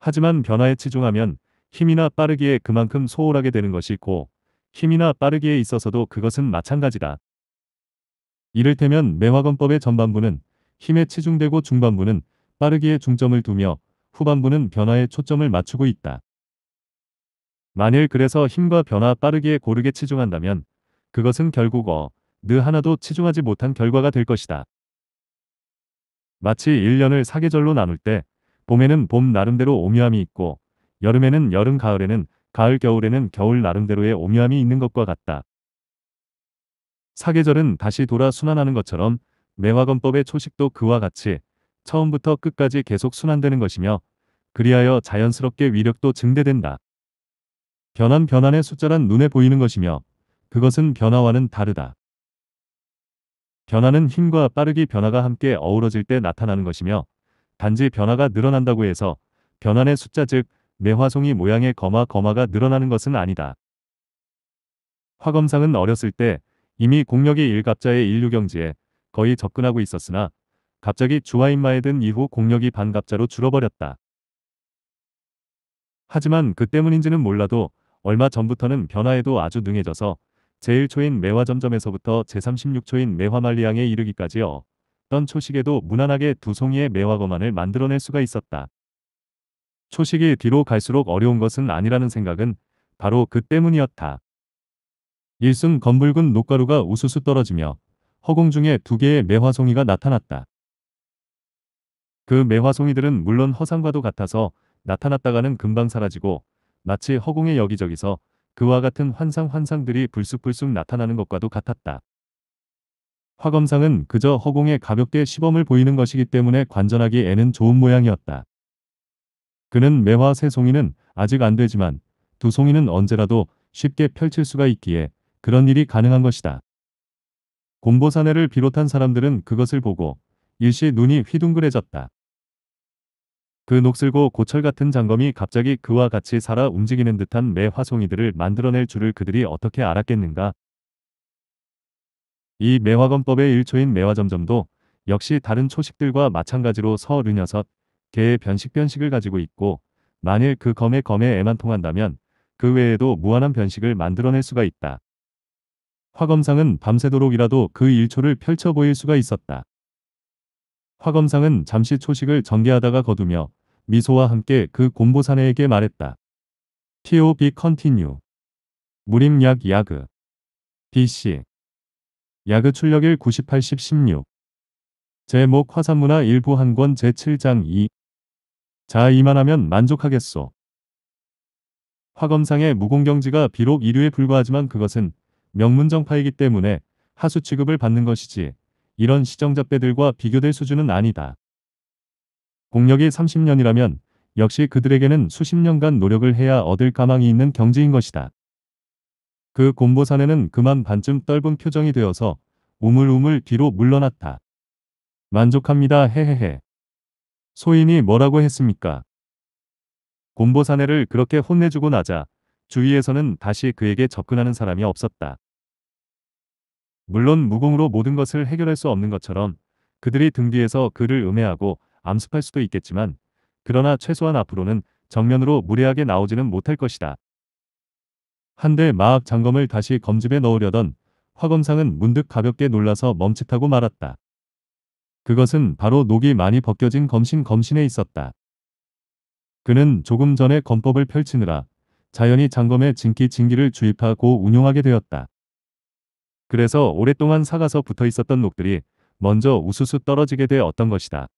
하지만 변화에 치중하면 힘이나 빠르기에 그만큼 소홀하게 되는 것이 있고 힘이나 빠르기에 있어서도 그것은 마찬가지다. 이를테면 매화건법의 전반부는 힘에 치중되고 중반부는 빠르기에 중점을 두며 후반부는 변화에 초점을 맞추고 있다. 만일 그래서 힘과 변화 빠르기에 고르게 치중한다면 그것은 결국 어, 느 하나도 치중하지 못한 결과가 될 것이다. 마치 1년을 사계절로 나눌 때 봄에는 봄 나름대로 오묘함이 있고 여름에는 여름 가을에는 가을 겨울에는 겨울 나름대로의 오묘함이 있는 것과 같다. 사계절은 다시 돌아 순환하는 것처럼 매화건법의 초식도 그와 같이 처음부터 끝까지 계속 순환되는 것이며 그리하여 자연스럽게 위력도 증대된다. 변환 변환의 숫자란 눈에 보이는 것이며 그것은 변화와는 다르다. 변화는 힘과 빠르기 변화가 함께 어우러질 때 나타나는 것이며 단지 변화가 늘어난다고 해서 변환의 숫자 즉 매화송이 모양의 거마 거마가 늘어나는 것은 아니다. 화검상은 어렸을 때 이미 공력이 일갑자의 인류경지에 거의 접근하고 있었으나 갑자기 주화인마에 든 이후 공력이 반갑자로 줄어버렸다. 하지만 그 때문인지는 몰라도 얼마 전부터는 변화에도 아주 능해져서 제1초인 매화점점에서부터 제36초인 매화말리양에 이르기까지 요 어떤 초식에도 무난하게 두 송이의 매화거만을 만들어낼 수가 있었다. 초식이 뒤로 갈수록 어려운 것은 아니라는 생각은 바로 그 때문이었다. 일순 검붉은 녹가루가 우수수 떨어지며 허공 중에 두 개의 매화송이가 나타났다. 그 매화송이들은 물론 허상과도 같아서 나타났다가는 금방 사라지고 마치 허공의 여기저기서 그와 같은 환상 환상들이 불쑥불쑥 나타나는 것과도 같았다. 화검상은 그저 허공에 가볍게 시범을 보이는 것이기 때문에 관전하기 에는 좋은 모양이었다. 그는 매화 세 송이는 아직 안 되지만 두 송이는 언제라도 쉽게 펼칠 수가 있기에 그런 일이 가능한 것이다. 곰보사내를 비롯한 사람들은 그것을 보고 일시 눈이 휘둥그레졌다. 그 녹슬고 고철 같은 장검이 갑자기 그와 같이 살아 움직이는 듯한 매화송이들을 만들어낼 줄을 그들이 어떻게 알았겠는가? 이 매화건법의 일초인 매화점점도 역시 다른 초식들과 마찬가지로 서른여섯 개의 변식 변식을 가지고 있고 만일 그 검의 검에 애만 통한다면 그 외에도 무한한 변식을 만들어낼 수가 있다. 화검상은 밤새도록이라도 그 일초를 펼쳐 보일 수가 있었다. 화검상은 잠시 초식을 전개하다가 거두며 미소와 함께 그 곰보사내에게 말했다. TOB 컨티뉴 무림약 야그 BC 야그 출력일 90, 80, 16 제목 화산문화 일부 한권 제7장 2 자, 이만하면 만족하겠소. 화검상의 무공경지가 비록 이류에 불과하지만 그것은 명문정파이기 때문에 하수 취급을 받는 것이지 이런 시정잡배들과 비교될 수준은 아니다. 공력이 30년이라면 역시 그들에게는 수십 년간 노력을 해야 얻을 가망이 있는 경지인 것이다. 그곰보사에는 그만 반쯤 떫은 표정이 되어서 우물우물 뒤로 물러났다. 만족합니다. 헤헤헤. 소인이 뭐라고 했습니까? 곰보사내를 그렇게 혼내주고 나자 주위에서는 다시 그에게 접근하는 사람이 없었다. 물론 무공으로 모든 것을 해결할 수 없는 것처럼 그들이 등 뒤에서 그를 음해하고 암습할 수도 있겠지만 그러나 최소한 앞으로는 정면으로 무례하게 나오지는 못할 것이다. 한데 마악 장검을 다시 검집에 넣으려던 화검상은 문득 가볍게 놀라서 멈칫하고 말았다. 그것은 바로 녹이 많이 벗겨진 검신 검신에 있었다. 그는 조금 전에 검법을 펼치느라 자연히 장검에 진기 진기를 주입하고 운용하게 되었다. 그래서 오랫동안 사가서 붙어 있었던 녹들이 먼저 우수수 떨어지게 되었던 것이다.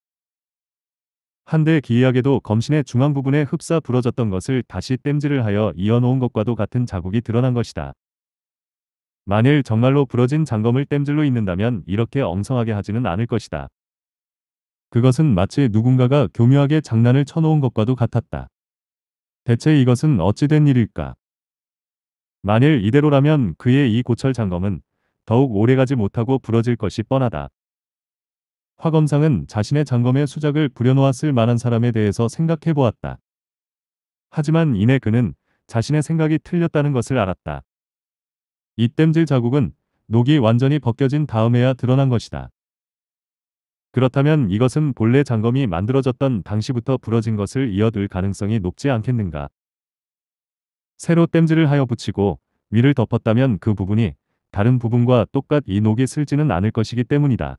한데 기이하게도 검신의 중앙 부분에 흡사 부러졌던 것을 다시 땜질을 하여 이어놓은 것과도 같은 자국이 드러난 것이다. 만일 정말로 부러진 장검을 땜질로 잇는다면 이렇게 엉성하게 하지는 않을 것이다. 그것은 마치 누군가가 교묘하게 장난을 쳐놓은 것과도 같았다. 대체 이것은 어찌된 일일까? 만일 이대로라면 그의 이 고철 장검은 더욱 오래가지 못하고 부러질 것이 뻔하다. 화 검상은 자신의 장검의 수작을 부려놓았을 만한 사람에 대해서 생각해 보았다. 하지만 이내 그는 자신의 생각이 틀렸다는 것을 알았다. 이 땜질 자국은 녹이 완전히 벗겨진 다음에야 드러난 것이다. 그렇다면 이것은 본래 장검이 만들어졌던 당시부터 부러진 것을 이어둘 가능성이 높지 않겠는가. 새로 땜질을 하여 붙이고 위를 덮었다면 그 부분이 다른 부분과 똑같이 녹이 슬지는 않을 것이기 때문이다.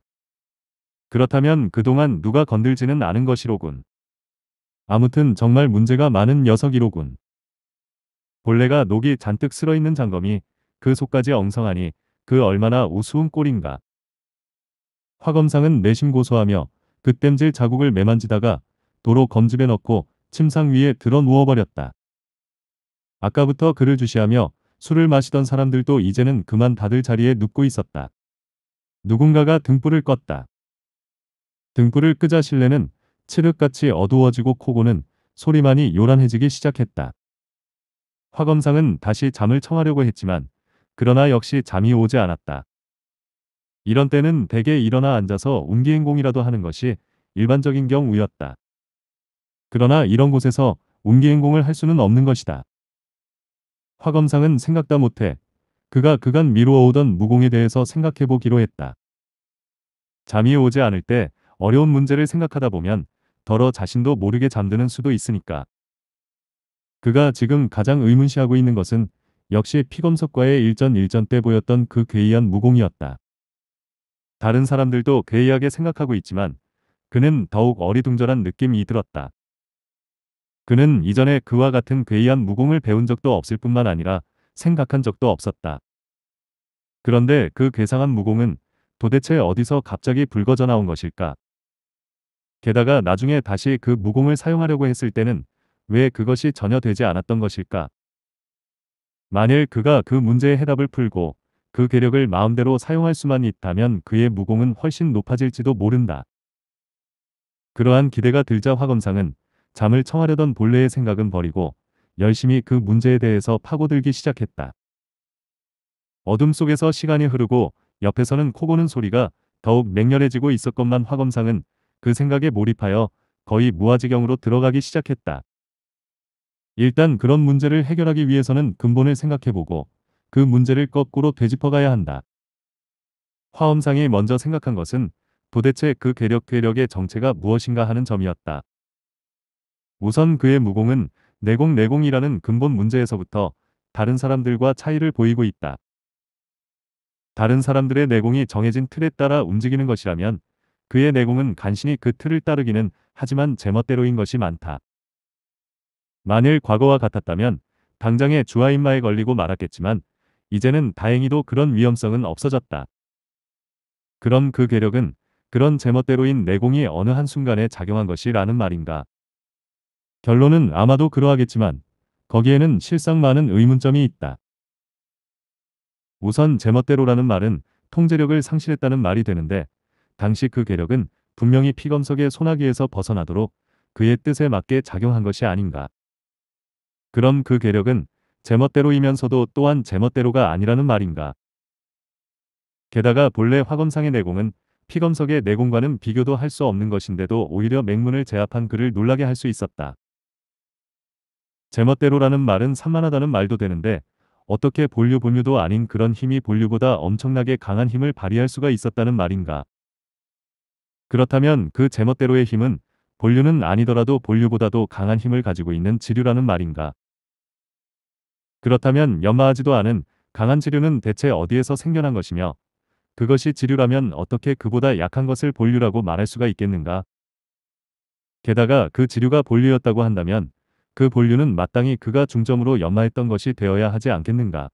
그렇다면 그동안 누가 건들지는 않은 것이로군. 아무튼 정말 문제가 많은 녀석이로군. 본래가 녹이 잔뜩 쓸어있는 장검이 그 속까지 엉성하니 그 얼마나 우스운 꼴인가. 화검상은 내심 고소하며 그땜질 자국을 매만지다가 도로 검집에 넣고 침상 위에 들어 누워버렸다. 아까부터 그를 주시하며 술을 마시던 사람들도 이제는 그만 다들 자리에 눕고 있었다. 누군가가 등불을 껐다. 등불을 끄자 실내는 칠흑같이 어두워지고 코고는 소리만이 요란해지기 시작했다. 화검상은 다시 잠을 청하려고 했지만 그러나 역시 잠이 오지 않았다. 이런 때는 대개 일어나 앉아서 운기행공이라도 하는 것이 일반적인 경우였다. 그러나 이런 곳에서 운기행공을할 수는 없는 것이다. 화검상은 생각다 못해 그가 그간 미루어오던 무공에 대해서 생각해보기로 했다. 잠이 오지 않을 때 어려운 문제를 생각하다 보면 더러 자신도 모르게 잠드는 수도 있으니까. 그가 지금 가장 의문시하고 있는 것은 역시 피검석과의 일전 일전 때 보였던 그 괴이한 무공이었다. 다른 사람들도 괴이하게 생각하고 있지만 그는 더욱 어리둥절한 느낌이 들었다. 그는 이전에 그와 같은 괴이한 무공을 배운 적도 없을 뿐만 아니라 생각한 적도 없었다. 그런데 그 괴상한 무공은 도대체 어디서 갑자기 불거져 나온 것일까? 게다가 나중에 다시 그 무공을 사용하려고 했을 때는 왜 그것이 전혀 되지 않았던 것일까? 만일 그가 그 문제의 해답을 풀고 그 괴력을 마음대로 사용할 수만 있다면 그의 무공은 훨씬 높아질지도 모른다. 그러한 기대가 들자 화검상은 잠을 청하려던 본래의 생각은 버리고 열심히 그 문제에 대해서 파고들기 시작했다. 어둠 속에서 시간이 흐르고 옆에서는 코고는 소리가 더욱 맹렬해지고 있었건만 화검상은 그 생각에 몰입하여 거의 무아지경으로 들어가기 시작했다. 일단 그런 문제를 해결하기 위해서는 근본을 생각해보고 그 문제를 거꾸로 되짚어가야 한다. 화엄상이 먼저 생각한 것은 도대체 그 괴력 괴력의 정체가 무엇인가 하는 점이었다. 우선 그의 무공은 내공내공이라는 근본 문제에서부터 다른 사람들과 차이를 보이고 있다. 다른 사람들의 내공이 정해진 틀에 따라 움직이는 것이라면 그의 내공은 간신히 그 틀을 따르기는 하지만 제멋대로인 것이 많다. 만일 과거와 같았다면 당장에 주아인마에 걸리고 말았겠지만 이제는 다행히도 그런 위험성은 없어졌다. 그럼 그 괴력은 그런 제멋대로인 내공이 어느 한순간에 작용한 것이라는 말인가. 결론은 아마도 그러하겠지만 거기에는 실상 많은 의문점이 있다. 우선 제멋대로라는 말은 통제력을 상실했다는 말이 되는데 당시 그 괴력은 분명히 피검석의 소나기에서 벗어나도록 그의 뜻에 맞게 작용한 것이 아닌가. 그럼 그 괴력은 제멋대로이면서도 또한 제멋대로가 아니라는 말인가. 게다가 본래 화검상의 내공은 피검석의 내공과는 비교도 할 수 없는 것인데도 오히려 맹문을 제압한 그를 놀라게 할 수 있었다. 제멋대로라는 말은 산만하다는 말도 되는데 어떻게 본류 본류도 아닌 그런 힘이 본류보다 엄청나게 강한 힘을 발휘할 수가 있었다는 말인가. 그렇다면 그 제멋대로의 힘은 본류는 아니더라도 본류보다도 강한 힘을 가지고 있는 지류라는 말인가. 그렇다면 연마하지도 않은 강한 지류는 대체 어디에서 생겨난 것이며 그것이 지류라면 어떻게 그보다 약한 것을 본류라고 말할 수가 있겠는가. 게다가 그 지류가 본류였다고 한다면 그 본류는 마땅히 그가 중점으로 연마했던 것이 되어야 하지 않겠는가.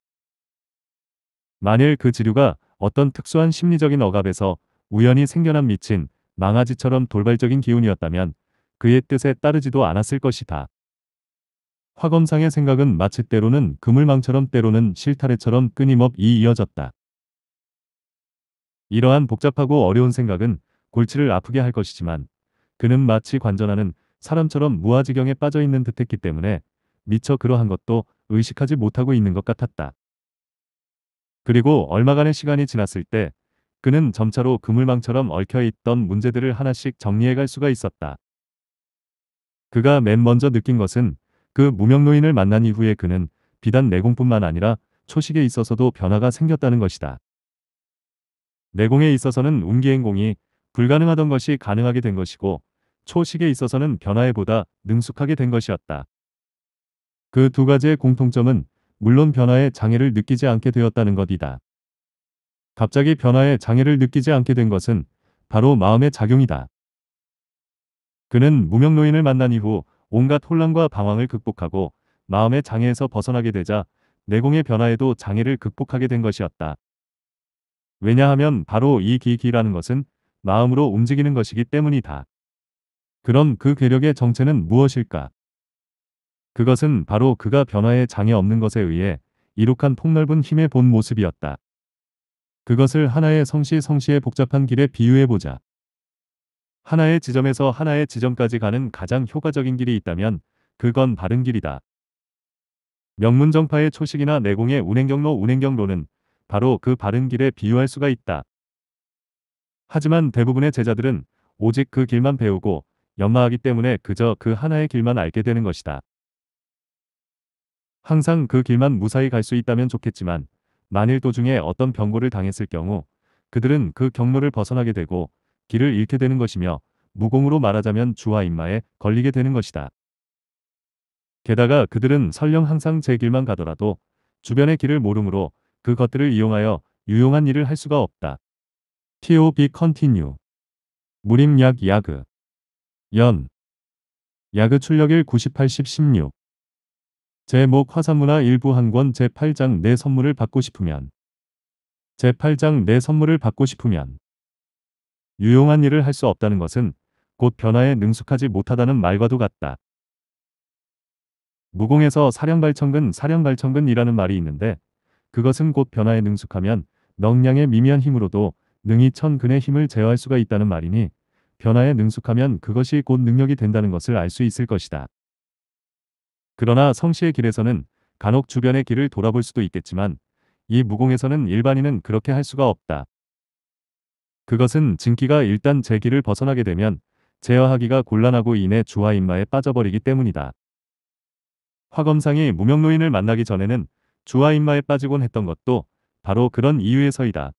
만일 그 지류가 어떤 특수한 심리적인 억압에서 우연히 생겨난 미친 망아지처럼 돌발적인 기운이었다면 그의 뜻에 따르지도 않았을 것이다. 화검상의 생각은 마치 때로는 그물망처럼 때로는 실타래처럼 끊임없이 이어졌다. 이러한 복잡하고 어려운 생각은 골치를 아프게 할 것이지만 그는 마치 관전하는 사람처럼 무아지경에 빠져 있는 듯했기 때문에 미처 그러한 것도 의식하지 못하고 있는 것 같았다. 그리고 얼마간의 시간이 지났을 때 그는 점차로 그물망처럼 얽혀있던 문제들을 하나씩 정리해갈 수가 있었다. 그가 맨 먼저 느낀 것은 그 무명노인을 만난 이후에 그는 비단 내공뿐만 아니라 초식에 있어서도 변화가 생겼다는 것이다. 내공에 있어서는 운기행공이 불가능하던 것이 가능하게 된 것이고 초식에 있어서는 변화에 보다 능숙하게 된 것이었다. 그 두 가지의 공통점은 물론 변화에 장애를 느끼지 않게 되었다는 것이다. 갑자기 변화의 장애를 느끼지 않게 된 것은 바로 마음의 작용이다. 그는 무명노인을 만난 이후 온갖 혼란과 방황을 극복하고 마음의 장애에서 벗어나게 되자 내공의 변화에도 장애를 극복하게 된 것이었다. 왜냐하면 바로 이 기기라는 것은 마음으로 움직이는 것이기 때문이다. 그럼 그 괴력의 정체는 무엇일까? 그것은 바로 그가 변화의 장애 없는 것에 의해 이룩한 폭넓은 힘의 본 모습이었다. 그것을 하나의 성시 성시의 복잡한 길에 비유해보자. 하나의 지점에서 하나의 지점까지 가는 가장 효과적인 길이 있다면 그건 바른 길이다. 명문정파의 초식이나 내공의 운행경로 운행경로는 바로 그 바른 길에 비유할 수가 있다. 하지만 대부분의 제자들은 오직 그 길만 배우고 연마하기 때문에 그저 그 하나의 길만 알게 되는 것이다. 항상 그 길만 무사히 갈 수 있다면 좋겠지만 만일 도중에 어떤 병고를 당했을 경우 그들은 그 경로를 벗어나게 되고 길을 잃게 되는 것이며 무공으로 말하자면 주와 인마에 걸리게 되는 것이다. 게다가 그들은 설령 항상 제 길만 가더라도 주변의 길을 모르므로 그것들을 이용하여 유용한 일을 할 수가 없다. TOB 컨티뉴 무림약 야그 연 야그 출력일 98 10 16 제목 화산문화 일부 한권 제8장 내 선물을 받고 싶으면 제8장 내 선물을 받고 싶으면 유용한 일을 할 수 없다는 것은 곧 변화에 능숙하지 못하다는 말과도 같다. 무공에서 사령발청근사령발청근이라는 말이 있는데 그것은 곧 변화에 능숙하면넉량의 미미한 힘으로도 능이 천근의 힘을 제어할 수가 있다는 말이니 변화에 능숙하면 그것이 곧 능력이 된다는 것을 알 수 있을 것이다. 그러나 성씨의 길에서는 간혹 주변의 길을 돌아볼 수도 있겠지만 이 무공에서는 일반인은 그렇게 할 수가 없다. 그것은 증기가 일단 제 길을 벗어나게 되면 제어하기가 곤란하고 인해 주하인마에 빠져버리기 때문이다. 화검상이 무명노인을 만나기 전에는 주하인마에 빠지곤 했던 것도 바로 그런 이유에서이다.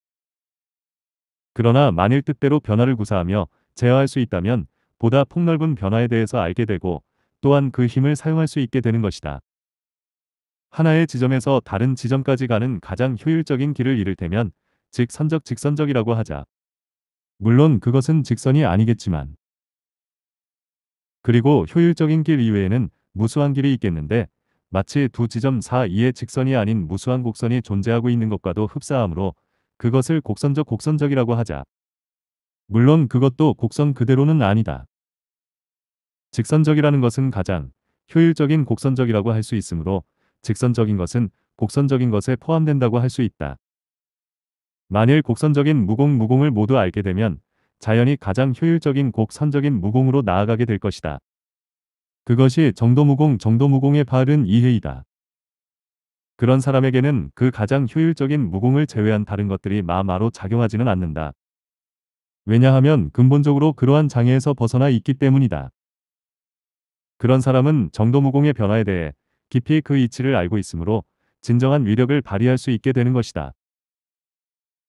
그러나 만일 뜻대로 변화를 구사하며 제어할 수 있다면 보다 폭넓은 변화에 대해서 알게 되고 또한 그 힘을 사용할 수 있게 되는 것이다. 하나의 지점에서 다른 지점까지 가는 가장 효율적인 길을 이를테면 즉 선적 직선적이라고 하자. 물론 그것은 직선이 아니겠지만 그리고 효율적인 길 이외에는 무수한 길이 있겠는데 마치 두 지점 사이의 직선이 아닌 무수한 곡선이 존재하고 있는 것과도 흡사하므로 그것을 곡선적 곡선적이라고 하자. 물론 그것도 곡선 그대로는 아니다. 직선적이라는 것은 가장 효율적인 곡선적이라고 할 수 있으므로 직선적인 것은 곡선적인 것에 포함된다고 할 수 있다. 만일 곡선적인 무공 무공을 모두 알게 되면 자연이 가장 효율적인 곡선적인 무공으로 나아가게 될 것이다. 그것이 정도무공 정도무공의 바른 이해이다. 그런 사람에게는 그 가장 효율적인 무공을 제외한 다른 것들이 마마로 작용하지는 않는다. 왜냐하면 근본적으로 그러한 장애에서 벗어나 있기 때문이다. 그런 사람은 정도무공의 변화에 대해 깊이 그 이치를 알고 있으므로 진정한 위력을 발휘할 수 있게 되는 것이다.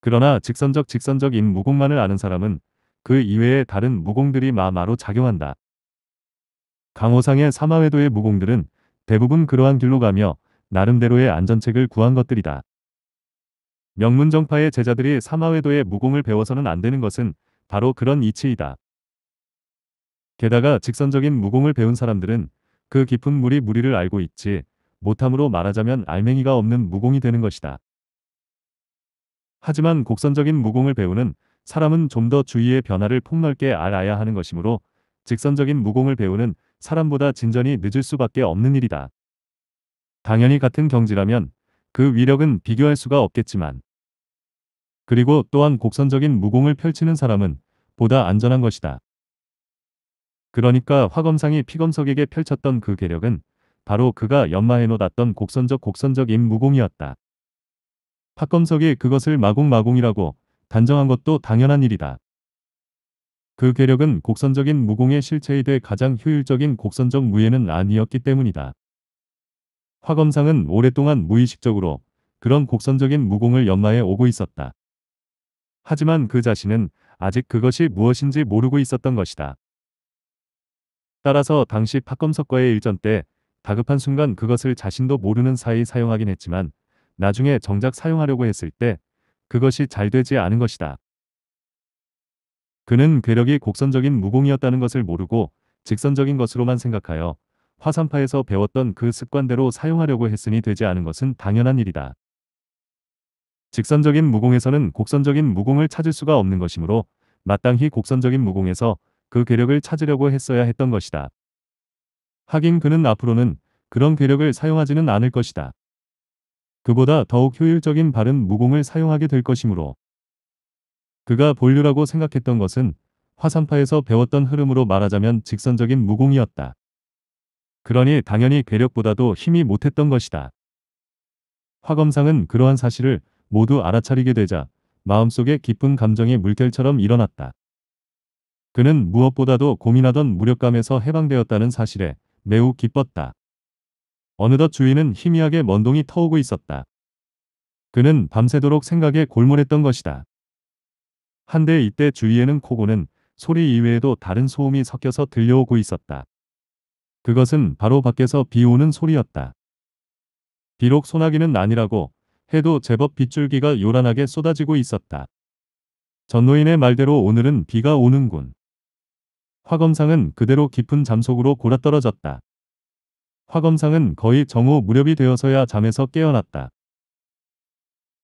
그러나 직선적 직선적인 무공만을 아는 사람은 그 이외의 다른 무공들이 마마로 작용한다. 강호상의 사마회도의 무공들은 대부분 그러한 길로 가며 나름대로의 안전책을 구한 것들이다. 명문정파의 제자들이 사마회도의 무공을 배워서는 안 되는 것은 바로 그런 이치이다. 게다가 직선적인 무공을 배운 사람들은 그 깊은 물이 무리를 알고 있지 못함으로 말하자면 알맹이가 없는 무공이 되는 것이다. 하지만 곡선적인 무공을 배우는 사람은 좀 더 주위의 변화를 폭넓게 알아야 하는 것이므로 직선적인 무공을 배우는 사람보다 진전이 늦을 수밖에 없는 일이다. 당연히 같은 경지라면 그 위력은 비교할 수가 없겠지만 그리고 또한 곡선적인 무공을 펼치는 사람은 보다 안전한 것이다. 그러니까 화검상이 피검석에게 펼쳤던 그괴력은 바로 그가 연마해놓았던 곡선적 곡선적 인무공이었다 파검석이 그것을 마공마공이라고 단정한 것도 당연한 일이다. 그 괴력은 곡선적인 무공의 실체이 돼 가장 효율적인 곡선적 무예는 아니었기 때문이다. 화검상은 오랫동안 무의식적으로 그런 곡선적인 무공을 연마해 오고 있었다. 하지만 그 자신은 아직 그것이 무엇인지 모르고 있었던 것이다. 따라서 당시 팝검석과의 일전 때 다급한 순간 그것을 자신도 모르는 사이 사용하긴 했지만 나중에 정작 사용하려고 했을 때 그것이 잘 되지 않은 것이다. 그는 괴력이 곡선적인 무공이었다는 것을 모르고 직선적인 것으로만 생각하여 화산파에서 배웠던 그 습관대로 사용하려고 했으니 되지 않은 것은 당연한 일이다. 직선적인 무공에서는 곡선적인 무공을 찾을 수가 없는 것이므로 마땅히 곡선적인 무공에서 그 괴력을 찾으려고 했어야 했던 것이다. 하긴 그는 앞으로는 그런 괴력을 사용하지는 않을 것이다. 그보다 더욱 효율적인 바른 무공을 사용하게 될 것이므로 그가 본류라고 생각했던 것은 화산파에서 배웠던 흐름으로 말하자면 직선적인 무공이었다. 그러니 당연히 괴력보다도 힘이 못했던 것이다. 화검상은 그러한 사실을 모두 알아차리게 되자 마음속에 깊은 감정의 물결처럼 일어났다. 그는 무엇보다도 고민하던 무력감에서 해방되었다는 사실에 매우 기뻤다. 어느덧 주위는 희미하게 먼동이 터오고 있었다. 그는 밤새도록 생각에 골몰했던 것이다. 한데 이때 주위에는 코고는 소리 이외에도 다른 소음이 섞여서 들려오고 있었다. 그것은 바로 밖에서 비 오는 소리였다. 비록 소나기는 아니라고 해도 제법 빗줄기가 요란하게 쏟아지고 있었다. 전노인의 말대로 오늘은 비가 오는군. 화검상은 그대로 깊은 잠속으로 골아떨어졌다. 화검상은 거의 정오 무렵이 되어서야 잠에서 깨어났다.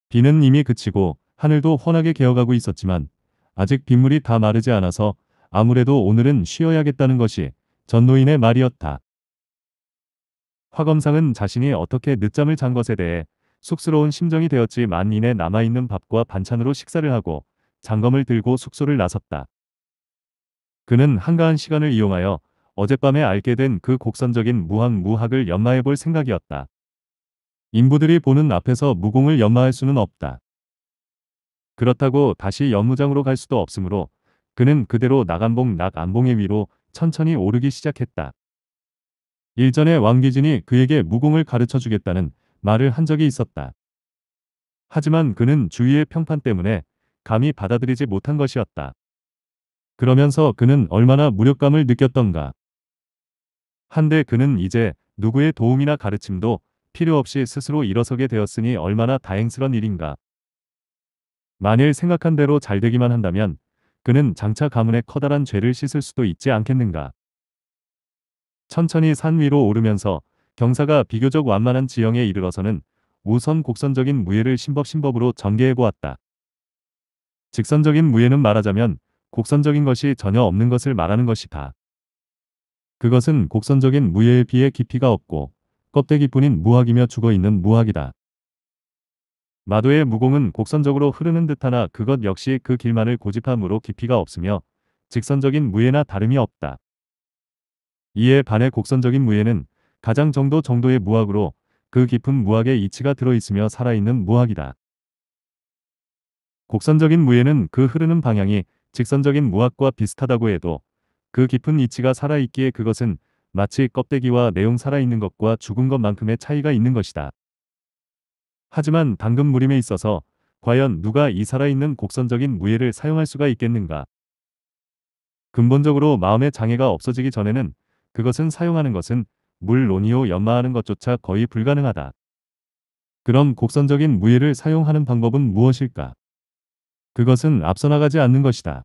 비는 이미 그치고 하늘도 훤하게 개어가고 있었지만 아직 빗물이 다 마르지 않아서 아무래도 오늘은 쉬어야겠다는 것이 전노인의 말이었다. 화검상은 자신이 어떻게 늦잠을 잔 것에 대해 쑥스러운 심정이 되었지만 인에 남아있는 밥과 반찬으로 식사를 하고 장검을 들고 숙소를 나섰다. 그는 한가한 시간을 이용하여 어젯밤에 알게 된 그 곡선적인 무항무학을 연마해 볼 생각이었다. 인부들이 보는 앞에서 무공을 연마할 수는 없다. 그렇다고 다시 연무장으로 갈 수도 없으므로 그는 그대로 낙안봉 낙안봉의 위로 천천히 오르기 시작했다. 일전에 왕기진이 그에게 무공을 가르쳐 주겠다는 말을 한 적이 있었다. 하지만 그는 주위의 평판 때문에 감히 받아들이지 못한 것이었다. 그러면서 그는 얼마나 무력감을 느꼈던가. 한데 그는 이제 누구의 도움이나 가르침도 필요 없이 스스로 일어서게 되었으니 얼마나 다행스런 일인가. 만일 생각한 대로 잘 되기만 한다면 그는 장차 가문의 커다란 죄를 씻을 수도 있지 않겠는가. 천천히 산 위로 오르면서 경사가 비교적 완만한 지형에 이르러서는 우선 곡선적인 무예를 심법심법으로 전개해 보았다. 직선적인 무예는 말하자면 곡선적인 것이 전혀 없는 것을 말하는 것이다. 그것은 곡선적인 무예에 비해 깊이가 없고 껍데기뿐인 무학이며 죽어있는 무학이다. 마도의 무공은 곡선적으로 흐르는 듯하나 그것 역시 그 길만을 고집함으로 깊이가 없으며 직선적인 무예나 다름이 없다. 이에 반해 곡선적인 무예는 가장 정도 정도의 무학으로 그 깊은 무학의 이치가 들어있으며 살아있는 무학이다. 곡선적인 무예는 그 흐르는 방향이 직선적인 무학과 비슷하다고 해도 그 깊은 이치가 살아있기에 그것은 마치 껍데기와 내용 살아있는 것과 죽은 것만큼의 차이가 있는 것이다. 하지만 당근 무림에 있어서 과연 누가 이 살아있는 곡선적인 무예를 사용할 수가 있겠는가? 근본적으로 마음의 장애가 없어지기 전에는 그것은 사용하는 것은 물론이요 연마하는 것조차 거의 불가능하다. 그럼 곡선적인 무예를 사용하는 방법은 무엇일까? 그것은 앞서 나가지 않는 것이다.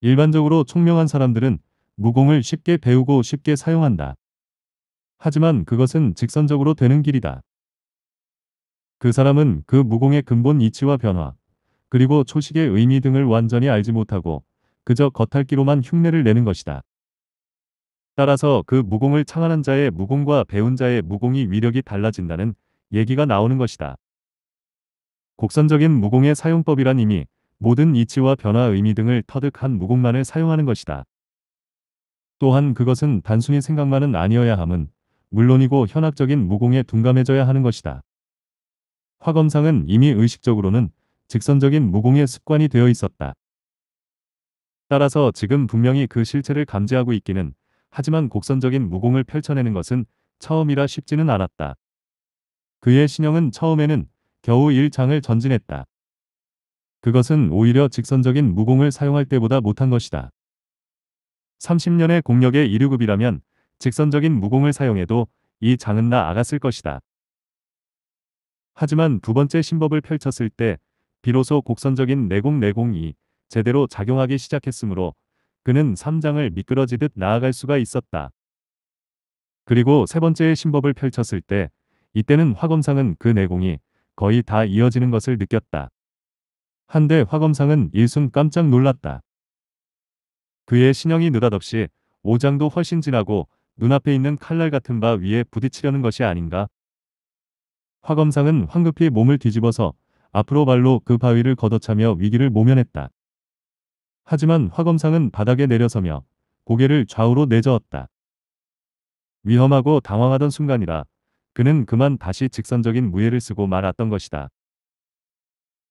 일반적으로 총명한 사람들은 무공을 쉽게 배우고 쉽게 사용한다. 하지만 그것은 직선적으로 되는 길이다. 그 사람은 그 무공의 근본 이치와 변화, 그리고 초식의 의미 등을 완전히 알지 못하고 그저 겉핥기로만 흉내를 내는 것이다. 따라서 그 무공을 창안한 자의 무공과 배운 자의 무공이 위력이 달라진다는 얘기가 나오는 것이다. 곡선적인 무공의 사용법이란 이미 모든 이치와 변화 의미 등을 터득한 무공만을 사용하는 것이다. 또한 그것은 단순히 생각만은 아니어야 함은 물론이고 현학적인 무공에 둔감해져야 하는 것이다. 화검상은 이미 의식적으로는 직선적인 무공의 습관이 되어 있었다. 따라서 지금 분명히 그 실체를 감지하고 있기는 하지만 곡선적인 무공을 펼쳐내는 것은 처음이라 쉽지는 않았다. 그의 신형은 처음에는 겨우 1장을 전진했다. 그것은 오히려 직선적인 무공을 사용할 때보다 못한 것이다. 30년의 공력의 1류급이라면 직선적인 무공을 사용해도 이 장은 나아갔을 것이다. 하지만 두 번째 신법을 펼쳤을 때 비로소 곡선적인 내공 내공이 제대로 작용하기 시작했으므로 그는 3장을 미끄러지듯 나아갈 수가 있었다. 그리고 세 번째의 신법을 펼쳤을 때 이때는 화검상은 그 내공이 거의 다 이어지는 것을 느꼈다. 한데 화검상은 일순 깜짝 놀랐다. 그의 신형이 느닷없이 오장도 훨씬 진하고 눈앞에 있는 칼날 같은 바 위에 부딪히려는 것이 아닌가. 화검상은 황급히 몸을 뒤집어서 앞으로 발로 그 바위를 걷어차며 위기를 모면했다. 하지만 화검상은 바닥에 내려서며 고개를 좌우로 내저었다. 위험하고 당황하던 순간이라 그는 그만 다시 직선적인 무예를 쓰고 말았던 것이다.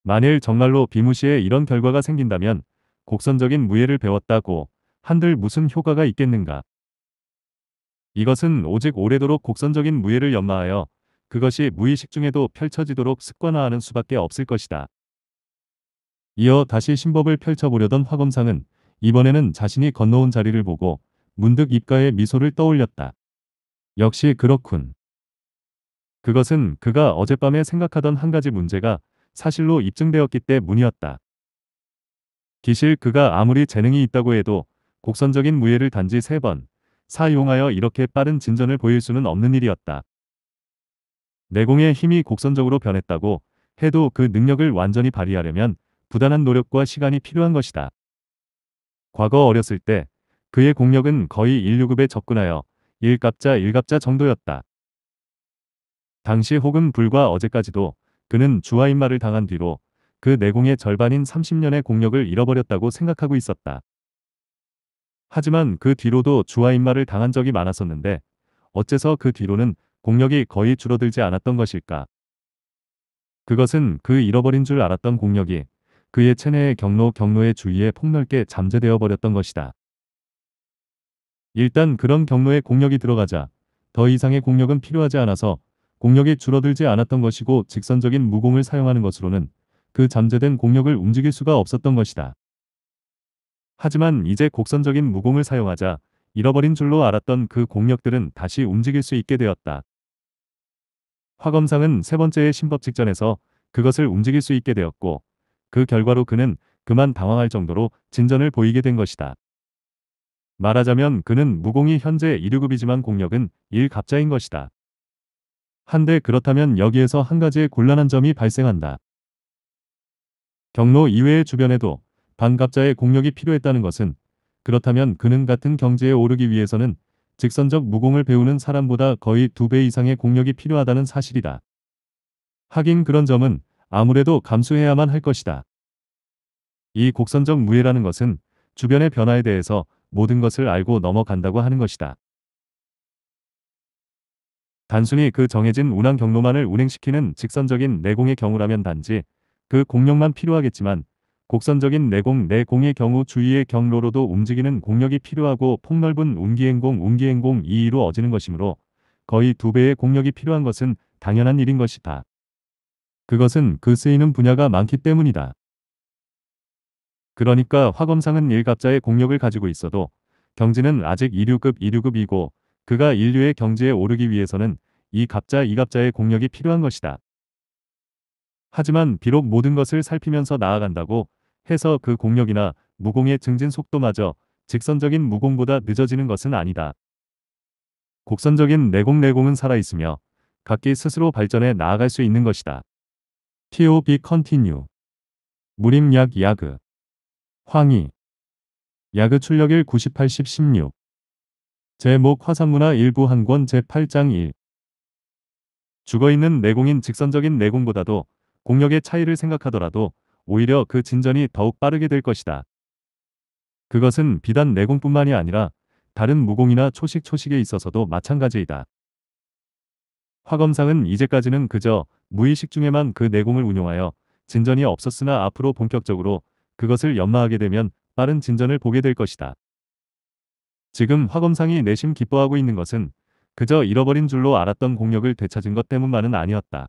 만일 정말로 비무시에 이런 결과가 생긴다면 곡선적인 무예를 배웠다고 한들 무슨 효과가 있겠는가. 이것은 오직 오래도록 곡선적인 무예를 연마하여 그것이 무의식 중에도 펼쳐지도록 습관화하는 수밖에 없을 것이다. 이어 다시 신법을 펼쳐보려던 화검상은 이번에는 자신이 건너온 자리를 보고 문득 입가에 미소를 떠올렸다. 역시 그렇군. 그것은 그가 어젯밤에 생각하던 한 가지 문제가 사실로 입증되었기 때문이었다. 기실 그가 아무리 재능이 있다고 해도 곡선적인 무예를 단지 세 번 사용하여 이렇게 빠른 진전을 보일 수는 없는 일이었다. 내공의 힘이 곡선적으로 변했다고 해도 그 능력을 완전히 발휘하려면 부단한 노력과 시간이 필요한 것이다. 과거 어렸을 때 그의 공력은 거의 인류급에 접근하여 일갑자 일갑자 정도였다. 당시 혹은 불과 어제까지도 그는 주하인마를 당한 뒤로 그 내공의 절반인 30년의 공력을 잃어버렸다고 생각하고 있었다. 하지만 그 뒤로도 주하인마를 당한 적이 많았었는데 어째서 그 뒤로는 공력이 거의 줄어들지 않았던 것일까? 그것은 그 잃어버린 줄 알았던 공력이 그의 체내의 경로 경로의 주위에 폭넓게 잠재되어 버렸던 것이다. 일단 그런 경로에 공력이 들어가자 더 이상의 공력은 필요하지 않아서 공력이 줄어들지 않았던 것이고 직선적인 무공을 사용하는 것으로는 그 잠재된 공력을 움직일 수가 없었던 것이다. 하지만 이제 곡선적인 무공을 사용하자 잃어버린 줄로 알았던 그 공력들은 다시 움직일 수 있게 되었다. 화검상은 세 번째의 신법 직전에서 그것을 움직일 수 있게 되었고 그 결과로 그는 그만 당황할 정도로 진전을 보이게 된 것이다. 말하자면 그는 무공이 현재 1류급이지만 공력은 1갑자인 것이다. 한데 그렇다면 여기에서 한 가지의 곤란한 점이 발생한다. 경로 이외의 주변에도 반갑자의 공력이 필요했다는 것은 그렇다면 그는 같은 경지에 오르기 위해서는 직선적 무공을 배우는 사람보다 거의 두 배 이상의 공력이 필요하다는 사실이다. 하긴 그런 점은 아무래도 감수해야만 할 것이다. 이 곡선적 무예라는 것은 주변의 변화에 대해서 모든 것을 알고 넘어간다고 하는 것이다. 단순히 그 정해진 운항 경로만을 운행시키는 직선적인 내공의 경우라면 단지 그 공력만 필요하겠지만 곡선적인 내공 내공의 경우 주위의 경로로도 움직이는 공력이 필요하고 폭넓은 운기행공 운기행공 2위로 어지는 것이므로 거의 두 배의 공력이 필요한 것은 당연한 일인 것이다. 그것은 그 쓰이는 분야가 많기 때문이다. 그러니까 화검상은 일갑자의 공력을 가지고 있어도 경지는 아직 2류급 2류급이고 그가 인류의 경지에 오르기 위해서는 이 갑자 이 갑자의 공력이 필요한 것이다. 하지만 비록 모든 것을 살피면서 나아간다고 해서 그 공력이나 무공의 증진 속도마저 직선적인 무공보다 늦어지는 것은 아니다. 곡선적인 내공내공은 살아있으며 각기 스스로 발전해 나아갈 수 있는 것이다. TOB 컨티뉴 무림약 야그 황희 야그 출력일 98 10 16 제목 화산문화 일부 한권 제8장 1 죽어있는 내공인 직선적인 내공보다도 공력의 차이를 생각하더라도 오히려 그 진전이 더욱 빠르게 될 것이다. 그것은 비단 내공뿐만이 아니라 다른 무공이나 초식 초식에 있어서도 마찬가지이다. 화검상은 이제까지는 그저 무의식 중에만 그 내공을 운용하여 진전이 없었으나 앞으로 본격적으로 그것을 연마하게 되면 빠른 진전을 보게 될 것이다. 지금 화검상이 내심 기뻐하고 있는 것은 그저 잃어버린 줄로 알았던 공력을 되찾은 것 때문만은 아니었다.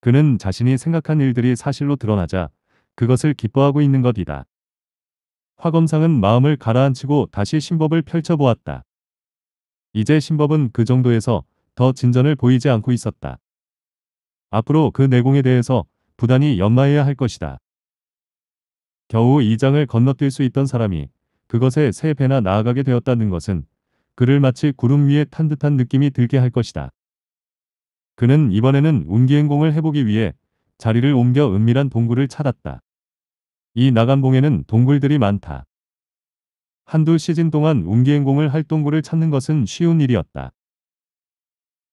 그는 자신이 생각한 일들이 사실로 드러나자 그것을 기뻐하고 있는 것이다. 화검상은 마음을 가라앉히고 다시 신법을 펼쳐보았다. 이제 신법은 그 정도에서 더 진전을 보이지 않고 있었다. 앞으로 그 내공에 대해서 부단히 연마해야 할 것이다. 겨우 이장을 건너뛸 수 있던 사람이 그것에 세 배나 나아가게 되었다는 것은 그를 마치 구름 위에 탄 듯한 느낌이 들게 할 것이다. 그는 이번에는 운기행공을 해보기 위해 자리를 옮겨 은밀한 동굴을 찾았다. 이 나간봉에는 동굴들이 많다. 한두 시즌 동안 운기행공을 할 동굴을 찾는 것은 쉬운 일이었다.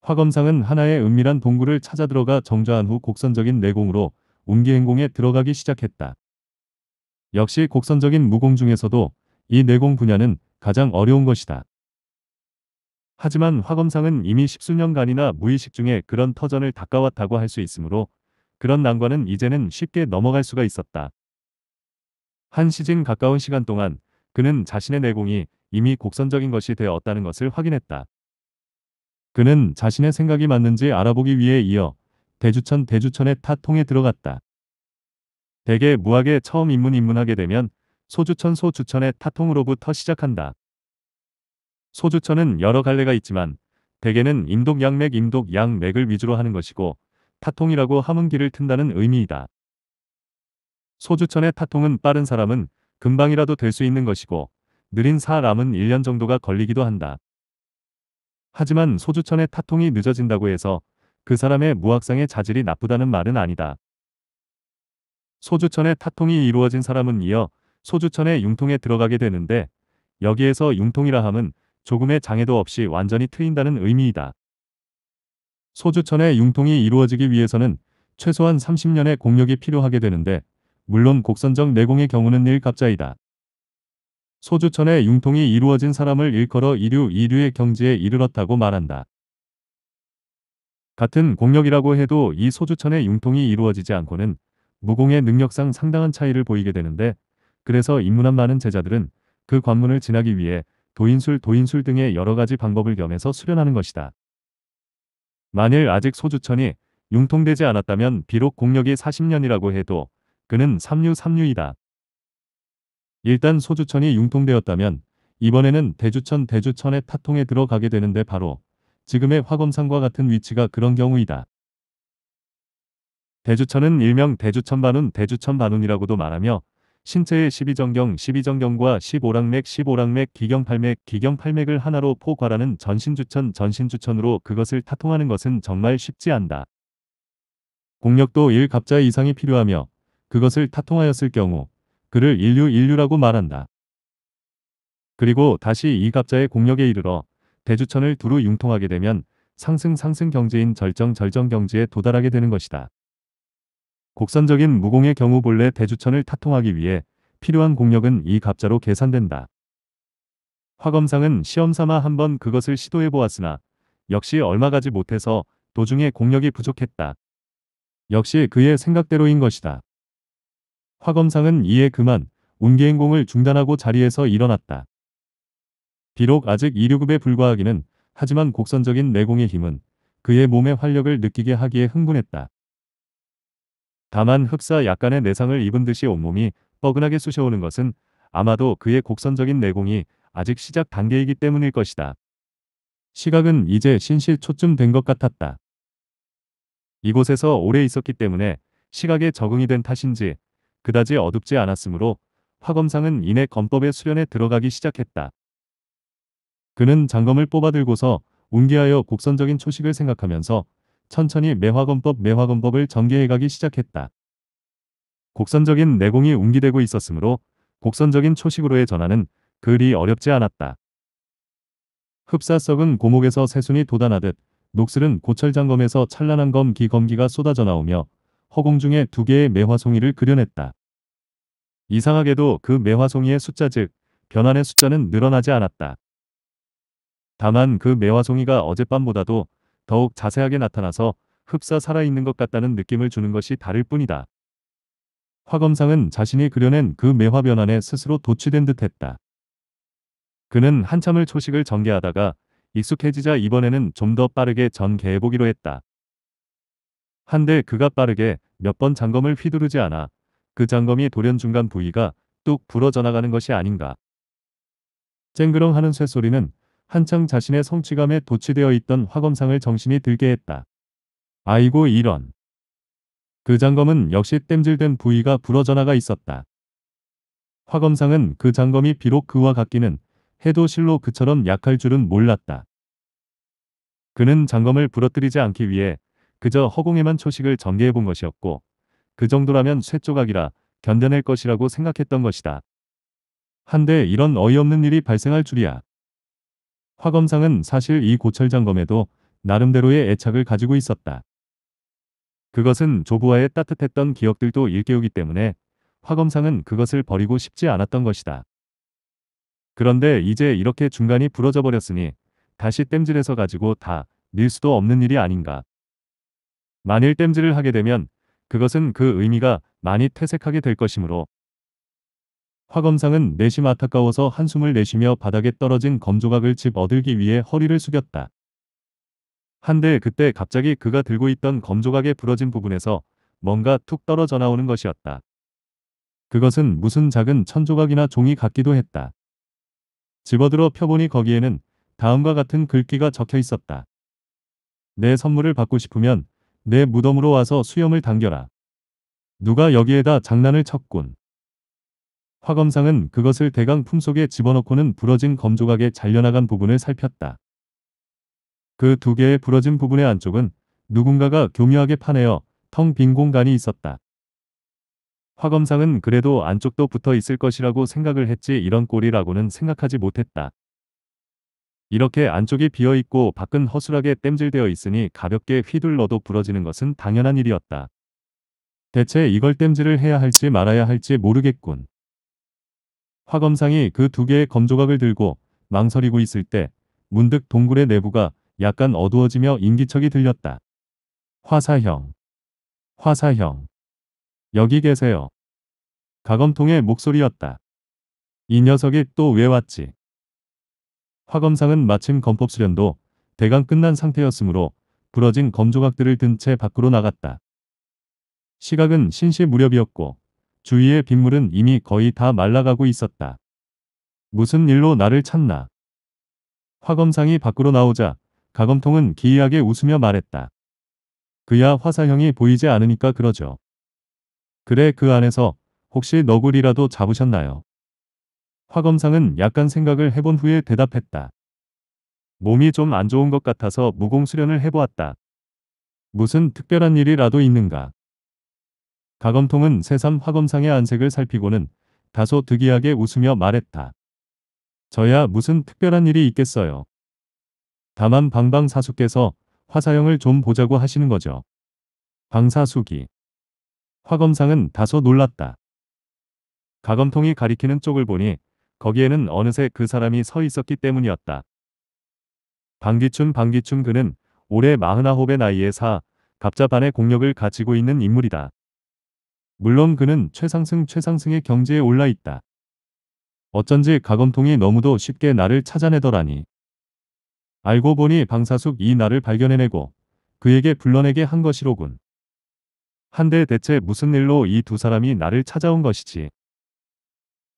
화검상은 하나의 은밀한 동굴을 찾아 들어가 정좌한 후 곡선적인 내공으로 운기행공에 들어가기 시작했다. 역시 곡선적인 무공 중에서도 이 내공 분야는 가장 어려운 것이다. 하지만 화검상은 이미 십수년간이나 무의식 중에 그런 터전을 닦아왔다고 할 수 있으므로 그런 난관은 이제는 쉽게 넘어갈 수가 있었다. 한 시즌 가까운 시간 동안 그는 자신의 내공이 이미 곡선적인 것이 되었다는 것을 확인했다. 그는 자신의 생각이 맞는지 알아보기 위해 이어 대주천 대주천의 타통에 들어갔다. 대개 무학에 처음 입문 입문하게 되면 소주천 소주천의 타통으로부터 시작한다. 소주천은 여러 갈래가 있지만 대개는 임독양맥 임독양맥을 위주로 하는 것이고 타통이라고 함흥기를 튼다는 의미이다. 소주천의 타통은 빠른 사람은 금방이라도 될 수 있는 것이고 느린 사람은 1년 정도가 걸리기도 한다. 하지만 소주천의 타통이 늦어진다고 해서 그 사람의 무학상의 자질이 나쁘다는 말은 아니다. 소주천의 타통이 이루어진 사람은 이어 소주천의 융통에 들어가게 되는데 여기에서 융통이라 함은 조금의 장애도 없이 완전히 트인다는 의미이다. 소주천의 융통이 이루어지기 위해서는 최소한 30년의 공력이 필요하게 되는데 물론 곡선적 내공의 경우는 일갑자이다. 소주천의 융통이 이루어진 사람을 일컬어 이류 이류의 경지에 이르렀다고 말한다. 같은 공력이라고 해도 이 소주천의 융통이 이루어지지 않고는 무공의 능력상 상당한 차이를 보이게 되는데 그래서 입문한 많은 제자들은 그 관문을 지나기 위해 도인술, 도인술 등의 여러 가지 방법을 겸해서 수련하는 것이다. 만일 아직 소주천이 융통되지 않았다면 비록 공력이 40년이라고 해도 그는 삼류 삼류이다. 일단 소주천이 융통되었다면 이번에는 대주천 대주천의 타통에 들어가게 되는데 바로 지금의 화검상과 같은 위치가 그런 경우이다. 대주천은 일명 대주천반운 대주천반운이라고도 말하며 신체의 12정경, 12정경과 15랑맥, 15랑맥, 기경팔맥, 기경팔맥을 하나로 포괄하는 전신주천, 전신주천으로 그것을 타통하는 것은 정말 쉽지 않다. 공력도 1갑자 이상이 필요하며 그것을 타통하였을 경우 그를 인류 인류라고 말한다. 그리고 다시 2갑자의 공력에 이르러 대주천을 두루 융통하게 되면 상승 상승 경제인 절정 절정 경지에 도달하게 되는 것이다. 곡선적인 무공의 경우 본래 대주천을 타통하기 위해 필요한 공력은 이 갑자로 계산된다. 화검상은 시험삼아 한번 그것을 시도해보았으나 역시 얼마 가지 못해서 도중에 공력이 부족했다. 역시 그의 생각대로인 것이다. 화검상은 이에 그만 운계행공을 중단하고 자리에서 일어났다. 비록 아직 2류급에 불과하기는 하지만 곡선적인 내공의 힘은 그의 몸의 활력을 느끼게 하기에 흥분했다. 다만 흡사 약간의 내상을 입은 듯이 온몸이 뻐근하게 쑤셔오는 것은 아마도 그의 곡선적인 내공이 아직 시작 단계이기 때문일 것이다. 시각은 이제 신실 초쯤 된 것 같았다. 이곳에서 오래 있었기 때문에 시각에 적응이 된 탓인지 그다지 어둡지 않았으므로 화검상은 이내 검법의 수련에 들어가기 시작했다. 그는 장검을 뽑아들고서 운기하여 곡선적인 초식을 생각하면서 천천히 매화검법 매화검법을 전개해가기 시작했다. 곡선적인 내공이 웅기되고 있었으므로 곡선적인 초식으로의 전환은 그리 어렵지 않았다. 흡사 썩은 고목에서 새순이 돋아나듯 녹슬은 고철장검에서 찬란한 검기 검기가 쏟아져 나오며 허공 중에 두 개의 매화송이를 그려냈다. 이상하게도 그 매화송이의 숫자 즉 변환의 숫자는 늘어나지 않았다. 다만 그 매화송이가 어젯밤보다도 더욱 자세하게 나타나서 흡사 살아있는 것 같다는 느낌을 주는 것이 다를 뿐이다. 화검상은 자신이 그려낸 그 매화변 환에 스스로 도취된 듯했다. 그는 한참을 초식을 전개하다가 익숙해지자 이번에는 좀 더 빠르게 전개해보기로 했다. 한데 그가 빠르게 몇 번 장검을 휘두르지 않아 그 장검이 돌연 중간 부위가 뚝 부러져 나가는 것이 아닌가. 쨍그렁 하는 쇳소리는 한창 자신의 성취감에 도취되어 있던 화검상을 정신이 들게 했다. 아이고 이런. 그 장검은 역시 땜질된 부위가 부러져나가 있었다. 화검상은 그 장검이 비록 그와 같기는 해도 실로 그처럼 약할 줄은 몰랐다. 그는 장검을 부러뜨리지 않기 위해 그저 허공에만 초식을 전개해 본 것이었고 그 정도라면 쇳조각이라 견뎌낼 것이라고 생각했던 것이다. 한데 이런 어이없는 일이 발생할 줄이야. 화 검상은 사실 이 고철장검에도 나름대로의 애착을 가지고 있었다. 그것은 조부와의 따뜻했던 기억들도 일깨우기 때문에 화 검상은 그것을 버리고 싶지 않았던 것이다. 그런데 이제 이렇게 중간이 부러져 버렸으니 다시 땜질해서 가지고 다 밀 수도 없는 일이 아닌가. 만일 땜질을 하게 되면 그것은 그 의미가 많이 퇴색하게 될 것이므로 화 검상은 내심 아타까워서 한숨을 내쉬며 바닥에 떨어진 검조각을 집 얻을기 위해 허리를 숙였다. 한데 그때 갑자기 그가 들고 있던 검조각의 부러진 부분에서 뭔가 툭 떨어져 나오는 것이었다. 그것은 무슨 작은 천조각이나 종이 같기도 했다. 집어들어 펴보니 거기에는 다음과 같은 글귀가 적혀 있었다. 내 선물을 받고 싶으면 내 무덤으로 와서 수염을 당겨라. 누가 여기에다 장난을 쳤군. 화 검상은 그것을 대강 품속에 집어넣고는 부러진 검조각에 잘려나간 부분을 살폈다. 그 두 개의 부러진 부분의 안쪽은 누군가가 교묘하게 파내어 텅 빈 공간이 있었다. 화검상은 그래도 안쪽도 붙어 있을 것이라고 생각을 했지 이런 꼴이라고는 생각하지 못했다. 이렇게 안쪽이 비어있고 밖은 허술하게 땜질되어 있으니 가볍게 휘둘러도 부러지는 것은 당연한 일이었다. 대체 이걸 땜질을 해야 할지 말아야 할지 모르겠군. 화검상이 그 두 개의 검조각을 들고 망설이고 있을 때 문득 동굴의 내부가 약간 어두워지며 인기척이 들렸다. 화사형. 화사형. 여기 계세요. 가검통의 목소리였다. 이 녀석이 또 왜 왔지? 화검상은 마침 검법 수련도 대강 끝난 상태였으므로 부러진 검조각들을 든 채 밖으로 나갔다. 시각은 신시 무렵이었고 주위의 빗물은 이미 거의 다 말라가고 있었다. 무슨 일로 나를 찾나? 화검상이 밖으로 나오자 가검통은 기이하게 웃으며 말했다. 그야 화살형이 보이지 않으니까 그러죠. 그래 그 안에서 혹시 너구리라도 잡으셨나요? 화검상은 약간 생각을 해본 후에 대답했다. 몸이 좀 안 좋은 것 같아서 무공수련을 해보았다. 무슨 특별한 일이라도 있는가? 가검통은 새삼 화검상의 안색을 살피고는 다소 득이하게 웃으며 말했다. 저야 무슨 특별한 일이 있겠어요. 다만 방방사수께서 화사형을 좀 보자고 하시는 거죠. 방사수기. 화검상은 다소 놀랐다. 가검통이 가리키는 쪽을 보니 거기에는 어느새 그 사람이 서 있었기 때문이었다. 방귀춘방귀춘 그는 올해 49의 나이에 사 갑자반의 공력을 가지고 있는 인물이다. 물론 그는 최상승 최상승의 경지에 올라 있다. 어쩐지 가검통이 너무도 쉽게 나를 찾아내더라니. 알고 보니 방사숙 이 나를 발견해내고 그에게 불러내게 한 것이로군. 한데 대체 무슨 일로 이 두 사람이 나를 찾아온 것이지.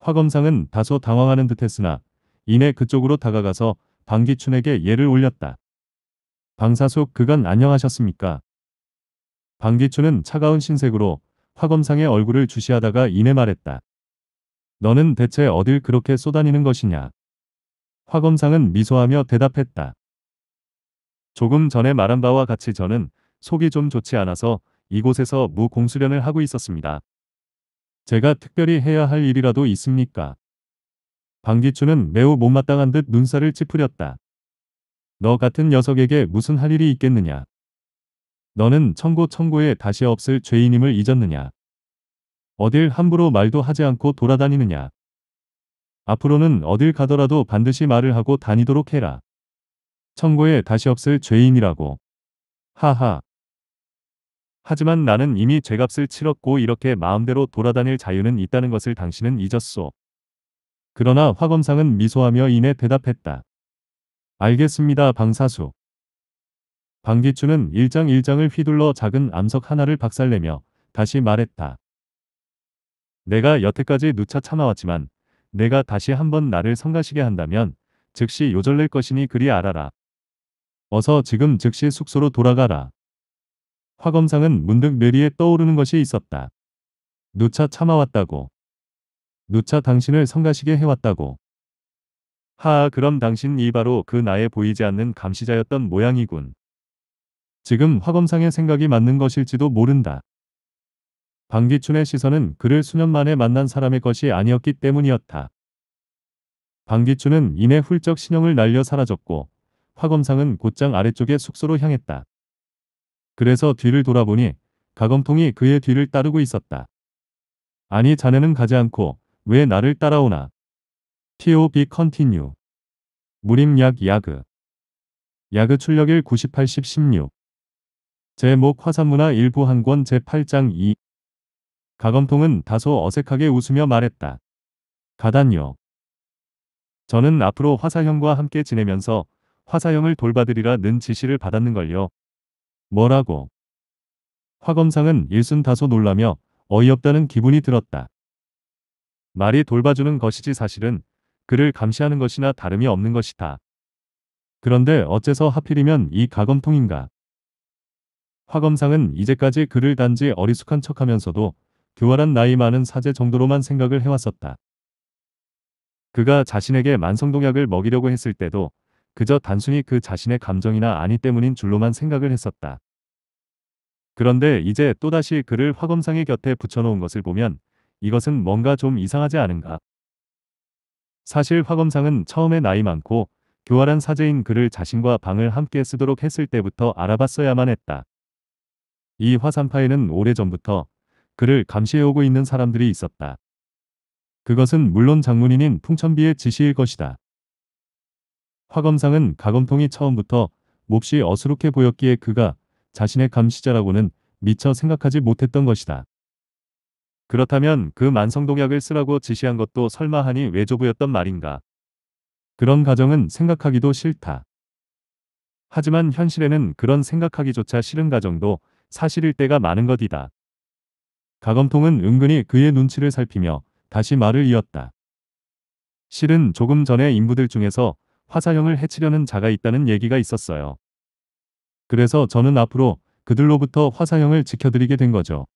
화검상은 다소 당황하는 듯했으나 이내 그쪽으로 다가가서 방기춘에게 예를 올렸다. 방사숙 그간 안녕하셨습니까? 방기춘은 차가운 신색으로 화검상의 얼굴을 주시하다가 이내 말했다. 너는 대체 어딜 그렇게 쏘다니는 것이냐? 화검상은 미소하며 대답했다. 조금 전에 말한 바와 같이 저는 속이 좀 좋지 않아서 이곳에서 무공수련을 하고 있었습니다. 제가 특별히 해야 할 일이라도 있습니까? 방기춘은 매우 못마땅한 듯 눈살을 찌푸렸다. 너 같은 녀석에게 무슨 할 일이 있겠느냐. 너는 천고천고에 다시 없을 죄인임을 잊었느냐. 어딜 함부로 말도 하지 않고 돌아다니느냐. 앞으로는 어딜 가더라도 반드시 말을 하고 다니도록 해라. 천고에 다시 없을 죄인이라고. 하하. 하지만 나는 이미 죄값을 치렀고 이렇게 마음대로 돌아다닐 자유는 있다는 것을 당신은 잊었소. 그러나 화검상은 미소하며 이내 대답했다. 알겠습니다 방사수. 방기춘은 일장 일장을 휘둘러 작은 암석 하나를 박살내며 다시 말했다. 내가 여태까지 누차 참아왔지만 내가 다시 한번 나를 성가시게 한다면 즉시 요절낼 것이니 그리 알아라. 어서 지금 즉시 숙소로 돌아가라. 화검상은 문득 뇌리에 떠오르는 것이 있었다. 누차 참아왔다고. 누차 당신을 성가시게 해왔다고. 하아 그럼 당신 이 바로 그 나의 보이지 않는 감시자였던 모양이군. 지금 화검상의 생각이 맞는 것일지도 모른다. 방기춘의 시선은 그를 수년 만에 만난 사람의 것이 아니었기 때문이었다. 방기춘은 이내 훌쩍 신형을 날려 사라졌고 화검상은 곧장 아래쪽의 숙소로 향했다. 그래서 뒤를 돌아보니 가검통이 그의 뒤를 따르고 있었다. 아니 자네는 가지 않고 왜 나를 따라오나. TOB 컨티뉴 무림약 야그 야그 출력일 9810 16 제목 화산문화 일부 한권 제8장 2 가검통은 다소 어색하게 웃으며 말했다. 가단요. 저는 앞으로 화사형과 함께 지내면서 화사형을 돌봐드리라는 지시를 받았는걸요. 뭐라고? 화검상은 일순 다소 놀라며 어이없다는 기분이 들었다. 말이 돌봐주는 것이지 사실은 그를 감시하는 것이나 다름이 없는 것이다. 그런데 어째서 하필이면 이 가검통인가? 화 검상은 이제까지 그를 단지 어리숙한 척하면서도 교활한 나이 많은 사제 정도로만 생각을 해왔었다. 그가 자신에게 만성동약을 먹이려고 했을 때도 그저 단순히 그 자신의 감정이나 아니 때문인 줄로만 생각을 했었다. 그런데 이제 또다시 그를 화검상의 곁에 붙여놓은 것을 보면 이것은 뭔가 좀 이상하지 않은가. 사실 화검상은 처음에 나이 많고 교활한 사제인 그를 자신과 방을 함께 쓰도록 했을 때부터 알아봤어야만 했다. 이 화산파에는 오래전부터 그를 감시해오고 있는 사람들이 있었다. 그것은 물론 장문인인 풍천비의 지시일 것이다. 화검상은 가검통이 처음부터 몹시 어수룩해 보였기에 그가 자신의 감시자라고는 미처 생각하지 못했던 것이다. 그렇다면 그만성동약을 쓰라고 지시한 것도 설마 하니 외조부였던 말인가. 그런 가정은 생각하기도 싫다. 하지만 현실에는 그런 생각하기조차 싫은 가정도 사실일 때가 많은 것이다. 가검통은 은근히 그의 눈치를 살피며 다시 말을 이었다. 실은 조금 전에 인부들 중에서 화사형을 해치려는 자가 있다는 얘기가 있었어요. 그래서 저는 앞으로 그들로부터 화사형을 지켜드리게 된 거죠.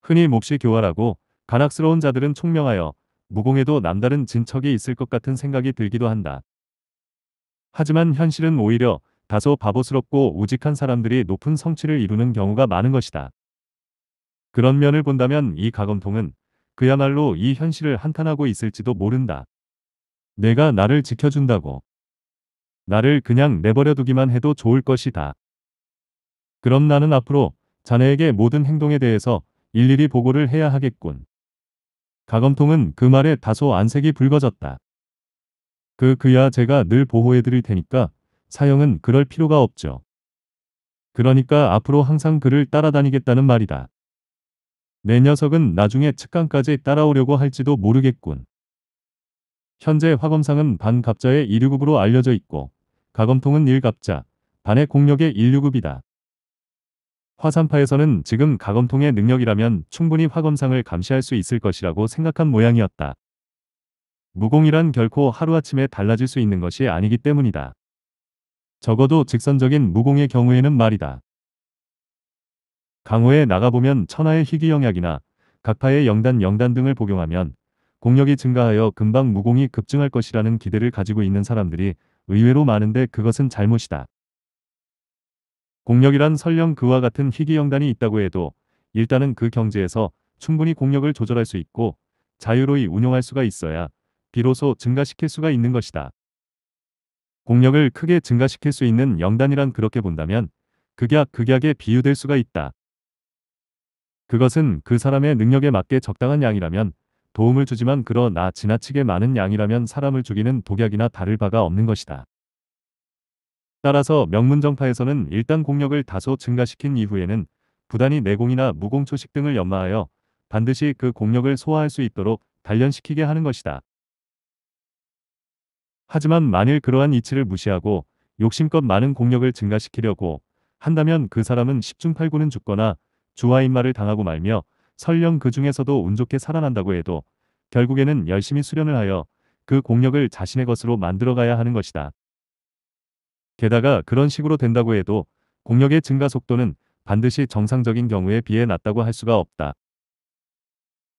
흔히 몹시 교활하고 간악스러운 자들은 총명하여 무공에도 남다른 진척이 있을 것 같은 생각이 들기도 한다. 하지만 현실은 오히려 다소 바보스럽고 우직한 사람들이 높은 성취를 이루는 경우가 많은 것이다. 그런 면을 본다면 이 가검통은 그야말로 이 현실을 한탄하고 있을지도 모른다. 내가 나를 지켜준다고. 나를 그냥 내버려두기만 해도 좋을 것이다. 그럼 나는 앞으로 자네에게 모든 행동에 대해서 일일이 보고를 해야 하겠군. 가검통은 그 말에 다소 안색이 붉어졌다. 그 그야 제가 늘 보호해드릴 테니까 사형은 그럴 필요가 없죠. 그러니까 앞으로 항상 그를 따라다니겠다는 말이다. 내 녀석은 나중에 측간까지 따라오려고 할지도 모르겠군. 현재 화검상은 반갑자의 1류급으로 알려져 있고 가검통은 1갑자, 반의 공력의 1류급이다. 화산파에서는 지금 가검통의 능력이라면 충분히 화검상을 감시할 수 있을 것이라고 생각한 모양이었다. 무공이란 결코 하루아침에 달라질 수 있는 것이 아니기 때문이다. 적어도 직선적인 무공의 경우에는 말이다. 강호에 나가보면 천하의 희귀 영약이나 각파의 영단 영단 등을 복용하면 공력이 증가하여 금방 무공이 급증할 것이라는 기대를 가지고 있는 사람들이 의외로 많은데 그것은 잘못이다. 공력이란 설령 그와 같은 희귀 영단이 있다고 해도 일단은 그경지에서 충분히 공력을 조절할 수 있고 자유로이 운용할 수가 있어야 비로소 증가시킬 수가 있는 것이다. 공력을 크게 증가시킬 수 있는 영단이란 그렇게 본다면 극약 극약에 비유될 수가 있다. 그것은 그 사람의 능력에 맞게 적당한 양이라면 도움을 주지만 그러나 지나치게 많은 양이라면 사람을 죽이는 독약이나 다를 바가 없는 것이다. 따라서 명문정파에서는 일단 공력을 다소 증가시킨 이후에는 부단히 내공이나 무공초식 등을 연마하여 반드시 그 공력을 소화할 수 있도록 단련시키게 하는 것이다. 하지만 만일 그러한 이치를 무시하고 욕심껏 많은 공력을 증가시키려고 한다면 그 사람은 10중 8구는 죽거나 주와인마를 당하고 말며 설령 그 중에서도 운 좋게 살아난다고 해도 결국에는 열심히 수련을 하여 그 공력을 자신의 것으로 만들어가야 하는 것이다. 게다가 그런 식으로 된다고 해도 공력의 증가 속도는 반드시 정상적인 경우에 비해 낮다고 할 수가 없다.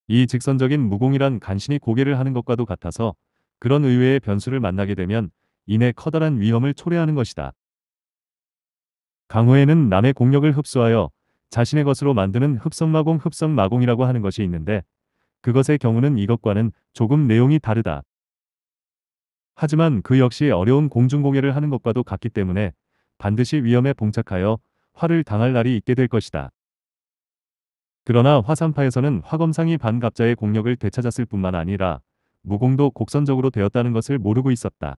이 직선적인 무공이란 간신히 고개를 하는 것과도 같아서 그런 의외의 변수를 만나게 되면 이내 커다란 위험을 초래하는 것이다. 강호에는 남의 공력을 흡수하여 자신의 것으로 만드는 흡성마공 흡성마공이라고 하는 것이 있는데 그것의 경우는 이것과는 조금 내용이 다르다. 하지만 그 역시 어려운 공중공예를 하는 것과도 같기 때문에 반드시 위험에 봉착하여 화를 당할 날이 있게 될 것이다. 그러나 화산파에서는 화검상이 반갑자의 공력을 되찾았을 뿐만 아니라 무공도 곡선적으로 되었다는 것을 모르고 있었다.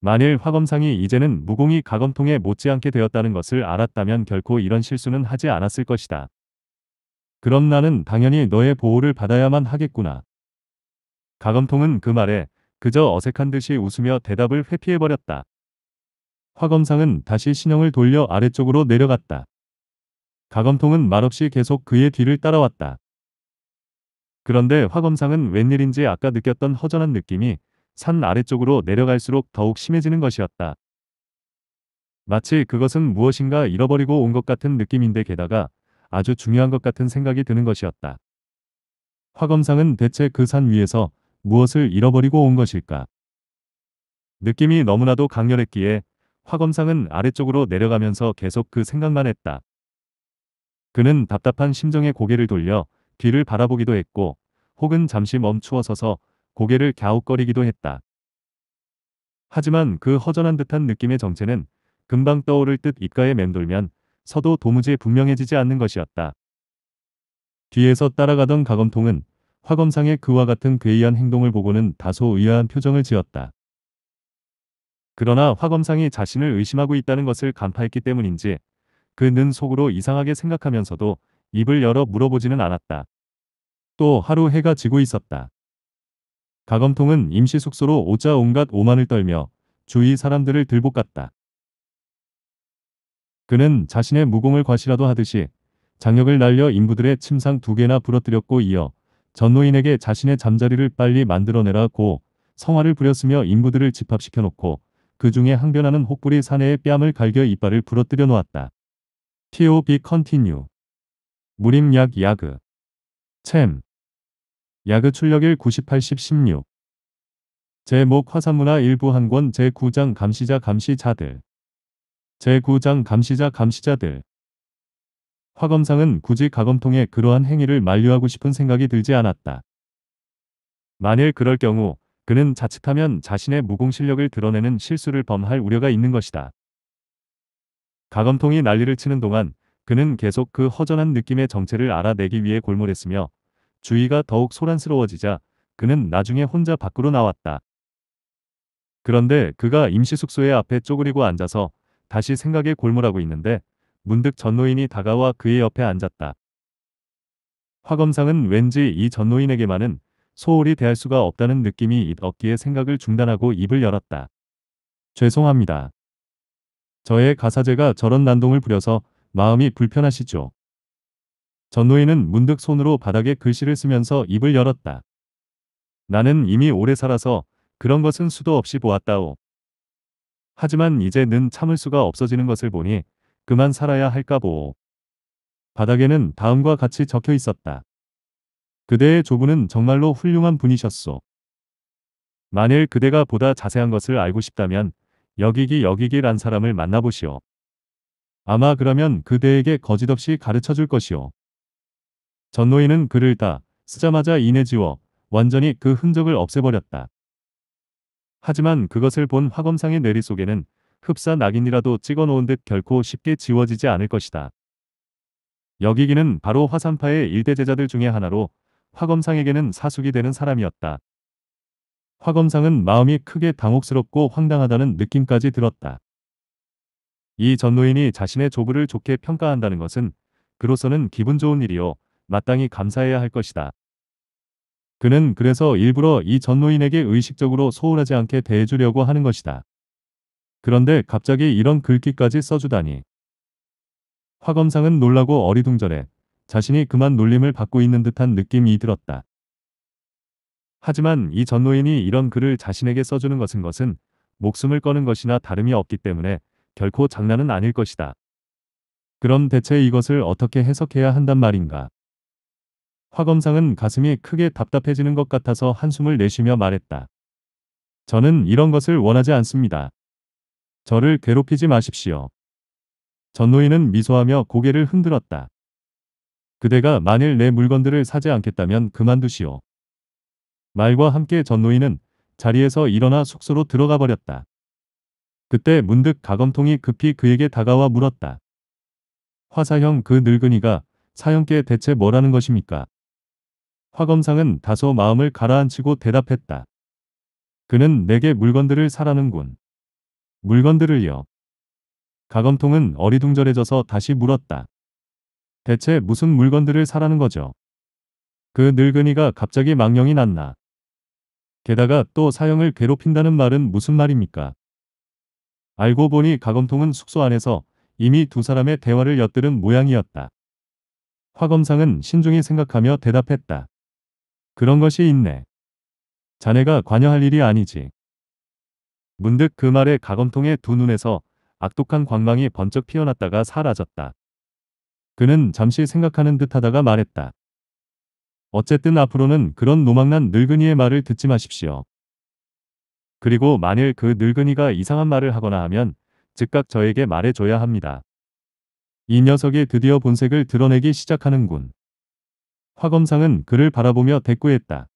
만일 화검상이 이제는 무공이 가검통에 못지않게 되었다는 것을 알았다면 결코 이런 실수는 하지 않았을 것이다. 그럼 나는 당연히 너의 보호를 받아야만 하겠구나. 가검통은 그 말에 그저 어색한 듯이 웃으며 대답을 회피해버렸다. 화검상은 다시 신형을 돌려 아래쪽으로 내려갔다. 가검통은 말없이 계속 그의 뒤를 따라왔다. 그런데 화검상은 웬일인지 아까 느꼈던 허전한 느낌이 산 아래쪽으로 내려갈수록 더욱 심해지는 것이었다. 마치 그것은 무엇인가 잃어버리고 온 것 같은 느낌인데 게다가 아주 중요한 것 같은 생각이 드는 것이었다. 화검상은 대체 그 산 위에서 무엇을 잃어버리고 온 것일까? 느낌이 너무나도 강렬했기에 화검상은 아래쪽으로 내려가면서 계속 그 생각만 했다. 그는 답답한 심정에 고개를 돌려 뒤를 바라보기도 했고 혹은 잠시 멈추어 서서 고개를 갸웃거리기도 했다. 하지만 그 허전한 듯한 느낌의 정체는 금방 떠오를 듯 입가에 맴돌면 서도 도무지 분명해지지 않는 것이었다. 뒤에서 따라가던 가검통은 화검상의 그와 같은 괴이한 행동을 보고는 다소 의아한 표정을 지었다. 그러나 화검상이 자신을 의심하고 있다는 것을 간파했기 때문인지 그는 속으로 이상하게 생각하면서도 입을 열어 물어보지는 않았다. 또 하루 해가 지고 있었다. 가검통은 임시 숙소로 오자 온갖 오만을 떨며 주위 사람들을 들볶았다. 그는 자신의 무공을 과시라도 하듯이 장력을 날려 인부들의 침상 두 개나 부러뜨렸고 이어 전노인에게 자신의 잠자리를 빨리 만들어내라고 성화를 부렸으며 인부들을 집합시켜 놓고 그 중에 항변하는 혹불이 사내의 뺨을 갈겨 이빨을 부러뜨려 놓았다. TOB 컨티뉴 무림약 야그 챔. 야그 출력일 9810 16. 제목 화산문화 일부 한권 제9장 감시자 감시자들. 제9장 감시자 감시자들. 화검상은 굳이 가검통에 그러한 행위를 만류하고 싶은 생각이 들지 않았다. 만일 그럴 경우 그는 자칫하면 자신의 무공실력을 드러내는 실수를 범할 우려가 있는 것이다. 가검통이 난리를 치는 동안 그는 계속 그 허전한 느낌의 정체를 알아내기 위해 골몰했으며 주위가 더욱 소란스러워지자 그는 나중에 혼자 밖으로 나왔다. 그런데 그가 임시 숙소의 앞에 쪼그리고 앉아서 다시 생각에 골몰하고 있는데 문득 전노인이 다가와 그의 옆에 앉았다. 화검상은 왠지 이 전노인에게만은 소홀히 대할 수가 없다는 느낌이 입었기에 생각을 중단하고 입을 열었다. 죄송합니다. 저의 가사제가 저런 난동을 부려서 마음이 불편하시죠. 전노인은 문득 손으로 바닥에 글씨를 쓰면서 입을 열었다. 나는 이미 오래 살아서 그런 것은 수도 없이 보았다오. 하지만 이제 는 참을 수가 없어지는 것을 보니 그만 살아야 할까 보오. 바닥에는 다음과 같이 적혀 있었다. 그대의 조부는 정말로 훌륭한 분이셨소. 만일 그대가 보다 자세한 것을 알고 싶다면 여기기 여기기란 사람을 만나보시오. 아마 그러면 그대에게 거짓없이 가르쳐 줄것이오 전노인은 글을 따 쓰자마자 인해 지워 완전히 그 흔적을 없애버렸다. 하지만 그것을 본 화검상의 내리 속에는 흡사 낙인이라도 찍어 놓은 듯 결코 쉽게 지워지지 않을 것이다. 여기기는 바로 화산파의 일대 제자들 중의 하나로 화검상에게는 사숙이 되는 사람이었다. 화검상은 마음이 크게 당혹스럽고 황당하다는 느낌까지 들었다. 이 전노인이 자신의 조부를 좋게 평가한다는 것은 그로서는 기분 좋은 일이요 마땅히 감사해야 할 것이다. 그는 그래서 일부러 이 전노인에게 의식적으로 소홀하지 않게 대해주려고 하는 것이다. 그런데 갑자기 이런 글귀까지 써주다니. 화검상은 놀라고 어리둥절해 자신이 그만 놀림을 받고 있는 듯한 느낌이 들었다. 하지만 이 전노인이 이런 글을 자신에게 써주는 것은 것은 목숨을 꺼는 것이나 다름이 없기 때문에 결코 장난은 아닐 것이다. 그럼 대체 이것을 어떻게 해석해야 한단 말인가? 화검상은 가슴이 크게 답답해지는 것 같아서 한숨을 내쉬며 말했다. 저는 이런 것을 원하지 않습니다. 저를 괴롭히지 마십시오. 전노인은 미소하며 고개를 흔들었다. 그대가 만일 내 물건들을 사지 않겠다면 그만두시오. 말과 함께 전노인은 자리에서 일어나 숙소로 들어가 버렸다. 그때 문득 가검통이 급히 그에게 다가와 물었다. 화사형 그 늙은이가 사형께 대체 뭐라는 것입니까? 화검상은 다소 마음을 가라앉히고 대답했다. 그는 내게 물건들을 사라는군. 물건들을요. 가검통은 어리둥절해져서 다시 물었다. 대체 무슨 물건들을 사라는 거죠? 그 늙은이가 갑자기 망령이 났나. 게다가 또 사형을 괴롭힌다는 말은 무슨 말입니까? 알고 보니 가검통은 숙소 안에서 이미 두 사람의 대화를 엿들은 모양이었다. 화검상은 신중히 생각하며 대답했다. 그런 것이 있네. 자네가 관여할 일이 아니지. 문득 그 말에 가검통의 두 눈에서 악독한 광망이 번쩍 피어났다가 사라졌다. 그는 잠시 생각하는 듯하다가 말했다. 어쨌든 앞으로는 그런 노망난 늙은이의 말을 듣지 마십시오. 그리고 만일 그 늙은이가 이상한 말을 하거나 하면 즉각 저에게 말해줘야 합니다. 이 녀석이 드디어 본색을 드러내기 시작하는군. 화검상은 그를 바라보며 대꾸했다.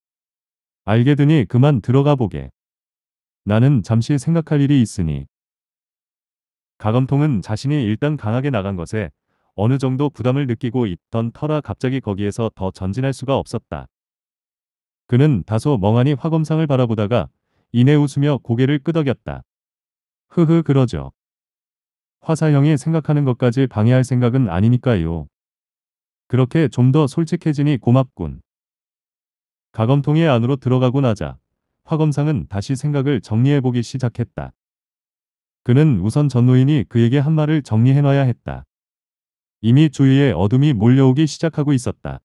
알게 되니 그만 들어가 보게. 나는 잠시 생각할 일이 있으니. 가검통은 자신이 일단 강하게 나간 것에 어느 정도 부담을 느끼고 있던 터라 갑자기 거기에서 더 전진할 수가 없었다. 그는 다소 멍하니 화검상을 바라보다가 이내 웃으며 고개를 끄덕였다. 흐흐 그러죠. 화사형이 생각하는 것까지 방해할 생각은 아니니까요. 그렇게 좀 더 솔직해지니 고맙군. 가검통의 안으로 들어가고 나자 화 검상은 다시 생각을 정리해보기 시작했다. 그는 우선 전노인이 그에게 한 말을 정리해놔야 했다. 이미 주위에 어둠이 몰려오기 시작하고 있었다.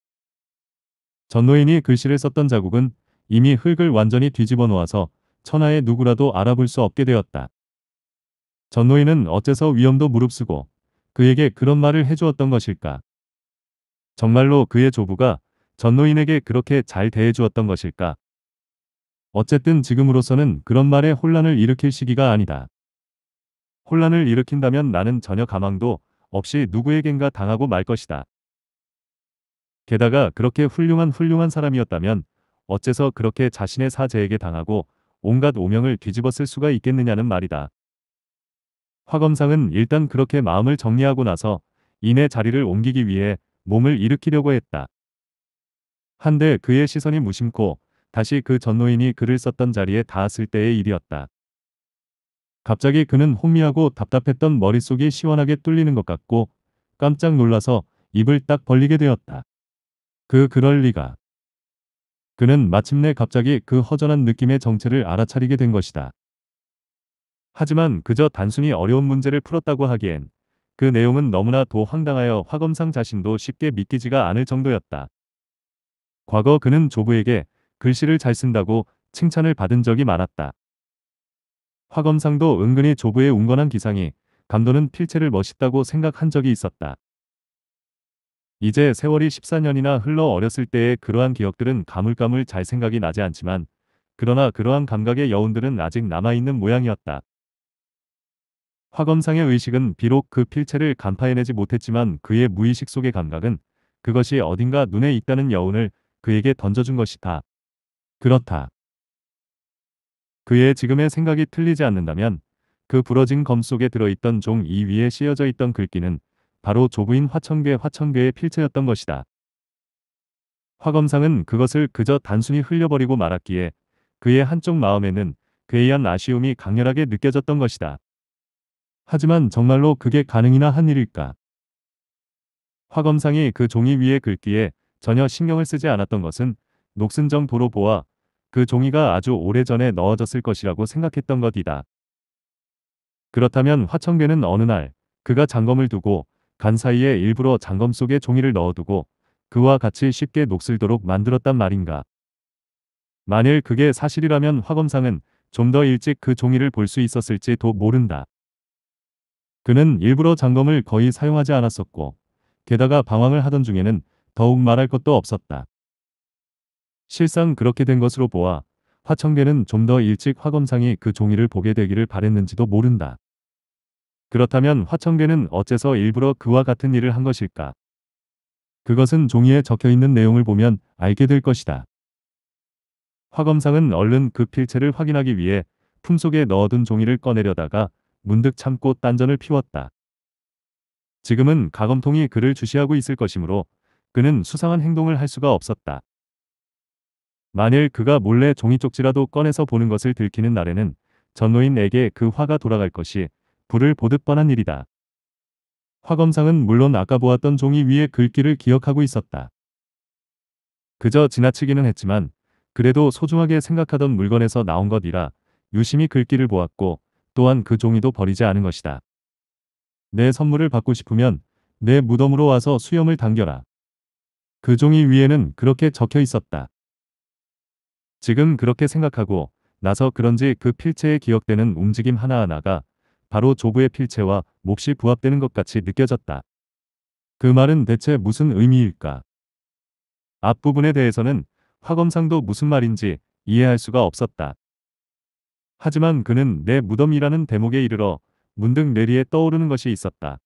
전노인이 글씨를 썼던 자국은 이미 흙을 완전히 뒤집어 놓아서 천하의 누구라도 알아볼 수 없게 되었다. 전노인은 어째서 위험도 무릅쓰고 그에게 그런 말을 해주었던 것일까? 정말로 그의 조부가 전노인에게 그렇게 잘 대해주었던 것일까? 어쨌든 지금으로서는 그런 말에 혼란을 일으킬 시기가 아니다. 혼란을 일으킨다면 나는 전혀 가망도 없이 누구에겐가 당하고 말 것이다. 게다가 그렇게 훌륭한 훌륭한 사람이었다면 어째서 그렇게 자신의 사제에게 당하고 온갖 오명을 뒤집었을 수가 있겠느냐는 말이다. 화검상은 일단 그렇게 마음을 정리하고 나서 이내 자리를 옮기기 위해 몸을 일으키려고 했다. 한데 그의 시선이 무심코 다시 그 전노인이 글을 썼던 자리에 닿았을 때의 일이었다. 갑자기 그는 혼미하고 답답했던 머릿속이 시원하게 뚫리는 것 같고 깜짝 놀라서 입을 딱 벌리게 되었다. 그 그럴 리가. 그는 마침내 갑자기 그 허전한 느낌의 정체를 알아차리게 된 것이다. 하지만 그저 단순히 어려운 문제를 풀었다고 하기엔 그 내용은 너무나도 황당하여 화검상 자신도 쉽게 믿기지가 않을 정도였다. 과거 그는 조부에게 글씨를 잘 쓴다고 칭찬을 받은 적이 많았다. 화검상도 은근히 조부의 운건한 기상이 감도는 필체를 멋있다고 생각한 적이 있었다. 이제 세월이 14년이나 흘러 어렸을 때의 그러한 기억들은 가물가물 잘 생각이 나지 않지만 그러나 그러한 감각의 여운들은 아직 남아있는 모양이었다. 화검상의 의식은 비록 그 필체를 간파해내지 못했지만 그의 무의식 속의 감각은 그것이 어딘가 눈에 있다는 여운을 그에게 던져준 것이다. 그렇다. 그의 지금의 생각이 틀리지 않는다면 그 부러진 검 속에 들어있던 종 이 위에 씌어져 있던 글귀는 바로 조부인 화천괴 화천괴의 필체였던 것이다. 화검상은 그것을 그저 단순히 흘려버리고 말았기에 그의 한쪽 마음에는 괴이한 아쉬움이 강렬하게 느껴졌던 것이다. 하지만 정말로 그게 가능이나 한 일일까? 화검상이 그 종이 위에 긁기에 전혀 신경을 쓰지 않았던 것은 녹슨 정도로 보아 그 종이가 아주 오래전에 넣어졌을 것이라고 생각했던 것이다. 그렇다면 화청괴는 어느 날 그가 장검을 두고 간 사이에 일부러 장검 속에 종이를 넣어두고 그와 같이 쉽게 녹슬도록 만들었단 말인가. 만일 그게 사실이라면 화검상은 좀 더 일찍 그 종이를 볼 수 있었을지도 모른다. 그는 일부러 장검을 거의 사용하지 않았었고 게다가 방황을 하던 중에는 더욱 말할 것도 없었다. 실상 그렇게 된 것으로 보아 화청계는 좀 더 일찍 화검상이 그 종이를 보게 되기를 바랬는지도 모른다. 그렇다면 화청계는 어째서 일부러 그와 같은 일을 한 것일까? 그것은 종이에 적혀있는 내용을 보면 알게 될 것이다. 화검상은 얼른 그 필체를 확인하기 위해 품속에 넣어둔 종이를 꺼내려다가 문득 참고 딴전을 피웠다. 지금은 가검통이 그를 주시하고 있을 것이므로 그는 수상한 행동을 할 수가 없었다. 만일 그가 몰래 종이 쪽지라도 꺼내서 보는 것을 들키는 날에는 전노인에게 그 화가 돌아갈 것이 불을 보듯 뻔한 일이다. 화검상은 물론 아까 보았던 종이 위에 글귀를 기억하고 있었다. 그저 지나치기는 했지만 그래도 소중하게 생각하던 물건에서 나온 것이라 유심히 글귀를 보았고 또한 그 종이도 버리지 않은 것이다. 내 선물을 받고 싶으면 내 무덤으로 와서 수염을 당겨라. 그 종이 위에는 그렇게 적혀 있었다. 지금 그렇게 생각하고 나서 그런지 그 필체에 기억되는 움직임 하나하나가 바로 조부의 필체와 몹시 부합되는 것 같이 느껴졌다. 그 말은 대체 무슨 의미일까? 앞부분에 대해서는 화검상도 무슨 말인지 이해할 수가 없었다. 하지만 그는 내 무덤이라는 대목에 이르러 문득 뇌리에 떠오르는 것이 있었다.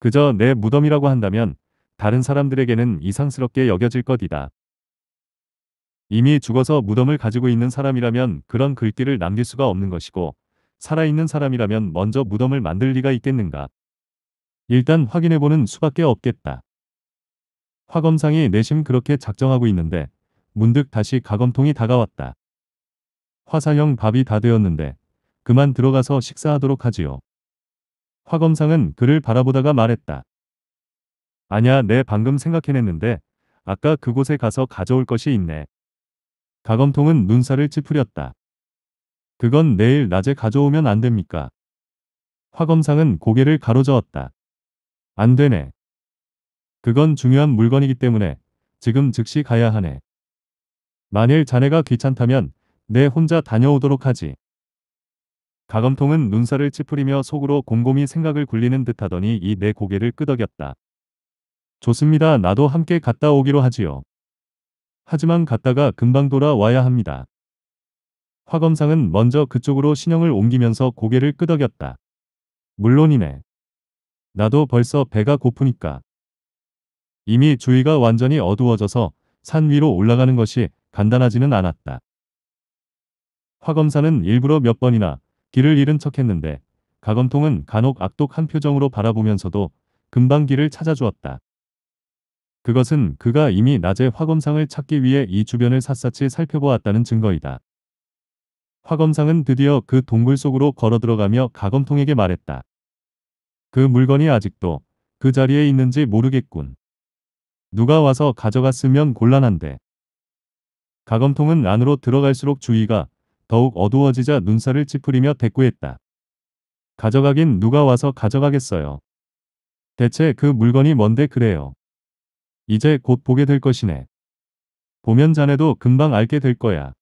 그저 내 무덤이라고 한다면 다른 사람들에게는 이상스럽게 여겨질 것이다. 이미 죽어서 무덤을 가지고 있는 사람이라면 그런 글귀를 남길 수가 없는 것이고 살아있는 사람이라면 먼저 무덤을 만들 리가 있겠는가. 일단 확인해보는 수밖에 없겠다. 화검상이 내심 그렇게 작정하고 있는데 문득 다시 가검통이 다가왔다. 화사형 밥이 다 되었는데 그만 들어가서 식사하도록 하지요. 화검상은 그를 바라보다가 말했다. 아냐 내 방금 생각해냈는데 아까 그곳에 가서 가져올 것이 있네. 가검통은 눈살을 찌푸렸다. 그건 내일 낮에 가져오면 안 됩니까? 화검상은 고개를 가로저었다. 안 되네. 그건 중요한 물건이기 때문에 지금 즉시 가야 하네. 만일 자네가 귀찮다면 내 혼자 다녀오도록 하지. 가검통은 눈살을 찌푸리며 속으로 곰곰이 생각을 굴리는 듯하더니 이 내 고개를 끄덕였다. 좋습니다. 나도 함께 갔다 오기로 하지요. 하지만 갔다가 금방 돌아와야 합니다. 화검상은 먼저 그쪽으로 신형을 옮기면서 고개를 끄덕였다. 물론이네. 나도 벌써 배가 고프니까. 이미 주위가 완전히 어두워져서 산 위로 올라가는 것이 간단하지는 않았다. 화검사는 일부러 몇 번이나 길을 잃은 척했는데 가검통은 간혹 악독한 표정으로 바라보면서도 금방 길을 찾아주었다. 그것은 그가 이미 낮에 화검상을 찾기 위해 이 주변을 샅샅이 살펴보았다는 증거이다. 화검상은 드디어 그 동굴 속으로 걸어 들어가며 가검통에게 말했다. 그 물건이 아직도 그 자리에 있는지 모르겠군. 누가 와서 가져갔으면 곤란한데. 가검통은 안으로 들어갈수록 주위가 더욱 어두워지자 눈살을 찌푸리며 대꾸했다. 가져가긴 누가 와서 가져가겠어요. 대체 그 물건이 뭔데 그래요. 이제 곧 보게 될 것이네. 보면 자네도 금방 알게 될 거야.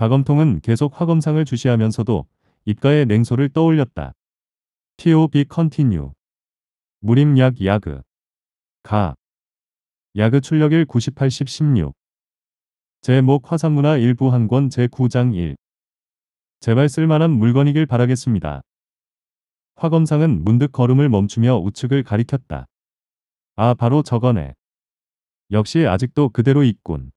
가검통은 계속 화검상을 주시하면서도 입가에 냉소를 떠올렸다. TOB 컨티뉴 무림약 야그 가 야그 출력일 9 8 1 16 제목 화산문화 일부 한권 제9장 1 제발 쓸만한 물건이길 바라겠습니다. 화검상은 문득 걸음을 멈추며 우측을 가리켰다. 아 바로 저거네. 역시 아직도 그대로 있군.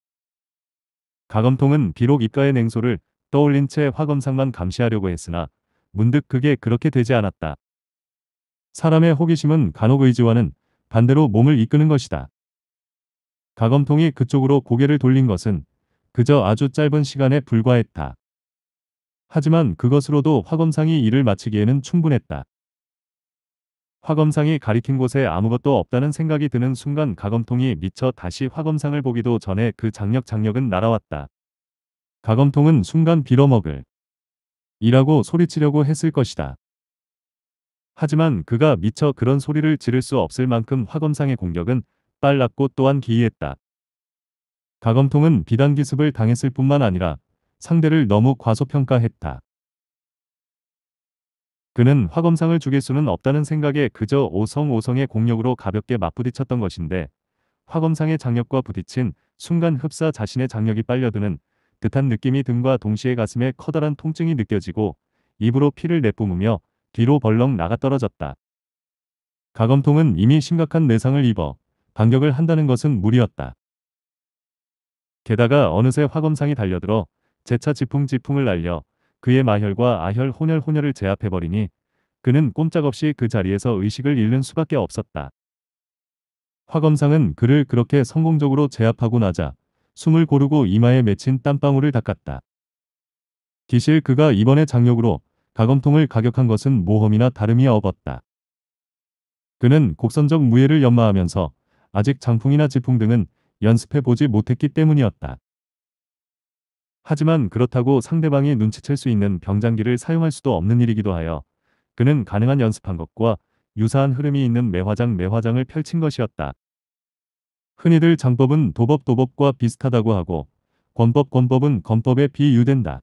가검통은 비록 입가의 냉소를 떠올린 채 화검상만 감시하려고 했으나 문득 그게 그렇게 되지 않았다. 사람의 호기심은 간혹 의지와는 반대로 몸을 이끄는 것이다. 가검통이 그쪽으로 고개를 돌린 것은 그저 아주 짧은 시간에 불과했다. 하지만 그것으로도 화검상이 일을 마치기에는 충분했다. 화검상이 가리킨 곳에 아무것도 없다는 생각이 드는 순간 가검통이 미쳐 다시 화검상을 보기도 전에 그 장력 장력은 날아왔다. 가검통은 순간 빌어먹을 이라고 소리치려고 했을 것이다. 하지만 그가 미처 그런 소리를 지를 수 없을 만큼 화검상의 공격은 빨랐고 또한 기이했다. 가검통은 비단 기습을 당했을 뿐만 아니라 상대를 너무 과소평가했다. 그는 화검상을 죽일 수는 없다는 생각에 그저 오성오성의 공력으로 가볍게 맞부딪혔던 것인데 화검상의 장력과 부딪힌 순간 흡사 자신의 장력이 빨려드는 듯한 느낌이 든과 동시에 가슴에 커다란 통증이 느껴지고 입으로 피를 내뿜으며 뒤로 벌렁 나가 떨어졌다. 가검통은 이미 심각한 내상을 입어 반격을 한다는 것은 무리였다. 게다가 어느새 화검상이 달려들어 재차 지풍지풍을 날려 그의 마혈과 아혈 혼혈 혼혈을 제압해버리니 그는 꼼짝없이 그 자리에서 의식을 잃는 수밖에 없었다. 화검상은 그를 그렇게 성공적으로 제압하고 나자 숨을 고르고 이마에 맺힌 땀방울을 닦았다. 기실 그가 이번에 장력으로 가검통을 가격한 것은 모험이나 다름이 없었다. 그는 곡선적 무예를 연마하면서 아직 장풍이나 지풍 등은 연습해보지 못했기 때문이었다. 하지만 그렇다고 상대방이 눈치챌 수 있는 병장기를 사용할 수도 없는 일이기도 하여 그는 가능한 연습한 것과 유사한 흐름이 있는 매화장 매화장을 펼친 것이었다. 흔히들 장법은 도법 도법과 비슷하다고 하고 권법 권법은 권법에 비유된다.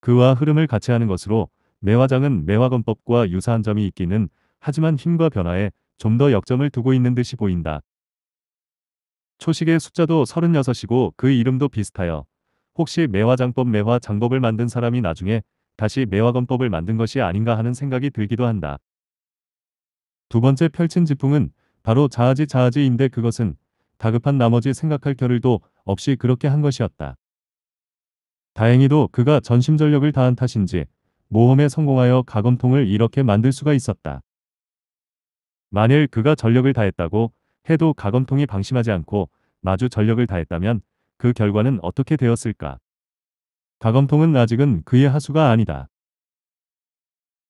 그와 흐름을 같이 하는 것으로 매화장은 매화권법과 유사한 점이 있기는 하지만 힘과 변화에 좀 더 역점을 두고 있는 듯이 보인다. 초식의 숫자도 36이고 그 이름도 비슷하여 혹시 매화장법 매화장법을 만든 사람이 나중에 다시 매화건법을 만든 것이 아닌가 하는 생각이 들기도 한다. 두 번째 펼친 지풍은 바로 자아지 자아지인데 그것은 다급한 나머지 생각할 겨를도 없이 그렇게 한 것이었다. 다행히도 그가 전심전력을 다한 탓인지 모험에 성공하여 가검통을 이렇게 만들 수가 있었다. 만일 그가 전력을 다했다고 해도 가검통이 방심하지 않고 마주 전력을 다했다면 그 결과는 어떻게 되었을까? 가검통은 아직은 그의 하수가 아니다.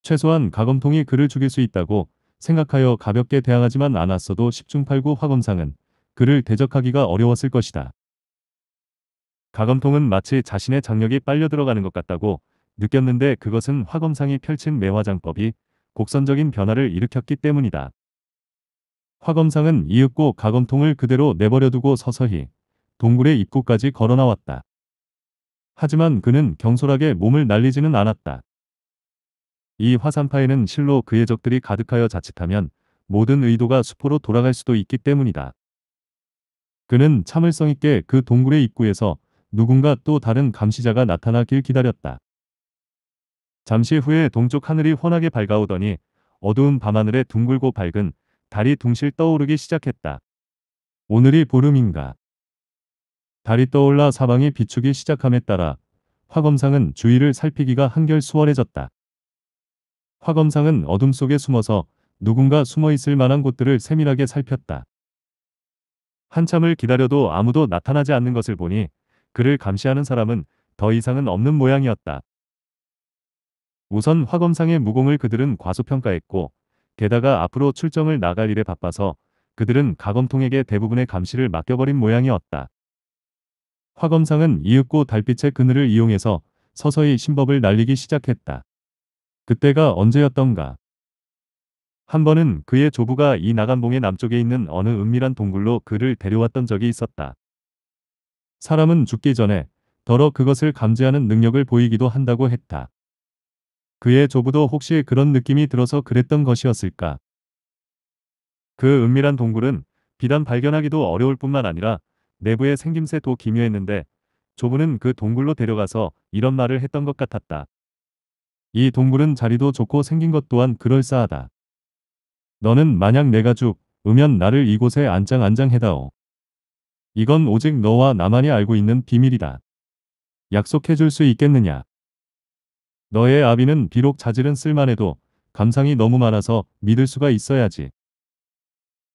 최소한 가검통이 그를 죽일 수 있다고 생각하여 가볍게 대항하지만 않았어도 10중8구 화검상은 그를 대적하기가 어려웠을 것이다. 가검통은 마치 자신의 장력이 빨려 들어가는 것 같다고 느꼈는데 그것은 화검상이 펼친 매화장법이 곡선적인 변화를 일으켰기 때문이다. 화검상은 이윽고 가검통을 그대로 내버려두고 서서히 동굴의 입구까지 걸어나왔다. 하지만 그는 경솔하게 몸을 날리지는 않았다. 이 화산파에는 실로 그의 적들이 가득하여 자칫하면 모든 의도가 수포로 돌아갈 수도 있기 때문이다. 그는 참을성 있게 그 동굴의 입구에서 누군가 또 다른 감시자가 나타나길 기다렸다. 잠시 후에 동쪽 하늘이 훤하게 밝아오더니 어두운 밤하늘에 둥글고 밝은 달이 둥실 떠오르기 시작했다. 오늘이 보름인가? 달이 떠올라 사방이 비추기 시작함에 따라 화검상은 주위를 살피기가 한결 수월해졌다. 화검상은 어둠 속에 숨어서 누군가 숨어 있을 만한 곳들을 세밀하게 살폈다. 한참을 기다려도 아무도 나타나지 않는 것을 보니 그를 감시하는 사람은 더 이상은 없는 모양이었다. 우선 화검상의 무공을 그들은 과소평가했고 게다가 앞으로 출정을 나갈 일에 바빠서 그들은 가검통에게 대부분의 감시를 맡겨버린 모양이었다. 화검상은 이윽고 달빛의 그늘을 이용해서 서서히 신법을 날리기 시작했다. 그때가 언제였던가. 한 번은 그의 조부가 이 나간봉의 남쪽에 있는 어느 은밀한 동굴로 그를 데려왔던 적이 있었다. 사람은 죽기 전에 더러 그것을 감지하는 능력을 보이기도 한다고 했다. 그의 조부도 혹시 그런 느낌이 들어서 그랬던 것이었을까? 그 은밀한 동굴은 비단 발견하기도 어려울 뿐만 아니라 내부의 생김새도 기묘했는데 조부는 그 동굴로 데려가서 이런 말을 했던 것 같았다. 이 동굴은 자리도 좋고 생긴 것 또한 그럴싸하다. 너는 만약 내가 죽으면 나를 이곳에 안장안장해다오. 이건 오직 너와 나만이 알고 있는 비밀이다. 약속해줄 수 있겠느냐? 너의 아비는 비록 자질은 쓸만해도 감상이 너무 많아서 믿을 수가 있어야지.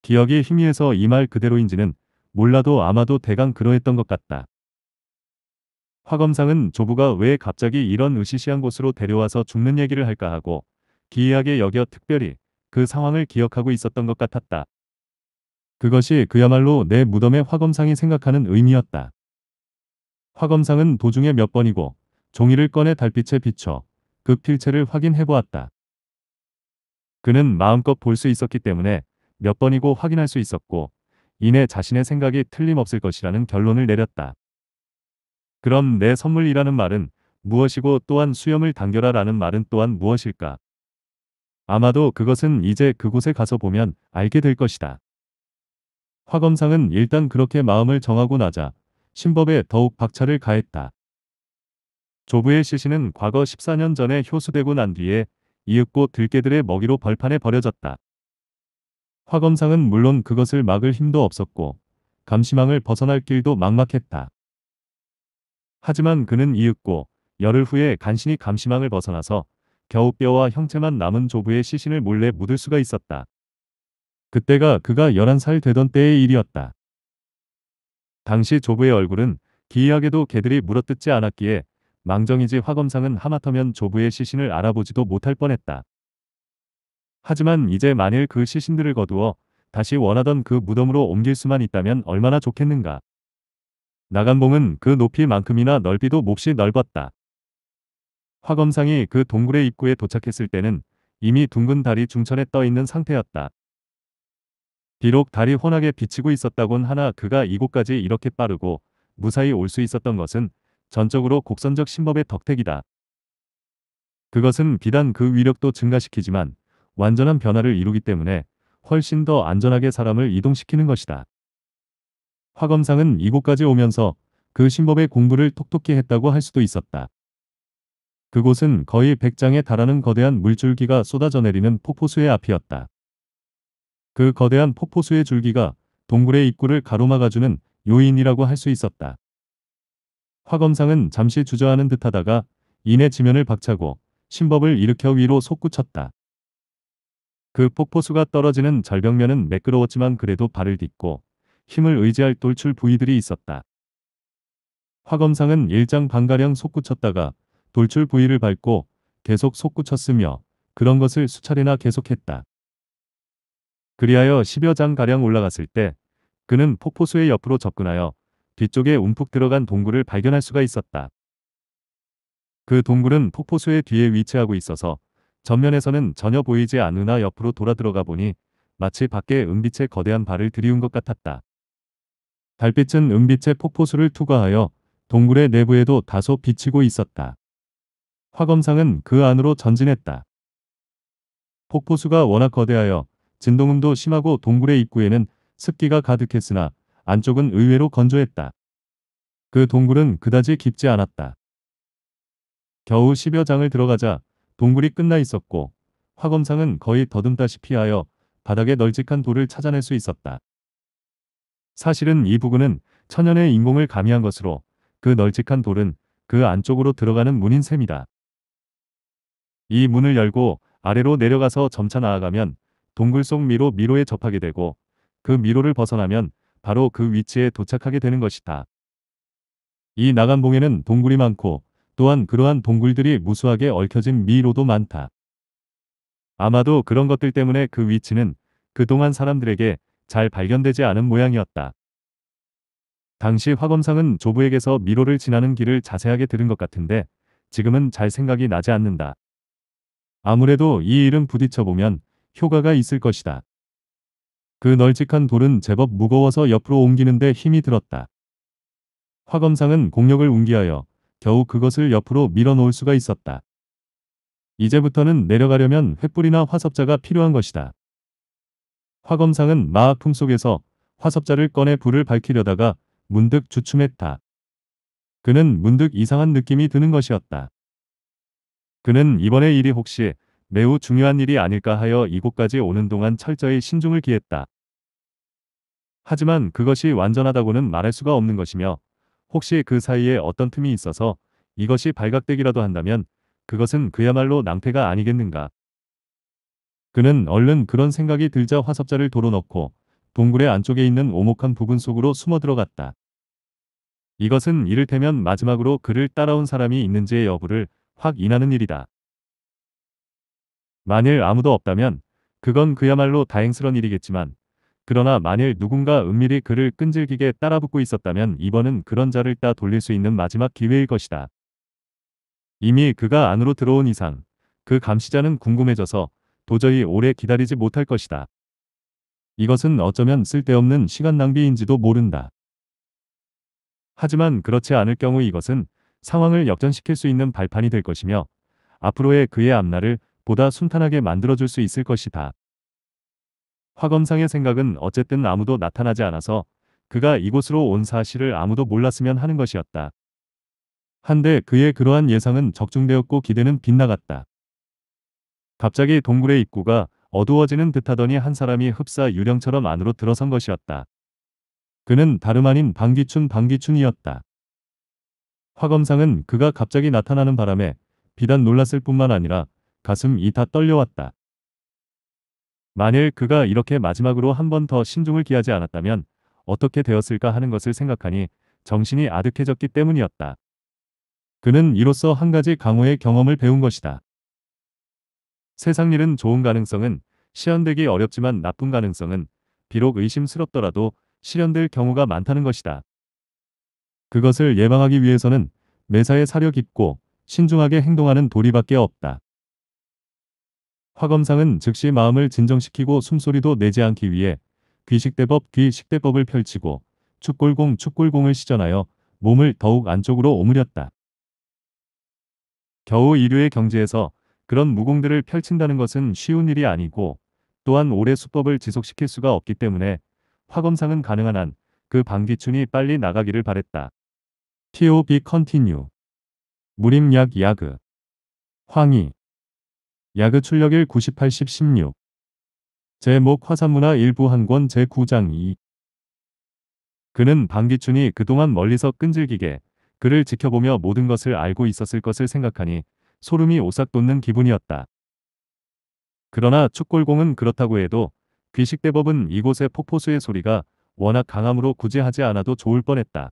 기억이 희미해서 이 말 그대로인지는 몰라도 아마도 대강 그러했던 것 같다. 화검상은 조부가 왜 갑자기 이런 으시시한 곳으로 데려와서 죽는 얘기를 할까 하고 기이하게 여겨 특별히 그 상황을 기억하고 있었던 것 같았다. 그것이 그야말로 내 무덤의 화검상이 생각하는 의미였다. 화검상은 도중에 몇 번이고 종이를 꺼내 달빛에 비춰 그 필체를 확인해 보았다. 그는 마음껏 볼 수 있었기 때문에 몇 번이고 확인할 수 있었고 이내 자신의 생각이 틀림없을 것이라는 결론을 내렸다. 그럼 내 선물이라는 말은 무엇이고 또한 수염을 당겨라 라는 말은 또한 무엇일까? 아마도 그것은 이제 그곳에 가서 보면 알게 될 것이다. 화검상은 일단 그렇게 마음을 정하고 나자 신법에 더욱 박차를 가했다. 조부의 시신은 과거 14년 전에 효수되고 난 뒤에 이윽고 들깨들의 먹이로 벌판에 버려졌다. 화검상은 물론 그것을 막을 힘도 없었고 감시망을 벗어날 길도 막막했다. 하지만 그는 이윽고 열흘 후에 간신히 감시망을 벗어나서 겨우 뼈와 형체만 남은 조부의 시신을 몰래 묻을 수가 있었다. 그때가 그가 11살 되던 때의 일이었다. 당시 조부의 얼굴은 기이하게도 개들이 물어뜯지 않았기에 망정이지 화검상은 하마터면 조부의 시신을 알아보지도 못할 뻔했다. 하지만 이제 만일 그 시신들을 거두어 다시 원하던 그 무덤으로 옮길 수만 있다면 얼마나 좋겠는가. 나간봉은 그 높이만큼이나 넓이도 몹시 넓었다. 화검상이 그 동굴의 입구에 도착했을 때는 이미 둥근 달이 중천에 떠 있는 상태였다. 비록 달이 환하게 비치고 있었다곤 하나 그가 이곳까지 이렇게 빠르고 무사히 올 수 있었던 것은 전적으로 곡선적 신법의 덕택이다. 그것은 비단 그 위력도 증가시키지만 완전한 변화를 이루기 때문에 훨씬 더 안전하게 사람을 이동시키는 것이다. 화검상은 이곳까지 오면서 그 신법의 공부를 톡톡히 했다고 할 수도 있었다. 그곳은 거의 100장에 달하는 거대한 물줄기가 쏟아져 내리는 폭포수의 앞이었다. 그 거대한 폭포수의 줄기가 동굴의 입구를 가로막아주는 요인이라고 할 수 있었다. 화검상은 잠시 주저하는 듯하다가 이내 지면을 박차고 신법을 일으켜 위로 솟구쳤다. 그 폭포수가 떨어지는 절벽면은 매끄러웠지만 그래도 발을 딛고 힘을 의지할 돌출 부위들이 있었다. 화검상은 일장 반가량 솟구쳤다가 돌출 부위를 밟고 계속 솟구쳤으며 그런 것을 수차례나 계속했다. 그리하여 10여 장가량 올라갔을 때 그는 폭포수의 옆으로 접근하여 뒤쪽에 움푹 들어간 동굴을 발견할 수가 있었다. 그 동굴은 폭포수의 뒤에 위치하고 있어서 전면에서는 전혀 보이지 않으나 옆으로 돌아 들어가 보니 마치 밖에 은빛의 거대한 발을 들이운 것 같았다. 달빛은 은빛의 폭포수를 투과하여 동굴의 내부에도 다소 비치고 있었다. 화검상은 그 안으로 전진했다. 폭포수가 워낙 거대하여 진동음도 심하고 동굴의 입구에는 습기가 가득했으나 안쪽은 의외로 건조했다. 그 동굴은 그다지 깊지 않았다. 겨우 10여 장을 들어가자 동굴이 끝나 있었고 화검상은 거의 더듬다시피 하여 바닥에 널찍한 돌을 찾아낼 수 있었다. 사실은 이 부근은 천연의 인공을 가미한 것으로 그 널찍한 돌은 그 안쪽으로 들어가는 문인 셈이다. 이 문을 열고 아래로 내려가서 점차 나아가면 동굴 속 미로 미로에 접하게 되고 그 미로를 벗어나면 바로 그 위치에 도착하게 되는 것이다. 이 나간봉에는 동굴이 많고 또한 그러한 동굴들이 무수하게 얽혀진 미로도 많다. 아마도 그런 것들 때문에 그 위치는 그동안 사람들에게 잘 발견되지 않은 모양이었다. 당시 화검상은 조부에게서 미로를 지나는 길을 자세하게 들은 것 같은데 지금은 잘 생각이 나지 않는다. 아무래도 이 일은 부딪혀보면 효과가 있을 것이다. 그 널찍한 돌은 제법 무거워서 옆으로 옮기는데 힘이 들었다. 화검상은 공력을 운기하여 겨우 그것을 옆으로 밀어놓을 수가 있었다. 이제부터는 내려가려면 횃불이나 화섭자가 필요한 것이다. 화검상은 마아 품속에서 화섭자를 꺼내 불을 밝히려다가 문득 주춤했다. 그는 문득 이상한 느낌이 드는 것이었다. 그는 이번에 일이 혹시 매우 중요한 일이 아닐까 하여 이곳까지 오는 동안 철저히 신중을 기했다. 하지만 그것이 완전하다고는 말할 수가 없는 것이며 혹시 그 사이에 어떤 틈이 있어서 이것이 발각되기라도 한다면 그것은 그야말로 낭패가 아니겠는가. 그는 얼른 그런 생각이 들자 화섭자를 도로 넣고 동굴의 안쪽에 있는 오목한 부분 속으로 숨어 들어갔다. 이것은 이를테면 마지막으로 그를 따라온 사람이 있는지의 여부를 확인하는 일이다. 만일 아무도 없다면 그건 그야말로 다행스런 일이겠지만 그러나 만일 누군가 은밀히 그를 끈질기게 따라붙고 있었다면 이번은 그런 자를 따 돌릴 수 있는 마지막 기회일 것이다. 이미 그가 안으로 들어온 이상 그 감시자는 궁금해져서 도저히 오래 기다리지 못할 것이다. 이것은 어쩌면 쓸데없는 시간 낭비인지도 모른다. 하지만 그렇지 않을 경우 이것은 상황을 역전시킬 수 있는 발판이 될 것이며 앞으로의 그의 앞날을 보다 순탄하게 만들어줄 수 있을 것이다. 화검상의 생각은 어쨌든 아무도 나타나지 않아서 그가 이곳으로 온 사실을 아무도 몰랐으면 하는 것이었다. 한데 그의 그러한 예상은 적중되었고 기대는 빗나갔다. 갑자기 동굴의 입구가 어두워지는 듯하더니 한 사람이 흡사 유령처럼 안으로 들어선 것이었다. 그는 다름 아닌 방귀춘 방귀춘이었다. 화검상은 그가 갑자기 나타나는 바람에 비단 놀랐을 뿐만 아니라 가슴이 다 떨려왔다. 만일 그가 이렇게 마지막으로 한 번 더 신중을 기하지 않았다면 어떻게 되었을까 하는 것을 생각하니 정신이 아득해졌기 때문이었다. 그는 이로써 한 가지 강호의 경험을 배운 것이다. 세상 일은 좋은 가능성은 실현되기 어렵지만 나쁜 가능성은 비록 의심스럽더라도 실현될 경우가 많다는 것이다. 그것을 예방하기 위해서는 매사에 사려 깊고 신중하게 행동하는 도리밖에 없다. 화검상은 즉시 마음을 진정시키고 숨소리도 내지 않기 위해 귀식대법 귀식대법을 펼치고 축골공 축골공을 시전하여 몸을 더욱 안쪽으로 오므렸다. 겨우 이류의 경지에서 그런 무공들을 펼친다는 것은 쉬운 일이 아니고 또한 오래 수법을 지속시킬 수가 없기 때문에 화검상은 가능한 한 그 방귀춘이 빨리 나가기를 바랬다. TOB 컨티뉴 무림약 야그 황희 야그 출력일 90, 80, 16 제목 화산문화 일부 한권 제9장 2 그는 방기춘이 그동안 멀리서 끈질기게 그를 지켜보며 모든 것을 알고 있었을 것을 생각하니 소름이 오싹 돋는 기분이었다. 그러나 축골공은 그렇다고 해도 귀식대법은 이곳의 폭포수의 소리가 워낙 강함으로 굳이 하지 않아도 좋을 뻔했다.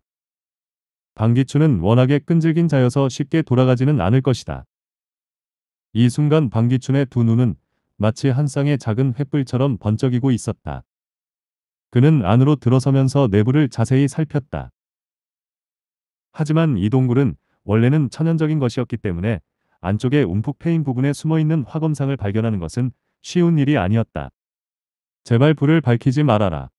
방기춘은 워낙에 끈질긴 자여서 쉽게 돌아가지는 않을 것이다. 이 순간 방귀춘의두 눈은 마치 한 쌍의 작은 횃불처럼 번쩍이고 있었다. 그는 안으로 들어서면서 내부를 자세히 살폈다. 하지만 이 동굴은 원래는 천연적인 것이었기 때문에 안쪽에 움푹 패인 부분에 숨어있는 화검상을 발견하는 것은 쉬운 일이 아니었다. 제발 불을 밝히지 말아라.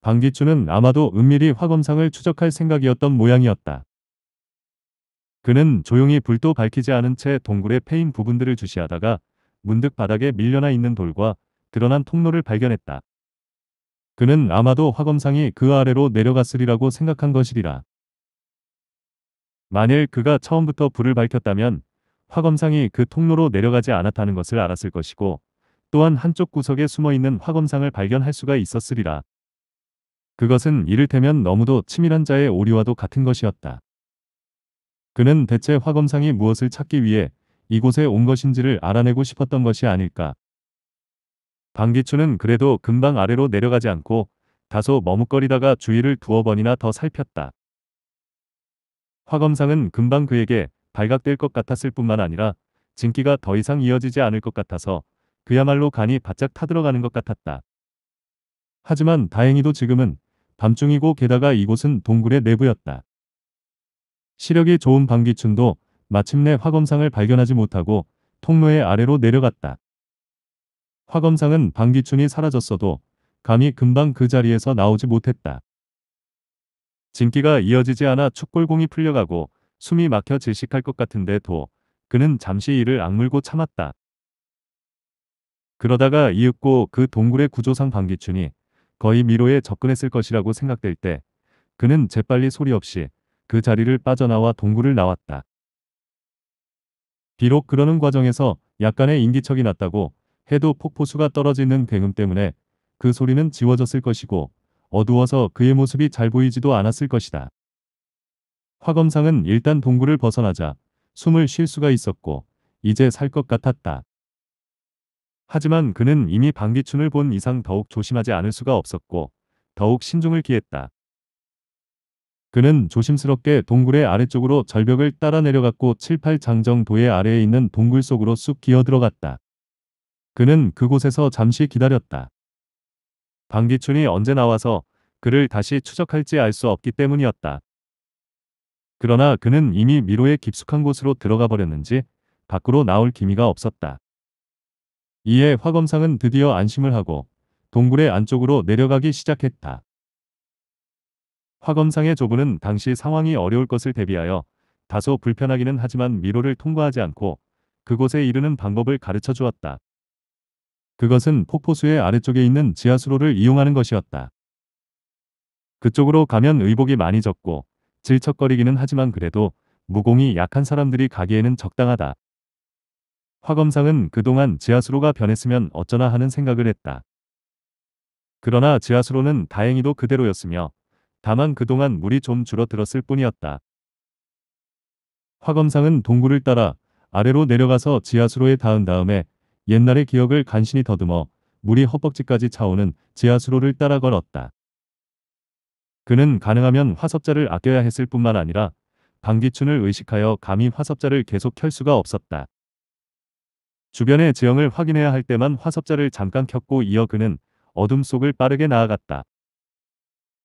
방귀춘은 아마도 은밀히 화검상을 추적할 생각이었던 모양이었다. 그는 조용히 불도 밝히지 않은 채 동굴의 패인 부분들을 주시하다가 문득 바닥에 밀려나 있는 돌과 드러난 통로를 발견했다. 그는 아마도 화검상이 그 아래로 내려갔으리라고 생각한 것이리라. 만일 그가 처음부터 불을 밝혔다면 화검상이 그 통로로 내려가지 않았다는 것을 알았을 것이고 또한 한쪽 구석에 숨어있는 화검상을 발견할 수가 있었으리라. 그것은 이를테면 너무도 치밀한 자의 오류와도 같은 것이었다. 그는 대체 화검상이 무엇을 찾기 위해 이곳에 온 것인지를 알아내고 싶었던 것이 아닐까. 방기춘은 그래도 금방 아래로 내려가지 않고 다소 머뭇거리다가 주위를 두어 번이나 더 살폈다. 화검상은 금방 그에게 발각될 것 같았을 뿐만 아니라 진기가 더 이상 이어지지 않을 것 같아서 그야말로 간이 바짝 타들어가는 것 같았다. 하지만 다행히도 지금은 밤중이고 게다가 이곳은 동굴의 내부였다. 시력이 좋은 방귀춘도 마침내 화검상을 발견하지 못하고 통로의 아래로 내려갔다. 화검상은 방귀춘이 사라졌어도 감히 금방 그 자리에서 나오지 못했다. 진기가 이어지지 않아 축골공이 풀려가고 숨이 막혀 질식할 것 같은데도 그는 잠시 이를 악물고 참았다. 그러다가 이윽고 그 동굴의 구조상 방귀춘이 거의 미로에 접근했을 것이라고 생각될 때 그는 재빨리 소리 없이 그 자리를 빠져나와 동굴을 나왔다. 비록 그러는 과정에서 약간의 인기척이 났다고 해도 폭포수가 떨어지는 굉음 때문에 그 소리는 지워졌을 것이고 어두워서 그의 모습이 잘 보이지도 않았을 것이다. 화검상은 일단 동굴을 벗어나자 숨을 쉴 수가 있었고 이제 살 것 같았다. 하지만 그는 이미 방귀춘을 본 이상 더욱 조심하지 않을 수가 없었고 더욱 신중을 기했다. 그는 조심스럽게 동굴의 아래쪽으로 절벽을 따라 내려갔고 7, 8장정도의 아래에 있는 동굴 속으로 쑥 기어들어갔다. 그는 그곳에서 잠시 기다렸다. 방기춘이 언제 나와서 그를 다시 추적할지 알 수 없기 때문이었다. 그러나 그는 이미 미로에 깊숙한 곳으로 들어가 버렸는지 밖으로 나올 기미가 없었다. 이에 화검상은 드디어 안심을 하고 동굴의 안쪽으로 내려가기 시작했다. 화검상의 조부는 당시 상황이 어려울 것을 대비하여 다소 불편하기는 하지만 미로를 통과하지 않고 그곳에 이르는 방법을 가르쳐 주었다. 그것은 폭포수의 아래쪽에 있는 지하수로를 이용하는 것이었다. 그쪽으로 가면 의복이 많이 적고 질척거리기는 하지만 그래도 무공이 약한 사람들이 가기에는 적당하다. 화검상은 그동안 지하수로가 변했으면 어쩌나 하는 생각을 했다. 그러나 지하수로는 다행히도 그대로였으며 다만 그동안 물이 좀 줄어들었을 뿐이었다. 화검상은 동굴을 따라 아래로 내려가서 지하수로에 닿은 다음에 옛날의 기억을 간신히 더듬어 물이 허벅지까지 차오는 지하수로를 따라 걸었다. 그는 가능하면 화석자를 아껴야 했을 뿐만 아니라 방귀춘을 의식하여 감히 화석자를 계속 켤 수가 없었다. 주변의 지형을 확인해야 할 때만 화석자를 잠깐 켰고 이어 그는 어둠 속을 빠르게 나아갔다.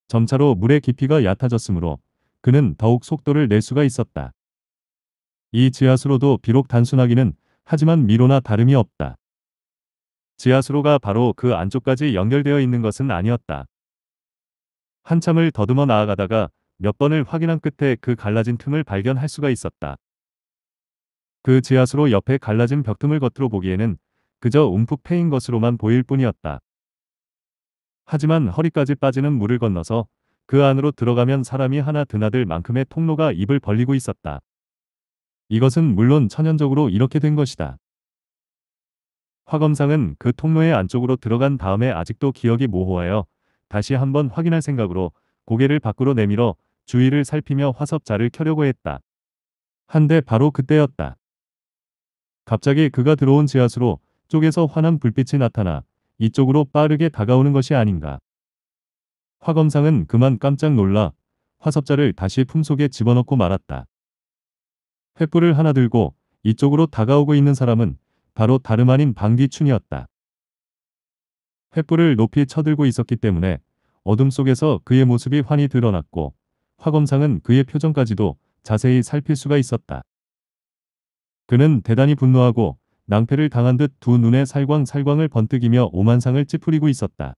점차로 물의 깊이가 얕아졌으므로 그는 더욱 속도를 낼 수가 있었다. 이 지하수로도 비록 단순하기는 하지만 미로나 다름이 없다. 지하수로가 바로 그 안쪽까지 연결되어 있는 것은 아니었다. 한참을 더듬어 나아가다가 몇 번을 확인한 끝에 그 갈라진 틈을 발견할 수가 있었다. 그 지하수로 옆에 갈라진 벽 틈을 겉으로 보기에는 그저 움푹 패인 것으로만 보일 뿐이었다. 하지만 허리까지 빠지는 물을 건너서 그 안으로 들어가면 사람이 하나 드나들 만큼의 통로가 입을 벌리고 있었다. 이것은 물론 천연적으로 이렇게 된 것이다. 화검상은 그 통로의 안쪽으로 들어간 다음에 아직도 기억이 모호하여 다시 한번 확인할 생각으로 고개를 밖으로 내밀어 주위를 살피며 화섭자를 켜려고 했다. 한데 바로 그때였다. 갑자기 그가 들어온 지하수로 쪽에서 환한 불빛이 나타나 이쪽으로 빠르게 다가오는 것이 아닌가. 화검상은 그만 깜짝 놀라 화섭자를 다시 품속에 집어넣고 말았다. 횃불을 하나 들고 이쪽으로 다가오고 있는 사람은 바로 다름 아닌 방귀춘이었다. 횃불을 높이 쳐들고 있었기 때문에 어둠 속에서 그의 모습이 환히 드러났고 화검상은 그의 표정까지도 자세히 살필 수가 있었다. 그는 대단히 분노하고 낭패를 당한 듯 두 눈에 살광살광을 번뜩이며 오만상을 찌푸리고 있었다.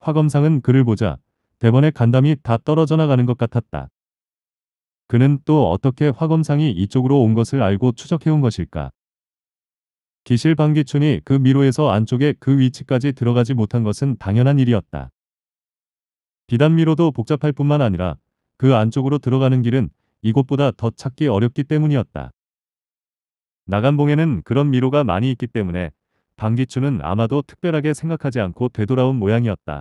화검상은 그를 보자 대번에 간담이 다 떨어져 나가는 것 같았다. 그는 또 어떻게 화검상이 이쪽으로 온 것을 알고 추적해온 것일까. 기실 방기춘이 그 미로에서 안쪽에 그 위치까지 들어가지 못한 것은 당연한 일이었다. 비단 미로도 복잡할 뿐만 아니라 그 안쪽으로 들어가는 길은 이곳보다 더 찾기 어렵기 때문이었다. 나간봉에는 그런 미로가 많이 있기 때문에 방기춘은 아마도 특별하게 생각하지 않고 되돌아온 모양이었다.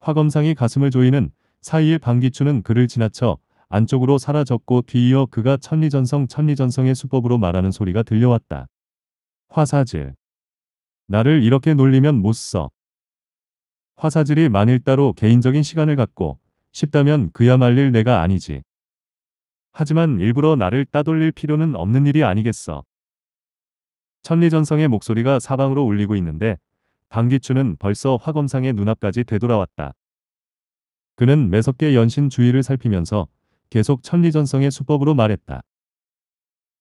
화검상이 가슴을 조이는 사이에 방기춘은 그를 지나쳐 안쪽으로 사라졌고 뒤이어 그가 천리전성 천리전성의 수법으로 말하는 소리가 들려왔다. 화사질. 나를 이렇게 놀리면 못 써. 화사질이 만일 따로 개인적인 시간을 갖고 싶다면 그야 말릴 내가 아니지. 하지만 일부러 나를 따돌릴 필요는 없는 일이 아니겠어. 천리전성의 목소리가 사방으로 울리고 있는데 방기춘은 벌써 화검상의 눈앞까지 되돌아왔다. 그는 매섭게 연신 주위를 살피면서 계속 천리전성의 수법으로 말했다.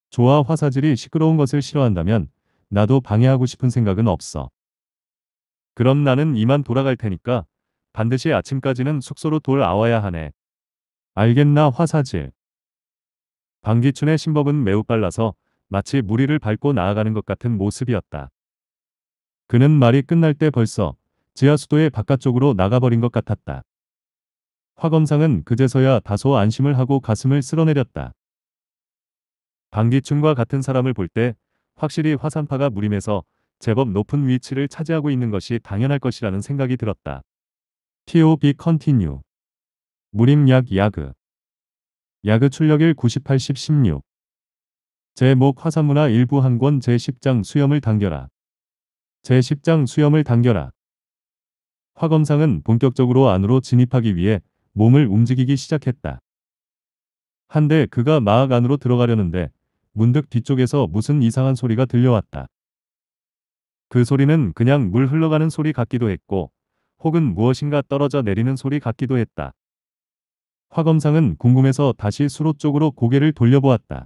조화 화사질이 시끄러운 것을 싫어한다면 나도 방해하고 싶은 생각은 없어. 그럼 나는 이만 돌아갈 테니까 반드시 아침까지는 숙소로 돌아와야 하네. 알겠나 화사질. 방귀춘의 신법은 매우 빨라서 마치 무리를 밟고 나아가는 것 같은 모습이었다. 그는 말이 끝날 때 벌써 지하수도의 바깥쪽으로 나가버린 것 같았다. 화검상은 그제서야 다소 안심을 하고 가슴을 쓸어내렸다. 방기춘과 같은 사람을 볼 때 확실히 화산파가 무림에서 제법 높은 위치를 차지하고 있는 것이 당연할 것이라는 생각이 들었다. TOB 컨티뉴 무림약 야그 야그 출력일 90, 80, 16 제목 화산문화 일부 한권 제10장 수염을 당겨라 제10장 수염을 당겨라 화검상은 본격적으로 안으로 진입하기 위해 몸을 움직이기 시작했다. 한데 그가 마악 안으로 들어가려는데 문득 뒤쪽에서 무슨 이상한 소리가 들려왔다. 그 소리는 그냥 물 흘러가는 소리 같기도 했고 혹은 무엇인가 떨어져 내리는 소리 같기도 했다. 화 검상은 궁금해서 다시 수로 쪽으로 고개를 돌려보았다.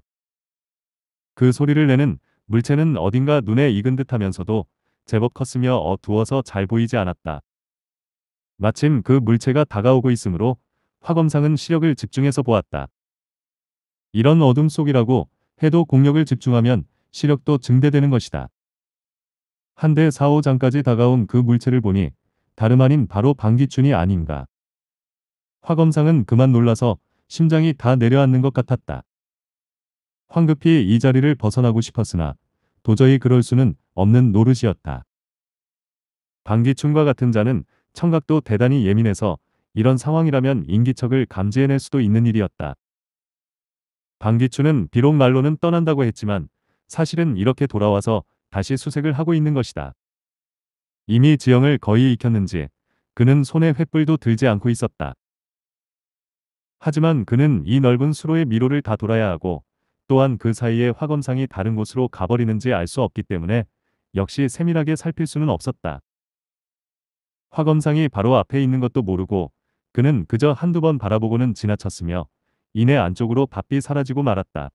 그 소리를 내는 물체는 어딘가 눈에 익은 듯하면서도 제법 컸으며 어두워서 잘 보이지 않았다. 마침 그 물체가 다가오고 있으므로 화 검상은 시력을 집중해서 보았다. 이런 어둠 속이라고 해도 공력을 집중하면 시력도 증대되는 것이다. 한대 4 5장까지 다가온 그 물체를 보니 다름 아닌 바로 방귀춘이 아닌가. 화검상은 그만 놀라서 심장이 다 내려앉는 것 같았다. 황급히 이 자리를 벗어나고 싶었으나 도저히 그럴 수는 없는 노릇이었다. 방기춘과 같은 자는 청각도 대단히 예민해서 이런 상황이라면 인기척을 감지해낼 수도 있는 일이었다. 방기춘은 비록 말로는 떠난다고 했지만 사실은 이렇게 돌아와서 다시 수색을 하고 있는 것이다. 이미 지형을 거의 익혔는지 그는 손에 횃불도 들지 않고 있었다. 하지만 그는 이 넓은 수로의 미로를 다 돌아야 하고 또한 그 사이에 화검상이 다른 곳으로 가버리는지 알 수 없기 때문에 역시 세밀하게 살필 수는 없었다. 화검상이 바로 앞에 있는 것도 모르고 그는 그저 한두 번 바라보고는 지나쳤으며 이내 안쪽으로 바삐 사라지고 말았다.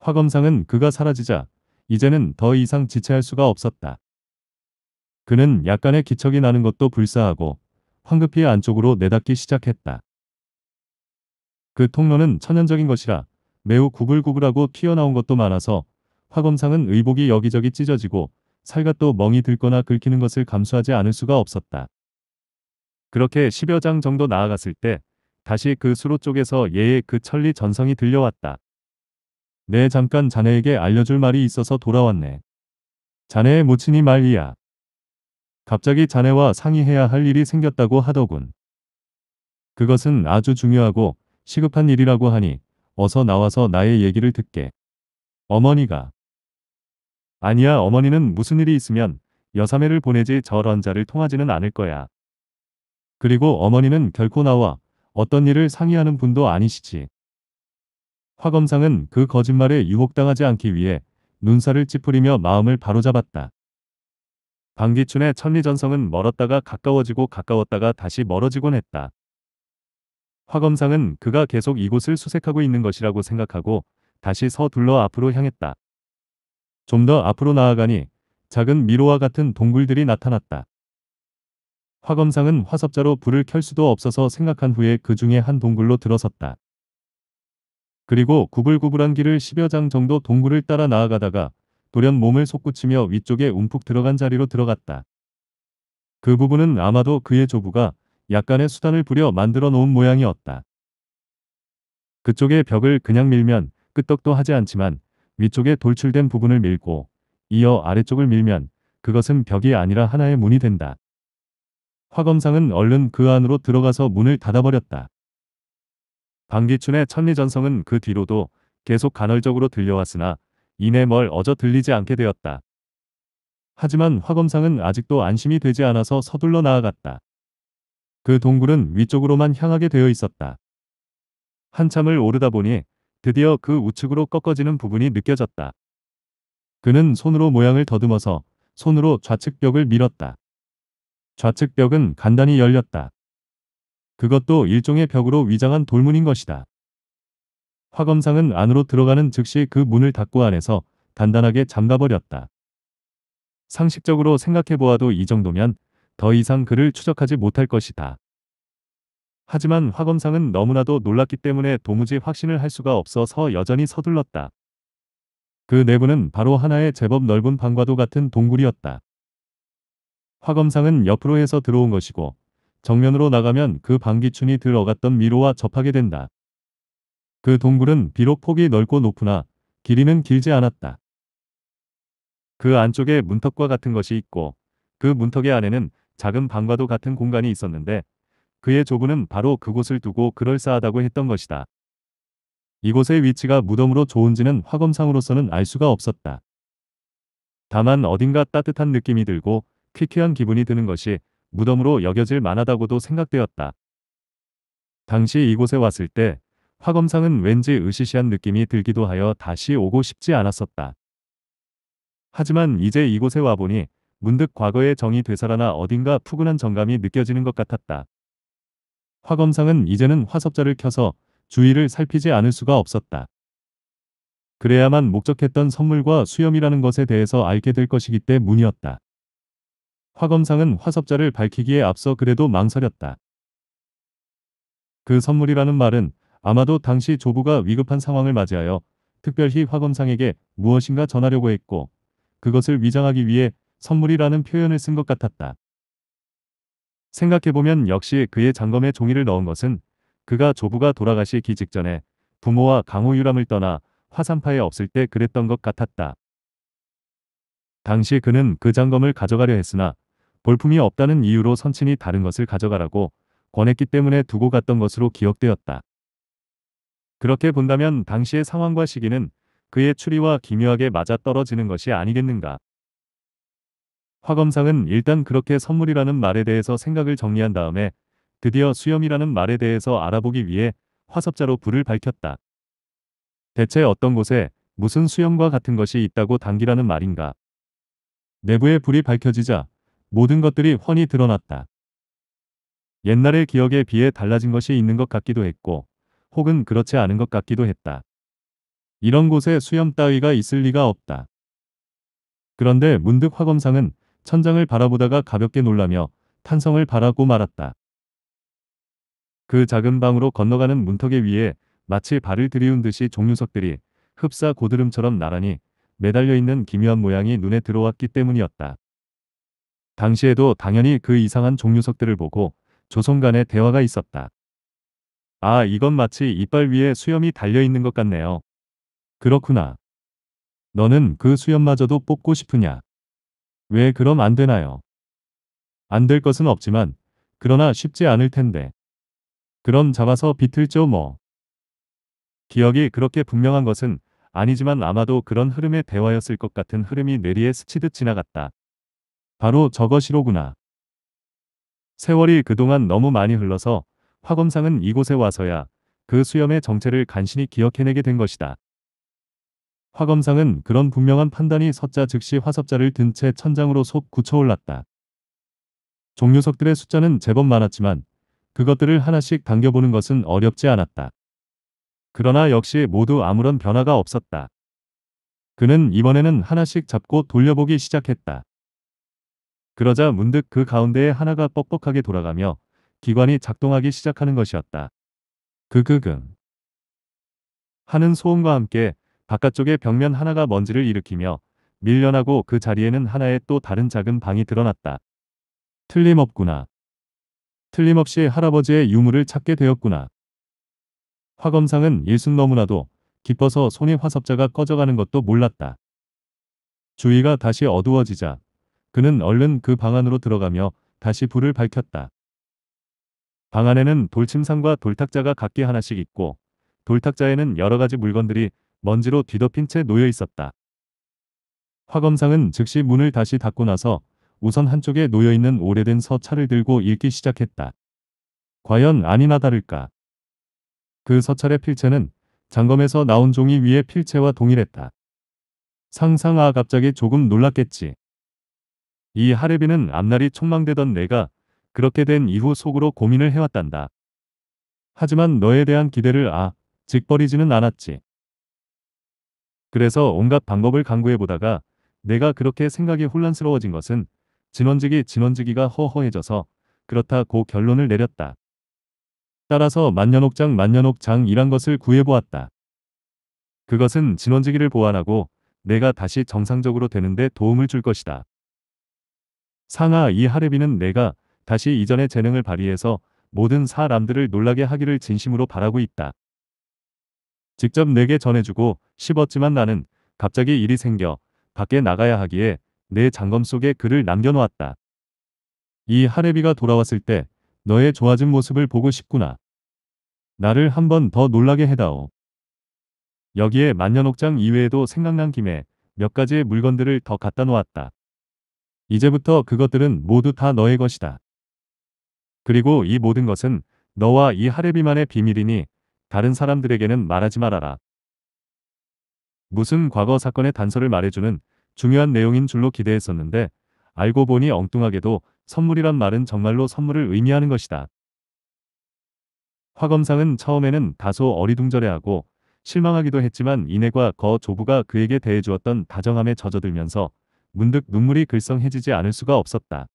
화검상은 그가 사라지자 이제는 더 이상 지체할 수가 없었다. 그는 약간의 기척이 나는 것도 불사하고 황급히 안쪽으로 내닫기 시작했다. 그 통로는 천연적인 것이라 매우 구불구불하고 튀어나온 것도 많아서 화검상은 의복이 여기저기 찢어지고 살갗도 멍이 들거나 긁히는 것을 감수하지 않을 수가 없었다. 그렇게 10여 장 정도 나아갔을 때 다시 그 수로 쪽에서 예의 그 천리 전성이 들려왔다. 내 네, 잠깐 자네에게 알려줄 말이 있어서 돌아왔네. 자네의 모친이 말이야. 갑자기 자네와 상의해야 할 일이 생겼다고 하더군. 그것은 아주 중요하고 시급한 일이라고 하니 어서 나와서 나의 얘기를 듣게. 어머니가 아니야 어머니는 무슨 일이 있으면 여사매를 보내지 저런 자를 통하지는 않을 거야. 그리고 어머니는 결코 나와 어떤 일을 상의하는 분도 아니시지. 화 검상은 그 거짓말에 유혹당하지 않기 위해 눈살을 찌푸리며 마음을 바로잡았다. 방기춘의 천리전성은 멀었다가 가까워지고 가까웠다가 다시 멀어지곤 했다. 화 검상은 그가 계속 이곳을 수색하고 있는 것이라고 생각하고 다시 서둘러 앞으로 향했다. 좀 더 앞으로 나아가니 작은 미로와 같은 동굴들이 나타났다. 화 검상은 화섭자로 불을 켤 수도 없어서 생각한 후에 그 중에 한 동굴로 들어섰다. 그리고 구불구불한 길을 10여 장 정도 동굴을 따라 나아가다가 돌연 몸을 솟구치며 위쪽에 움푹 들어간 자리로 들어갔다. 그 부분은 아마도 그의 조부가 약간의 수단을 부려 만들어 놓은 모양이었다. 그쪽의 벽을 그냥 밀면 끄떡도 하지 않지만 위쪽에 돌출된 부분을 밀고 이어 아래쪽을 밀면 그것은 벽이 아니라 하나의 문이 된다. 화검상은 얼른 그 안으로 들어가서 문을 닫아버렸다. 방귀춘의 천리전성은 그 뒤로도 계속 간헐적으로 들려왔으나 이내 멀 어저 들리지 않게 되었다. 하지만 화검상은 아직도 안심이 되지 않아서 서둘러 나아갔다. 그 동굴은 위쪽으로만 향하게 되어 있었다. 한참을 오르다 보니 드디어 그 우측으로 꺾어지는 부분이 느껴졌다. 그는 손으로 모양을 더듬어서 손으로 좌측 벽을 밀었다. 좌측 벽은 간단히 열렸다. 그것도 일종의 벽으로 위장한 돌문인 것이다. 화검상은 안으로 들어가는 즉시 그 문을 닫고 안에서 단단하게 잠가버렸다. 상식적으로 생각해보아도 이 정도면 더 이상 그를 추적하지 못할 것이다. 하지만 화검상은 너무나도 놀랐기 때문에 도무지 확신을 할 수가 없어서 여전히 서둘렀다. 그 내부는 바로 하나의 제법 넓은 방과도 같은 동굴이었다. 화검상은 옆으로 해서 들어온 것이고 정면으로 나가면 그 방귀춘이 들어갔던 미로와 접하게 된다. 그 동굴은 비록 폭이 넓고 높으나 길이는 길지 않았다. 그 안쪽에 문턱과 같은 것이 있고 그 문턱의 안에는 작은 방과도 같은 공간이 있었는데 그의 조부는 바로 그곳을 두고 그럴싸하다고 했던 것이다. 이곳의 위치가 무덤으로 좋은지는 화검상으로서는 알 수가 없었다. 다만 어딘가 따뜻한 느낌이 들고 퀴퀴한 기분이 드는 것이 무덤으로 여겨질 만하다고도 생각되었다. 당시 이곳에 왔을 때 화검상은 왠지 으시시한 느낌이 들기도 하여 다시 오고 싶지 않았었다. 하지만 이제 이곳에 와보니 문득 과거의 정이 되살아나 어딘가 푸근한 정감이 느껴지는 것 같았다. 화검상은 이제는 화섭자를 켜서 주위를 살피지 않을 수가 없었다. 그래야만 목적했던 선물과 수염이라는 것에 대해서 알게 될 것이기 때문이었다. 화검상은 화섭자를 밝히기에 앞서 그래도 망설였다. 그 선물이라는 말은 아마도 당시 조부가 위급한 상황을 맞이하여 특별히 화검상에게 무엇인가 전하려고 했고 그것을 위장하기 위해 선물이라는 표현을 쓴 것 같았다. 생각해보면 역시 그의 장검에 종이를 넣은 것은 그가 조부가 돌아가시기 직전에 부모와 강호유람을 떠나 화산파에 없을 때 그랬던 것 같았다. 당시 그는 그 장검을 가져가려 했으나 볼품이 없다는 이유로 선친이 다른 것을 가져가라고 권했기 때문에 두고 갔던 것으로 기억되었다. 그렇게 본다면 당시의 상황과 시기는 그의 추리와 기묘하게 맞아떨어지는 것이 아니겠는가. 화검상은 일단 그렇게 선물이라는 말에 대해서 생각을 정리한 다음에 드디어 수염이라는 말에 대해서 알아보기 위해 화섭자로 불을 밝혔다. 대체 어떤 곳에 무슨 수염과 같은 것이 있다고 당기라는 말인가. 내부의 불이 밝혀지자 모든 것들이 훤히 드러났다. 옛날의 기억에 비해 달라진 것이 있는 것 같기도 했고 혹은 그렇지 않은 것 같기도 했다. 이런 곳에 수염 따위가 있을 리가 없다. 그런데 문득 화검상은 천장을 바라보다가 가볍게 놀라며 탄성을 바라고 말았다. 그 작은 방으로 건너가는 문턱에 위에 마치 발을 들이운 듯이 종류석들이 흡사 고드름처럼 나란히 매달려 있는 기묘한 모양이 눈에 들어왔기 때문이었다. 당시에도 당연히 그 이상한 종류석들을 보고 조선 간의 대화가 있었다. 아, 이건 마치 이빨 위에 수염이 달려있는 것 같네요. 그렇구나. 너는 그 수염마저도 뽑고 싶으냐? 왜 그럼 안 되나요? 안 될 것은 없지만 그러나 쉽지 않을 텐데. 그럼 잡아서 비틀죠 뭐. 기억이 그렇게 분명한 것은 아니지만 아마도 그런 흐름의 대화였을 것 같은 흐름이 내리에 스치듯 지나갔다. 바로 저것이로구나. 세월이 그동안 너무 많이 흘러서 화검상은 이곳에 와서야 그 수염의 정체를 간신히 기억해내게 된 것이다. 화검상은 그런 분명한 판단이 섰자 즉시 화섭자를 든 채 천장으로 속 굳혀올랐다. 종류석들의 숫자는 제법 많았지만 그것들을 하나씩 당겨보는 것은 어렵지 않았다. 그러나 역시 모두 아무런 변화가 없었다. 그는 이번에는 하나씩 잡고 돌려보기 시작했다. 그러자 문득 그 가운데에 하나가 뻑뻑하게 돌아가며 기관이 작동하기 시작하는 것이었다. 그그금 하는 소음과 함께 바깥쪽의 벽면 하나가 먼지를 일으키며 밀려나고 그 자리에는 하나의 또 다른 작은 방이 드러났다. 틀림없구나. 틀림없이 할아버지의 유물을 찾게 되었구나. 화검상은 일순 너무나도 기뻐서 손에 화섭자가 꺼져가는 것도 몰랐다. 주위가 다시 어두워지자 그는 얼른 그 방 안으로 들어가며 다시 불을 밝혔다. 방 안에는 돌침상과 돌탁자가 각기 하나씩 있고 돌탁자에는 여러 가지 물건들이 먼지로 뒤덮인 채 놓여 있었다. 화검상은 즉시 문을 다시 닫고 나서 우선 한쪽에 놓여있는 오래된 서차를 들고 읽기 시작했다. 과연 아니나 다를까. 그 서찰의 필체는 장검에서 나온 종이 위의 필체와 동일했다. 상상아 갑자기 조금 놀랐겠지. 이 하레비는 앞날이 촉망되던 내가 그렇게 된 이후 속으로 고민을 해왔단다. 하지만 너에 대한 기대를 아, 직 버리지는 않았지. 그래서 온갖 방법을 강구해보다가 내가 그렇게 생각이 혼란스러워진 것은 진원지기 진원지기가 허허해져서 그렇다고 결론을 내렸다. 따라서 만년옥장 만년옥장이란 것을 구해보았다. 그것은 진원지기를 보완하고 내가 다시 정상적으로 되는데 도움을 줄 것이다. 상하 이 하레비는 내가 다시 이전의 재능을 발휘해서 모든 사람들을 놀라게 하기를 진심으로 바라고 있다. 직접 내게 전해주고 싶었지만 나는 갑자기 일이 생겨 밖에 나가야 하기에 내 장검 속에 그를 남겨놓았다. 이 하레비가 돌아왔을 때 너의 좋아진 모습을 보고 싶구나. 나를 한 번 더 놀라게 해다오. 여기에 만년옥장 이외에도 생각난 김에 몇 가지의 물건들을 더 갖다 놓았다. 이제부터 그것들은 모두 다 너의 것이다. 그리고 이 모든 것은 너와 이 하레비만의 비밀이니 다른 사람들에게는 말하지 말아라. 무슨 과거 사건의 단서를 말해주는 중요한 내용인 줄로 기대했었는데 알고 보니 엉뚱하게도 선물이란 말은 정말로 선물을 의미하는 것이다. 화검상은 처음에는 다소 어리둥절해하고 실망하기도 했지만 이내과 거 조부가 그에게 대해주었던 다정함에 젖어들면서 문득 눈물이 글썽해지지 않을 수가 없었다.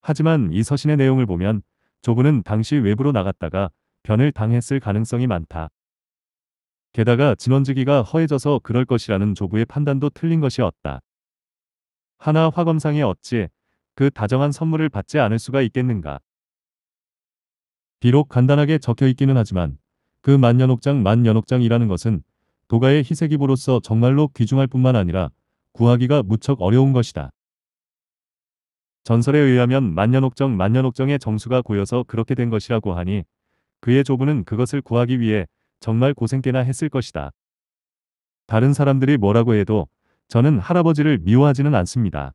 하지만 이 서신의 내용을 보면 조부는 당시 외부로 나갔다가 변을 당했을 가능성이 많다. 게다가 진원지기가 허해져서 그럴 것이라는 조부의 판단도 틀린 것이었다. 하나 화검상에 어찌 그 다정한 선물을 받지 않을 수가 있겠는가. 비록 간단하게 적혀 있기는 하지만 그 만년옥장 만년옥장이라는 것은 도가의 희색이으로서 정말로 귀중할 뿐만 아니라 구하기가 무척 어려운 것이다. 전설에 의하면 만년옥정 만년옥정의 정수가 고여서 그렇게 된 것이라고 하니 그의 조부는 그것을 구하기 위해 정말 고생께나 했을 것이다. 다른 사람들이 뭐라고 해도 저는 할아버지를 미워하지는 않습니다.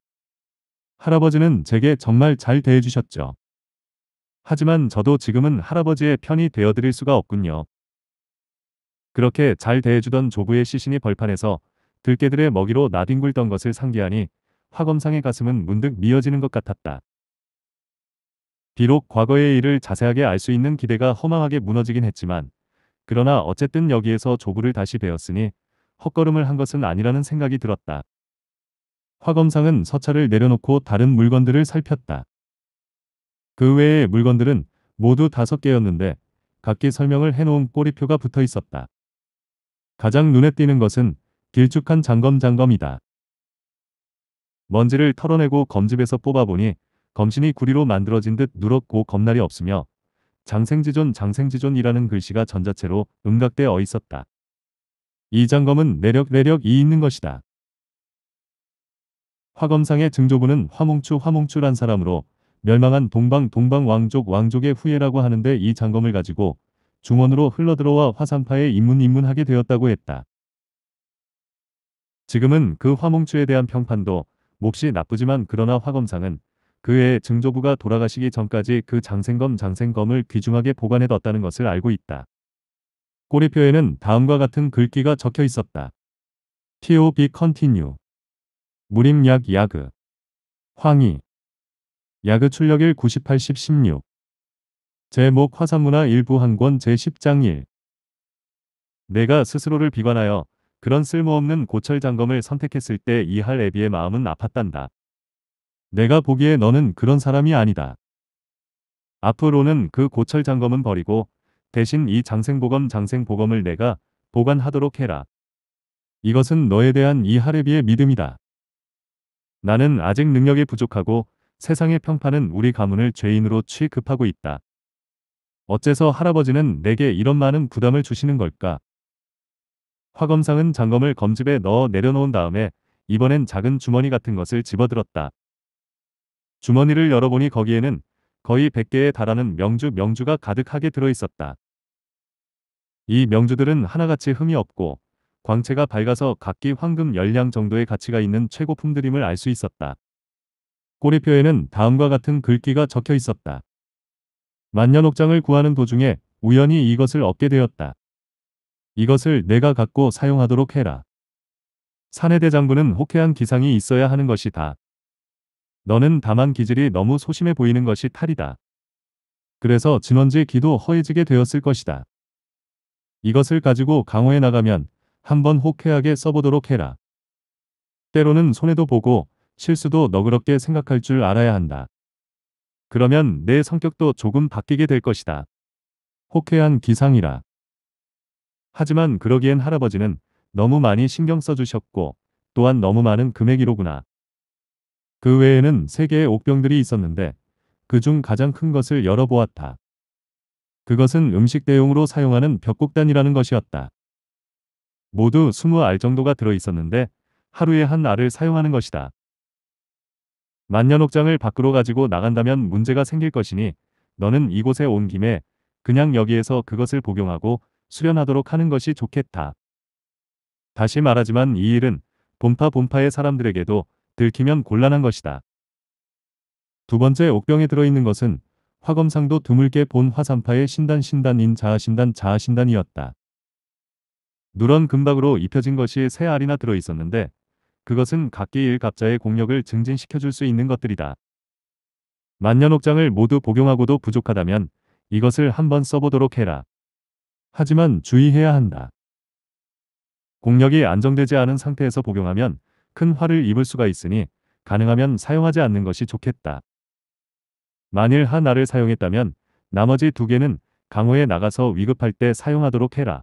할아버지는 제게 정말 잘 대해주셨죠. 하지만 저도 지금은 할아버지의 편이 되어드릴 수가 없군요. 그렇게 잘 대해주던 조부의 시신이 벌판에서 들깨들의 먹이로 나뒹굴던 것을 상기하니 화검상의 가슴은 문득 미어지는 것 같았다. 비록 과거의 일을 자세하게 알 수 있는 기대가 허망하게 무너지긴 했지만 그러나 어쨌든 여기에서 조부를 다시 뵈었으니 헛걸음을 한 것은 아니라는 생각이 들었다. 화검상은 서차를 내려놓고 다른 물건들을 살폈다. 그 외의 물건들은 모두 다섯 개였는데 각기 설명을 해놓은 꼬리표가 붙어 있었다. 가장 눈에 띄는 것은 길쭉한 장검장검이다. 먼지를 털어내고 검집에서 뽑아보니 검신이 구리로 만들어진 듯 누렇고 겁날이 없으며 장생지존 장생지존이라는 글씨가 전자체로 음각되어 있었다. 이 장검은 내력 내력이 있는 것이다. 화검상의 증조부는 화몽추 화몽추란 사람으로 멸망한 동방 동방 왕족 왕족의 후예라고 하는데 이 장검을 가지고 중원으로 흘러들어와 화산파에 입문입문하게 되었다고 했다. 지금은 그 화몽추에 대한 평판도 몹시 나쁘지만 그러나 화검상은 그 외에 증조부가 돌아가시기 전까지 그 장생검 장생검을 귀중하게 보관해뒀다는 것을 알고 있다. 꼬리표에는 다음과 같은 글귀가 적혀 있었다. TOB 컨티뉴 무림약 야그 황희 야그 출력일 9 8 1 16 제목 화산문화 일부 한권 제10장 1 내가 스스로를 비관하여 그런 쓸모없는 고철 장검을 선택했을 때이할 애비의 마음은 아팠단다. 내가 보기에 너는 그런 사람이 아니다. 앞으로는 그 고철 장검은 버리고 대신 이 장생보검 장생보검을 내가 보관하도록 해라. 이것은 너에 대한 이 하레비의 믿음이다. 나는 아직 능력이 부족하고 세상의 평판은 우리 가문을 죄인으로 취급하고 있다. 어째서 할아버지는 내게 이런 많은 부담을 주시는 걸까? 화검상은 장검을 검집에 넣어 내려놓은 다음에 이번엔 작은 주머니 같은 것을 집어들었다. 주머니를 열어보니 거기에는 거의 100개에 달하는 명주 명주가 가득하게 들어있었다. 이 명주들은 하나같이 흠이 없고 광채가 밝아서 각기 황금 열량 정도의 가치가 있는 최고품들임을 알 수 있었다. 꼬리표에는 다음과 같은 글귀가 적혀 있었다. 만년옥장을 구하는 도중에 우연히 이것을 얻게 되었다. 이것을 내가 갖고 사용하도록 해라. 사내 대장부는 호쾌한 기상이 있어야 하는 것이다. 너는 다만 기질이 너무 소심해 보이는 것이 탈이다. 그래서 진원지 의 기도 허해지게 되었을 것이다. 이것을 가지고 강호에 나가면 한번 혹해하게 써보도록 해라. 때로는 손해도 보고 실수도 너그럽게 생각할 줄 알아야 한다. 그러면 내 성격도 조금 바뀌게 될 것이다. 혹해한 기상이라. 하지만 그러기엔 할아버지는 너무 많이 신경 써주셨고 또한 너무 많은 금액이로구나. 그 외에는 세개의 옥병들이 있었는데 그 중 가장 큰 것을 열어보았다. 그것은 음식 대용으로 사용하는 벽곡단이라는 것이었다. 모두 20알 정도가 들어있었는데 하루에 한 알을 사용하는 것이다. 만년옥장을 밖으로 가지고 나간다면 문제가 생길 것이니 너는 이곳에 온 김에 그냥 여기에서 그것을 복용하고 수련하도록 하는 것이 좋겠다. 다시 말하지만 이 일은 본파 본파의 사람들에게도 들키면 곤란한 것이다. 두 번째 옥병에 들어있는 것은 화검상도 드물게 본 화산파의 신단 신단인 자아신단 자아신단이었다. 누런 금박으로 입혀진 것이 세 알이나 들어있었는데 그것은 각기 일갑자의 공력을 증진시켜줄 수 있는 것들이다. 만년옥장을 모두 복용하고도 부족하다면 이것을 한번 써보도록 해라. 하지만 주의해야 한다. 공력이 안정되지 않은 상태에서 복용하면 큰 화를 입을 수가 있으니 가능하면 사용하지 않는 것이 좋겠다. 만일 하나를 사용했다면 나머지 두 개는 강호에 나가서 위급할 때 사용하도록 해라.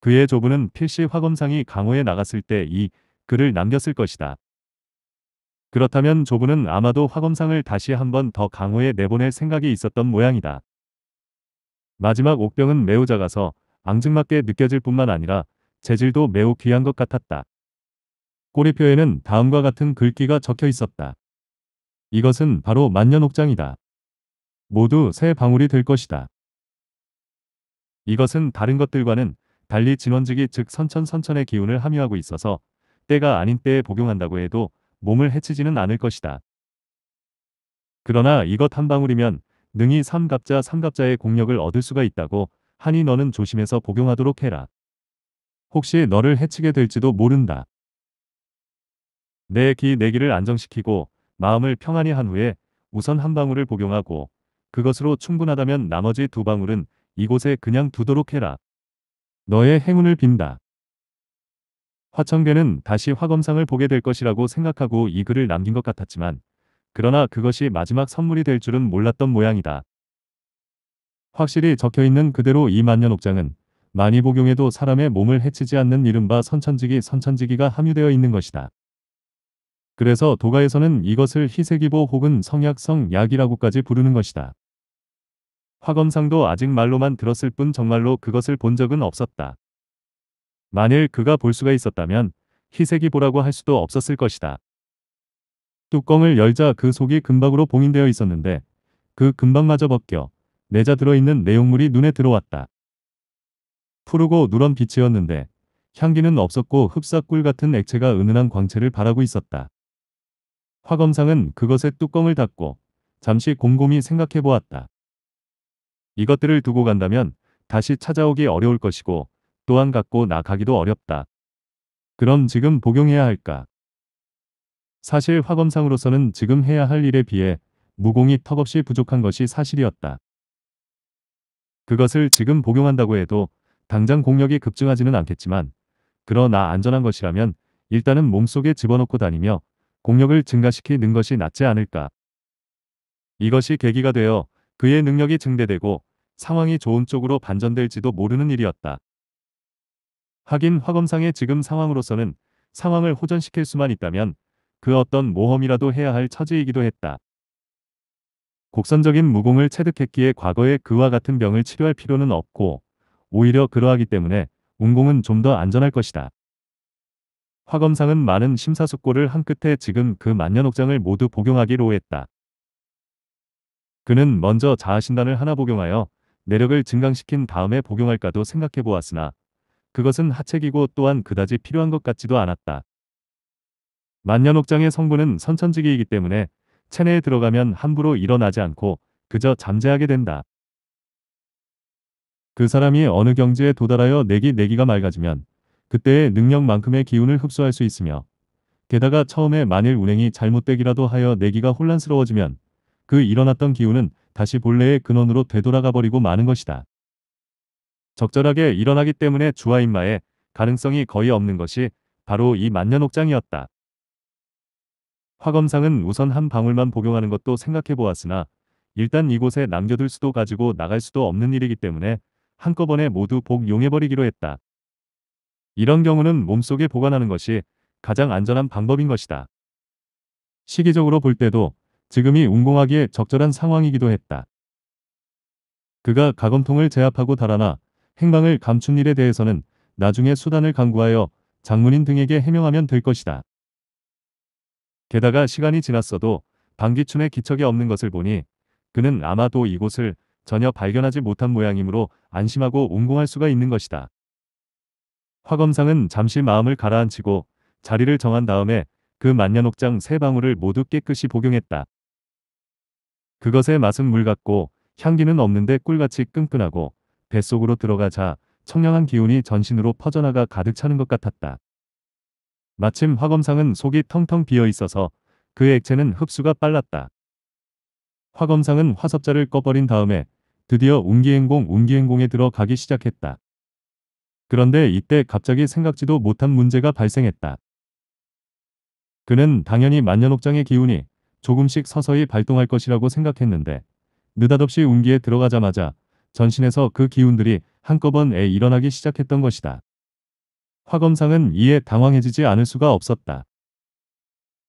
그의 조부는 필시 화검상이 강호에 나갔을 때 이 글을 남겼을 것이다. 그렇다면 조부는 아마도 화검상을 다시 한번더 강호에 내보낼 생각이 있었던 모양이다. 마지막 옥병은 매우 작아서 앙증맞게 느껴질 뿐만 아니라 재질도 매우 귀한 것 같았다. 꼬리표에는 다음과 같은 글귀가 적혀 있었다. 이것은 바로 만년옥장이다. 모두 새 방울이 될 것이다. 이것은 다른 것들과는 달리 진원지기 즉 선천선천의 기운을 함유하고 있어서 때가 아닌 때에 복용한다고 해도 몸을 해치지는 않을 것이다. 그러나 이것 한 방울이면 능히 삼갑자 삼갑자의 공력을 얻을 수가 있다고 하니 너는 조심해서 복용하도록 해라. 혹시 너를 해치게 될지도 모른다. 내기 내기를 안정시키고 마음을 평안히 한 후에 우선 한 방울을 복용하고 그것으로 충분하다면 나머지 두 방울은 이곳에 그냥 두도록 해라. 너의 행운을 빈다. 화천계는 다시 화검상을 보게 될 것이라고 생각하고 이 글을 남긴 것 같았지만 그러나 그것이 마지막 선물이 될 줄은 몰랐던 모양이다. 확실히 적혀있는 그대로 이 만년옥장은 많이 복용해도 사람의 몸을 해치지 않는 이른바 선천지기 선천지기가 함유되어 있는 것이다. 그래서 도가에서는 이것을 희색이보 혹은 성약성 약이라고까지 부르는 것이다. 화검상도 아직 말로만 들었을 뿐 정말로 그것을 본 적은 없었다. 만일 그가 볼 수가 있었다면 희색이보라고 할 수도 없었을 것이다. 뚜껑을 열자 그 속이 금박으로 봉인되어 있었는데 그 금박마저 벗겨 내자 들어있는 내용물이 눈에 들어왔다. 푸르고 누런 빛이었는데 향기는 없었고 흡사 꿀 같은 액체가 은은한 광채를 바라고 있었다. 화 검상은 그것의 뚜껑을 닫고 잠시 곰곰이 생각해 보았다. 이것들을 두고 간다면 다시 찾아오기 어려울 것이고 또한 갖고 나가기도 어렵다. 그럼 지금 복용해야 할까? 사실 화검상으로서는 지금 해야 할 일에 비해 무공이 턱없이 부족한 것이 사실이었다. 그것을 지금 복용한다고 해도 당장 공력이 급증하지는 않겠지만 그러나 안전한 것이라면 일단은 몸속에 집어넣고 다니며 공력을 증가시키는 것이 낫지 않을까. 이것이 계기가 되어 그의 능력이 증대되고 상황이 좋은 쪽으로 반전될지도 모르는 일이었다. 하긴 화검상의 지금 상황으로서는 상황을 호전시킬 수만 있다면 그 어떤 모험이라도 해야 할 처지이기도 했다. 곡선적인 무공을 체득했기에 과거에 그와 같은 병을 치료할 필요는 없고 오히려 그러하기 때문에 운공은 좀 더 안전할 것이다. 화검상은 많은 심사숙고를 한 끝에 지금 그 만년옥장을 모두 복용하기로 했다. 그는 먼저 자아신단을 하나 복용하여 내력을 증강시킨 다음에 복용할까도 생각해 보았으나 그것은 하책이고 또한 그다지 필요한 것 같지도 않았다. 만년옥장의 성분은 선천지기이기 때문에 체내에 들어가면 함부로 일어나지 않고 그저 잠재하게 된다. 그 사람이 어느 경지에 도달하여 내기 내기가 맑아지면 그때의 능력만큼의 기운을 흡수할 수 있으며 게다가 처음에 만일 운행이 잘못되기라도 하여 내기가 혼란스러워지면 그 일어났던 기운은 다시 본래의 근원으로 되돌아가 버리고 마는 것이다. 적절하게 일어나기 때문에 주화인마에 가능성이 거의 없는 것이 바로 이 만년옥장이었다. 화검상은 우선 한 방울만 복용하는 것도 생각해 보았으나 일단 이곳에 남겨둘 수도 가지고 나갈 수도 없는 일이기 때문에 한꺼번에 모두 복용해버리기로 했다. 이런 경우는 몸속에 보관하는 것이 가장 안전한 방법인 것이다. 시기적으로 볼 때도 지금이 운공하기에 적절한 상황이기도 했다. 그가 가검통을 제압하고 달아나 행방을 감춘 일에 대해서는 나중에 수단을 강구하여 장문인 등에게 해명하면 될 것이다. 게다가 시간이 지났어도 방귀춘의 기척이 없는 것을 보니 그는 아마도 이곳을 전혀 발견하지 못한 모양이므로 안심하고 운공할 수가 있는 것이다. 화 검상은 잠시 마음을 가라앉히고 자리를 정한 다음에 그 만년옥장 세 방울을 모두 깨끗이 복용했다. 그것의 맛은 물 같고 향기는 없는데 꿀같이 끈끈하고 뱃속으로 들어가자 청량한 기운이 전신으로 퍼져나가 가득 차는 것 같았다. 마침 화검상은 속이 텅텅 비어 있어서 그의 액체는 흡수가 빨랐다. 화검상은 화섭자를 꺼버린 다음에 드디어 운기행공 운기행공에 들어가기 시작했다. 그런데 이때 갑자기 생각지도 못한 문제가 발생했다. 그는 당연히 만년옥장의 기운이 조금씩 서서히 발동할 것이라고 생각했는데 느닷없이 운기에 들어가자마자 전신에서 그 기운들이 한꺼번에 일어나기 시작했던 것이다. 화검상은 이에 당황해지지 않을 수가 없었다.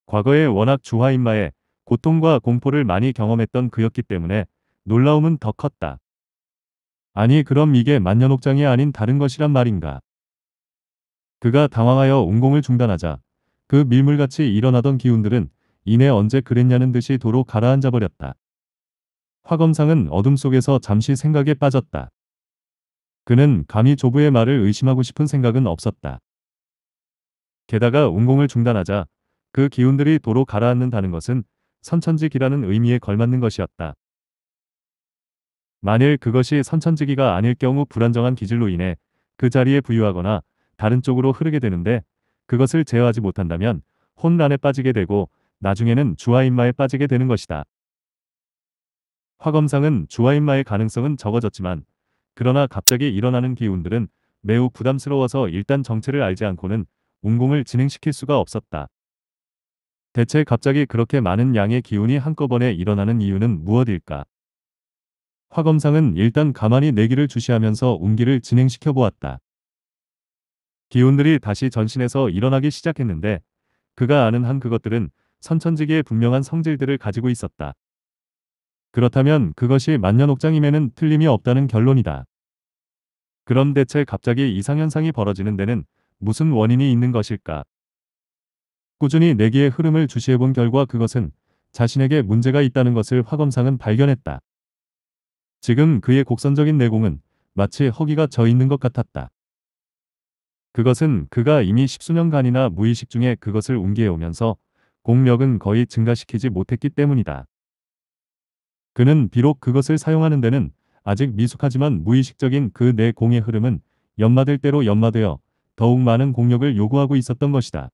과거에 워낙 주하인마의 고통과 공포를 많이 경험했던 그였기 때문에 놀라움은 더 컸다. 아니 그럼 이게 만년옥장이 아닌 다른 것이란 말인가. 그가 당황하여 운공을 중단하자 그 밀물같이 일어나던 기운들은 이내 언제 그랬냐는 듯이 도로 가라앉아 버렸다. 화검상은 어둠 속에서 잠시 생각에 빠졌다. 그는 감히 조부의 말을 의심하고 싶은 생각은 없었다. 게다가 운공을 중단하자 그 기운들이 도로 가라앉는다는 것은 선천지기라는 의미에 걸맞는 것이었다. 만일 그것이 선천지기가 아닐 경우 불안정한 기질로 인해 그 자리에 부유하거나 다른 쪽으로 흐르게 되는데 그것을 제어하지 못한다면 혼란에 빠지게 되고 나중에는 주화인마에 빠지게 되는 것이다. 화검상은 주화인마의 가능성은 적어졌지만 그러나 갑자기 일어나는 기운들은 매우 부담스러워서 일단 정체를 알지 않고는 운공을 진행시킬 수가 없었다. 대체 갑자기 그렇게 많은 양의 기운이 한꺼번에 일어나는 이유는 무엇일까? 화 검상은 일단 가만히 내기를 주시하면서 운기를 진행시켜 보았다. 기운들이 다시 전신에서 일어나기 시작했는데 그가 아는 한 그것들은 선천지기의 분명한 성질들을 가지고 있었다. 그렇다면 그것이 만년옥장임에는 틀림이 없다는 결론이다. 그럼 대체 갑자기 이상현상이 벌어지는 데는 무슨 원인이 있는 것일까? 꾸준히 내기의 흐름을 주시해본 결과 그것은 자신에게 문제가 있다는 것을 화검상은 발견했다. 지금 그의 곡선적인 내공은 마치 허기가 져 있는 것 같았다. 그것은 그가 이미 십수년간이나 무의식 중에 그것을 옮겨오면서 공력은 거의 증가시키지 못했기 때문이다. 그는 비록 그것을 사용하는 데는 아직 미숙하지만 무의식적인 그내 공의 흐름은 연마될 대로 연마되어 더욱 많은 공력을 요구하고 있었던 것이다.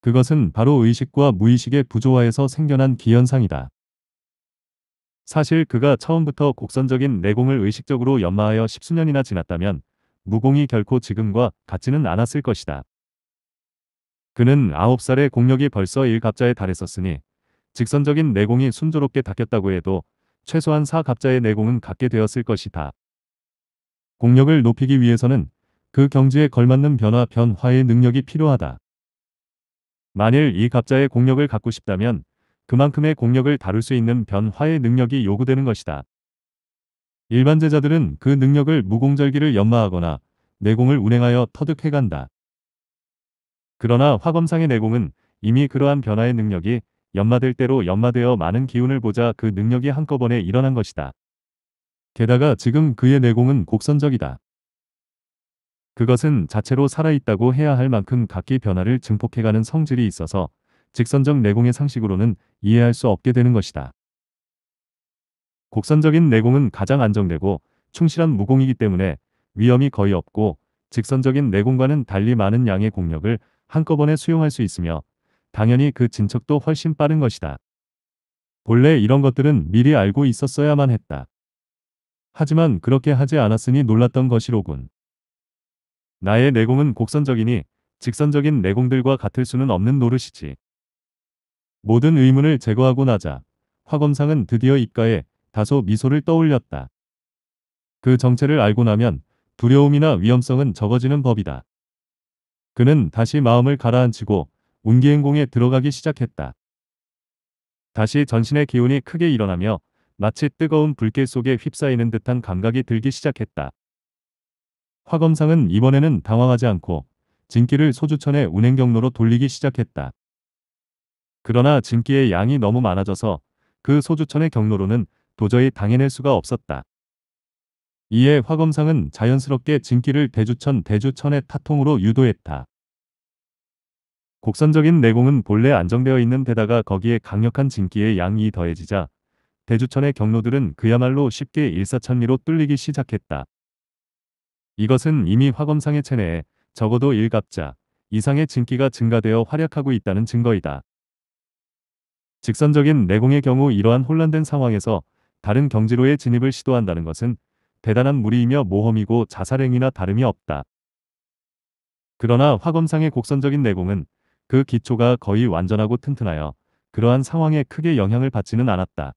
그것은 바로 의식과 무의식의 부조화에서 생겨난 기현상이다. 사실 그가 처음부터 곡선적인 내공을 의식적으로 연마하여 십수년이나 지났다면 무공이 결코 지금과 같지는 않았을 것이다. 그는 9살에 공력이 벌써 1갑자에 달했었으니 직선적인 내공이 순조롭게 닦였다고 해도 최소한 4갑자의 내공은 갖게 되었을 것이다. 공력을 높이기 위해서는 그 경지에 걸맞는 변화 변화의 능력이 필요하다. 만일 이 갑자의 공력을 갖고 싶다면 그만큼의 공력을 다룰 수 있는 변화의 능력이 요구되는 것이다. 일반 제자들은 그 능력을 무공절기를 연마하거나 내공을 운행하여 터득해간다. 그러나 화검상의 내공은 이미 그러한 변화의 능력이 연마될 대로 연마되어 많은 기운을 보자 그 능력이 한꺼번에 일어난 것이다. 게다가 지금 그의 내공은 곡선적이다. 그것은 자체로 살아있다고 해야 할 만큼 각기 변화를 증폭해가는 성질이 있어서 직선적 내공의 상식으로는 이해할 수 없게 되는 것이다. 곡선적인 내공은 가장 안정되고 충실한 무공이기 때문에 위험이 거의 없고 직선적인 내공과는 달리 많은 양의 공력을 한꺼번에 수용할 수 있으며 당연히 그 진척도 훨씬 빠른 것이다. 본래 이런 것들은 미리 알고 있었어야만 했다. 하지만 그렇게 하지 않았으니 놀랐던 것이로군. 나의 내공은 곡선적이니 직선적인 내공들과 같을 수는 없는 노릇이지. 모든 의문을 제거하고 나자 화검상은 드디어 입가에 다소 미소를 떠올렸다. 그 정체를 알고 나면 두려움이나 위험성은 적어지는 법이다. 그는 다시 마음을 가라앉히고 운기행공에 들어가기 시작했다. 다시 전신의 기운이 크게 일어나며 마치 뜨거운 불길 속에 휩싸이는 듯한 감각이 들기 시작했다. 화검상은 이번에는 당황하지 않고 진기를 소주천의 운행 경로로 돌리기 시작했다. 그러나 증기의 양이 너무 많아져서 그 소주천의 경로로는 도저히 당해낼 수가 없었다. 이에 화검상은 자연스럽게 진기를 대주천 대주천의 타통으로 유도했다. 곡선적인 내공은 본래 안정되어 있는 데다가 거기에 강력한 진기의 양이 더해지자 대주천의 경로들은 그야말로 쉽게 일사천리로 뚫리기 시작했다. 이것은 이미 화검상의 체내에 적어도 일갑자 이상의 진기가 증가되어 활약하고 있다는 증거이다. 직선적인 내공의 경우 이러한 혼란된 상황에서 다른 경지로의 진입을 시도한다는 것은 대단한 무리이며 모험이고 자살행위나 다름이 없다. 그러나 화검상의 곡선적인 내공은 그 기초가 거의 완전하고 튼튼하여 그러한 상황에 크게 영향을 받지는 않았다.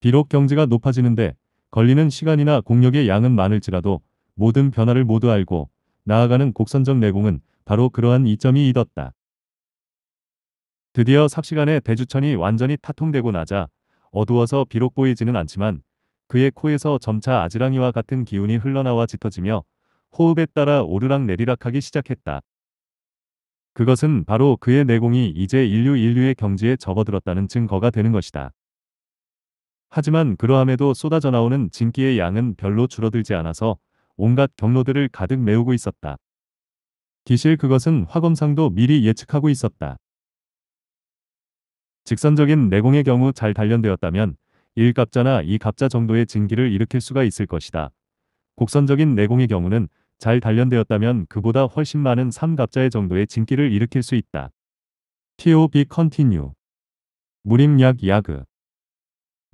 비록 경지가 높아지는데 걸리는 시간이나 공력의 양은 많을지라도 모든 변화를 모두 알고 나아가는 곡선적 내공은 바로 그러한 이점이 있었다. 드디어 삽시간에 대주천이 완전히 타통되고 나자 어두워서 비록 보이지는 않지만 그의 코에서 점차 아지랑이와 같은 기운이 흘러나와 짙어지며 호흡에 따라 오르락 내리락하기 시작했다. 그것은 바로 그의 내공이 이제 인류 인류의 경지에 접어들었다는 증거가 되는 것이다. 하지만 그러함에도 쏟아져 나오는 진기의 양은 별로 줄어들지 않아서 온갖 경로들을 가득 메우고 있었다. 기실 그것은 화검상도 미리 예측하고 있었다. 직선적인 내공의 경우 잘 단련되었다면 1갑자나 2갑자 정도의 증기를 일으킬 수가 있을 것이다. 곡선적인 내공의 경우는 잘 단련되었다면 그보다 훨씬 많은 3갑자의 정도의 진기를 일으킬 수 있다. TOB 컨티뉴 무림약 야그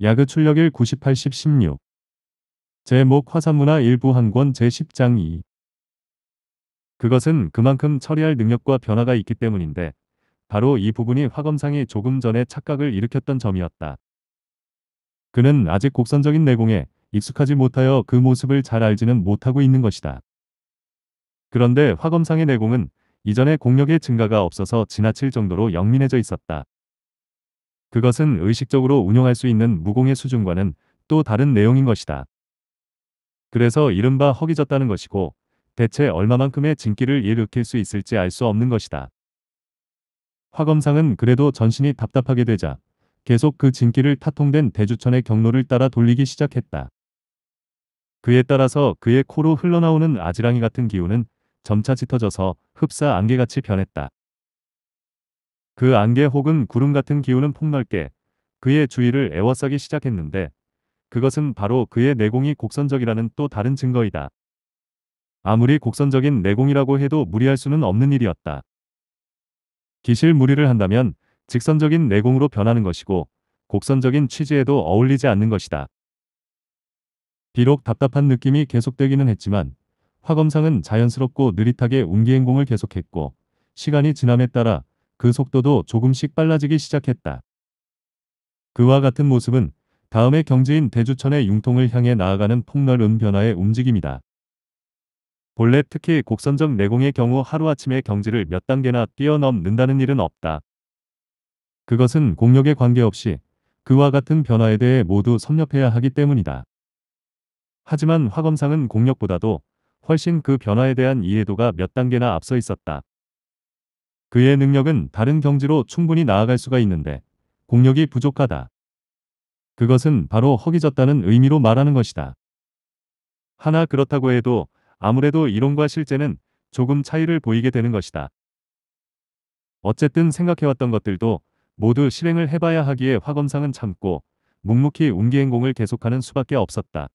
야그 출력일 9 8 1 16 제목 화산문화 일부 한권 제10장 2 그것은 그만큼 처리할 능력과 변화가 있기 때문인데 바로 이 부분이 화검상이 조금 전에 착각을 일으켰던 점이었다. 그는 아직 곡선적인 내공에 익숙하지 못하여 그 모습을 잘 알지는 못하고 있는 것이다. 그런데 화검상의 내공은 이전에 공력의 증가가 없어서 지나칠 정도로 영민해져 있었다. 그것은 의식적으로 운용할 수 있는 무공의 수준과는 또 다른 내용인 것이다. 그래서 이른바 허기졌다는 것이고 대체 얼마만큼의 진기를 일으킬 수 있을지 알 수 없는 것이다. 화검상은 그래도 전신이 답답하게 되자 계속 그 진기를 타통된 대주천의 경로를 따라 돌리기 시작했다. 그에 따라서 그의 코로 흘러나오는 아지랑이 같은 기운은 점차 짙어져서 흡사 안개같이 변했다. 그 안개 혹은 구름 같은 기운은 폭넓게 그의 주위를 에워싸기 시작했는데 그것은 바로 그의 내공이 곡선적이라는 또 다른 증거이다. 아무리 곡선적인 내공이라고 해도 무리할 수는 없는 일이었다. 기실 무리를 한다면 직선적인 내공으로 변하는 것이고 곡선적인 취지에도 어울리지 않는 것이다. 비록 답답한 느낌이 계속되기는 했지만 화검상은 자연스럽고 느릿하게 운기행공을 계속했고 시간이 지남에 따라 그 속도도 조금씩 빨라지기 시작했다. 그와 같은 모습은 다음에 경지인 대주천의 융통을 향해 나아가는 폭넓은 변화의 움직임이다. 본래 특히 곡선점 내공의 경우 하루아침에 경지를 몇 단계나 뛰어넘는다는 일은 없다. 그것은 공력에 관계없이 그와 같은 변화에 대해 모두 섭렵해야 하기 때문이다. 하지만 화검상은 공력보다도 훨씬 그 변화에 대한 이해도가 몇 단계나 앞서 있었다. 그의 능력은 다른 경지로 충분히 나아갈 수가 있는데 공력이 부족하다. 그것은 바로 허기졌다는 의미로 말하는 것이다. 하나 그렇다고 해도 아무래도 이론과 실제는 조금 차이를 보이게 되는 것이다. 어쨌든 생각해왔던 것들도 모두 실행을 해봐야 하기에 화검상은 참고 묵묵히 운기행공을 계속하는 수밖에 없었다.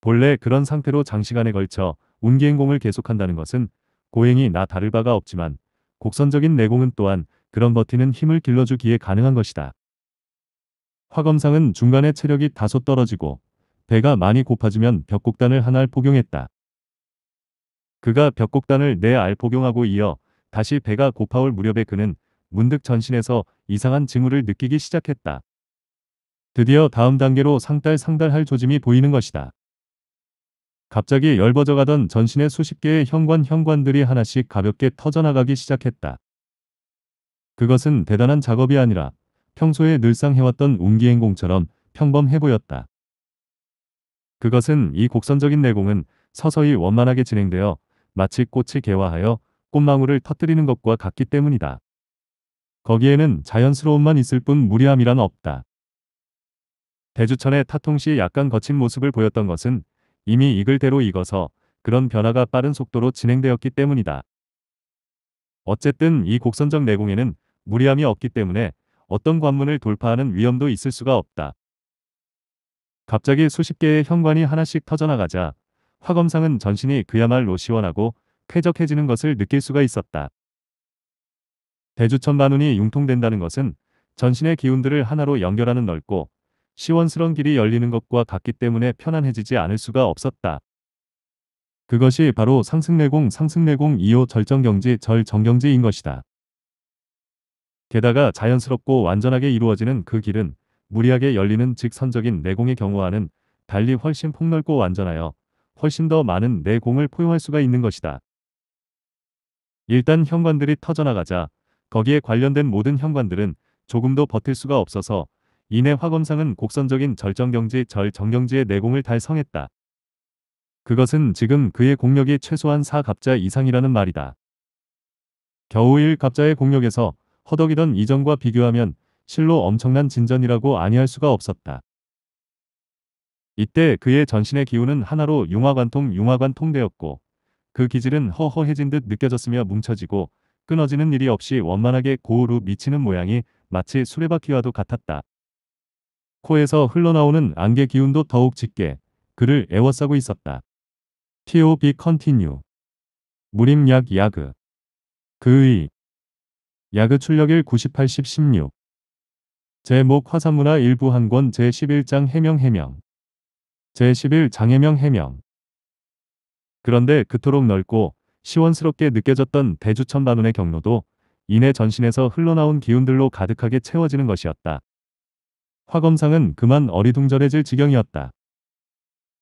본래 그런 상태로 장시간에 걸쳐 운기행공을 계속한다는 것은 고행이 나 다를 바가 없지만 곡선적인 내공은 또한 그런 버티는 힘을 길러주기에 가능한 것이다. 화검상은 중간에 체력이 다소 떨어지고 배가 많이 고파지면 벽곡단을 하나 복용했다. 그가 벽곡단을 네알 복용하고 이어 다시 배가 고파올 무렵에 그는 문득 전신에서 이상한 증후를 느끼기 시작했다. 드디어 다음 단계로 상달 상달할 조짐이 보이는 것이다. 갑자기 열버져가던 전신의 수십 개의 현관 현관들이 하나씩 가볍게 터져나가기 시작했다. 그것은 대단한 작업이 아니라 평소에 늘상 해왔던 운기행공처럼 평범해 보였다. 그것은 이 곡선적인 내공은 서서히 원만하게 진행되어 마치 꽃이 개화하여 꽃망울을 터뜨리는 것과 같기 때문이다. 거기에는 자연스러움만 있을 뿐 무리함이란 없다. 대주천의 타통시 약간 거친 모습을 보였던 것은 이미 이글 대로 익어서 그런 변화가 빠른 속도로 진행되었기 때문이다. 어쨌든 이 곡선적 내공에는 무리함이 없기 때문에 어떤 관문을 돌파하는 위험도 있을 수가 없다. 갑자기 수십 개의 현관이 하나씩 터져나가자 화검상은 전신이 그야말로 시원하고 쾌적해지는 것을 느낄 수가 있었다. 대주천 만운이 융통된다는 것은 전신의 기운들을 하나로 연결하는 넓고 시원스런 길이 열리는 것과 같기 때문에 편안해지지 않을 수가 없었다. 그것이 바로 상승내공 상승내공 2호 절정경지 절정경지인 것이다. 게다가 자연스럽고 완전하게 이루어지는 그 길은 무리하게 열리는 직선적인 내공의 경우와는 달리 훨씬 폭넓고 완전하여 훨씬 더 많은 내공을 포용할 수가 있는 것이다. 일단 현관들이 터져나가자 거기에 관련된 모든 현관들은 조금도 버틸 수가 없어서 이내 화검상은 곡선적인 절정경지 절정경지의 내공을 달성했다. 그것은 지금 그의 공력이 최소한 4갑자 이상이라는 말이다. 겨우 1갑자의 공력에서 허덕이던 이전과 비교하면 실로 엄청난 진전이라고 아니할 수가 없었다. 이때 그의 전신의 기운은 하나로 융화관통 융화관 통되었고 그 기질은 허허해진 듯 느껴졌으며 뭉쳐지고 끊어지는 일이 없이 원만하게 고우로 미치는 모양이 마치 수레바퀴와도 같았다. 코에서 흘러나오는 안개 기운도 더욱 짙게 그를 애워싸고 있었다. TOB 컨티뉴 무림약 야그 그의 야그 출력일 98, 10, 16 제목 화산문화 일부 한권 제11장 해명 해명 제11장 해명 해명 그런데 그토록 넓고 시원스럽게 느껴졌던 대주천 반원의 경로도 이내 전신에서 흘러나온 기운들로 가득하게 채워지는 것이었다. 화검상은 그만 어리둥절해질 지경이었다.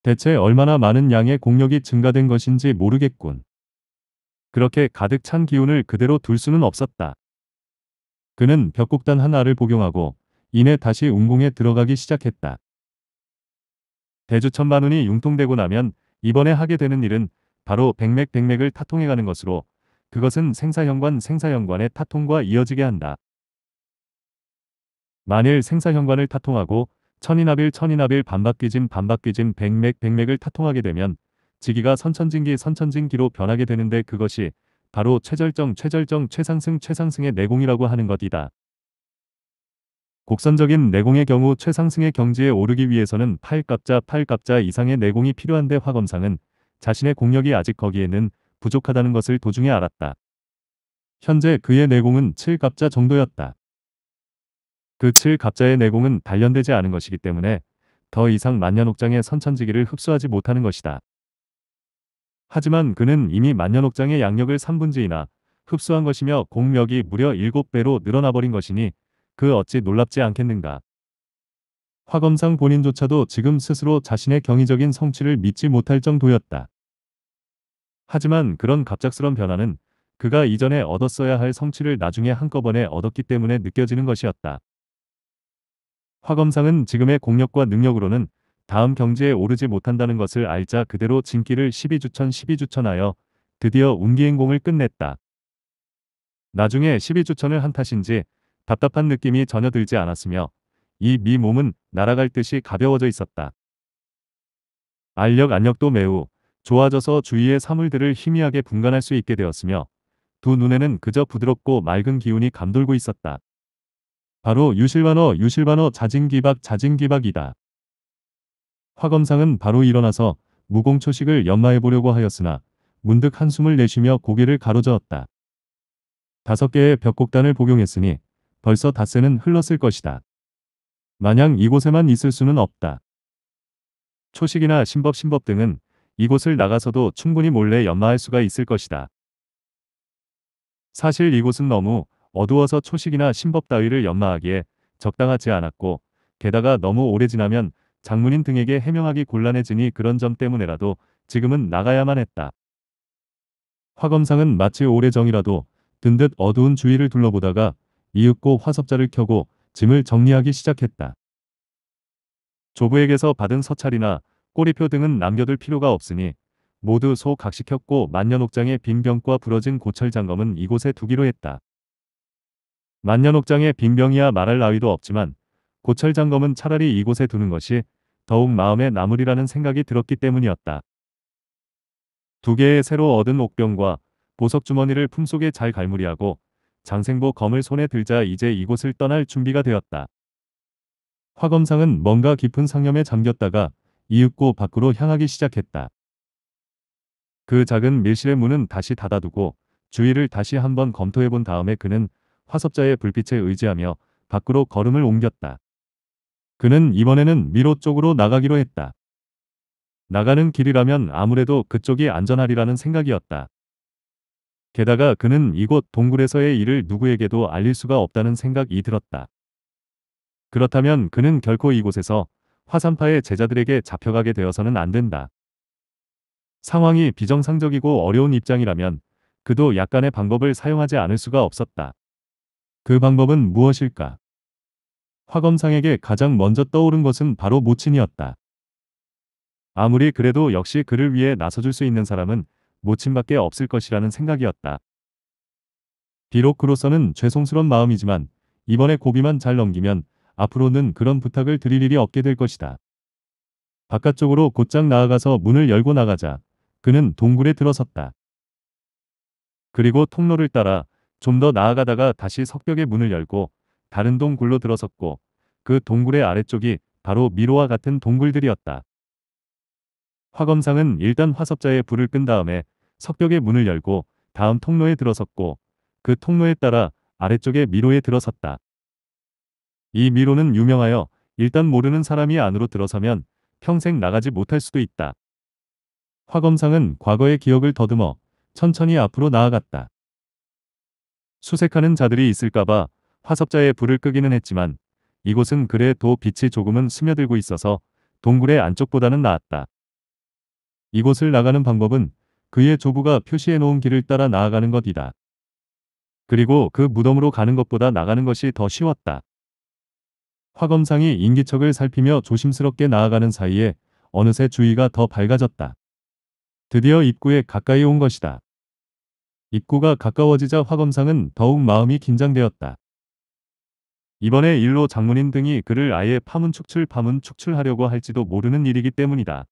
대체 얼마나 많은 양의 공력이 증가된 것인지 모르겠군. 그렇게 가득 찬 기운을 그대로 둘 수는 없었다. 그는 벽국단 하나를 복용하고 이내 다시 운공에 들어가기 시작했다. 대주 천만 원이 융통되고 나면 이번에 하게 되는 일은 바로 백맥 백맥을 타통해가는 것으로 그것은 생사형관 생사형관의 타통과 이어지게 한다. 만일 생사형관을 타통하고 천인합일 천인합일 반박기진반박기진 백맥 백맥을 타통하게 되면 지기가 선천진기 선천진기로 변하게 되는데 그것이 바로 최절정 최절정 최상승 최상승의 내공이라고 하는 것이다. 곡선적인 내공의 경우 최상승의 경지에 오르기 위해서는 8갑자8갑자 이상의 내공이 필요한데 화검상은 자신의 공력이 아직 거기에는 부족하다는 것을 도중에 알았다. 현재 그의 내공은 7갑자 정도였다. 그 7갑자의 내공은 단련되지 않은 것이기 때문에 더 이상 만년옥장의 선천지기를 흡수하지 못하는 것이다. 하지만 그는 이미 만년옥장의 양력을 3분지이나 흡수한 것이며 공력이 무려 7배로 늘어나버린 것이니 그 어찌 놀랍지 않겠는가. 화검상 본인조차도 지금 스스로 자신의 경의적인 성취를 믿지 못할 정도였다. 하지만 그런 갑작스런 변화는 그가 이전에 얻었어야 할 성취를 나중에 한꺼번에 얻었기 때문에 느껴지는 것이었다. 화검상은 지금의 공력과 능력으로는 다음 경지에 오르지 못한다는 것을 알자 그대로 진기를 12주천 12주천하여 드디어 운기행공을 끝냈다. 나중에 12주천을 한 탓인지 답답한 느낌이 전혀 들지 않았으며 이 미 몸은 날아갈 듯이 가벼워져 있었다. 알력 안력도 매우 좋아져서 주위의 사물들을 희미하게 분간할 수 있게 되었으며 두 눈에는 그저 부드럽고 맑은 기운이 감돌고 있었다. 바로 유실반어 유실반어 자진기박 자진기박이다. 화검상은 바로 일어나서 무공초식을 연마해보려고 하였으나 문득 한숨을 내쉬며 고개를 가로저었다. 다섯 개의 벽곡단을 복용했으니 벌써 닷새는 흘렀을 것이다. 마냥 이곳에만 있을 수는 없다. 초식이나 신법 신법 등은 이곳을 나가서도 충분히 몰래 연마할 수가 있을 것이다. 사실 이곳은 너무 어두워서 초식이나 신법 따위를 연마하기에 적당하지 않았고 게다가 너무 오래 지나면 장문인 등에게 해명하기 곤란해지니 그런 점 때문에라도 지금은 나가야만 했다. 화검상은 마치 오래 정이라도 든 듯 어두운 주위를 둘러보다가 이윽고 화섭자를 켜고 짐을 정리하기 시작했다. 조부에게서 받은 서찰이나 꼬리표 등은 남겨둘 필요가 없으니 모두 소 각시켰고 만년옥장의 빈 병과 부러진 고철 장검은 이곳에 두기로 했다. 만년옥장의 빈 병이야 말할 나위도 없지만 고철 장검은 차라리 이곳에 두는 것이 더욱 마음에 나물이라는 생각이 들었기 때문이었다. 두 개의 새로 얻은 옥병과 보석 주머니를 품속에 잘 갈무리하고 장생보 검을 손에 들자 이제 이곳을 떠날 준비가 되었다. 화검상은 뭔가 깊은 상념에 잠겼다가 이윽고 밖으로 향하기 시작했다. 그 작은 밀실의 문은 다시 닫아두고 주위를 다시 한번 검토해 본 다음에 그는 화섭자의 불빛에 의지하며 밖으로 걸음을 옮겼다. 그는 이번에는 미로 쪽으로 나가기로 했다. 나가는 길이라면 아무래도 그쪽이 안전하리라는 생각이었다. 게다가 그는 이곳 동굴에서의 일을 누구에게도 알릴 수가 없다는 생각이 들었다. 그렇다면 그는 결코 이곳에서 화산파의 제자들에게 잡혀가게 되어서는 안 된다. 상황이 비정상적이고 어려운 입장이라면 그도 약간의 방법을 사용하지 않을 수가 없었다. 그 방법은 무엇일까? 화검상에게 가장 먼저 떠오른 것은 바로 모친이었다. 아무리 그래도 역시 그를 위해 나서줄 수 있는 사람은 모친밖에 없을 것이라는 생각이었다. 비록 그로서는 죄송스런 마음이지만 이번에 고비만 잘 넘기면 앞으로는 그런 부탁을 드릴 일이 없게 될 것이다. 바깥쪽으로 곧장 나아가서 문을 열고 나가자 그는 동굴에 들어섰다. 그리고 통로를 따라 좀 더 나아가다가 다시 석벽에 문을 열고 다른 동굴로 들어섰고 그 동굴의 아래쪽이 바로 미로와 같은 동굴들이었다. 화검상은 일단 화섭자의 불을 끈 다음에 석벽의 문을 열고 다음 통로에 들어섰고 그 통로에 따라 아래쪽의 미로에 들어섰다. 이 미로는 유명하여 일단 모르는 사람이 안으로 들어서면 평생 나가지 못할 수도 있다. 화검상은 과거의 기억을 더듬어 천천히 앞으로 나아갔다. 수색하는 자들이 있을까봐 화섭자의 불을 끄기는 했지만 이곳은 그래도 빛이 조금은 스며들고 있어서 동굴의 안쪽보다는 나았다. 이곳을 나가는 방법은 그의 조부가 표시해놓은 길을 따라 나아가는 것이다. 그리고 그 무덤으로 가는 것보다 나가는 것이 더 쉬웠다. 화검상이 인기척을 살피며 조심스럽게 나아가는 사이에 어느새 주위가 더 밝아졌다. 드디어 입구에 가까이 온 것이다. 입구가 가까워지자 화검상은 더욱 마음이 긴장되었다. 이번에 일로 장문인 등이 그를 아예 파문축출 파문축출하려고 할지도 모르는 일이기 때문이다.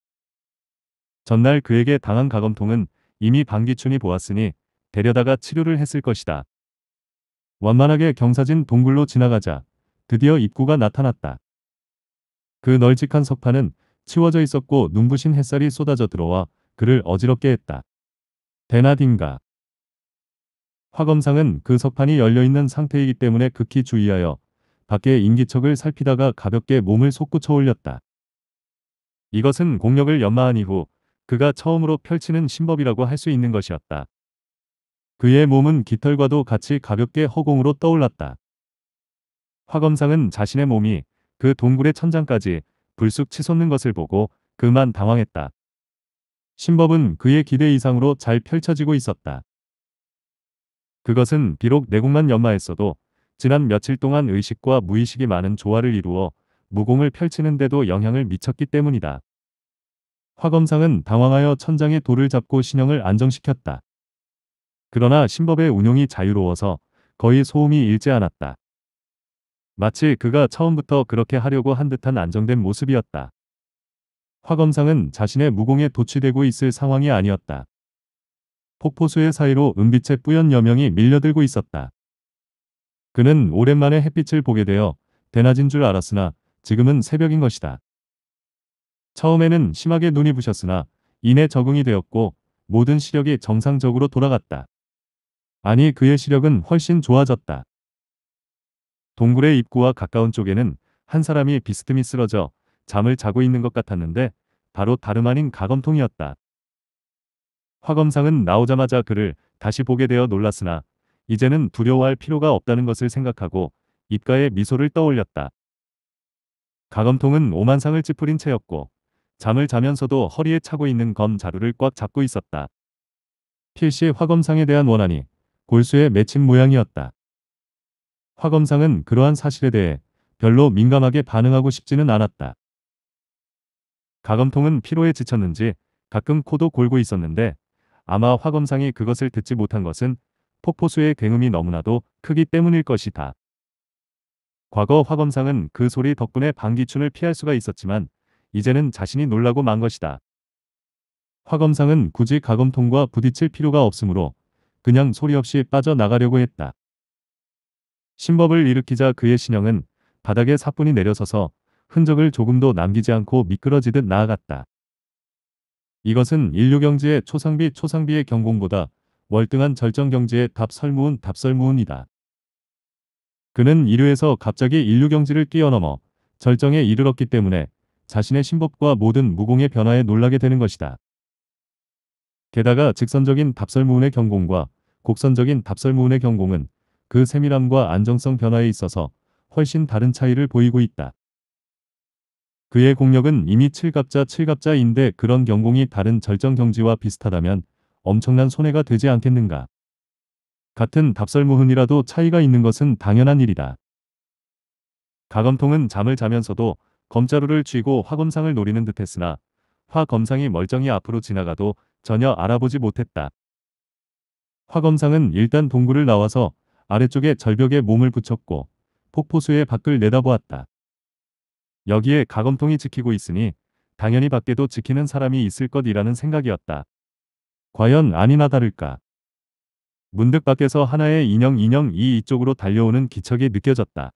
전날 그에게 당한 가검통은 이미 방기춘이 보았으니 데려다가 치료를 했을 것이다. 완만하게 경사진 동굴로 지나가자 드디어 입구가 나타났다. 그 널찍한 석판은 치워져 있었고 눈부신 햇살이 쏟아져 들어와 그를 어지럽게 했다. 대나딘가 화검상은 그 석판이 열려있는 상태이기 때문에 극히 주의하여 밖에 인기척을 살피다가 가볍게 몸을 솟구쳐 올렸다. 이것은 공력을 연마한 이후 그가 처음으로 펼치는 신법이라고 할 수 있는 것이었다. 그의 몸은 깃털과도 같이 가볍게 허공으로 떠올랐다. 화검상은 자신의 몸이 그 동굴의 천장까지 불쑥 치솟는 것을 보고 그만 당황했다. 신법은 그의 기대 이상으로 잘 펼쳐지고 있었다. 그것은 비록 내공만 연마했어도 지난 며칠 동안 의식과 무의식이 많은 조화를 이루어 무공을 펼치는데도 영향을 미쳤기 때문이다. 화검상은 당황하여 천장에 돌을 잡고 신형을 안정시켰다. 그러나 신법의 운용이 자유로워서 거의 소음이 일지 않았다. 마치 그가 처음부터 그렇게 하려고 한 듯한 안정된 모습이었다. 화검상은 자신의 무공에 도취되고 있을 상황이 아니었다. 폭포수의 사이로 은빛의 뿌연 여명이 밀려들고 있었다. 그는 오랜만에 햇빛을 보게 되어 대낮인 줄 알았으나 지금은 새벽인 것이다. 처음에는 심하게 눈이 부셨으나 이내 적응이 되었고 모든 시력이 정상적으로 돌아갔다. 아니 그의 시력은 훨씬 좋아졌다. 동굴의 입구와 가까운 쪽에는 한 사람이 비스듬히 쓰러져 잠을 자고 있는 것 같았는데 바로 다름 아닌 가검통이었다. 화검상은 나오자마자 그를 다시 보게 되어 놀랐으나 이제는 두려워할 필요가 없다는 것을 생각하고 입가에 미소를 떠올렸다. 가검통은 오만상을 찌푸린 채였고 잠을 자면서도 허리에 차고 있는 검 자루를 꽉 잡고 있었다. 필시 화검상에 대한 원한이 골수에 맺힌 모양이었다. 화검상은 그러한 사실에 대해 별로 민감하게 반응하고 싶지는 않았다. 가검통은 피로에 지쳤는지 가끔 코도 골고 있었는데 아마 화검상이 그것을 듣지 못한 것은 폭포수의 굉음이 너무나도 크기 때문일 것이다. 과거 화검상은 그 소리 덕분에 방귀춘을 피할 수가 있었지만 이제는 자신이 놀라고 만 것이다. 화검상은 굳이 가검통과 부딪칠 필요가 없으므로 그냥 소리 없이 빠져나가려고 했다. 신법을 일으키자 그의 신형은 바닥에 사뿐히 내려서서 흔적을 조금도 남기지 않고 미끄러지듯 나아갔다. 이것은 인류경지의 초상비 초상비의 경공보다 월등한 절정경지의 답설무운 답설무운이다. 그는 이류에서 갑자기 인류경지를 뛰어넘어 절정에 이르렀기 때문에 자신의 신법과 모든 무공의 변화에 놀라게 되는 것이다. 게다가 직선적인 답설무운의 경공과 곡선적인 답설무운의 경공은 그 세밀함과 안정성 변화에 있어서 훨씬 다른 차이를 보이고 있다. 그의 공력은 이미 7갑자 7갑자인데 그런 경공이 다른 절정 경지와 비슷하다면 엄청난 손해가 되지 않겠는가. 같은 답설무흔이라도 차이가 있는 것은 당연한 일이다. 가검통은 잠을 자면서도 검자루를 쥐고 화검상을 노리는 듯했으나 화검상이 멀쩡히 앞으로 지나가도 전혀 알아보지 못했다. 화검상은 일단 동굴을 나와서 아래쪽의 절벽에 몸을 붙였고 폭포수의 밖을 내다보았다. 여기에 가검통이 지키고 있으니 당연히 밖에도 지키는 사람이 있을 것이라는 생각이었다. 과연 아니나 다를까. 문득 밖에서 하나의 인형 인형 이 이쪽으로 달려오는 기척이 느껴졌다.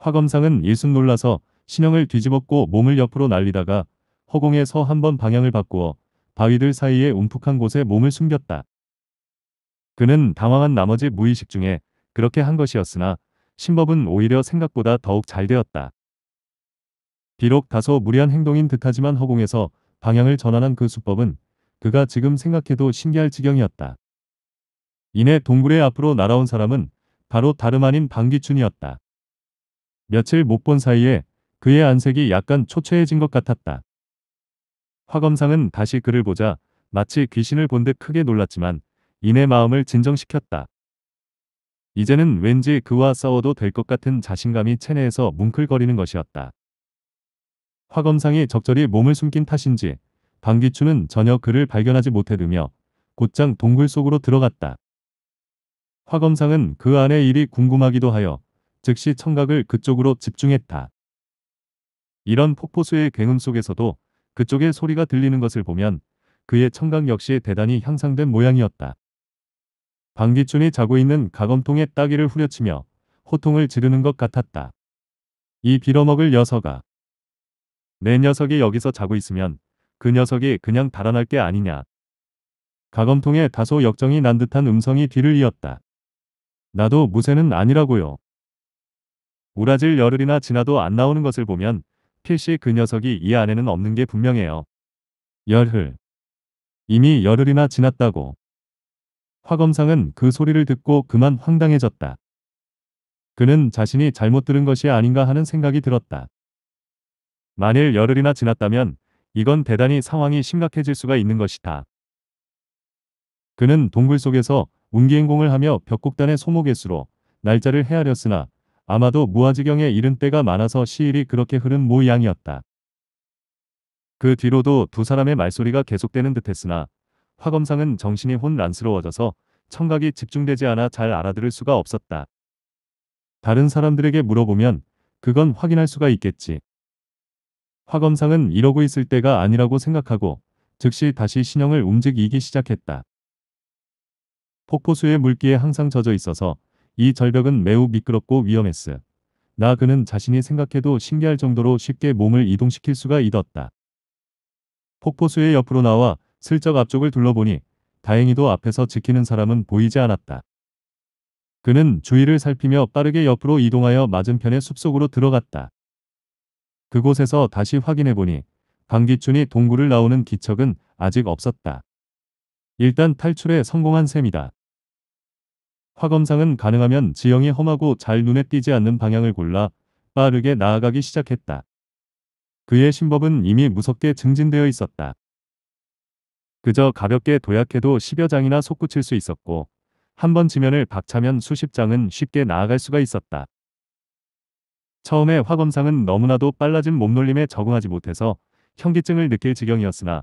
화검상은 일순 놀라서 신형을 뒤집었고 몸을 옆으로 날리다가 허공에 서한 번 방향을 바꾸어 바위들 사이에 움푹한 곳에 몸을 숨겼다. 그는 당황한 나머지 무의식 중에 그렇게 한 것이었으나 신법은 오히려 생각보다 더욱 잘 되었다. 비록 다소 무리한 행동인 듯하지만 허공에서 방향을 전환한 그 수법은 그가 지금 생각해도 신기할 지경이었다. 이내 동굴의 앞으로 날아온 사람은 바로 다름 아닌 방귀춘이었다 며칠 못 본 사이에 그의 안색이 약간 초췌해진 것 같았다. 화검상은 다시 그를 보자 마치 귀신을 본 듯 크게 놀랐지만 이내 마음을 진정시켰다. 이제는 왠지 그와 싸워도 될 것 같은 자신감이 체내에서 뭉클거리는 것이었다. 화검상이 적절히 몸을 숨긴 탓인지 방귀추는 전혀 그를 발견하지 못해두며 곧장 동굴 속으로 들어갔다. 화검상은 그 안의 일이 궁금하기도 하여 즉시 청각을 그쪽으로 집중했다. 이런 폭포수의 굉음 속에서도 그쪽의 소리가 들리는 것을 보면 그의 청각 역시 대단히 향상된 모양이었다. 방귀춘이 자고 있는 가검통의 따귀를 후려치며 호통을 지르는 것 같았다. 이 빌어먹을 녀석아. 내 녀석이 여기서 자고 있으면 그 녀석이 그냥 달아날 게 아니냐. 가검통에 다소 역정이 난 듯한 음성이 뒤를 이었다. 나도 무쇠는 아니라고요. 우라질 열흘이나 지나도 안 나오는 것을 보면 필시 그 녀석이 이 안에는 없는 게 분명해요. 열흘. 이미 열흘이나 지났다고. 화검상은 그 소리를 듣고 그만 황당해졌다. 그는 자신이 잘못 들은 것이 아닌가 하는 생각이 들었다. 만일 열흘이나 지났다면 이건 대단히 상황이 심각해질 수가 있는 것이다. 그는 동굴 속에서 운기행공을 하며 벽곡단의 소모 개수로 날짜를 헤아렸으나 아마도 무아지경에 이른 때가 많아서 시일이 그렇게 흐른 모양이었다. 그 뒤로도 두 사람의 말소리가 계속되는 듯했으나 화검상은 정신이 혼란스러워져서 청각이 집중되지 않아 잘 알아들을 수가 없었다. 다른 사람들에게 물어보면 그건 확인할 수가 있겠지. 화검상은 이러고 있을 때가 아니라고 생각하고 즉시 다시 신형을 움직이기 시작했다. 폭포수의 물기에 항상 젖어 있어서 이 절벽은 매우 미끄럽고 위험했어. 나 그는 자신이 생각해도 신기할 정도로 쉽게 몸을 이동시킬 수가 있었다. 폭포수의 옆으로 나와 슬쩍 앞쪽을 둘러보니 다행히도 앞에서 지키는 사람은 보이지 않았다. 그는 주위를 살피며 빠르게 옆으로 이동하여 맞은편의 숲속으로 들어갔다. 그곳에서 다시 확인해보니 방기춘이 동굴을 나오는 기척은 아직 없었다. 일단 탈출에 성공한 셈이다. 화검상은 가능하면 지형이 험하고 잘 눈에 띄지 않는 방향을 골라 빠르게 나아가기 시작했다. 그의 신법은 이미 무섭게 증진되어 있었다. 그저 가볍게 도약해도 10여 장이나 솟구칠 수 있었고 한 번 지면을 박차면 수십 장은 쉽게 나아갈 수가 있었다. 처음에 화검상은 너무나도 빨라진 몸놀림에 적응하지 못해서 현기증을 느낄 지경이었으나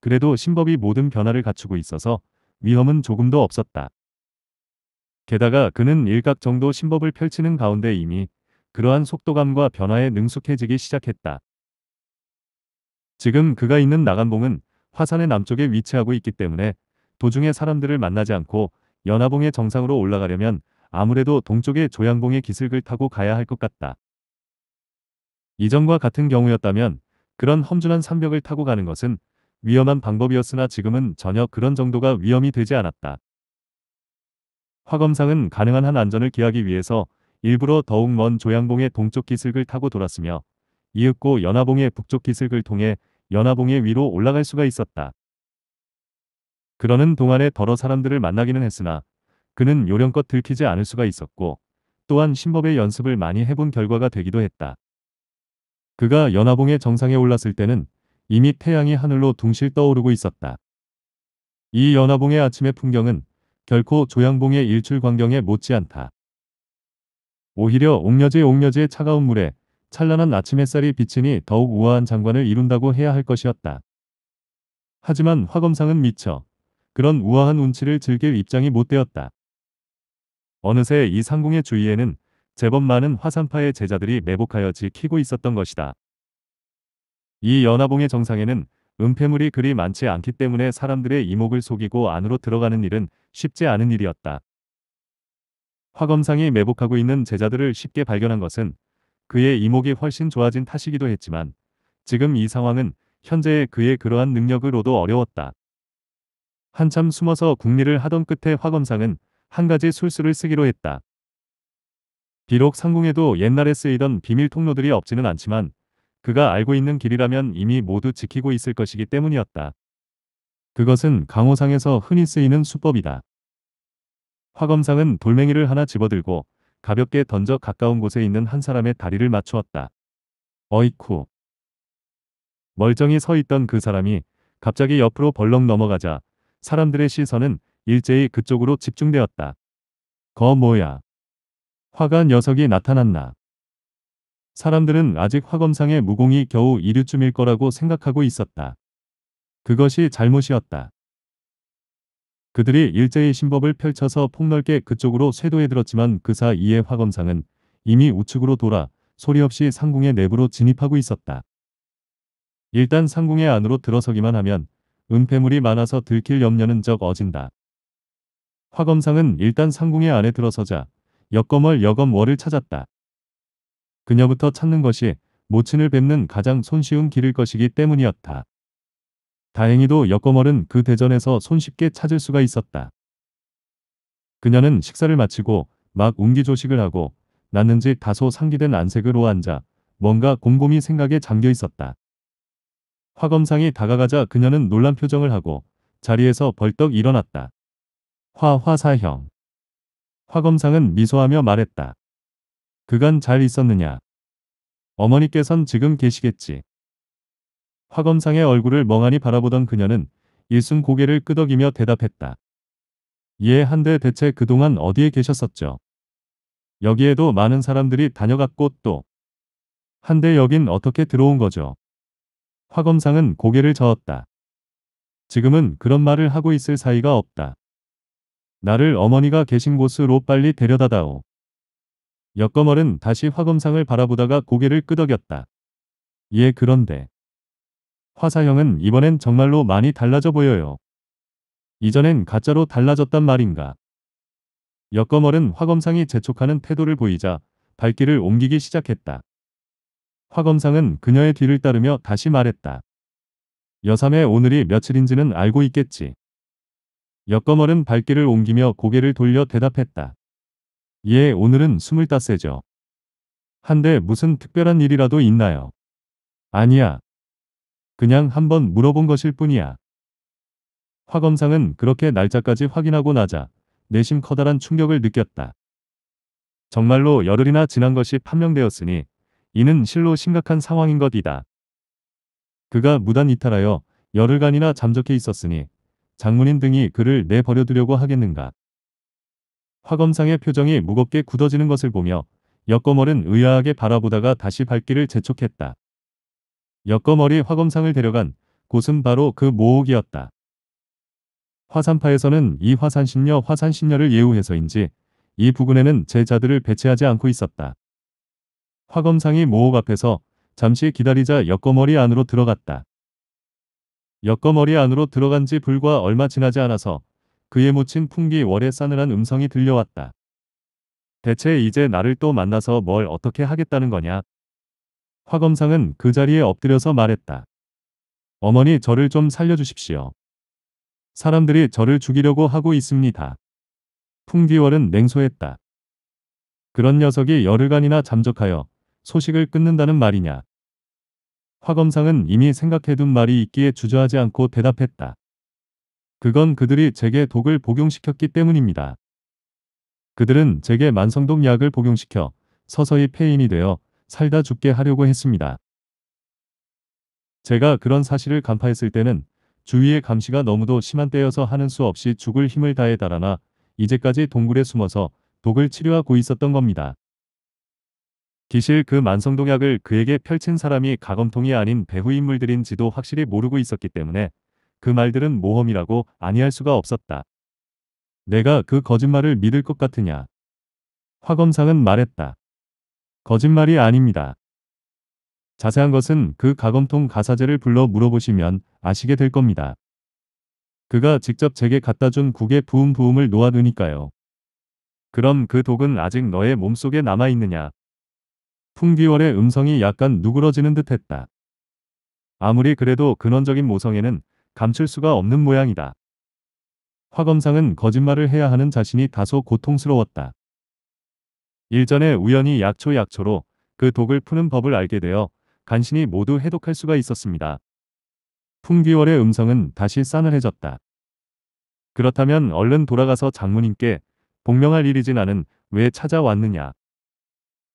그래도 신법이 모든 변화를 갖추고 있어서 위험은 조금도 없었다. 게다가 그는 일각 정도 신법을 펼치는 가운데 이미 그러한 속도감과 변화에 능숙해지기 시작했다. 지금 그가 있는 나간봉은 화산의 남쪽에 위치하고 있기 때문에 도중에 사람들을 만나지 않고 연화봉의 정상으로 올라가려면 아무래도 동쪽의 조양봉의 기슭을 타고 가야 할 것 같다. 이전과 같은 경우였다면 그런 험준한 산벽을 타고 가는 것은 위험한 방법이었으나 지금은 전혀 그런 정도가 위험이 되지 않았다. 화검상은 가능한 한 안전을 기하기 위해서 일부러 더욱 먼 조양봉의 동쪽 기슭을 타고 돌았으며 이윽고 연화봉의 북쪽 기슭을 통해 연화봉의 위로 올라갈 수가 있었다. 그러는 동안에 더러 사람들을 만나기는 했으나 그는 요령껏 들키지 않을 수가 있었고 또한 신법의 연습을 많이 해본 결과가 되기도 했다. 그가 연화봉의 정상에 올랐을 때는 이미 태양이 하늘로 둥실 떠오르고 있었다. 이 연화봉의 아침의 풍경은 결코 조양봉의 일출 광경에 못지않다. 오히려 옥녀제 옥녀제의 차가운 물에 찬란한 아침 햇살이 비치니 더욱 우아한 장관을 이룬다고 해야 할 것이었다. 하지만 화검상은 미처 그런 우아한 운치를 즐길 입장이 못 되었다. 어느새 이 상궁의 주위에는 제법 많은 화산파의 제자들이 매복하여 지키고 있었던 것이다. 이 연화봉의 정상에는 은폐물이 그리 많지 않기 때문에 사람들의 이목을 속이고 안으로 들어가는 일은 쉽지 않은 일이었다. 화검상이 매복하고 있는 제자들을 쉽게 발견한 것은 그의 이목이 훨씬 좋아진 탓이기도 했지만 지금 이 상황은 현재의 그의 그러한 능력으로도 어려웠다. 한참 숨어서 궁리를 하던 끝에 화검상은 한 가지 술수를 쓰기로 했다. 비록 상궁에도 옛날에 쓰이던 비밀 통로들이 없지는 않지만 그가 알고 있는 길이라면 이미 모두 지키고 있을 것이기 때문이었다. 그것은 강호상에서 흔히 쓰이는 수법이다. 화검상은 돌멩이를 하나 집어들고 가볍게 던져 가까운 곳에 있는 한 사람의 다리를 맞추었다. 어이쿠. 멀쩡히 서 있던 그 사람이 갑자기 옆으로 벌렁 넘어가자 사람들의 시선은 일제히 그쪽으로 집중되었다. 거 뭐야. 화가 녀석이 나타났나. 사람들은 아직 화검상의 무공이 겨우 이류쯤일 거라고 생각하고 있었다. 그것이 잘못이었다. 그들이 일제의 신법을 펼쳐서 폭넓게 그쪽으로 쇄도해들었지만 그사 이에 화검상은 이미 우측으로 돌아 소리 없이 상궁의 내부로 진입하고 있었다. 일단 상궁의 안으로 들어서기만 하면 은폐물이 많아서 들킬 염려는 적어진다. 화검상은 일단 상궁의 안에 들어서자 역검월 여검월을 찾았다. 그녀부터 찾는 것이 모친을 뵙는 가장 손쉬운 길일 것이기 때문이었다. 다행히도 역거멀은 그 대전에서 손쉽게 찾을 수가 있었다. 그녀는 식사를 마치고 막 웅기조식을 하고 났는지 다소 상기된 안색으로 앉아 뭔가 곰곰이 생각에 잠겨 있었다. 화검상이 다가가자 그녀는 놀란 표정을 하고 자리에서 벌떡 일어났다. 화화사형. 화검상은 미소하며 말했다. 그간 잘 있었느냐. 어머니께선 지금 계시겠지. 화검상의 얼굴을 멍하니 바라보던 그녀는 일순 고개를 끄덕이며 대답했다. 예, 한데 대체 그동안 어디에 계셨었죠? 여기에도 많은 사람들이 다녀갔고 또 한데 여긴 어떻게 들어온 거죠? 화검상은 고개를 저었다. 지금은 그런 말을 하고 있을 사이가 없다. 나를 어머니가 계신 곳으로 빨리 데려다다오. 역거멀은 다시 화검상을 바라보다가 고개를 끄덕였다. 예, 그런데 화사형은 이번엔 정말로 많이 달라져 보여요. 이전엔 가짜로 달라졌단 말인가. 역거멀은 화검상이 재촉하는 태도를 보이자 발길을 옮기기 시작했다. 화검상은 그녀의 뒤를 따르며 다시 말했다. 여삼의 오늘이 며칠인지는 알고 있겠지. 역거멀은 발길을 옮기며 고개를 돌려 대답했다. 예, 오늘은 스물다세죠. 한데 무슨 특별한 일이라도 있나요? 아니야, 그냥 한번 물어본 것일 뿐이야. 화 검상은 그렇게 날짜까지 확인하고 나자 내심 커다란 충격을 느꼈다. 정말로 열흘이나 지난 것이 판명되었으니 이는 실로 심각한 상황인 것이다. 그가 무단 이탈하여 열흘간이나 잠적해 있었으니 장문인 등이 그를 내버려두려고 하겠는가. 화검상의 표정이 무겁게 굳어지는 것을 보며 역거멀은 의아하게 바라보다가 다시 발길을 재촉했다. 엮어머리 화검상을 데려간 곳은 바로 그 모옥이었다. 화산파에서는 이 화산신녀 화산신녀를 예우해서인지 이 부근에는 제자들을 배치하지 않고 있었다. 화검상이 모옥 앞에서 잠시 기다리자 엮어머리 안으로 들어갔다. 엮어머리 안으로 들어간 지 불과 얼마 지나지 않아서 그에 묻힌 풍기 월에 싸늘한 음성이 들려왔다. 대체 이제 나를 또 만나서 뭘 어떻게 하겠다는 거냐? 화 검상은 그 자리에 엎드려서 말했다. 어머니 저를 좀 살려주십시오. 사람들이 저를 죽이려고 하고 있습니다. 풍기월은 냉소했다. 그런 녀석이 열흘간이나 잠적하여 소식을 끊는다는 말이냐. 화검상은 이미 생각해둔 말이 있기에 주저하지 않고 대답했다. 그건 그들이 제게 독을 복용시켰기 때문입니다. 그들은 제게 만성독 약을 복용시켜 서서히 폐인이 되어 살다 죽게 하려고 했습니다. 제가 그런 사실을 간파했을 때는 주위의 감시가 너무도 심한 때여서 하는 수 없이 죽을 힘을 다해 달아나 이제까지 동굴에 숨어서 독을 치료하고 있었던 겁니다. 기실 그 만성동약을 그에게 펼친 사람이 가검통이 아닌 배후 인물들인지도 확실히 모르고 있었기 때문에 그 말들은 모험이라고 아니할 수가 없었다. 내가 그 거짓말을 믿을 것 같으냐. 화검상은 말했다. 거짓말이 아닙니다. 자세한 것은 그 가검통 가사제를 불러 물어보시면 아시게 될 겁니다. 그가 직접 제게 갖다 준 국의 부음 부음을 놓아두니까요. 그럼 그 독은 아직 너의 몸속에 남아있느냐? 풍기월의 음성이 약간 누그러지는 듯 했다. 아무리 그래도 근원적인 모성애는 감출 수가 없는 모양이다. 화검상은 거짓말을 해야 하는 자신이 다소 고통스러웠다. 일전에 우연히 약초 약초로 그 독을 푸는 법을 알게 되어 간신히 모두 해독할 수가 있었습니다. 풍귀월의 음성은 다시 싸늘해졌다. 그렇다면 얼른 돌아가서 장모님께 복명할 일이진 않은 왜 찾아왔느냐.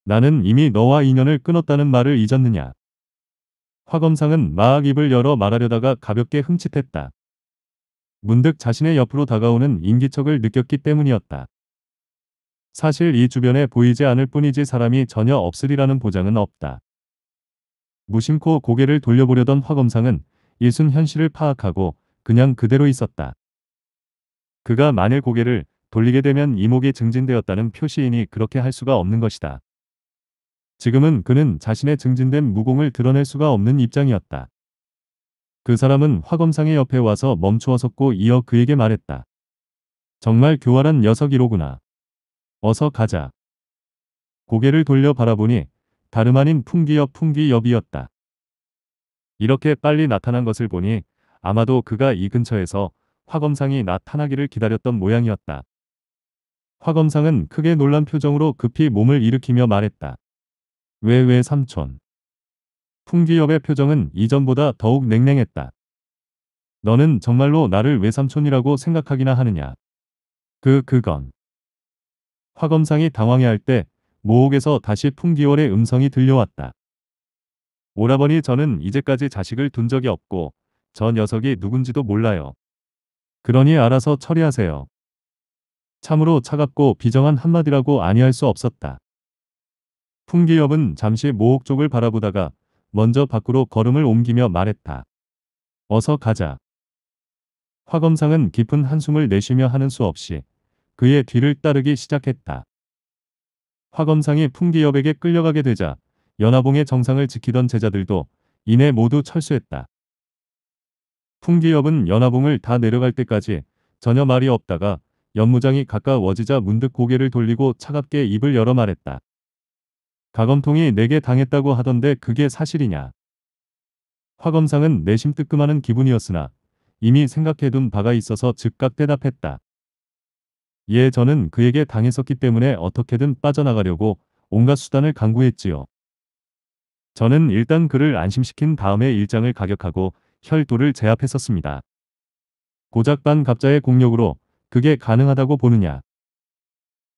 나는 이미 너와 인연을 끊었다는 말을 잊었느냐. 화검상은 마악 입을 열어 말하려다가 가볍게 흠칫했다. 문득 자신의 옆으로 다가오는 인기척을 느꼈기 때문이었다. 사실 이 주변에 보이지 않을 뿐이지 사람이 전혀 없으리라는 보장은 없다. 무심코 고개를 돌려보려던 화검상은 일순현 실을 파악하고 그냥 그대로 있었다. 그가 만일 고개를 돌리게 되면 이목이 증진되었다는 표시이니 그렇게 할 수가 없는 것이다. 지금은 그는 자신의 증진된 무공을 드러낼 수가 없는 입장이었다. 그 사람은 화검상의 옆에 와서 멈추어 섰고 이어 그에게 말했다. 정말 교활한 녀석이로구나. 어서 가자. 고개를 돌려 바라보니 다름 아닌 풍기엽 풍기엽이었다. 이렇게 빨리 나타난 것을 보니 아마도 그가 이 근처에서 화검상이 나타나기를 기다렸던 모양이었다. 화검상은 크게 놀란 표정으로 급히 몸을 일으키며 말했다. 왜 왜 삼촌. 풍기엽의 표정은 이전보다 더욱 냉랭했다. 너는 정말로 나를 외삼촌이라고 생각하기나 하느냐. 그 그건. 화검상이 당황해할 때 모옥에서 다시 풍기월의 음성이 들려왔다. 오라버니 저는 이제까지 자식을 둔 적이 없고 저 녀석이 누군지도 몰라요. 그러니 알아서 처리하세요. 참으로 차갑고 비정한 한마디라고 아니할 수 없었다. 풍기엽은 잠시 모옥 쪽을 바라보다가 먼저 밖으로 걸음을 옮기며 말했다. 어서 가자. 화검상은 깊은 한숨을 내쉬며 하는 수 없이 그의 뒤를 따르기 시작했다. 화검상이 풍기협에게 끌려가게 되자 연화봉의 정상을 지키던 제자들도 이내 모두 철수했다. 풍기협은 연화봉을 다 내려갈 때까지 전혀 말이 없다가 연무장이 가까워지자 문득 고개를 돌리고 차갑게 입을 열어 말했다. 가검통이 내게 당했다고 하던데 그게 사실이냐. 화검상은 내심 뜨끔하는 기분이었으나 이미 생각해둔 바가 있어서 즉각 대답했다. 예, 저는 그에게 당했었기 때문에 어떻게든 빠져나가려고 온갖 수단을 강구했지요. 저는 일단 그를 안심시킨 다음에 일장을 가격하고 혈도를 제압했었습니다. 고작 반 갑자의 공력으로 그게 가능하다고 보느냐.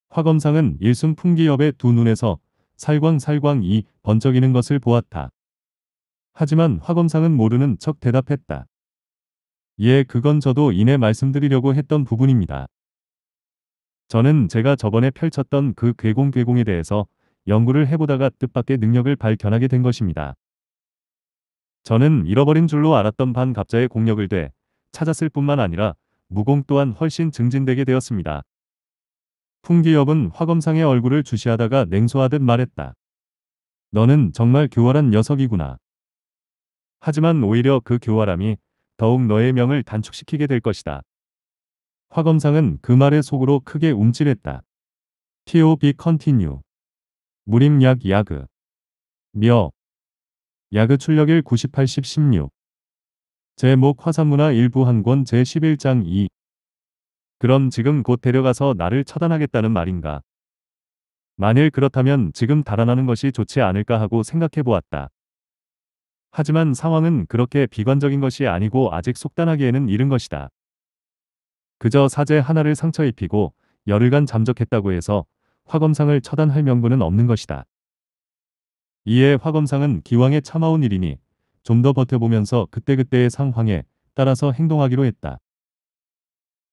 화검상은 일순 풍기엽의 두 눈에서 살광살광이 번쩍이는 것을 보았다. 하지만 화검상은 모르는 척 대답했다. 예, 그건 저도 이내 말씀드리려고 했던 부분입니다. 저는 제가 저번에 펼쳤던 그 괴공괴공에 대해서 연구를 해보다가 뜻밖의 능력을 발견하게 된 것입니다. 저는 잃어버린 줄로 알았던 반갑자의 공력을 돼 찾았을 뿐만 아니라 무공 또한 훨씬 증진되게 되었습니다. 풍기엽은 화검상의 얼굴을 주시하다가 냉소하듯 말했다. 너는 정말 교활한 녀석이구나. 하지만 오히려 그 교활함이 더욱 너의 명을 단축시키게 될 것이다. 화 검상은 그 말에 속으로 크게 움찔했다. TOB 컨티뉴 무림약 야그 며 야그 출력일 9 8 16 제목 화산문화 일부 한권 제11장 2 그럼 지금 곧 데려가서 나를 처단하겠다는 말인가. 만일 그렇다면 지금 달아나는 것이 좋지 않을까 하고 생각해 보았다. 하지만 상황은 그렇게 비관적인 것이 아니고 아직 속단하기에는 이른 것이다. 그저 사제 하나를 상처 입히고 열흘간 잠적했다고 해서 화검상을 처단할 명분은 없는 것이다. 이에 화검상은 기왕에 참아온 일이니 좀 더 버텨보면서 그때그때의 상황에 따라서 행동하기로 했다.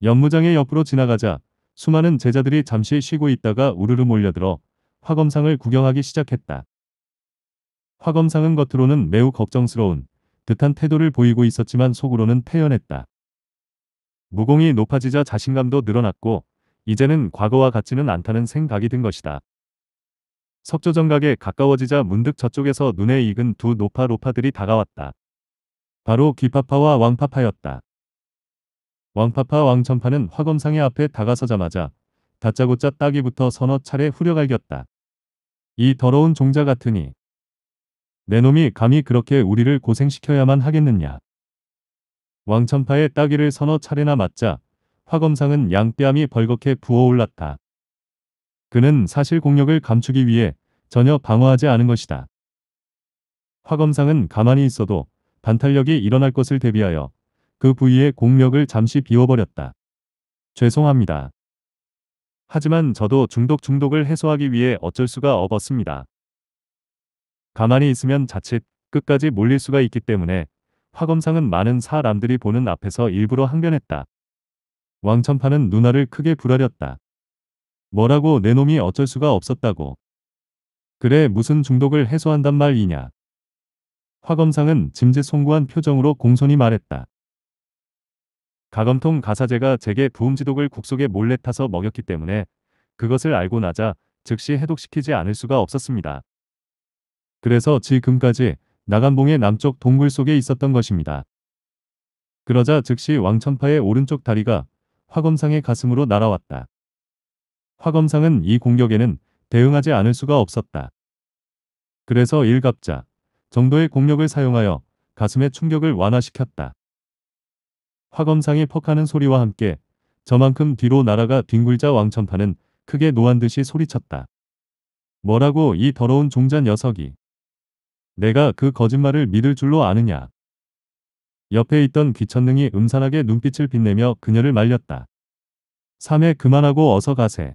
연무장의 옆으로 지나가자 수많은 제자들이 잠시 쉬고 있다가 우르르 몰려들어 화검상을 구경하기 시작했다. 화검상은 겉으로는 매우 걱정스러운 듯한 태도를 보이고 있었지만 속으로는 태연했다. 무공이 높아지자 자신감도 늘어났고 이제는 과거와 같지는 않다는 생각이 든 것이다. 석조 정각에 가까워지자 문득 저쪽에서 눈에 익은 두 노파 로파들이 다가왔다. 바로 귀파파와 왕파파였다. 왕파파 왕천파는 화검상의 앞에 다가서자마자 다짜고짜 따기부터 서너 차례 후려갈겼다. 이 더러운 종자 같으니 내 놈이 감히 그렇게 우리를 고생시켜야만 하겠느냐. 왕천파의 따귀를 서너 차례나 맞자 화검상은 양뺨이 벌겋게 부어올랐다. 그는 사실 공력을 감추기 위해 전혀 방어하지 않은 것이다. 화검상은 가만히 있어도 반탄력이 일어날 것을 대비하여 그 부위의 공력을 잠시 비워버렸다. 죄송합니다. 하지만 저도 중독 중독을 해소하기 위해 어쩔 수가 없었습니다. 가만히 있으면 자칫 끝까지 몰릴 수가 있기 때문에 화검상은 많은 사람들이 보는 앞에서 일부러 항변했다. 왕천파는 누나를 크게 불아렸다. 뭐라고 내 놈이 어쩔 수가 없었다고. 그래 무슨 중독을 해소한단 말이냐. 화검상은 짐짓송구한 표정으로 공손히 말했다. 가검통 가사제가 제게 부음지독을 국속에 몰래 타서 먹였기 때문에 그것을 알고 나자 즉시 해독시키지 않을 수가 없었습니다. 그래서 지금까지 나간봉의 남쪽 동굴 속에 있었던 것입니다. 그러자 즉시 왕천파의 오른쪽 다리가 화검상의 가슴으로 날아왔다. 화검상은 이 공격에는 대응하지 않을 수가 없었다. 그래서 일갑자 정도의 공력을 사용하여 가슴의 충격을 완화시켰다. 화검상이 퍽하는 소리와 함께 저만큼 뒤로 날아가 뒹굴자 왕천파는 크게 노한 듯이 소리쳤다. 뭐라고 이 더러운 종잔 녀석이. 내가 그 거짓말을 믿을 줄로 아느냐. 옆에 있던 귀천능이 음산하게 눈빛을 빛내며 그녀를 말렸다. 3회 그만하고 어서 가세.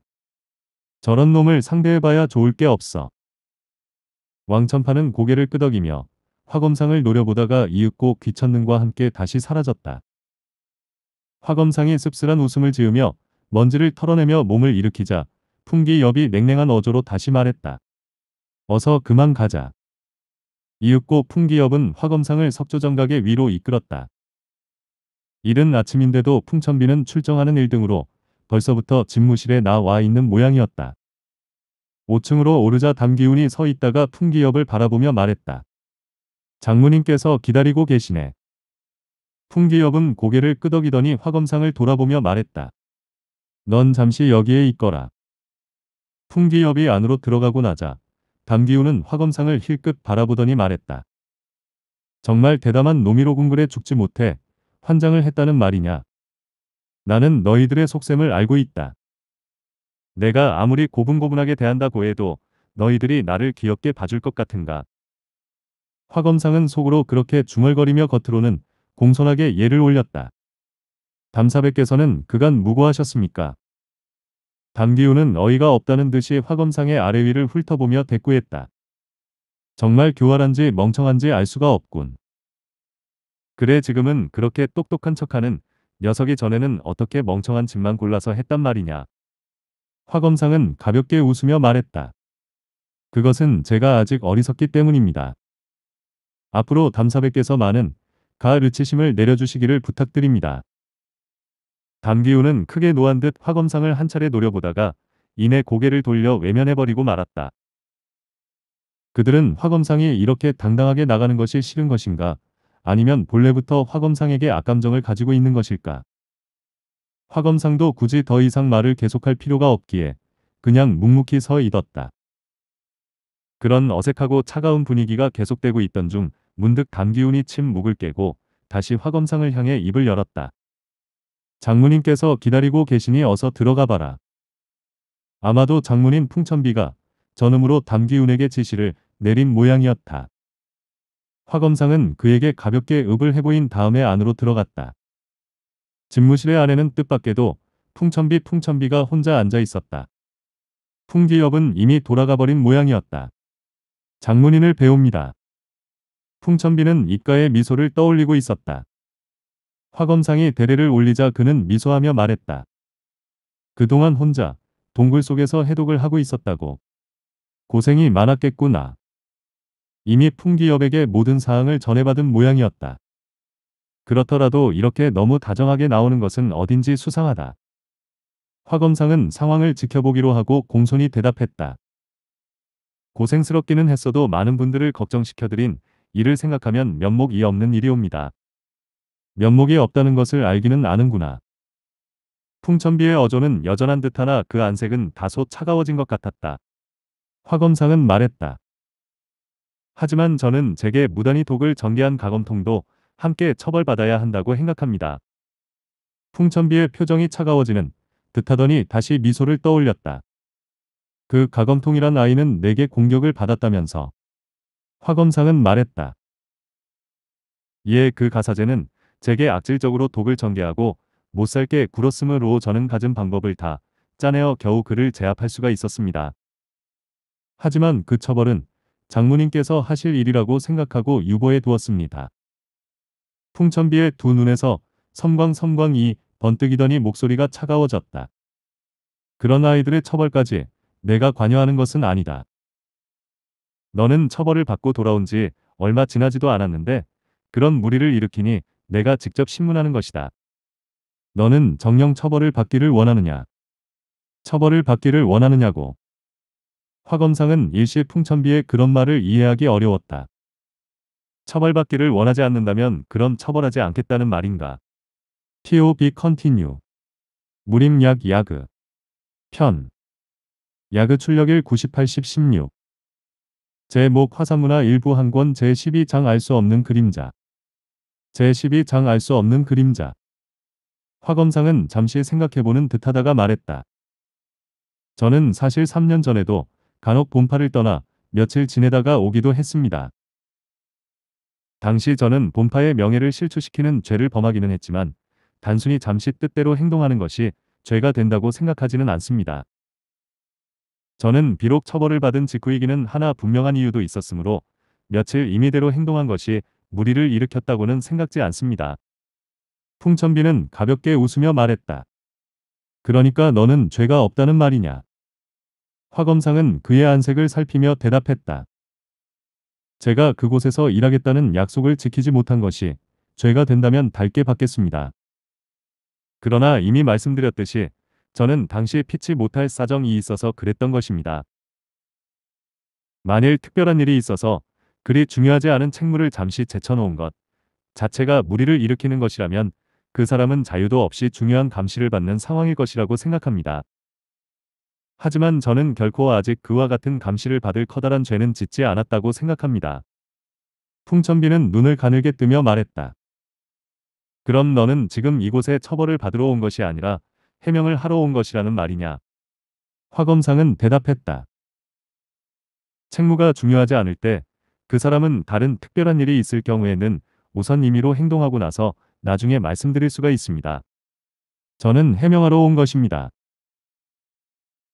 저런 놈을 상대해봐야 좋을 게 없어. 왕천파는 고개를 끄덕이며 화검상을 노려보다가 이윽고 귀천능과 함께 다시 사라졌다. 화검상이 씁쓸한 웃음을 지으며 먼지를 털어내며 몸을 일으키자 풍기엽이 냉랭한 어조로 다시 말했다. 어서 그만 가자. 이윽고 풍기업은 화검상을 석조정각의 위로 이끌었다. 이른 아침인데도 풍천비는 출정하는 일 등으로 벌써부터 집무실에 나와 있는 모양이었다. 5층으로 오르자 담기훈이 서 있다가 풍기업을 바라보며 말했다. 장모님께서 기다리고 계시네. 풍기업은 고개를 끄덕이더니 화검상을 돌아보며 말했다. 넌 잠시 여기에 있거라. 풍기업이 안으로 들어가고 나자 담기우는 화검상을 힐끗 바라보더니 말했다. 정말 대담한 노미로군 글에 죽지 못해 환장을 했다는 말이냐. 나는 너희들의 속셈을 알고 있다. 내가 아무리 고분고분하게 대한다고 해도 너희들이 나를 귀엽게 봐줄 것 같은가. 화검상은 속으로 그렇게 중얼거리며 겉으로는 공손하게 예를 올렸다. 담사백께서는 그간 무고하셨습니까? 담기우는 어이가 없다는 듯이 화검상의 아래 위를 훑어보며 대꾸했다. 정말 교활한지 멍청한지 알 수가 없군. 그래 지금은 그렇게 똑똑한 척하는 녀석이 전에는 어떻게 멍청한 짓만 골라서 했단 말이냐. 화검상은 가볍게 웃으며 말했다. 그것은 제가 아직 어리석기 때문입니다. 앞으로 담사백께서 많은 가르치심을 내려주시기를 부탁드립니다. 강기훈은 크게 노한 듯 화검상을 한 차례 노려보다가 이내 고개를 돌려 외면해버리고 말았다. 그들은 화검상이 이렇게 당당하게 나가는 것이 싫은 것인가 아니면 본래부터 화검상에게 악감정을 가지고 있는 것일까. 화검상도 굳이 더 이상 말을 계속할 필요가 없기에 그냥 묵묵히 서 있었다. 그런 어색하고 차가운 분위기가 계속되고 있던 중 문득 감기훈이 침묵을 깨고 다시 화검상을 향해 입을 열었다. 장모님께서 기다리고 계시니 어서 들어가 봐라. 아마도 장문인 풍천비가 전음으로 담기운에게 지시를 내린 모양이었다. 화검상은 그에게 가볍게 읍을 해보인 다음에 안으로 들어갔다. 집무실의 안에는 뜻밖에도 풍천비 풍천비가 혼자 앉아 있었다. 풍기엽은 이미 돌아가버린 모양이었다. 장문인을 배웁니다. 풍천비는 입가에 미소를 떠올리고 있었다. 화검상이 대례를 올리자 그는 미소하며 말했다. 그동안 혼자 동굴 속에서 해독을 하고 있었다고. 고생이 많았겠구나. 이미 풍기엽에게 모든 사항을 전해받은 모양이었다. 그렇더라도 이렇게 너무 다정하게 나오는 것은 어딘지 수상하다. 화검상은 상황을 지켜보기로 하고 공손히 대답했다. 고생스럽기는 했어도 많은 분들을 걱정시켜드린 이를 생각하면 면목이 없는 일이옵니다. 면목이 없다는 것을 알기는 아는구나. 풍천비의 어조는 여전한 듯하나 그 안색은 다소 차가워진 것 같았다. 화검상은 말했다. 하지만 저는 제게 무단히 독을 전개한 가검통도 함께 처벌받아야 한다고 생각합니다. 풍천비의 표정이 차가워지는 듯하더니 다시 미소를 떠올렸다. 그 가검통이란 아이는 내게 공격을 받았다면서 화검상은 말했다. 이에 예, 그 가사제는 제게 악질적으로 독을 전개하고 못살게 굴었으므로 저는 가진 방법을 다 짜내어 겨우 그를 제압할 수가 있었습니다. 하지만 그 처벌은 장모님께서 하실 일이라고 생각하고 유보해 두었습니다. 풍천비의 두 눈에서 섬광섬광이 번뜩이더니 목소리가 차가워졌다. 그런 아이들의 처벌까지 내가 관여하는 것은 아니다. 너는 처벌을 받고 돌아온 지 얼마 지나지도 않았는데 그런 무리를 일으키니 내가 직접 신문하는 것이다. 너는 정령 처벌을 받기를 원하느냐? 처벌을 받기를 원하느냐고. 화검상은 일시 풍천비의 그런 말을 이해하기 어려웠다. 처벌받기를 원하지 않는다면 그럼 처벌하지 않겠다는 말인가. TOB 컨티뉴 무림약 야그 편 야그 출력일 98십 16 제목 화산문화 일부 한권 제12장 알 수 없는 그림자 제12장 알 수 없는 그림자. 화검상은 잠시 생각해보는 듯하다가 말했다. 저는 사실 3년 전에도 간혹 본파를 떠나 며칠 지내다가 오기도 했습니다. 당시 저는 본파의 명예를 실추시키는 죄를 범하기는 했지만 단순히 잠시 뜻대로 행동하는 것이 죄가 된다고 생각하지는 않습니다. 저는 비록 처벌을 받은 직후이기는 하나 분명한 이유도 있었으므로 며칠 임의대로 행동한 것이 무리를 일으켰다고는 생각지 않습니다. 풍천비는 가볍게 웃으며 말했다. 그러니까 너는 죄가 없다는 말이냐. 화검상은 그의 안색을 살피며 대답했다. 제가 그곳에서 일하겠다는 약속을 지키지 못한 것이 죄가 된다면 달게 받겠습니다. 그러나 이미 말씀드렸듯이 저는 당시 피치 못할 사정이 있어서 그랬던 것입니다. 만일 특별한 일이 있어서 그리 중요하지 않은 책무를 잠시 제쳐놓은 것 자체가 무리를 일으키는 것이라면 그 사람은 자유도 없이 중요한 감시를 받는 상황일 것이라고 생각합니다. 하지만 저는 결코 아직 그와 같은 감시를 받을 커다란 죄는 짓지 않았다고 생각합니다. 풍천비는 눈을 가늘게 뜨며 말했다. 그럼 너는 지금 이곳에 처벌을 받으러 온 것이 아니라 해명을 하러 온 것이라는 말이냐? 화검상은 대답했다. 책무가 중요하지 않을 때그 사람은 다른 특별한 일이 있을 경우에는 우선 임의로 행동하고 나서 나중에 말씀드릴 수가 있습니다. 저는 해명하러 온 것입니다.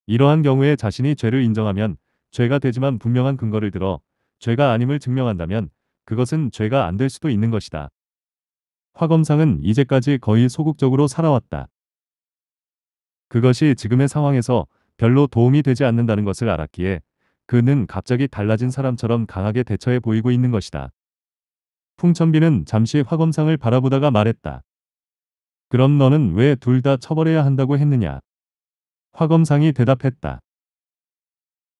이러한 경우에 자신이 죄를 인정하면 죄가 되지만 분명한 근거를 들어 죄가 아님을 증명한다면 그것은 죄가 안 될 수도 있는 것이다. 화 검상은 이제까지 거의 소극적으로 살아왔다. 그것이 지금의 상황에서 별로 도움이 되지 않는다는 것을 알았기에 그는 갑자기 달라진 사람처럼 강하게 대처해 보이고 있는 것이다. 풍천비는 잠시 화검상을 바라보다가 말했다. 그럼 너는 왜 둘 다 처벌해야 한다고 했느냐? 화검상이 대답했다.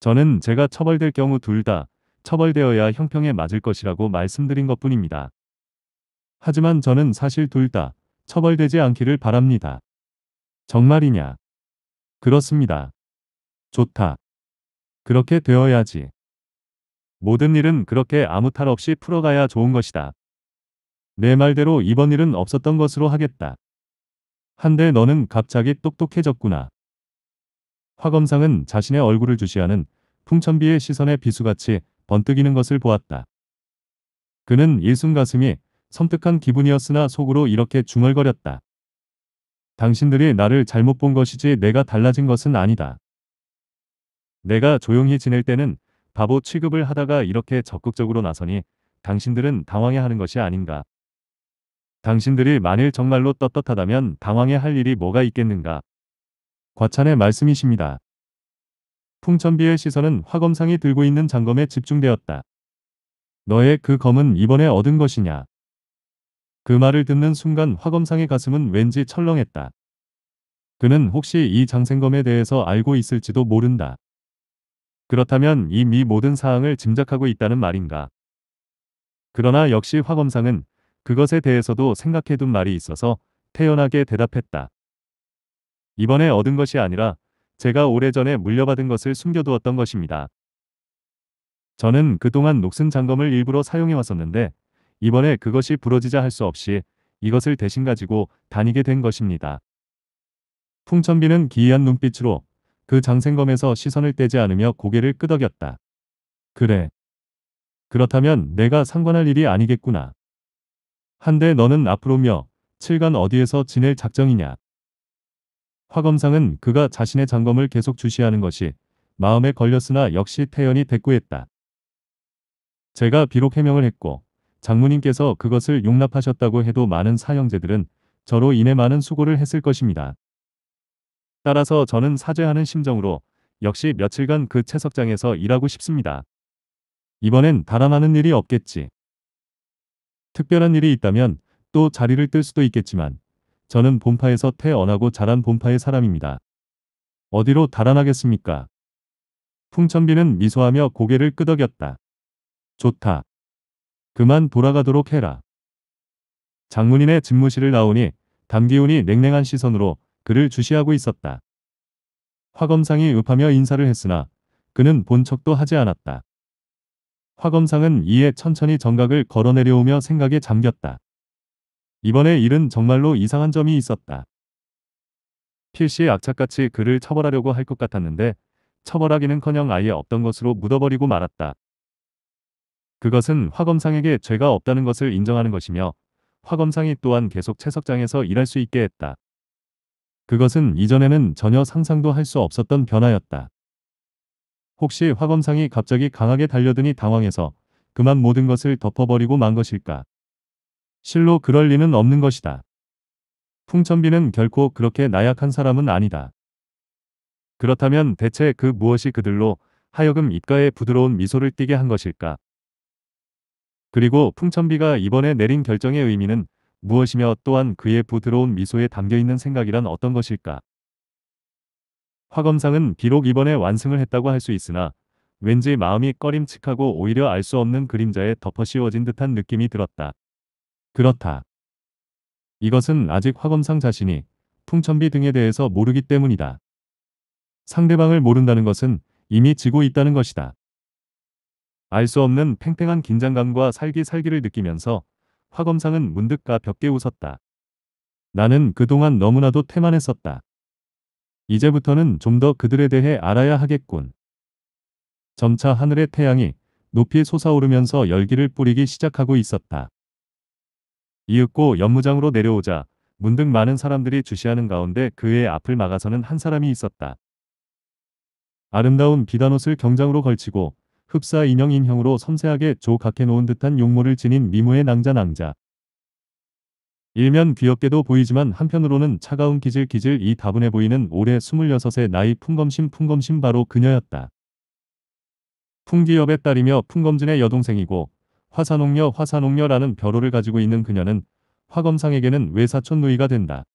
저는 제가 처벌될 경우 둘 다 처벌되어야 형평에 맞을 것이라고 말씀드린 것 뿐입니다. 하지만 저는 사실 둘 다 처벌되지 않기를 바랍니다. 정말이냐? 그렇습니다. 좋다. 그렇게 되어야지. 모든 일은 그렇게 아무 탈 없이 풀어가야 좋은 것이다. 내 말대로 이번 일은 없었던 것으로 하겠다. 한데 너는 갑자기 똑똑해졌구나. 화검상은 자신의 얼굴을 주시하는 풍천비의 시선에 비수같이 번뜩이는 것을 보았다. 그는 일순 가슴이 섬뜩한 기분이었으나 속으로 이렇게 중얼거렸다. 당신들이 나를 잘못 본 것이지 내가 달라진 것은 아니다. 내가 조용히 지낼 때는 바보 취급을 하다가 이렇게 적극적으로 나서니 당신들은 당황해 하는 것이 아닌가. 당신들이 만일 정말로 떳떳하다면 당황해 할 일이 뭐가 있겠는가. 과찬의 말씀이십니다. 풍천비의 시선은 화검상이 들고 있는 장검에 집중되었다. 너의 그 검은 이번에 얻은 것이냐. 그 말을 듣는 순간 화검상의 가슴은 왠지 철렁했다. 그는 혹시 이 장생검에 대해서 알고 있을지도 모른다. 그렇다면 이 미 모든 사항을 짐작하고 있다는 말인가. 그러나 역시 화 검상은 그것에 대해서도 생각해둔 말이 있어서 태연하게 대답했다. 이번에 얻은 것이 아니라 제가 오래전에 물려받은 것을 숨겨두었던 것입니다. 저는 그동안 녹슨 장검을 일부러 사용해 왔었는데 이번에 그것이 부러지자 할 수 없이 이것을 대신 가지고 다니게 된 것입니다. 풍천비는 기이한 눈빛으로 그 장생검에서 시선을 떼지 않으며 고개를 끄덕였다. 그래. 그렇다면 내가 상관할 일이 아니겠구나. 한데 너는 앞으로며 7간 어디에서 지낼 작정이냐. 화검상은 그가 자신의 장검을 계속 주시하는 것이 마음에 걸렸으나 역시 태연히 대꾸했다. 제가 비록 해명을 했고 장모님께서 그것을 용납하셨다고 해도 많은 사형제들은 저로 인해 많은 수고를 했을 것입니다. 따라서 저는 사죄하는 심정으로 역시 며칠간 그 채석장에서 일하고 싶습니다. 이번엔 달아나는 일이 없겠지. 특별한 일이 있다면 또 자리를 뜰 수도 있겠지만 저는 본파에서 태어나고 자란 본파의 사람입니다. 어디로 달아나겠습니까? 풍천비는 미소하며 고개를 끄덕였다. 좋다. 그만 돌아가도록 해라. 장문인의 집무실을 나오니 담기훈이 냉랭한 시선으로 그를 주시하고 있었다. 화검상이 읍하며 인사를 했으나 그는 본 척도 하지 않았다. 화검상은 이에 천천히 정각을 걸어내려오며 생각에 잠겼다. 이번에 일은 정말로 이상한 점이 있었다. 필시 악착같이 그를 처벌하려고 할 것 같았는데 처벌하기는커녕 아예 없던 것으로 묻어버리고 말았다. 그것은 화검상에게 죄가 없다는 것을 인정하는 것이며 화검상이 또한 계속 채석장에서 일할 수 있게 했다. 그것은 이전에는 전혀 상상도 할 수 없었던 변화였다. 혹시 화검상이 갑자기 강하게 달려드니 당황해서 그만 모든 것을 덮어버리고 만 것일까? 실로 그럴 리는 없는 것이다. 풍천비는 결코 그렇게 나약한 사람은 아니다. 그렇다면 대체 그 무엇이 그들로 하여금 입가에 부드러운 미소를 띠게 한 것일까? 그리고 풍천비가 이번에 내린 결정의 의미는 무엇이며 또한 그의 부드러운 미소에 담겨있는 생각이란 어떤 것일까? 화검상은 비록 이번에 완승을 했다고 할 수 있으나 왠지 마음이 꺼림칙하고 오히려 알 수 없는 그림자에 덮어 씌워진 듯한 느낌이 들었다. 그렇다. 이것은 아직 화검상 자신이 풍천비 등에 대해서 모르기 때문이다. 상대방을 모른다는 것은 이미 지고 있다는 것이다. 알 수 없는 팽팽한 긴장감과 살기살기를 느끼면서 화검상은 문득 가볍게 웃었다. 나는 그동안 너무나도 태만했었다. 이제부터는 좀 더 그들에 대해 알아야 하겠군. 점차 하늘의 태양이 높이 솟아오르면서 열기를 뿌리기 시작하고 있었다. 이윽고 연무장으로 내려오자 문득 많은 사람들이 주시하는 가운데 그의 앞을 막아서는 한 사람이 있었다. 아름다운 비단옷을 경장으로 걸치고 흡사 인형 인형으로 섬세하게 조각해놓은 듯한 용모를 지닌 미모의 낭자 낭자. 일면 귀엽게도 보이지만 한편으로는 차가운 기질기질 이 다분해 보이는 올해 26의 나이 풍검심 풍검심 바로 그녀였다. 풍기엽의 딸이며 풍검진의 여동생이고 화산옥녀 화산옥녀라는 벼호를 가지고 있는 그녀는 화검상에게는 외사촌 누이가 된다.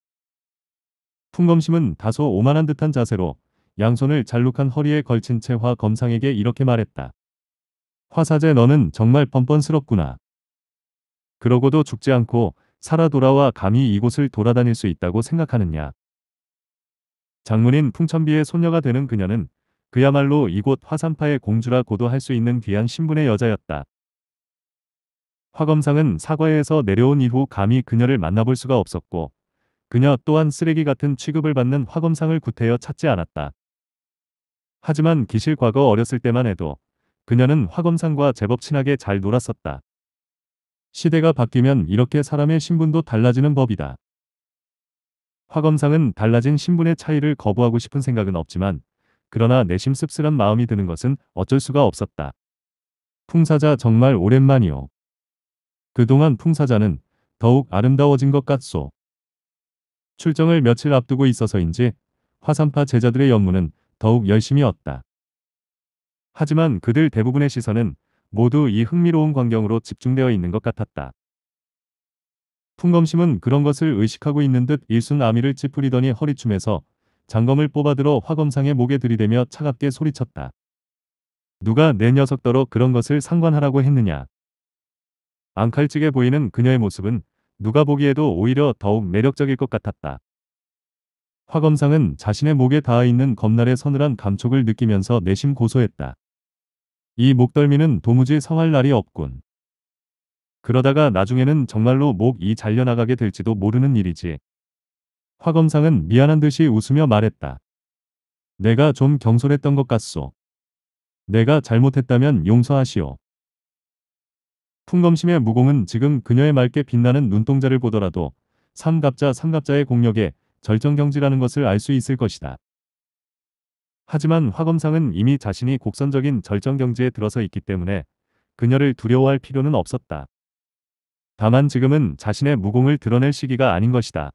풍검심은 다소 오만한 듯한 자세로 양손을 잘록한 허리에 걸친 채 화검상에게 이렇게 말했다. 화사제 너는 정말 뻔뻔스럽구나. 그러고도 죽지 않고 살아 돌아와 감히 이곳을 돌아다닐 수 있다고 생각하느냐. 장문인 풍천비의 소녀가 되는 그녀는 그야말로 이곳 화산파의 공주라 고도할 수 있는 귀한 신분의 여자였다. 화검상은 사과에서 내려온 이후 감히 그녀를 만나볼 수가 없었고 그녀 또한 쓰레기 같은 취급을 받는 화검상을 구태여 찾지 않았다. 하지만 기실 과거 어렸을 때만 해도 그녀는 화검상과 제법 친하게 잘 놀았었다. 시대가 바뀌면 이렇게 사람의 신분도 달라지는 법이다. 화검상은 달라진 신분의 차이를 거부하고 싶은 생각은 없지만 그러나 내심 씁쓸한 마음이 드는 것은 어쩔 수가 없었다. 풍사자 정말 오랜만이오. 그동안 풍사자는 더욱 아름다워진 것 같소. 출정을 며칠 앞두고 있어서인지 화산파 제자들의 연문는 더욱 열심이었다. 하지만 그들 대부분의 시선은 모두 이 흥미로운 광경으로 집중되어 있는 것 같았다. 풍검심은 그런 것을 의식하고 있는 듯 일순 아미를 찌푸리더니 허리춤에서 장검을 뽑아들어 화검상의 목에 들이대며 차갑게 소리쳤다. 누가 내 녀석더러 그런 것을 상관하라고 했느냐. 앙칼지게 보이는 그녀의 모습은 누가 보기에도 오히려 더욱 매력적일 것 같았다. 화검상은 자신의 목에 닿아 있는 검날의 서늘한 감촉을 느끼면서 내심 고소했다. 이 목덜미는 도무지 성할 날이 없군. 그러다가 나중에는 정말로 목이 잘려나가게 될지도 모르는 일이지. 화검상은 미안한 듯이 웃으며 말했다. 내가 좀 경솔했던 것 같소. 내가 잘못했다면 용서하시오. 풍검심의 무공은 지금 그녀의 맑게 빛나는 눈동자를 보더라도 삼갑자 삼갑자의 공력에 절정경지라는 것을 알 수 있을 것이다. 하지만 화검상은 이미 자신이 곡선적인 절정 경지에 들어서 있기 때문에 그녀를 두려워할 필요는 없었다. 다만 지금은 자신의 무공을 드러낼 시기가 아닌 것이다.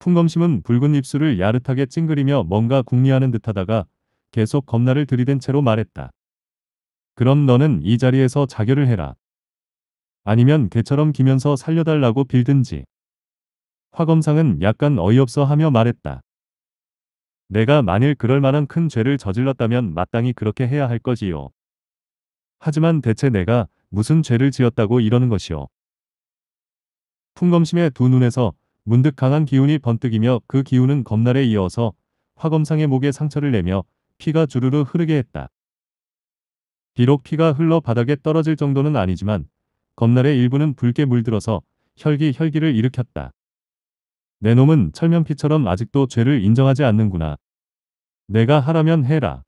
풍검심은 붉은 입술을 야릇하게 찡그리며 뭔가 궁리하는 듯하다가 계속 겁나를 들이댄 채로 말했다. 그럼 너는 이 자리에서 자결을 해라. 아니면 개처럼 기면서 살려달라고 빌든지. 화검상은 약간 어이없어 하며 말했다. 내가 만일 그럴 만한 큰 죄를 저질렀다면 마땅히 그렇게 해야 할 거지요. 하지만 대체 내가 무슨 죄를 지었다고 이러는 것이요. 풍검심의 두 눈에서 문득 강한 기운이 번뜩이며 그 기운은 검날에 이어서 화검상의 목에 상처를 내며 피가 주르르 흐르게 했다. 비록 피가 흘러 바닥에 떨어질 정도는 아니지만 검날의 일부는 붉게 물들어서 혈기 혈기를 일으켰다. 내 놈은 철면피처럼 아직도 죄를 인정하지 않는구나. 내가 하라면 해라.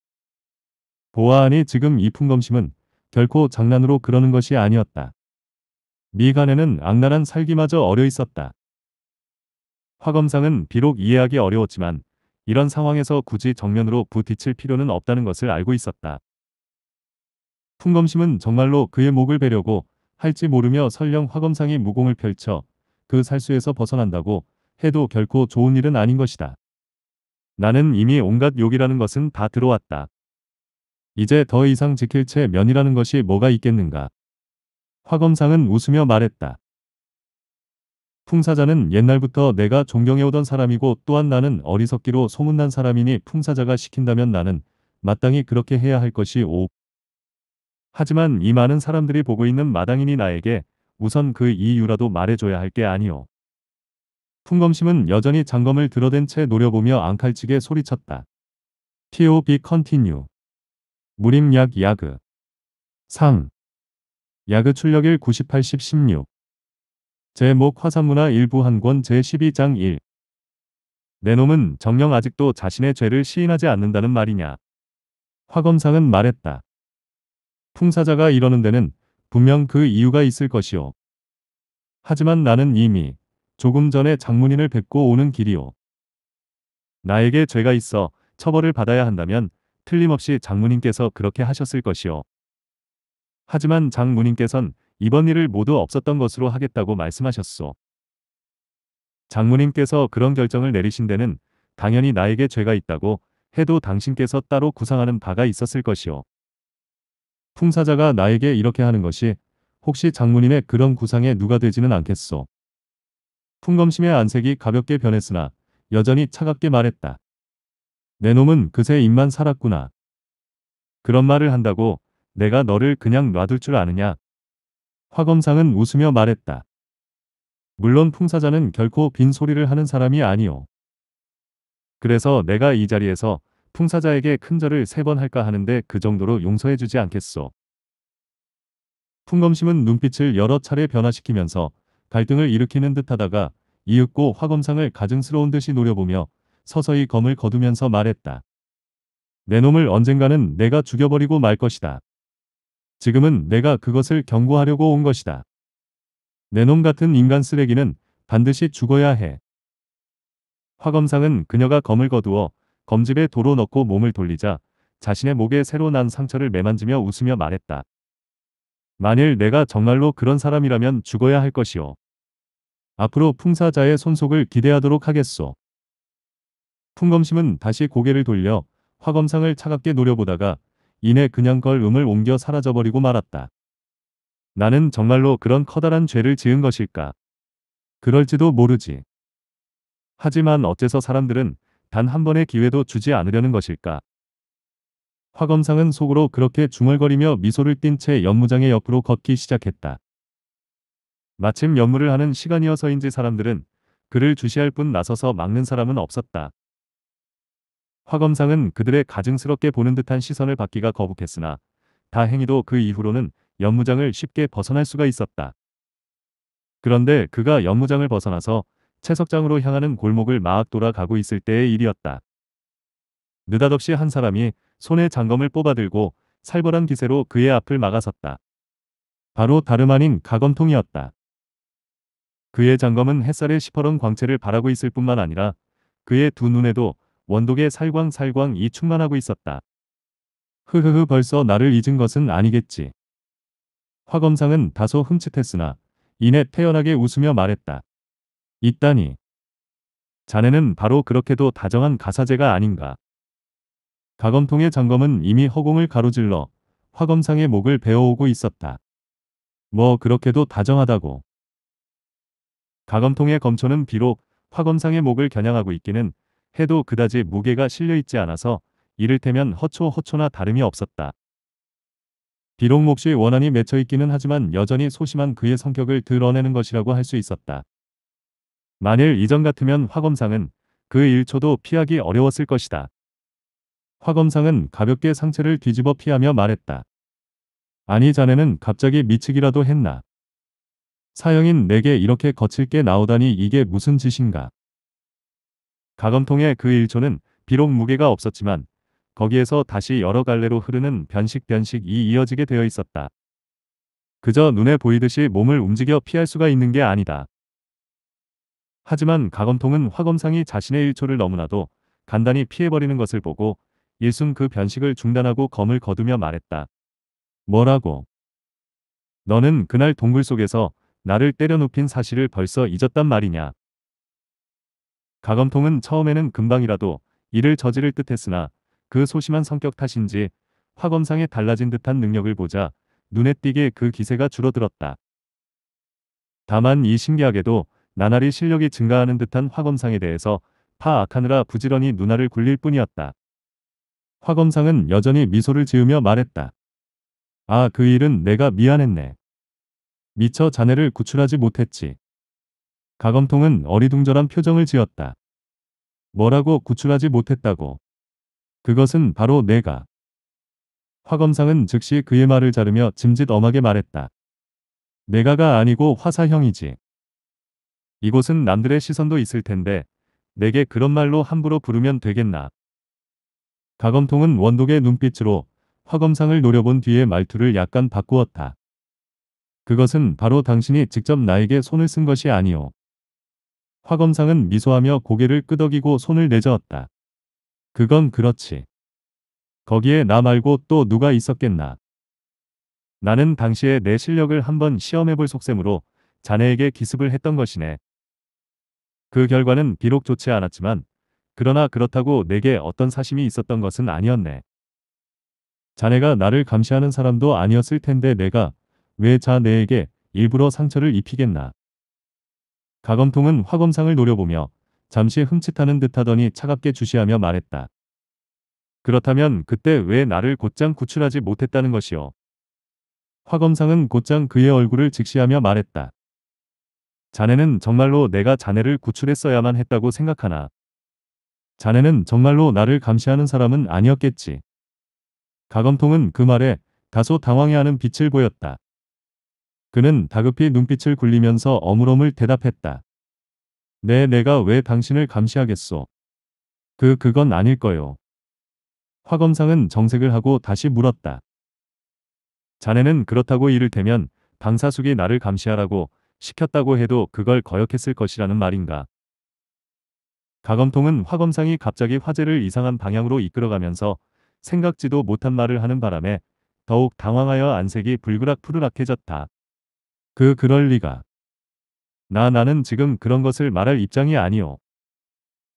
보아하니 지금 이 풍검심은 결코 장난으로 그러는 것이 아니었다. 미간에는 악랄한 살기마저 어려 있었다. 화검상은 비록 이해하기 어려웠지만 이런 상황에서 굳이 정면으로 부딪힐 필요는 없다는 것을 알고 있었다. 풍검심은 정말로 그의 목을 베려고 할지 모르며 설령 화검상이 무공을 펼쳐 그 살수에서 벗어난다고 해도 결코 좋은 일은 아닌 것이다. 나는 이미 온갖 욕이라는 것은 다 들어왔다. 이제 더 이상 지킬 채 면이라는 것이 뭐가 있겠는가. 화검상은 웃으며 말했다. 풍사자는 옛날부터 내가 존경해오던 사람이고 또한 나는 어리석기로 소문난 사람이니 풍사자가 시킨다면 나는 마땅히 그렇게 해야 할 것이 오. 하지만 이 많은 사람들이 보고 있는 마당이니 나에게 우선 그 이유라도 말해줘야 할 게 아니오. 풍검심은 여전히 장검을 들어댄 채 노려보며 앙칼치게 소리쳤다. TOB 컨티뉴 무림약 야그 상 야그 출력일 9 8 1 16 제목 화산문화 일부 한권 제12장 1내 놈은 정령 아직도 자신의 죄를 시인하지 않는다는 말이냐. 화검상은 말했다. 풍사자가 이러는 데는 분명 그 이유가 있을 것이오. 하지만 나는 이미 조금 전에 장문인을 뵙고 오는 길이오. 나에게 죄가 있어 처벌을 받아야 한다면 틀림없이 장문인께서 그렇게 하셨을 것이오. 하지만 장문인께선 이번 일을 모두 없었던 것으로 하겠다고 말씀하셨소. 장문인께서 그런 결정을 내리신 데는 당연히 나에게 죄가 있다고 해도 당신께서 따로 구상하는 바가 있었을 것이오. 풍사자가 나에게 이렇게 하는 것이 혹시 장문인의 그런 구상에 누가 되지는 않겠소. 풍검심의 안색이 가볍게 변했으나 여전히 차갑게 말했다. 내 놈은 그새 입만 살았구나. 그런 말을 한다고 내가 너를 그냥 놔둘 줄 아느냐. 화검상은 웃으며 말했다. 물론 풍사자는 결코 빈소리를 하는 사람이 아니오. 그래서 내가 이 자리에서 풍사자에게 큰절을 세 번 할까 하는데 그 정도로 용서해주지 않겠소. 풍검심은 눈빛을 여러 차례 변화시키면서 갈등을 일으키는 듯하다가 이윽고 화검상을 가증스러운 듯이 노려보며 서서히 검을 거두면서 말했다. 내 놈을 언젠가는 내가 죽여버리고 말 것이다. 지금은 내가 그것을 경고하려고 온 것이다. 내 놈 같은 인간 쓰레기는 반드시 죽어야 해. 화검상은 그녀가 검을 거두어 검집에 도로 넣고 몸을 돌리자 자신의 목에 새로 난 상처를 매만지며 웃으며 말했다. 만일 내가 정말로 그런 사람이라면 죽어야 할 것이오. 앞으로 풍사자의 손속을 기대하도록 하겠소. 풍검심은 다시 고개를 돌려 화검상을 차갑게 노려보다가 이내 그냥 걸음을 옮겨 사라져버리고 말았다. 나는 정말로 그런 커다란 죄를 지은 것일까? 그럴지도 모르지. 하지만 어째서 사람들은 단 한 번의 기회도 주지 않으려는 것일까? 화검상은 속으로 그렇게 중얼거리며 미소를 띤 채 연무장의 옆으로 걷기 시작했다. 마침 연무를 하는 시간이어서인지 사람들은 그를 주시할 뿐 나서서 막는 사람은 없었다. 화검상은 그들의 가증스럽게 보는 듯한 시선을 받기가 거북했으나 다행히도 그 이후로는 연무장을 쉽게 벗어날 수가 있었다. 그런데 그가 연무장을 벗어나서 채석장으로 향하는 골목을 막 돌아가고 있을 때의 일이었다. 느닷없이 한 사람이 손에 장검을 뽑아들고 살벌한 기세로 그의 앞을 막아섰다. 바로 다름 아닌 가검통이었다. 그의 장검은 햇살에 시퍼런 광채를 바라고 있을 뿐만 아니라 그의 두 눈에도 원독의 살광살광이 충만하고 있었다. 흐흐흐 벌써 나를 잊은 것은 아니겠지. 화검상은 다소 흠칫했으나 이내 태연하게 웃으며 말했다. 있다니. 자네는 바로 그렇게도 다정한 가사제가 아닌가. 가검통의 장검은 이미 허공을 가로질러 화검상의 목을 베어오고 있었다. 뭐 그렇게도 다정하다고. 가검통의 검초는 비록 화검상의 목을 겨냥하고 있기는 해도 그다지 무게가 실려있지 않아서 이를테면 허초허초나 다름이 없었다. 비록 몹시 원한이 맺혀있기는 하지만 여전히 소심한 그의 성격을 드러내는 것이라고 할 수 있었다. 만일 이전 같으면 화검상은 그 1초도 피하기 어려웠을 것이다. 화검상은 가볍게 상체를 뒤집어 피하며 말했다. 아니 자네는 갑자기 미치기라도 했나. 사형인 내게 이렇게 거칠게 나오다니 이게 무슨 짓인가. 가검통의 그일초는 비록 무게가 없었지만 거기에서 다시 여러 갈래로 흐르는 변식변식 이 이어지게 되어 있었다. 그저 눈에 보이듯이 몸을 움직여 피할 수가 있는 게 아니다. 하지만 가검통은 화검상이 자신의 일초를 너무나도 간단히 피해버리는 것을 보고 일순 그 변식을 중단하고 검을 거두며 말했다. 뭐라고? 너는 그날 동굴 속에서 나를 때려눕힌 사실을 벌써 잊었단 말이냐. 가검통은 처음에는 금방이라도 이를 저지를 뜻했으나그 소심한 성격 탓인지 화검상에 달라진 듯한 능력을 보자 눈에 띄게 그 기세가 줄어들었다. 다만 이 신기하게도 나날이 실력이 증가하는 듯한 화검상에 대해서 파악하느라 부지런히 누나를 굴릴 뿐이었다. 화 검상은 여전히 미소를 지으며 말했다. 아, 그 일은 내가 미안했네. 미처 자네를 구출하지 못했지. 가검통은 어리둥절한 표정을 지었다. 뭐라고 구출하지 못했다고. 그것은 바로 내가. 화검상은 즉시 그의 말을 자르며 짐짓 엄하게 말했다. 내가가 아니고 화사형이지. 이곳은 남들의 시선도 있을 텐데 내게 그런 말로 함부로 부르면 되겠나. 가검통은 원독의 눈빛으로 화검상을 노려본 뒤에 말투를 약간 바꾸었다. 그것은 바로 당신이 직접 나에게 손을 쓴 것이 아니오. 화검상은 미소하며 고개를 끄덕이고 손을 내저었다. 그건 그렇지. 거기에 나 말고 또 누가 있었겠나. 나는 당시에 내 실력을 한번 시험해볼 속셈으로 자네에게 기습을 했던 것이네. 그 결과는 비록 좋지 않았지만 그러나 그렇다고 내게 어떤 사심이 있었던 것은 아니었네. 자네가 나를 감시하는 사람도 아니었을 텐데 내가 왜 자네에게 일부러 상처를 입히겠나. 가검통은 화검상을 노려보며 잠시 흠칫하는 듯하더니 차갑게 주시하며 말했다. 그렇다면 그때 왜 나를 곧장 구출하지 못했다는 것이오. 화검상은 곧장 그의 얼굴을 직시하며 말했다. 자네는 정말로 내가 자네를 구출했어야만 했다고 생각하나. 자네는 정말로 나를 감시하는 사람은 아니었겠지. 가검통은 그 말에 다소 당황해하는 빛을 보였다. 그는 다급히 눈빛을 굴리면서 어물어물 대답했다. 네, 내가 왜 당신을 감시하겠소? 그, 그건 아닐 거요. 화검상은 정색을 하고 다시 물었다. 자네는 그렇다고 이를테면 방사숙이 나를 감시하라고 시켰다고 해도 그걸 거역했을 것이라는 말인가? 가검통은 화검상이 갑자기 화제를 이상한 방향으로 이끌어가면서 생각지도 못한 말을 하는 바람에 더욱 당황하여 안색이 불그락 푸르락해졌다. 그 그럴 리가. 나 나는 지금 그런 것을 말할 입장이 아니오.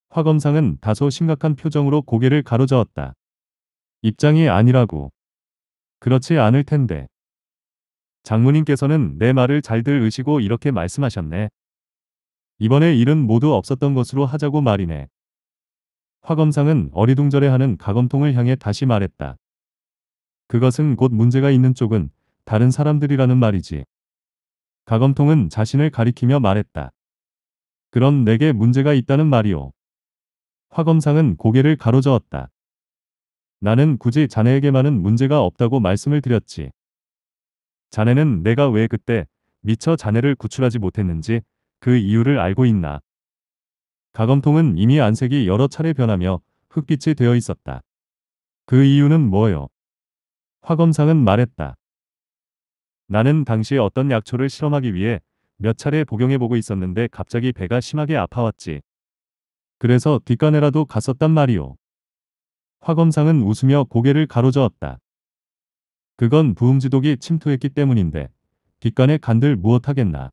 화검상은 다소 심각한 표정으로 고개를 가로저었다. 입장이 아니라고. 그렇지 않을 텐데. 장모님께서는 내 말을 잘 들으시고 이렇게 말씀하셨네. 이번에 일은 모두 없었던 것으로 하자고 말이네. 화검상은 어리둥절해하는 가검통을 향해 다시 말했다. 그것은 곧 문제가 있는 쪽은 다른 사람들이라는 말이지. 가검통은 자신을 가리키며 말했다. 그럼 내게 문제가 있다는 말이오. 화검상은 고개를 가로저었다. 나는 굳이 자네에게만은 문제가 없다고 말씀을 드렸지. 자네는 내가 왜 그때 미처 자네를 구출하지 못했는지 그 이유를 알고 있나. 가검통은 이미 안색이 여러 차례 변하며 흑빛이 되어 있었다. 그 이유는 뭐요? 화검상은 말했다. 나는 당시 어떤 약초를 실험하기 위해 몇 차례 복용해보고 있었는데 갑자기 배가 심하게 아파왔지. 그래서 뒷간에라도 갔었단 말이오. 화검상은 웃으며 고개를 가로저었다. 그건 부음지독이 침투했기 때문인데 뒷간에 간들 무엇하겠나.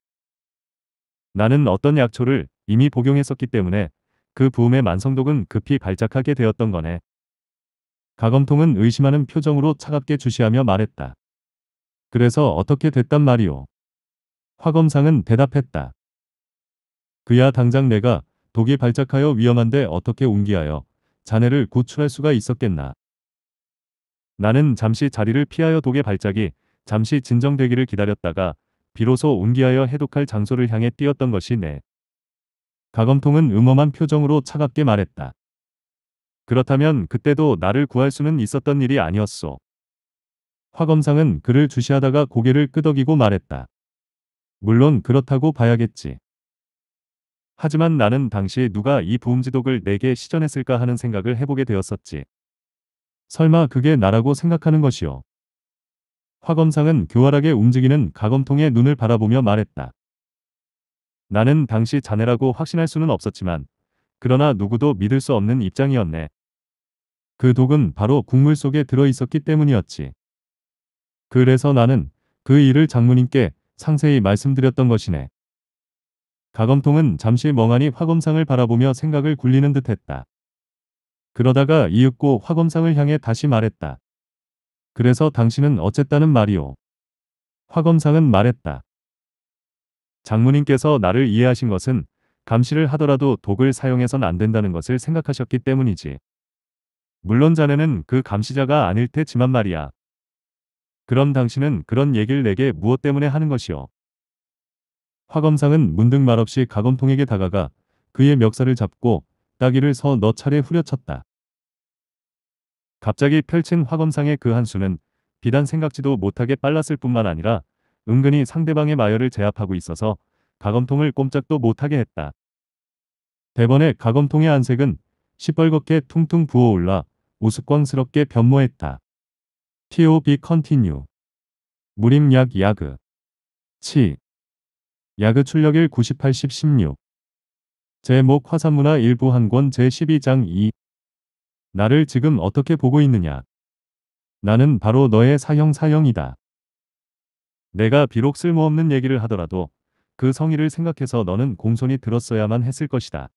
나는 어떤 약초를 이미 복용했었기 때문에 그 부음의 만성독은 급히 발작하게 되었던 거네. 가검통은 의심하는 표정으로 차갑게 주시하며 말했다. 그래서 어떻게 됐단 말이오. 화검상은 대답했다. 그야 당장 내가 독이 발작하여 위험한데 어떻게 운기하여 자네를 구출할 수가 있었겠나. 나는 잠시 자리를 피하여 독의 발작이 잠시 진정되기를 기다렸다가 비로소 운기하여 해독할 장소를 향해 뛰었던 것이 네. 가검통은 음험한 표정으로 차갑게 말했다. 그렇다면 그때도 나를 구할 수는 있었던 일이 아니었소. 화검상은 그를 주시하다가 고개를 끄덕이고 말했다. 물론 그렇다고 봐야겠지. 하지만 나는 당시 누가 이 부음지독을 내게 시전했을까 하는 생각을 해보게 되었었지. 설마 그게 나라고 생각하는 것이오 화검상은 교활하게 움직이는 가검통의 눈을 바라보며 말했다. 나는 당시 자네라고 확신할 수는 없었지만 그러나 누구도 믿을 수 없는 입장이었네. 그 독은 바로 국물 속에 들어있었기 때문이었지. 그래서 나는 그 일을 장모님께 상세히 말씀드렸던 것이네. 가검통은 잠시 멍하니 화검상을 바라보며 생각을 굴리는 듯했다. 그러다가 이윽고 화검상을 향해 다시 말했다. 그래서 당신은 어쨌다는 말이오. 화검상은 말했다. 장모님께서 나를 이해하신 것은 감시를 하더라도 독을 사용해선 안 된다는 것을 생각하셨기 때문이지. 물론 자네는 그 감시자가 아닐 테지만 말이야. 그럼 당신은 그런 얘기를 내게 무엇 때문에 하는 것이오. 화검상은 문득 말없이 가검통에게 다가가 그의 멱살을 잡고 따귀를 서 너 차례 후려쳤다. 갑자기 펼친 화검상의 그 한수는 비단 생각지도 못하게 빨랐을 뿐만 아니라 은근히 상대방의 마열을 제압하고 있어서 가검통을 꼼짝도 못하게 했다. 대번에 가검통의 안색은 시뻘겋게 퉁퉁 부어올라 우스꽝스럽게 변모했다. TOB 컨티뉴 무림약 야그 치 야그 출력일 9 8 1 6 제목 화산문화 일부 한권 제12장 2 나를 지금 어떻게 보고 있느냐? 나는 바로 너의 사형 사형이다. 내가 비록 쓸모없는 얘기를 하더라도 그 성의를 생각해서 너는 공손히 들었어야만 했을 것이다.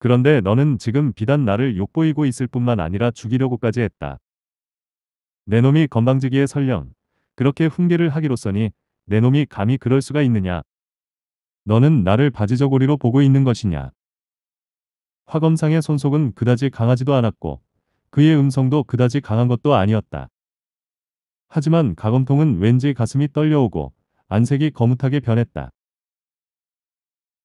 그런데 너는 지금 비단 나를 욕보이고 있을 뿐만 아니라 죽이려고까지 했다. 내 놈이 건방지기에 설령 그렇게 훈계를 하기로서니 내 놈이 감히 그럴 수가 있느냐. 너는 나를 바지저고리로 보고 있는 것이냐. 화검상의 손속은 그다지 강하지도 않았고 그의 음성도 그다지 강한 것도 아니었다. 하지만 가검통은 왠지 가슴이 떨려오고 안색이 거뭇하게 변했다.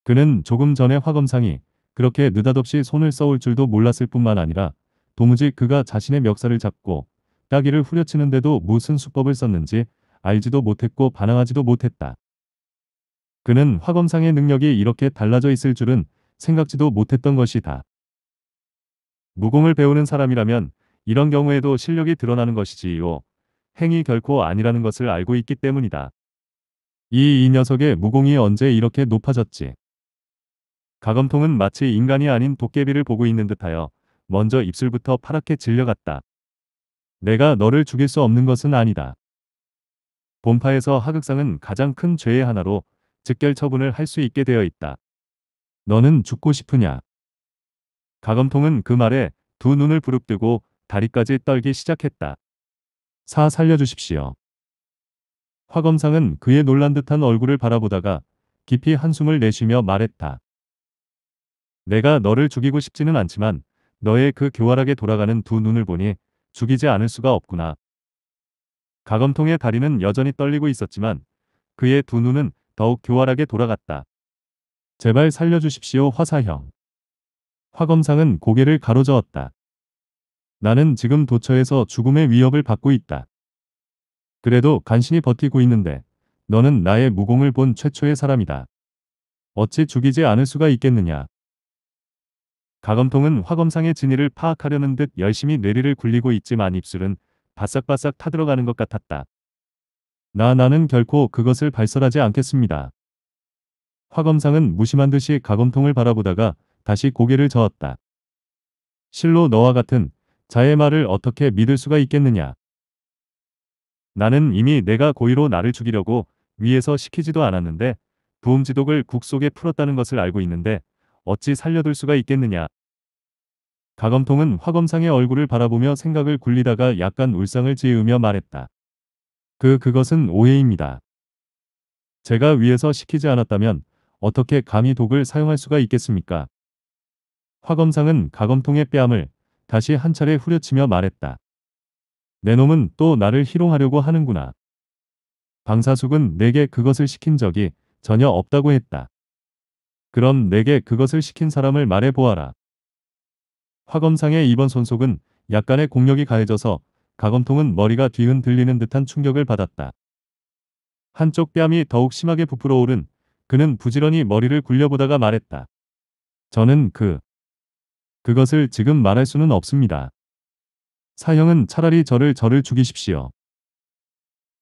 그는 조금 전에 화검상이 그렇게 느닷없이 손을 써올 줄도 몰랐을 뿐만 아니라 도무지 그가 자신의 멱살을 잡고 따귀를 후려치는데도 무슨 수법을 썼는지 알지도 못했고 반항하지도 못했다. 그는 화검상의 능력이 이렇게 달라져 있을 줄은 생각지도 못했던 것이다. 무공을 배우는 사람이라면 이런 경우에도 실력이 드러나는 것이지요. 행이 결코 아니라는 것을 알고 있기 때문이다. 이 이 녀석의 무공이 언제 이렇게 높아졌지? 가검통은 마치 인간이 아닌 도깨비를 보고 있는 듯하여 먼저 입술부터 파랗게 질려갔다. 내가 너를 죽일 수 없는 것은 아니다. 본파에서 하극상은 가장 큰 죄의 하나로 즉결 처분을 할 수 있게 되어 있다. 너는 죽고 싶으냐? 가검통은 그 말에 두 눈을 부릅뜨고 다리까지 떨기 시작했다. 사 살려주십시오. 화검상은 그의 놀란 듯한 얼굴을 바라보다가 깊이 한숨을 내쉬며 말했다. 내가 너를 죽이고 싶지는 않지만 너의 그 교활하게 돌아가는 두 눈을 보니 죽이지 않을 수가 없구나. 가검통의 다리는 여전히 떨리고 있었지만 그의 두 눈은 더욱 교활하게 돌아갔다. 제발 살려주십시오 화사형. 화검상은 고개를 가로저었다. 나는 지금 도처에서 죽음의 위협을 받고 있다. 그래도 간신히 버티고 있는데 너는 나의 무공을 본 최초의 사람이다. 어찌 죽이지 않을 수가 있겠느냐. 가검통은 화검상의 진위를 파악하려는 듯 열심히 뇌리를 굴리고 있지만 입술은 바싹바싹 타들어가는 것 같았다. 나 나는 결코 그것을 발설하지 않겠습니다. 화검상은 무심한 듯이 가검통을 바라보다가 다시 고개를 저었다. 실로 너와 같은 자의 말을 어떻게 믿을 수가 있겠느냐. 나는 이미 내가 고의로 나를 죽이려고 위에서 시키지도 않았는데 부음 지독을 국 속에 풀었다는 것을 알고 있는데 어찌 살려둘 수가 있겠느냐. 가검통은 화검상의 얼굴을 바라보며 생각을 굴리다가 약간 울상을 지으며 말했다. 그 그것은 오해입니다. 제가 위에서 시키지 않았다면 어떻게 감히 독을 사용할 수가 있겠습니까? 화검상은 가검통의 뺨을 다시 한 차례 후려치며 말했다. 내 놈은 또 나를 희롱하려고 하는구나. 방사숙은 내게 그것을 시킨 적이 전혀 없다고 했다. 그럼 내게 그것을 시킨 사람을 말해보아라. 화검상의 이번 손속은 약간의 공력이 가해져서 가검통은 머리가 뒤흔 들리는 듯한 충격을 받았다. 한쪽 뺨이 더욱 심하게 부풀어 오른 그는 부지런히 머리를 굴려보다가 말했다. 저는 그, 그것을 지금 말할 수는 없습니다. 사형은 차라리 저를 저를 죽이십시오.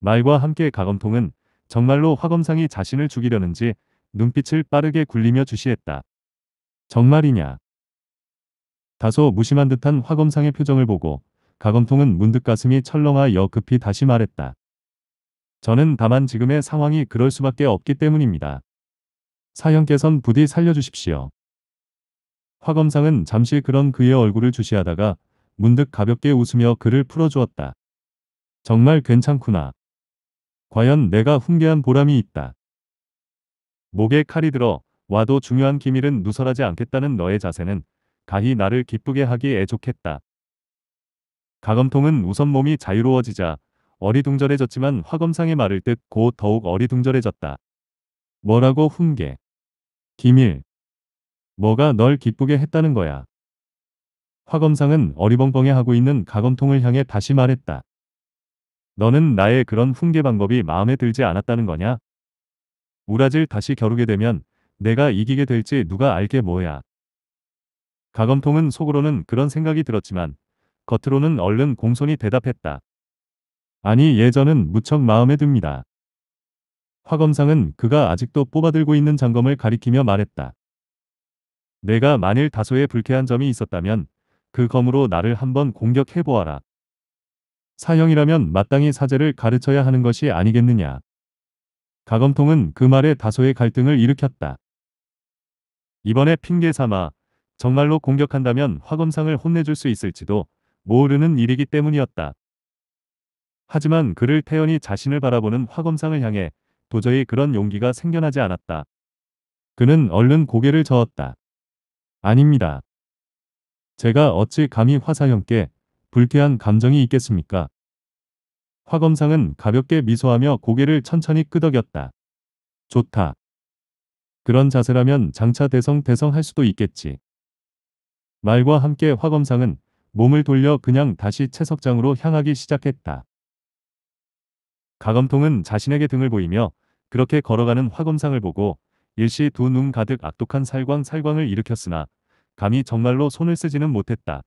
말과 함께 가검통은 정말로 화검상이 자신을 죽이려는지 눈빛을 빠르게 굴리며 주시했다. 정말이냐? 다소 무심한 듯한 화검상의 표정을 보고 가검통은 문득 가슴이 철렁하여 급히 다시 말했다. 저는 다만 지금의 상황이 그럴 수밖에 없기 때문입니다. 사형께선 부디 살려주십시오. 화검상은 잠시 그런 그의 얼굴을 주시하다가 문득 가볍게 웃으며 그를 풀어주었다. 정말 괜찮구나. 과연 내가 훈계한 보람이 있다. 목에 칼이 들어 와도 중요한 기밀은 누설하지 않겠다는 너의 자세는 가히 나를 기쁘게 하기 애족했다. 가검통은 우선 몸이 자유로워지자 어리둥절해졌지만 화검상의 말을 듣고 더욱 어리둥절해졌다. 뭐라고 훈계. 김일. 뭐가 널 기쁘게 했다는 거야. 화검상은 어리벙벙해하고 있는 가검통을 향해 다시 말했다. 너는 나의 그런 훈계 방법이 마음에 들지 않았다는 거냐? 우라질 다시 겨루게 되면 내가 이기게 될지 누가 알게 뭐야. 가검통은 속으로는 그런 생각이 들었지만 겉으로는 얼른 공손히 대답했다. 아니 예전은 무척 마음에 듭니다. 화검상은 그가 아직도 뽑아들고 있는 장검을 가리키며 말했다. 내가 만일 다소의 불쾌한 점이 있었다면 그 검으로 나를 한번 공격해보아라. 사형이라면 마땅히 사제를 가르쳐야 하는 것이 아니겠느냐. 가검통은 그 말에 다소의 갈등을 일으켰다. 이번에 핑계 삼아 정말로 공격한다면 화검상을 혼내줄 수 있을지도 모르는 일이기 때문이었다. 하지만 그를 태연히 자신을 바라보는 화검상을 향해 도저히 그런 용기가 생겨나지 않았다. 그는 얼른 고개를 저었다. 아닙니다. 제가 어찌 감히 화사형께 불쾌한 감정이 있겠습니까? 화 검상은 가볍게 미소하며 고개를 천천히 끄덕였다. 좋다. 그런 자세라면 장차 대성 대성 할 수도 있겠지. 말과 함께 화 검상은 몸을 돌려 그냥 다시 채석장으로 향하기 시작했다. 가검통은 자신에게 등을 보이며 그렇게 걸어가는 화검상을 보고 일시 두 눈 가득 악독한 살광 살광을 일으켰으나 감히 정말로 손을 쓰지는 못했다.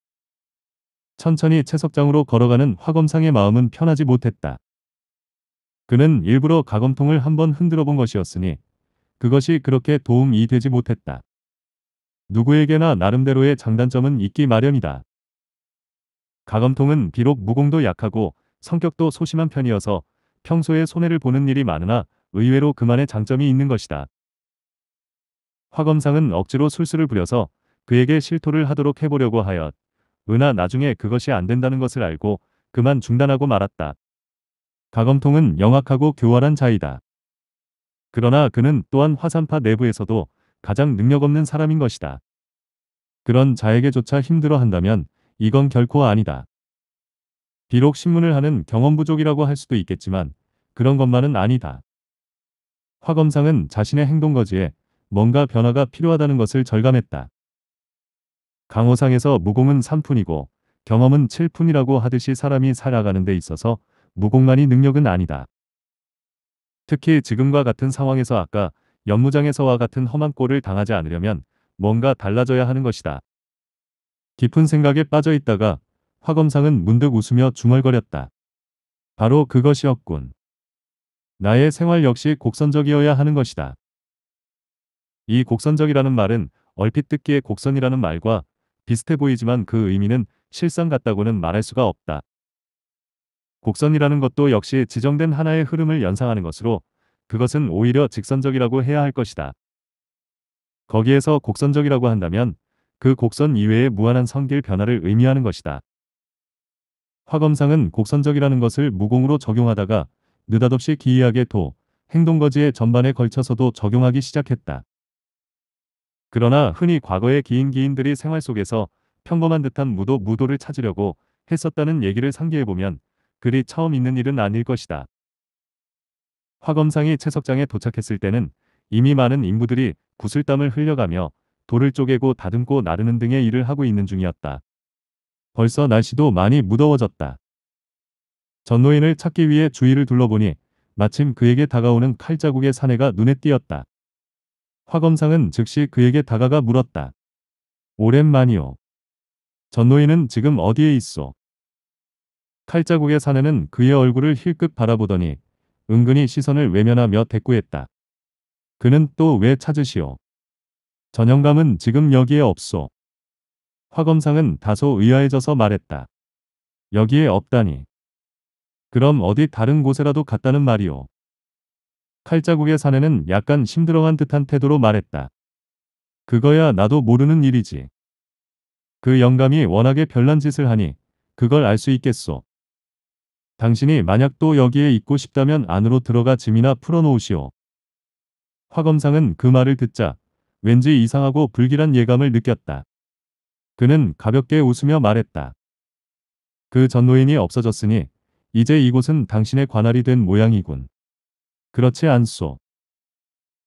천천히 채석장으로 걸어가는 화검상의 마음은 편하지 못했다. 그는 일부러 가검통을 한번 흔들어 본 것이었으니 그것이 그렇게 도움이 되지 못했다. 누구에게나 나름대로의 장단점은 있기 마련이다. 가검통은 비록 무공도 약하고 성격도 소심한 편이어서 평소에 손해를 보는 일이 많으나 의외로 그만의 장점이 있는 것이다. 화검상은 억지로 술수를 부려서 그에게 실토를 하도록 해보려고 하였. 은하 나중에 그것이 안 된다는 것을 알고 그만 중단하고 말았다. 가검통은 영악하고 교활한 자이다. 그러나 그는 또한 화산파 내부에서도 가장 능력 없는 사람인 것이다. 그런 자에게조차 힘들어 한다면 이건 결코 아니다. 비록 신문을 하는 경험 부족이라고 할 수도 있겠지만 그런 것만은 아니다. 화 검상은 자신의 행동거지에 뭔가 변화가 필요하다는 것을 절감했다. 강호상에서 무공은 3푼이고 경험은 7푼이라고 하듯이 사람이 살아가는 데 있어서 무공만이 능력은 아니다. 특히 지금과 같은 상황에서 아까 연무장에서와 같은 험한 꼴을 당하지 않으려면 뭔가 달라져야 하는 것이다. 깊은 생각에 빠져 있다가 화검상은 문득 웃으며 중얼거렸다. 바로 그것이었군. 나의 생활 역시 곡선적이어야 하는 것이다. 이 곡선적이라는 말은 얼핏 듣기에 곡선이라는 말과 비슷해 보이지만 그 의미는 실상 같다고는 말할 수가 없다. 곡선이라는 것도 역시 지정된 하나의 흐름을 연상하는 것으로 그것은 오히려 직선적이라고 해야 할 것이다. 거기에서 곡선적이라고 한다면 그 곡선 이외의 무한한 성길 변화를 의미하는 것이다. 화검상은 곡선적이라는 것을 무공으로 적용하다가 느닷없이 기이하게 도, 행동거지의 전반에 걸쳐서도 적용하기 시작했다. 그러나 흔히 과거의 기인 기인들이 생활 속에서 평범한 듯한 무도 무도를 찾으려고 했었다는 얘기를 상기해보면 그리 처음 있는 일은 아닐 것이다. 화검상이 채석장에 도착했을 때는 이미 많은 인부들이 구슬땀을 흘려가며 돌을 쪼개고 다듬고 나르는 등의 일을 하고 있는 중이었다. 벌써 날씨도 많이 무더워졌다. 전노인을 찾기 위해 주위를 둘러보니 마침 그에게 다가오는 칼자국의 사내가 눈에 띄었다. 화검상은 즉시 그에게 다가가 물었다. 오랜만이오. 전노인은 지금 어디에 있어 칼자국의 사내는 그의 얼굴을 힐끗 바라보더니 은근히 시선을 외면하며 대꾸했다. 그는 또 왜 찾으시오? 전영감은 지금 여기에 없소. 화 검상은 다소 의아해져서 말했다. 여기에 없다니. 그럼 어디 다른 곳에라도 갔다는 말이오. 칼자국의 사내는 약간 심드렁한 듯한 태도로 말했다. 그거야 나도 모르는 일이지. 그 영감이 워낙에 별난 짓을 하니 그걸 알 수 있겠소. 당신이 만약 또 여기에 있고 싶다면 안으로 들어가 짐이나 풀어놓으시오. 화검상은 그 말을 듣자 왠지 이상하고 불길한 예감을 느꼈다. 그는 가볍게 웃으며 말했다. 그전 노인이 없어졌으니 이제 이곳은 당신의 관할이 된 모양이군. 그렇지 않소.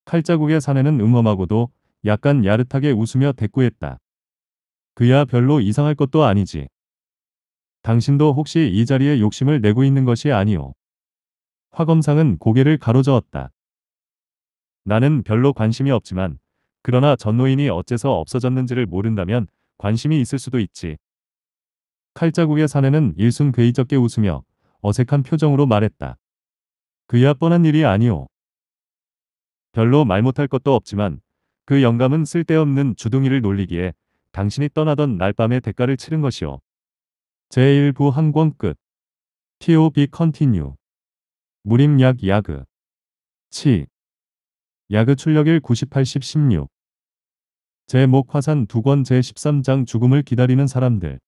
칼자국의 사내는 음험하고도 약간 야릇하게 웃으며 대꾸했다. 그야 별로 이상할 것도 아니지. 당신도 혹시 이 자리에 욕심을 내고 있는 것이 아니오. 화검상은 고개를 가로저었다. 나는 별로 관심이 없지만 그러나 전 노인이 어째서 없어졌는지를 모른다면 관심이 있을 수도 있지. 칼자국의 사내는 일순 괴이적게 웃으며 어색한 표정으로 말했다. 그야 뻔한 일이 아니오. 별로 말 못할 것도 없지만 그 영감은 쓸데없는 주둥이를 놀리기에 당신이 떠나던 날 밤에 대가를 치른 것이오. 제1부 항권 끝. TOB 컨티뉴. 무림약 야그. 치. 야그 출력일 98, 10, 16. 제목 화산 두 권 제13장 죽음을 기다리는 사람들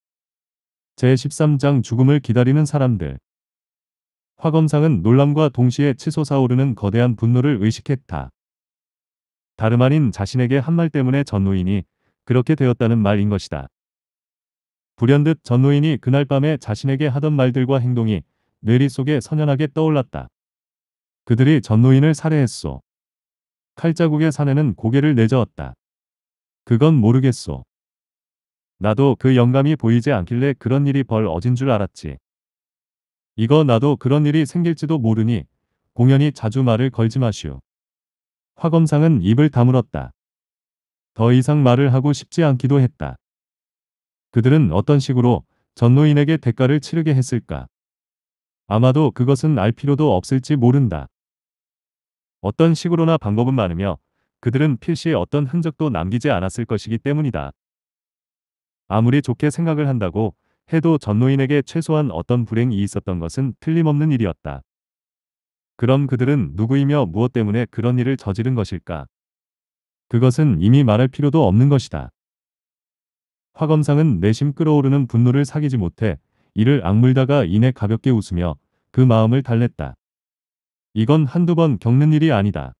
제13장 죽음을 기다리는 사람들 화검상은 놀람과 동시에 치솟아오르는 거대한 분노를 의식했다. 다름 아닌 자신에게 한 말 때문에 전노인이 그렇게 되었다는 말인 것이다. 불현듯 전노인이 그날 밤에 자신에게 하던 말들과 행동이 뇌리 속에 선연하게 떠올랐다. 그들이 전노인을 살해했소. 칼자국의 사내는 고개를 내저었다. 그건 모르겠소. 나도 그 영감이 보이지 않길래 그런 일이 벌어진 줄 알았지. 이거 나도 그런 일이 생길지도 모르니 공연히 자주 말을 걸지 마시오. 화검상은 입을 다물었다. 더 이상 말을 하고 싶지 않기도 했다. 그들은 어떤 식으로 전노인에게 대가를 치르게 했을까? 아마도 그것은 알 필요도 없을지 모른다. 어떤 식으로나 방법은 많으며 그들은 필시에 어떤 흔적도 남기지 않았을 것이기 때문이다. 아무리 좋게 생각을 한다고 해도 전노인에게 최소한 어떤 불행이 있었던 것은 틀림없는 일이었다. 그럼 그들은 누구이며 무엇 때문에 그런 일을 저지른 것일까? 그것은 이미 말할 필요도 없는 것이다. 화검상은 내심 끌어오르는 분노를 사귀지 못해 이를 악물다가 이내 가볍게 웃으며 그 마음을 달랬다. 이건 한두 번 겪는 일이 아니다.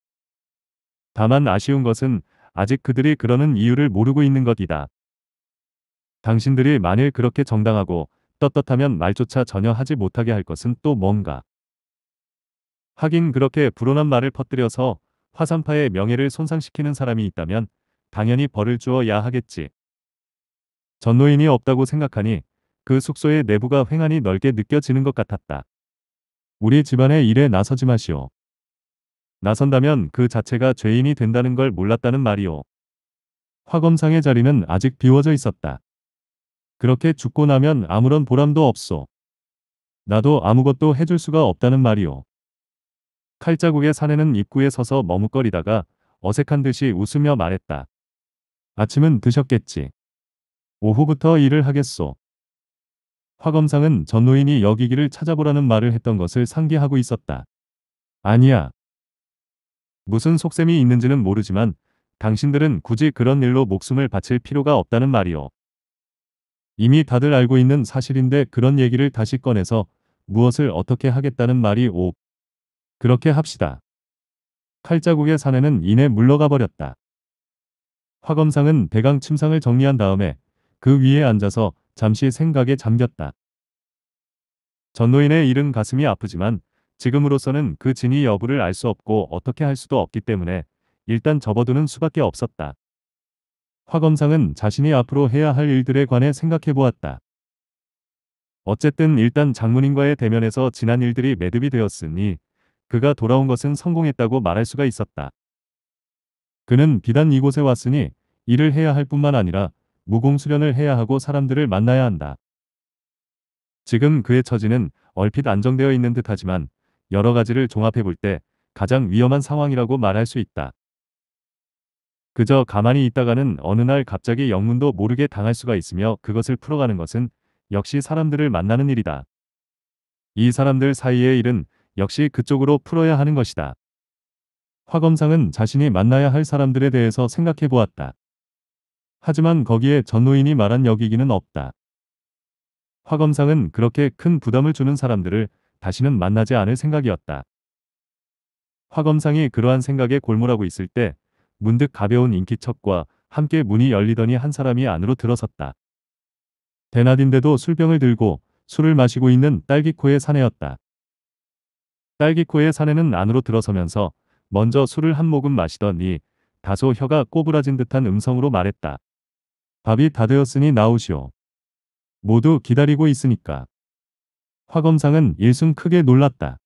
다만 아쉬운 것은 아직 그들이 그러는 이유를 모르고 있는 것이다. 당신들이 만일 그렇게 정당하고 떳떳하면 말조차 전혀 하지 못하게 할 것은 또 뭔가. 하긴 그렇게 불온한 말을 퍼뜨려서 화산파의 명예를 손상시키는 사람이 있다면 당연히 벌을 주어야 하겠지. 전노인이 없다고 생각하니 그 숙소의 내부가 횡안이 넓게 느껴지는 것 같았다. 우리 집안의 일에 나서지 마시오. 나선다면 그 자체가 죄인이 된다는 걸 몰랐다는 말이오. 화검상의 자리는 아직 비워져 있었다. 그렇게 죽고 나면 아무런 보람도 없소. 나도 아무것도 해줄 수가 없다는 말이오. 칼자국의 사내는 입구에 서서 머뭇거리다가 어색한 듯이 웃으며 말했다. 아침은 드셨겠지. 오후부터 일을 하겠소. 화검상은 전노인이 여기기를 찾아보라는 말을 했던 것을 상기하고 있었다. 아니야. 무슨 속셈이 있는지는 모르지만 당신들은 굳이 그런 일로 목숨을 바칠 필요가 없다는 말이오. 이미 다들 알고 있는 사실인데 그런 얘기를 다시 꺼내서 무엇을 어떻게 하겠다는 말이 오. 그렇게 합시다. 칼자국의 사내는 이내 물러가 버렸다. 화검상은 대강 침상을 정리한 다음에 그 위에 앉아서 잠시 생각에 잠겼다. 전노인의 이른 가슴이 아프지만 지금으로서는 그 진위 여부를 알 수 없고 어떻게 할 수도 없기 때문에 일단 접어두는 수밖에 없었다. 화 검상은 자신이 앞으로 해야 할 일들에 관해 생각해 보았다. 어쨌든 일단 장문인과의 대면에서 지난 일들이 매듭이 되었으니 그가 돌아온 것은 성공했다고 말할 수가 있었다. 그는 비단 이곳에 왔으니 일을 해야 할 뿐만 아니라 무공수련을 해야 하고 사람들을 만나야 한다. 지금 그의 처지는 얼핏 안정되어 있는 듯하지만 여러 가지를 종합해 볼 때 가장 위험한 상황이라고 말할 수 있다. 그저 가만히 있다가는 어느 날 갑자기 영문도 모르게 당할 수가 있으며 그것을 풀어가는 것은 역시 사람들을 만나는 일이다. 이 사람들 사이의 일은 역시 그쪽으로 풀어야 하는 것이다. 화검상은 자신이 만나야 할 사람들에 대해서 생각해 보았다. 하지만 거기에 전노인이 말한 역이기는 없다. 화검상은 그렇게 큰 부담을 주는 사람들을 다시는 만나지 않을 생각이었다. 화 검상이 그러한 생각에 골몰하고 있을 때 문득 가벼운 인기척과 함께 문이 열리더니 한 사람이 안으로 들어섰다. 대낮인데도 술병을 들고 술을 마시고 있는 딸기코의 사내였다. 딸기코의 사내는 안으로 들어서면서 먼저 술을 한 모금 마시더니 다소 혀가 꼬부라진 듯한 음성으로 말했다. 밥이 다 되었으니 나오시오. 모두 기다리고 있으니까. 화 검상은 일순 크게 놀랐다.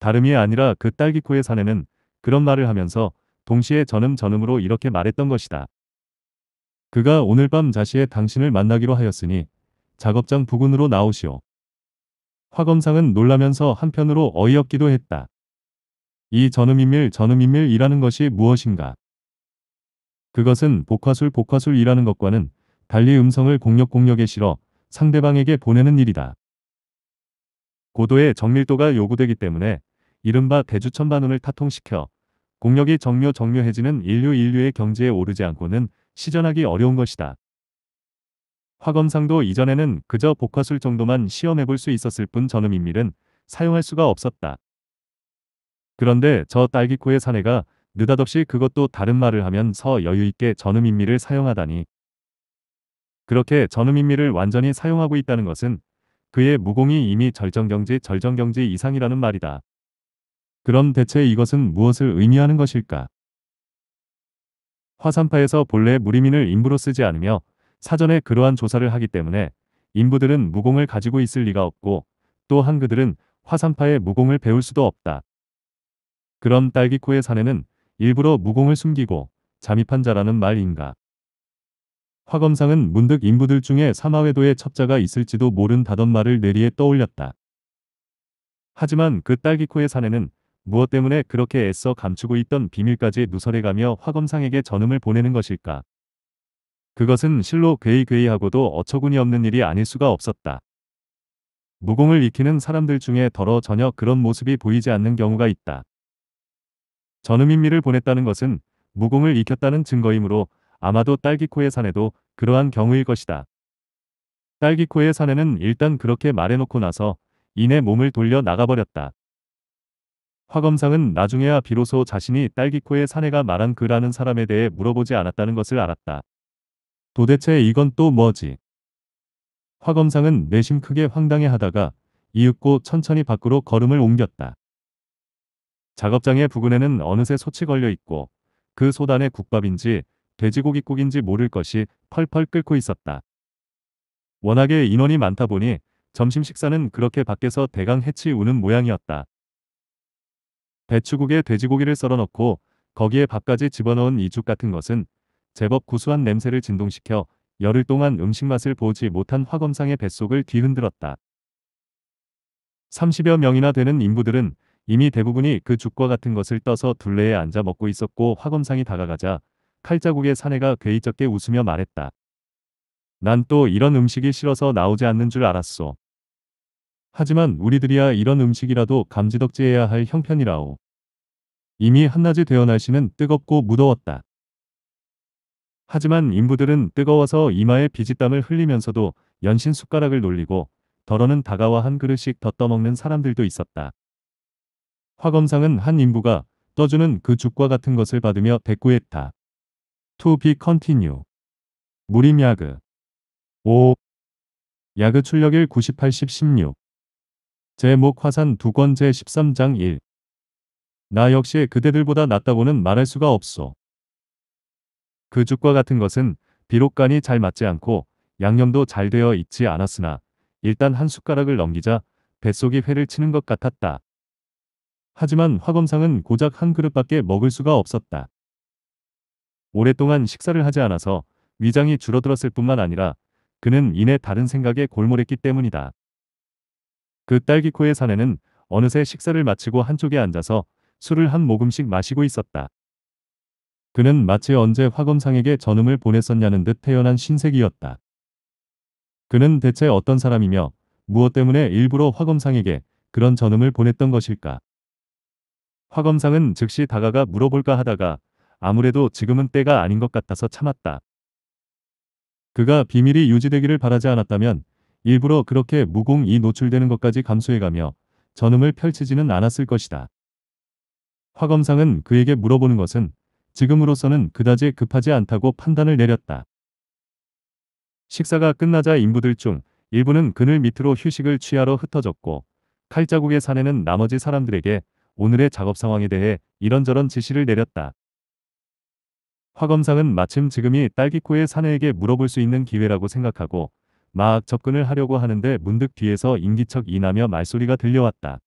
다름이 아니라 그 딸기코의 사내는 그런 말을 하면서 동시에 전음전음으로 이렇게 말했던 것이다. 그가 오늘 밤 자시에 당신을 만나기로 하였으니 작업장 부근으로 나오시오. 화 검상은 놀라면서 한편으로 어이없기도 했다. 이 전음인밀 전음인밀이라는 것이 무엇인가? 그것은 복화술 복화술이라는 것과는 달리 음성을 공력 공력에 실어 상대방에게 보내는 일이다. 고도의 정밀도가 요구되기 때문에 이른바 대주천반원을 타통시켜 공력이 정묘 정묘해지는 인류 인류의 경지에 오르지 않고는 시전하기 어려운 것이다. 화검상도 이전에는 그저 복화술 정도만 시험해볼 수 있었을 뿐 전음인밀은 사용할 수가 없었다. 그런데 저 딸기코의 사내가 느닷없이 그것도 다른 말을 하면서 여유있게 전음인밀을 사용하다니. 그렇게 전음인밀을 완전히 사용하고 있다는 것은 그의 무공이 이미 절정경지 절정경지 이상이라는 말이다. 그럼 대체 이것은 무엇을 의미하는 것일까? 화산파에서 본래 무리민을 인부로 쓰지 않으며 사전에 그러한 조사를 하기 때문에 인부들은 무공을 가지고 있을 리가 없고 또 한 그들은 화산파의 무공을 배울 수도 없다. 그럼 딸기코의 사내는 일부러 무공을 숨기고 잠입한 자라는 말인가? 화검상은 문득 인부들 중에 사마외도의 첩자가 있을지도 모른다던 말을 내리에 떠올렸다. 하지만 그 딸기코의 사내는 무엇 때문에 그렇게 애써 감추고 있던 비밀까지 누설해가며 화검상에게 전음을 보내는 것일까? 그것은 실로 괴이괴이하고도 어처구니 없는 일이 아닐 수가 없었다. 무공을 익히는 사람들 중에 더러 전혀 그런 모습이 보이지 않는 경우가 있다. 전음인미를 보냈다는 것은 무공을 익혔다는 증거이므로 아마도 딸기코의 사내도 그러한 경우일 것이다. 딸기코의 사내는 일단 그렇게 말해놓고 나서 이내 몸을 돌려 나가버렸다. 화검상은 나중에야 비로소 자신이 딸기코의 사내가 말한 그라는 사람에 대해 물어보지 않았다는 것을 알았다. 도대체 이건 또 뭐지? 화검상은 내심 크게 황당해하다가 이윽고 천천히 밖으로 걸음을 옮겼다. 작업장의 부근에는 어느새 솥이 걸려 있고 그솥 안에 국밥인지 돼지고기국인지 모를 것이 펄펄 끓고 있었다. 워낙에 인원이 많다 보니 점심 식사는 그렇게 밖에서 대강 해치 우는 모양이었다. 배추국에 돼지고기를 썰어 넣고 거기에 밥까지 집어넣은 이죽 같은 것은 제법 구수한 냄새를 진동시켜 열흘 동안 음식 맛을 보지 못한 화검상의 뱃속을 뒤흔들었다. 30여 명이나 되는 인부들은 이미 대부분이 그 죽과 같은 것을 떠서 둘레에 앉아 먹고 있었고 화검상이 다가가자 칼자국의 사내가 괴이쩍게 웃으며 말했다. 난 또 이런 음식이 싫어서 나오지 않는 줄 알았소. 하지만 우리들이야 이런 음식이라도 감지덕지해야 할 형편이라오. 이미 한낮이 되어 날씨는 뜨겁고 무더웠다. 하지만 인부들은 뜨거워서 이마에 비지땀을 흘리면서도 연신 숟가락을 놀리고 덜어는 다가와 한 그릇씩 더 떠먹는 사람들도 있었다. 화검상은 한 인부가 떠주는 그 죽과 같은 것을 받으며 대꾸했다. To be continue. 무림야그. 5. 야그 출력일 98십 16. 제목 화산 두 권제 13장 1. 나 역시 그대들보다 낫다고는 말할 수가 없소. 그 죽과 같은 것은 비록 간이 잘 맞지 않고 양념도 잘 되어 있지 않았으나 일단 한 숟가락을 넘기자 뱃속이 회를 치는 것 같았다. 하지만 화검상은 고작 한 그릇밖에 먹을 수가 없었다. 오랫동안 식사를 하지 않아서 위장이 줄어들었을 뿐만 아니라 그는 이내 다른 생각에 골몰했기 때문이다. 그 딸기코의 사내는 어느새 식사를 마치고 한쪽에 앉아서 술을 한 모금씩 마시고 있었다. 그는 마치 언제 화검상에게 전음을 보냈었냐는 듯 태연한 신세기였다. 그는 대체 어떤 사람이며 무엇 때문에 일부러 화검상에게 그런 전음을 보냈던 것일까? 화검상은 즉시 다가가 물어볼까 하다가 아무래도 지금은 때가 아닌 것 같아서 참았다. 그가 비밀이 유지되기를 바라지 않았다면 일부러 그렇게 무공이 노출되는 것까지 감수해가며 전음을 펼치지는 않았을 것이다. 화 검상은 그에게 물어보는 것은 지금으로서는 그다지 급하지 않다고 판단을 내렸다. 식사가 끝나자 인부들 중 일부는 그늘 밑으로 휴식을 취하러 흩어졌고 칼자국의 사내는 나머지 사람들에게 오늘의 작업 상황에 대해 이런저런 지시를 내렸다. 화검상은 마침 지금이 딸기코의 사내에게 물어볼 수 있는 기회라고 생각하고 막 접근을 하려고 하는데 문득 뒤에서 인기척 이나며 말소리가 들려왔다.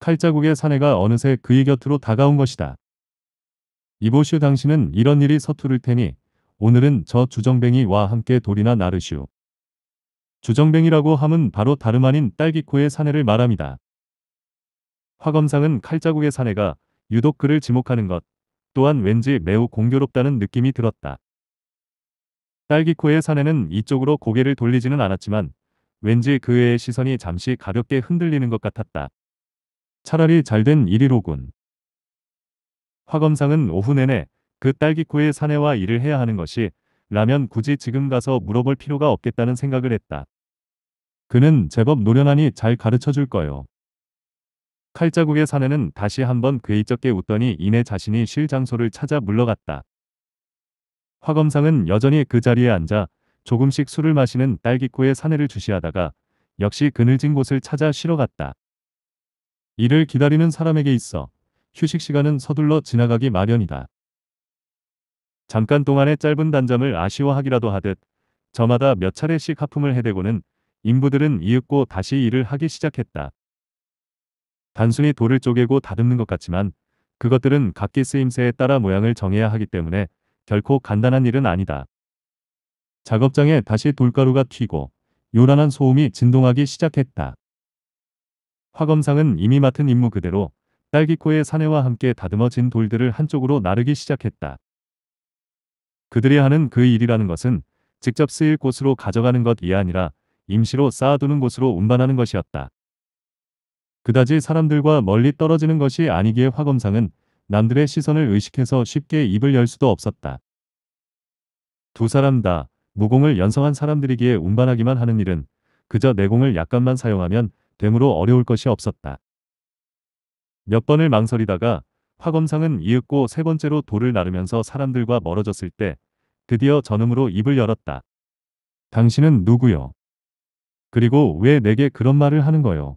칼자국의 사내가 어느새 그의 곁으로 다가온 것이다. 이보슈 당신은 이런 일이 서투를 테니 오늘은 저 주정뱅이와 함께 돌이나 나르슈. 주정뱅이라고 함은 바로 다름 아닌 딸기코의 사내를 말합니다. 화검상은 칼자국의 사내가 유독 그를 지목하는 것, 또한 왠지 매우 공교롭다는 느낌이 들었다. 딸기코의 사내는 이쪽으로 고개를 돌리지는 않았지만 왠지 그의 시선이 잠시 가볍게 흔들리는 것 같았다. 차라리 잘 된 일이로군. 화검상은 오후 내내 그 딸기코의 사내와 일을 해야 하는 것이 라면 굳이 지금 가서 물어볼 필요가 없겠다는 생각을 했다. 그는 제법 노련하니 잘 가르쳐 줄 거요. 칼자국의 사내는 다시 한번 괴이쩍게 웃더니 이내 자신이 쉴 장소를 찾아 물러갔다. 화검상은 여전히 그 자리에 앉아 조금씩 술을 마시는 딸기코의 사내를 주시하다가 역시 그늘진 곳을 찾아 쉬러 갔다. 이를 기다리는 사람에게 있어 휴식 시간은 서둘러 지나가기 마련이다. 잠깐 동안의 짧은 단잠을 아쉬워하기라도 하듯 저마다 몇 차례씩 하품을 해대고는 인부들은 이윽고 다시 일을 하기 시작했다. 단순히 돌을 쪼개고 다듬는 것 같지만 그것들은 각기 쓰임새에 따라 모양을 정해야 하기 때문에 결코 간단한 일은 아니다. 작업장에 다시 돌가루가 튀고 요란한 소음이 진동하기 시작했다. 화검상은 이미 맡은 임무 그대로 딸기코의 사내와 함께 다듬어진 돌들을 한쪽으로 나르기 시작했다. 그들이 하는 그 일이라는 것은 직접 쓰일 곳으로 가져가는 것이 아니라 임시로 쌓아두는 곳으로 운반하는 것이었다. 그다지 사람들과 멀리 떨어지는 것이 아니기에 화검상은 남들의 시선을 의식해서 쉽게 입을 열 수도 없었다. 두 사람 다 무공을 연성한 사람들이기에 운반하기만 하는 일은 그저 내공을 약간만 사용하면 되므로 어려울 것이 없었다. 몇 번을 망설이다가 화검상은 이윽고 세 번째로 돌을 나르면서 사람들과 멀어졌을 때 드디어 전음으로 입을 열었다. 당신은 누구요? 그리고 왜 내게 그런 말을 하는 거요?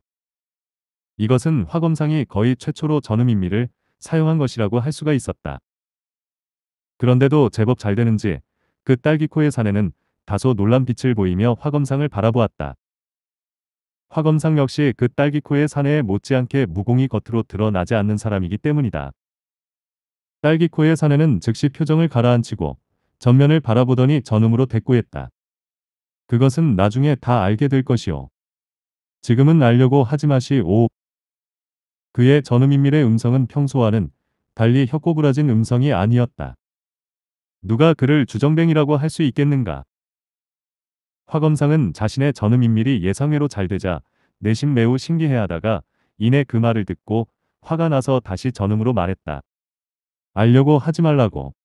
이것은 화검상이 거의 최초로 전음인미를 사용한 것이라고 할 수가 있었다. 그런데도 제법 잘 되는지 그 딸기코의 사내는 다소 놀란 빛을 보이며 화검상을 바라보았다. 화검상 역시 그 딸기코의 사내에 못지않게 무공이 겉으로 드러나지 않는 사람이기 때문이다. 딸기코의 사내는 즉시 표정을 가라앉히고 전면을 바라보더니 전음으로 대꾸했다. 그것은 나중에 다 알게 될 것이오. 지금은 알려고 하지 마시오. 그의 전음인밀의 음성은 평소와는 달리 혀꼬부라진 음성이 아니었다. 누가 그를 주정뱅이라고 할 수 있겠는가? 화검상은 자신의 전음인밀이 예상외로 잘 되자 내심 매우 신기해하다가 이내 그 말을 듣고 화가 나서 다시 전음으로 말했다. 알려고 하지 말라고.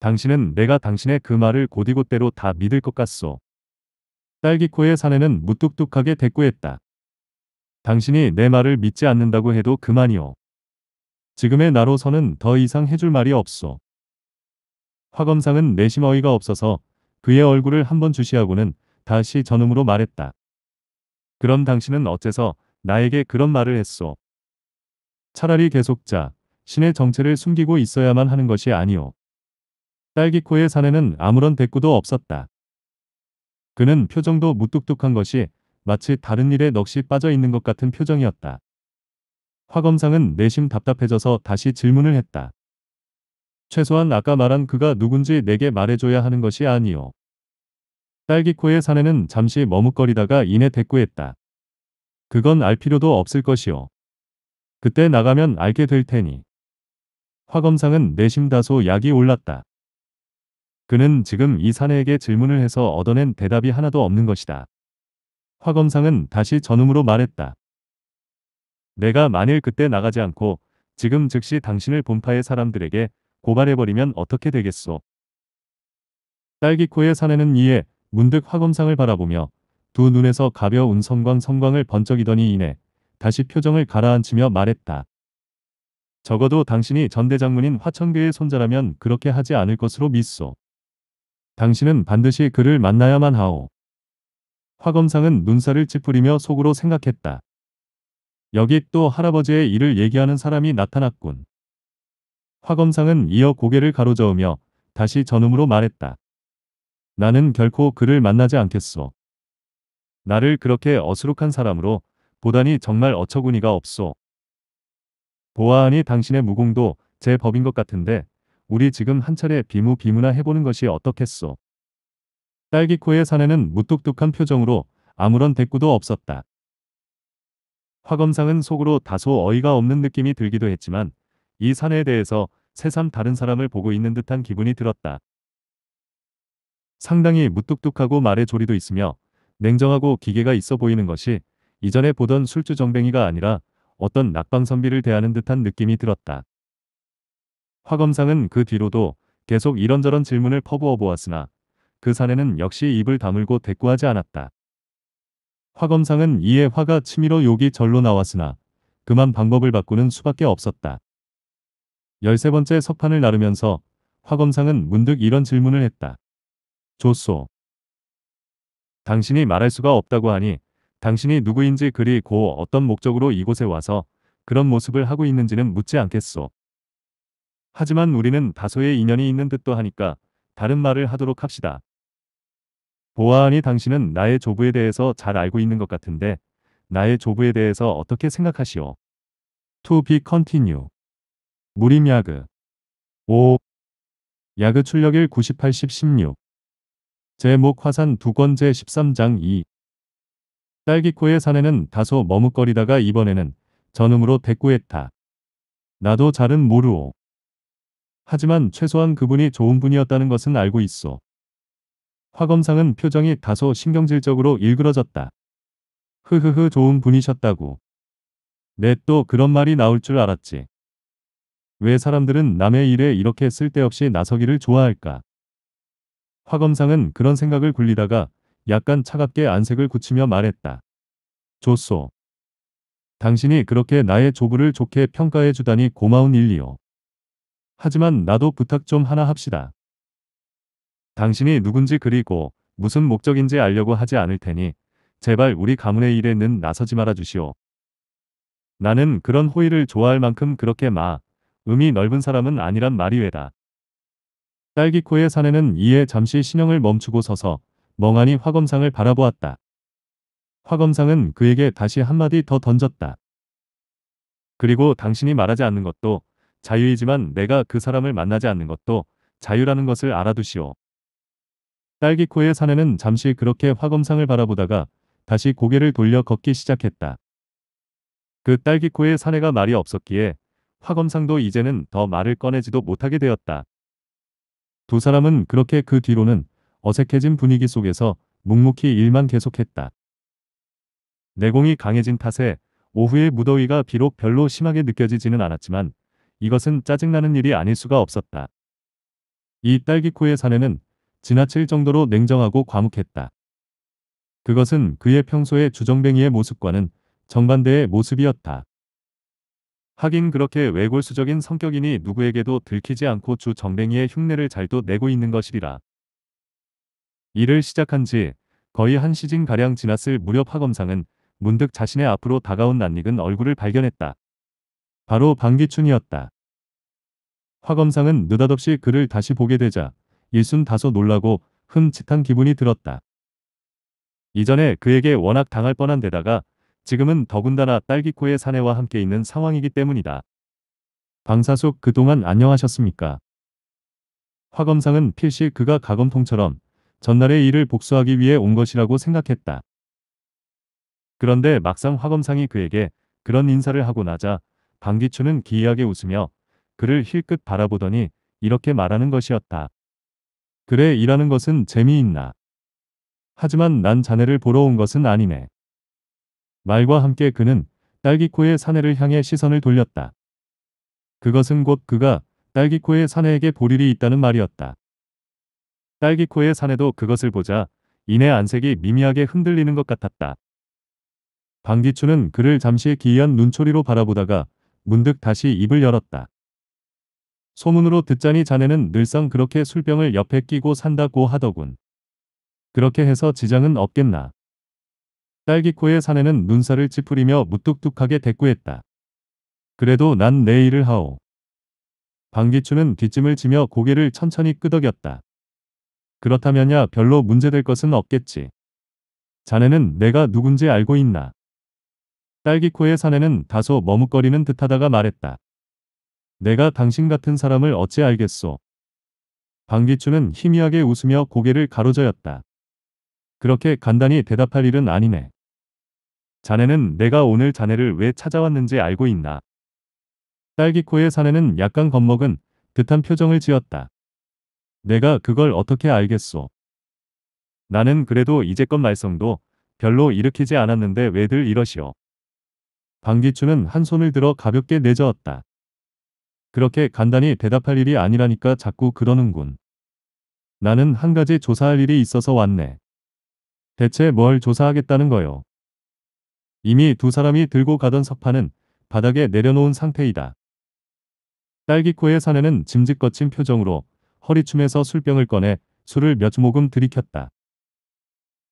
당신은 내가 당신의 그 말을 곧이곧대로 다 믿을 것 같소. 딸기코의 사내는 무뚝뚝하게 대꾸했다. 당신이 내 말을 믿지 않는다고 해도 그만이오. 지금의 나로서는 더 이상 해줄 말이 없소. 화검상은 내심 어이가 없어서 그의 얼굴을 한번 주시하고는 다시 전음으로 말했다. 그럼 당신은 어째서 나에게 그런 말을 했소. 차라리 계속자, 신의 정체를 숨기고 있어야만 하는 것이 아니오. 딸기코의 사내는 아무런 대꾸도 없었다. 그는 표정도 무뚝뚝한 것이 마치 다른 일에 넋이 빠져 있는 것 같은 표정이었다. 화 검상은 내심 답답해져서 다시 질문을 했다. 최소한 아까 말한 그가 누군지 내게 말해줘야 하는 것이 아니오. 딸기코의 사내는 잠시 머뭇거리다가 이내 대꾸했다. 그건 알 필요도 없을 것이오. 그때 나가면 알게 될 테니. 화 검상은 내심 다소 약이 올랐다. 그는 지금 이 사내에게 질문을 해서 얻어낸 대답이 하나도 없는 것이다. 화 검상은 다시 전음으로 말했다. 내가 만일 그때 나가지 않고 지금 즉시 당신을 본파의 사람들에게 고발해버리면 어떻게 되겠소. 딸기코의 사내는 이에 문득 화검상을 바라보며 두 눈에서 가벼운 성광 성광을 번쩍이더니 이내 다시 표정을 가라앉히며 말했다. 적어도 당신이 전대장문인 화천교의 손자라면 그렇게 하지 않을 것으로 믿소. 당신은 반드시 그를 만나야만 하오. 화 검상은 눈살을 찌푸리며 속으로 생각했다. 여기 또 할아버지의 일을 얘기하는 사람이 나타났군. 화 검상은 이어 고개를 가로저으며 다시 전음으로 말했다. 나는 결코 그를 만나지 않겠소. 나를 그렇게 어수룩한 사람으로 보다니 정말 어처구니가 없소. 보아하니 당신의 무공도 제 법인 것 같은데 우리 지금 한 차례 비무비무나 해보는 것이 어떻겠소. 딸기코의 사내는 무뚝뚝한 표정으로 아무런 대꾸도 없었다. 화검상은 속으로 다소 어이가 없는 느낌이 들기도 했지만 이 사내에 대해서 새삼 다른 사람을 보고 있는 듯한 기분이 들었다. 상당히 무뚝뚝하고 말의 조리도 있으며 냉정하고 기계가 있어 보이는 것이 이전에 보던 술주정뱅이가 아니라 어떤 낙방선비를 대하는 듯한 느낌이 들었다. 화검상은 그 뒤로도 계속 이런저런 질문을 퍼부어 보았으나 그 사내는 역시 입을 다물고 대꾸하지 않았다. 화검상은 이에 화가 치밀어 욕이 절로 나왔으나 그만 방법을 바꾸는 수밖에 없었다. 열세 번째 석판을 나르면서 화검상은 문득 이런 질문을 했다. 조소. 당신이 말할 수가 없다고 하니 당신이 누구인지 그리고 어떤 목적으로 이곳에 와서 그런 모습을 하고 있는지는 묻지 않겠소. 하지만 우리는 다소의 인연이 있는 듯도 하니까 다른 말을 하도록 합시다. 보아하니 당신은 나의 조부에 대해서 잘 알고 있는 것 같은데 나의 조부에 대해서 어떻게 생각하시오? To be continue. 무림 야그. 5. 야그 출력일 98, 1 6 제목 화산 두 권제 13장 2. 딸기코의 사내는 다소 머뭇거리다가 이번에는 전음으로 대꾸했다. 나도 잘은 모르오. 하지만 최소한 그분이 좋은 분이었다는 것은 알고 있어. 화검상은 표정이 다소 신경질적으로 일그러졌다. 흐흐흐 좋은 분이셨다고. 내또 네, 그런 말이 나올 줄 알았지. 왜 사람들은 남의 일에 이렇게 쓸데없이 나서기를 좋아할까? 화검상은 그런 생각을 굴리다가 약간 차갑게 안색을 굳히며 말했다. 좋소. 당신이 그렇게 나의 조부를 좋게 평가해 주다니 고마운 일이오 하지만 나도 부탁 좀 하나 합시다. 당신이 누군지 그리고 무슨 목적인지 알려고 하지 않을 테니 제발 우리 가문의 일에는 나서지 말아주시오. 나는 그런 호의를 좋아할 만큼 그렇게 마 음이 넓은 사람은 아니란 말이 외다. 딸기코의 사내는 이에 잠시 신형을 멈추고 서서 멍하니 화검상을 바라보았다. 화검상은 그에게 다시 한마디 더 던졌다. 그리고 당신이 말하지 않는 것도 자유이지만 내가 그 사람을 만나지 않는 것도 자유라는 것을 알아두시오. 딸기코의 사내는 잠시 그렇게 화검상을 바라보다가 다시 고개를 돌려 걷기 시작했다. 그 딸기코의 사내가 말이 없었기에 화검상도 이제는 더 말을 꺼내지도 못하게 되었다. 두 사람은 그렇게 그 뒤로는 어색해진 분위기 속에서 묵묵히 일만 계속했다. 내공이 강해진 탓에 오후의 무더위가 비록 별로 심하게 느껴지지는 않았지만 이것은 짜증나는 일이 아닐 수가 없었다. 이 딸기코의 사내는 지나칠 정도로 냉정하고 과묵했다. 그것은 그의 평소의 주정뱅이의 모습과는 정반대의 모습이었다. 하긴 그렇게 외골수적인 성격이니 누구에게도 들키지 않고 주정뱅이의 흉내를 잘도 내고 있는 것이리라. 일을 시작한 지 거의 한 시즌가량 지났을 무렵 하검상은 문득 자신의 앞으로 다가온 낯익은 얼굴을 발견했다. 바로 방기춘이었다. 화검상은 느닷없이 그를 다시 보게 되자 일순 다소 놀라고 흠칫한 기분이 들었다. 이전에 그에게 워낙 당할 뻔한 데다가 지금은 더군다나 딸기코의 사내와 함께 있는 상황이기 때문이다. 방사숙 그동안 안녕하셨습니까? 화 검상은 필시 그가 가검통처럼 전날의 일을 복수하기 위해 온 것이라고 생각했다. 그런데 막상 화 검상이 그에게 그런 인사를 하고 나자 방기춘은 기이하게 웃으며 그를 힐끗 바라보더니 이렇게 말하는 것이었다. 그래 일하는 것은 재미있나. 하지만 난 자네를 보러 온 것은 아니네. 말과 함께 그는 딸기코의 사내를 향해 시선을 돌렸다. 그것은 곧 그가 딸기코의 사내에게 볼일이 있다는 말이었다. 딸기코의 사내도 그것을 보자 이내 안색이 미미하게 흔들리는 것 같았다. 방기춘은 그를 잠시 기이한 눈초리로 바라보다가 문득 다시 입을 열었다. 소문으로 듣자니 자네는 늘상 그렇게 술병을 옆에 끼고 산다고 하더군. 그렇게 해서 지장은 없겠나. 딸기코의 사내는 눈살을 찌푸리며 무뚝뚝하게 대꾸했다. 그래도 난 내 일을 하오. 방귀추는 뒷짐을 지며 고개를 천천히 끄덕였다. 그렇다면야 별로 문제될 것은 없겠지. 자네는 내가 누군지 알고 있나? 딸기코의 사내는 다소 머뭇거리는 듯하다가 말했다. 내가 당신 같은 사람을 어찌 알겠소. 방귀추는 희미하게 웃으며 고개를 가로저였다 그렇게 간단히 대답할 일은 아니네. 자네는 내가 오늘 자네를 왜 찾아왔는지 알고 있나. 딸기코의 사내는 약간 겁먹은 듯한 표정을 지었다. 내가 그걸 어떻게 알겠소. 나는 그래도 이제껏 말썽도 별로 일으키지 않았는데 왜들 이러시오. 방귀추는한 손을 들어 가볍게 내저었다. 그렇게 간단히 대답할 일이 아니라니까 자꾸 그러는군. 나는 한 가지 조사할 일이 있어서 왔네. 대체 뭘 조사하겠다는 거요? 이미 두 사람이 들고 가던 석판은 바닥에 내려놓은 상태이다. 딸기코의 사내는 짐짓 거친 표정으로 허리춤에서 술병을 꺼내 술을 몇 모금 들이켰다.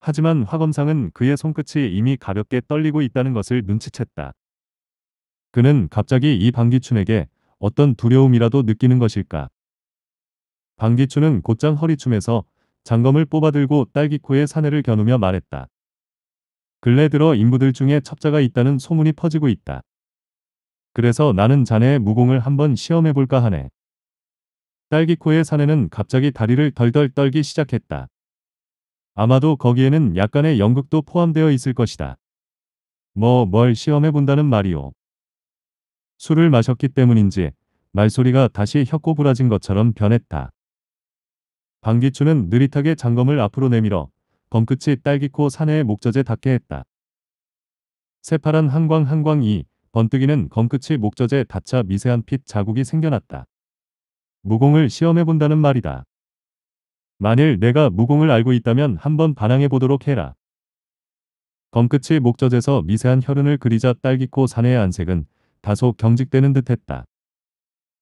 하지만 화검상은 그의 손끝이 이미 가볍게 떨리고 있다는 것을 눈치챘다. 그는 갑자기 이 방귀춘에게 어떤 두려움이라도 느끼는 것일까. 방귀추는 곧장 허리춤에서 장검을 뽑아들고 딸기코의 사내를 겨누며 말했다. 근래 들어 인부들 중에 첩자가 있다는 소문이 퍼지고 있다. 그래서 나는 자네의 무공을 한번 시험해볼까 하네. 딸기코의 사내는 갑자기 다리를 덜덜 떨기 시작했다. 아마도 거기에는 약간의 연극도 포함되어 있을 것이다. 뭐 뭘 시험해본다는 말이오. 술을 마셨기 때문인지 말소리가 다시 혀꼬부라진 것처럼 변했다. 방귀추는 느릿하게 장검을 앞으로 내밀어 검끝이 딸기코 사내의 목젖에 닿게 했다. 새파란 한광 한광이 번뜩이는 검끝이 목젖에 닿자 미세한 핏 자국이 생겨났다. 무공을 시험해본다는 말이다. 만일 내가 무공을 알고 있다면 한번 반항해보도록 해라. 검끝이 목젖에서 미세한 혈흔을 그리자 딸기코 사내의 안색은 다소 경직되는 듯했다.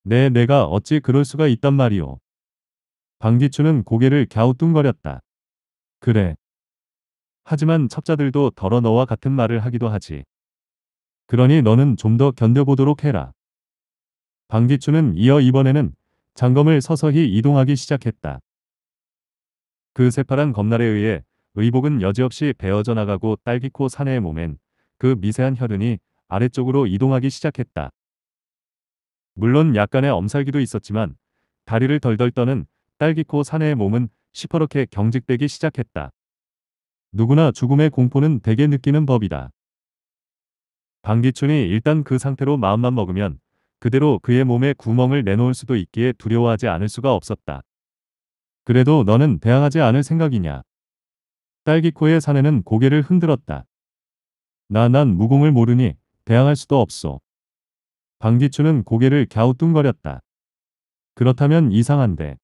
내 네, 내가 어찌 그럴 수가 있단 말이오. 방기춘은 고개를 갸우뚱거렸다. 그래. 하지만 첩자들도 덜어 너와 같은 말을 하기도 하지. 그러니 너는 좀 더 견뎌보도록 해라. 방기춘은 이어 이번에는 장검을 서서히 이동하기 시작했다. 그 새파란 검날에 의해 의복은 여지없이 베어져 나가고 딸기코 사내의 몸엔 그 미세한 혈흔이 아래쪽으로 이동하기 시작했다. 물론 약간의 엄살기도 있었지만 다리를 덜덜 떠는 딸기코 사내의 몸은 시퍼렇게 경직되기 시작했다. 누구나 죽음의 공포는 대개 느끼는 법이다. 방기춘이 일단 그 상태로 마음만 먹으면 그대로 그의 몸에 구멍을 내놓을 수도 있기에 두려워하지 않을 수가 없었다. 그래도 너는 대항하지 않을 생각이냐. 딸기코의 사내는 고개를 흔들었다. 나 난 무공을 모르니 대항할 수도 없소. 방기춘은 고개를 갸우뚱거렸다. 그렇다면 이상한데.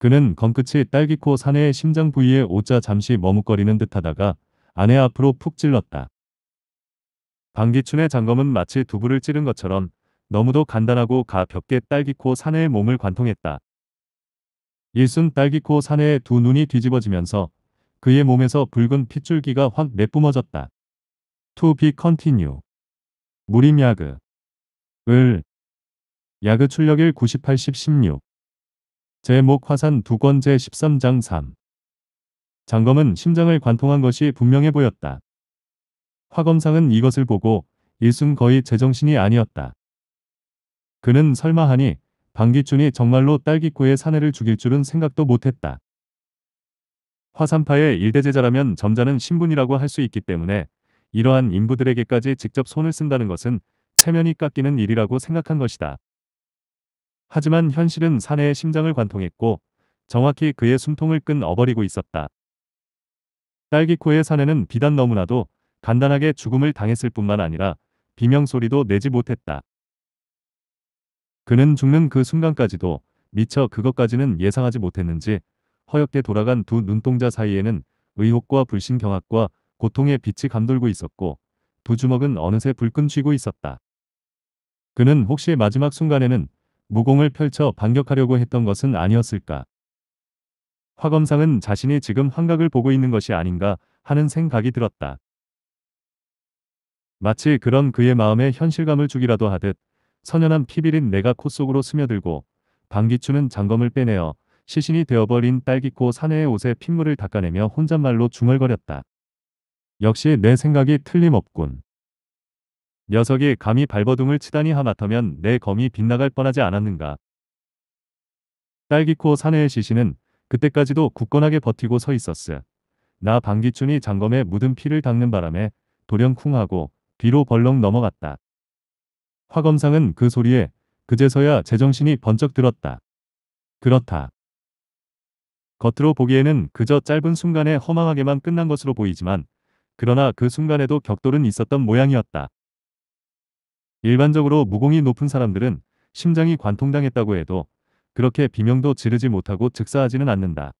그는 건끝이 딸기코 사내의 심장 부위에 오자 잠시 머뭇거리는 듯하다가 아내 앞으로 푹 찔렀다. 방기춘의 장검은 마치 두부를 찌른 것처럼 너무도 간단하고 가볍게 딸기코 사내의 몸을 관통했다. 일순 딸기코 사내의 두 눈이 뒤집어지면서 그의 몸에서 붉은 핏줄기가 확 내뿜어졌다. to be continue. 무림야그. 을. 야그 출력일 98십 16. 제목 화산 두 권제 13장 3. 장검은 심장을 관통한 것이 분명해 보였다. 화검상은 이것을 보고 일순 거의 제정신이 아니었다. 그는 설마하니 방귀춘이 정말로 딸기꾸의 사내를 죽일 줄은 생각도 못했다. 화산파의 일대제자라면 점자는 신분이라고 할 수 있기 때문에 이러한 인부들에게까지 직접 손을 쓴다는 것은 체면이 깎이는 일이라고 생각한 것이다. 하지만 현실은 사내의 심장을 관통했고 정확히 그의 숨통을 끈어버리고 있었다. 딸기코의 사내는 비단 너무나도 간단하게 죽음을 당했을 뿐만 아니라 비명소리도 내지 못했다. 그는 죽는 그 순간까지도 미처 그것까지는 예상하지 못했는지 허옇게 돌아간 두 눈동자 사이에는 의혹과 불신경악과 고통의 빛이 감돌고 있었고 두 주먹은 어느새 불끈 쥐고 있었다. 그는 혹시 마지막 순간에는 무공을 펼쳐 반격하려고 했던 것은 아니었을까. 화검상은 자신이 지금 환각을 보고 있는 것이 아닌가 하는 생각이 들었다. 마치 그런 그의 마음에 현실감을 주기라도 하듯 선연한 피비린 내가 코 속으로 스며들고 방귀추는 장검을 빼내어 시신이 되어버린 딸기코 사내의 옷에 핏물을 닦아내며 혼잣말로 중얼거렸다. 역시 내 생각이 틀림없군. 녀석이 감히 발버둥을 치다니 하마터면 내 검이 빗나갈 뻔하지 않았는가. 딸기코 사내의 시신은 그때까지도 굳건하게 버티고 서있었어나방귀춘이 장검에 묻은 피를 닦는 바람에 도령 쿵하고 뒤로 벌렁 넘어갔다. 화검상은 그 소리에 그제서야 제정신이 번쩍 들었다. 그렇다. 겉으로 보기에는 그저 짧은 순간에 허망하게만 끝난 것으로 보이지만 그러나 그 순간에도 격돌은 있었던 모양이었다. 일반적으로 무공이 높은 사람들은 심장이 관통당했다고 해도 그렇게 비명도 지르지 못하고 즉사하지는 않는다.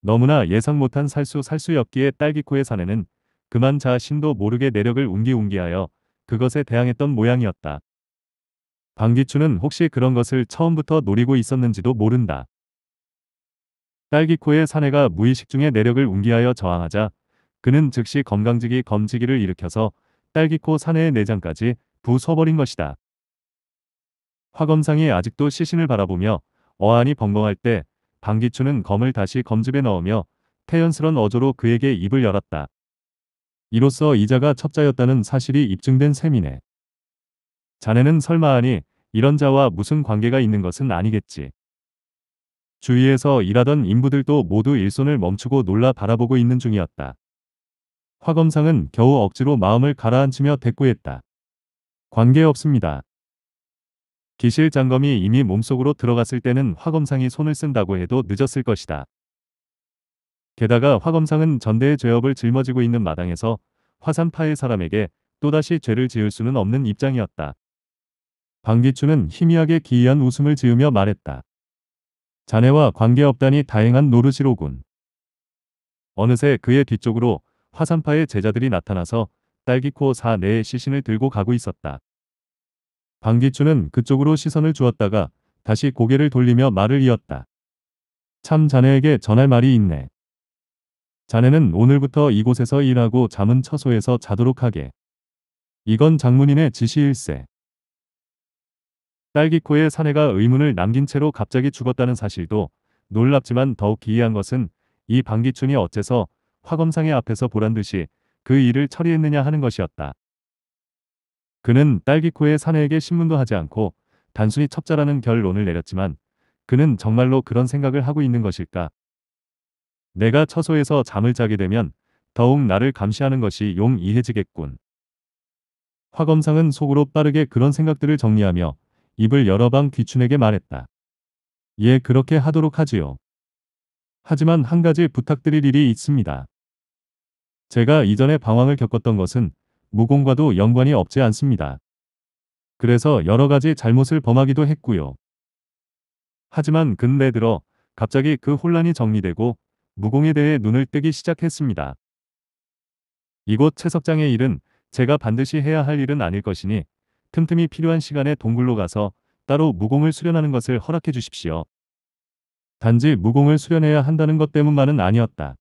너무나 예상 못한 살수 살수였기에 딸기코의 사내는 그만 자신도 모르게 내력을 웅기웅기하여 그것에 대항했던 모양이었다. 방기춘은 혹시 그런 것을 처음부터 노리고 있었는지도 모른다. 딸기코의 사내가 무의식 중에 내력을 웅기하여 저항하자 그는 즉시 건강지기 검지기를 일으켜서 딸기코 사내의 내장까지 부숴버린 것이다. 화검상이 아직도 시신을 바라보며 어안이 벙벙할 때 방기춘은 검을 다시 검집에 넣으며 태연스런 어조로 그에게 입을 열었다. 이로써 이자가 첩자였다는 사실이 입증된 셈이네. 자네는 설마 하니 이런 자와 무슨 관계가 있는 것은 아니겠지. 주위에서 일하던 인부들도 모두 일손을 멈추고 놀라 바라보고 있는 중이었다. 화검상은 겨우 억지로 마음을 가라앉히며 대꾸했다. 관계없습니다. 기실 장검이 이미 몸속으로 들어갔을 때는 화검상이 손을 쓴다고 해도 늦었을 것이다. 게다가 화검상은 전대의 죄업을 짊어지고 있는 마당에서 화산파의 사람에게 또다시 죄를 지을 수는 없는 입장이었다. 방귀춘은 희미하게 기이한 웃음을 지으며 말했다. 자네와 관계없다니 다행한 노르이로군 어느새 그의 뒤쪽으로 화산파의 제자들이 나타나서 딸기코사 내의 시신을 들고 가고 있었다. 방기춘은 그쪽으로 시선을 주었다가 다시 고개를 돌리며 말을 이었다. 참 자네에게 전할 말이 있네. 자네는 오늘부터 이곳에서 일하고 잠은 처소에서 자도록 하게. 이건 장문인의 지시일세. 딸기코의 사내가 의문을 남긴 채로 갑자기 죽었다는 사실도 놀랍지만 더욱 기이한 것은 이 방기춘이 어째서 화검상의 앞에서 보란듯이 그 일을 처리했느냐 하는 것이었다. 그는 딸기코의 사내에게 신문도 하지 않고 단순히 첩자라는 결론을 내렸지만 그는 정말로 그런 생각을 하고 있는 것일까? 내가 처소에서 잠을 자게 되면 더욱 나를 감시하는 것이 용이해지겠군. 화검상은 속으로 빠르게 그런 생각들을 정리하며 입을 여러 방 귀춘에게 말했다. 예, 그렇게 하도록 하지요. 하지만 한 가지 부탁드릴 일이 있습니다. 제가 이전에 방황을 겪었던 것은 무공과도 연관이 없지 않습니다. 그래서 여러 가지 잘못을 범하기도 했고요. 하지만 근래 들어 갑자기 그 혼란이 정리되고 무공에 대해 눈을 뜨기 시작했습니다. 이곳 채석장의 일은 제가 반드시 해야 할 일은 아닐 것이니 틈틈이 필요한 시간에 동굴로 가서 따로 무공을 수련하는 것을 허락해 주십시오. 단지 무공을 수련해야 한다는 것 때문만은 아니었다.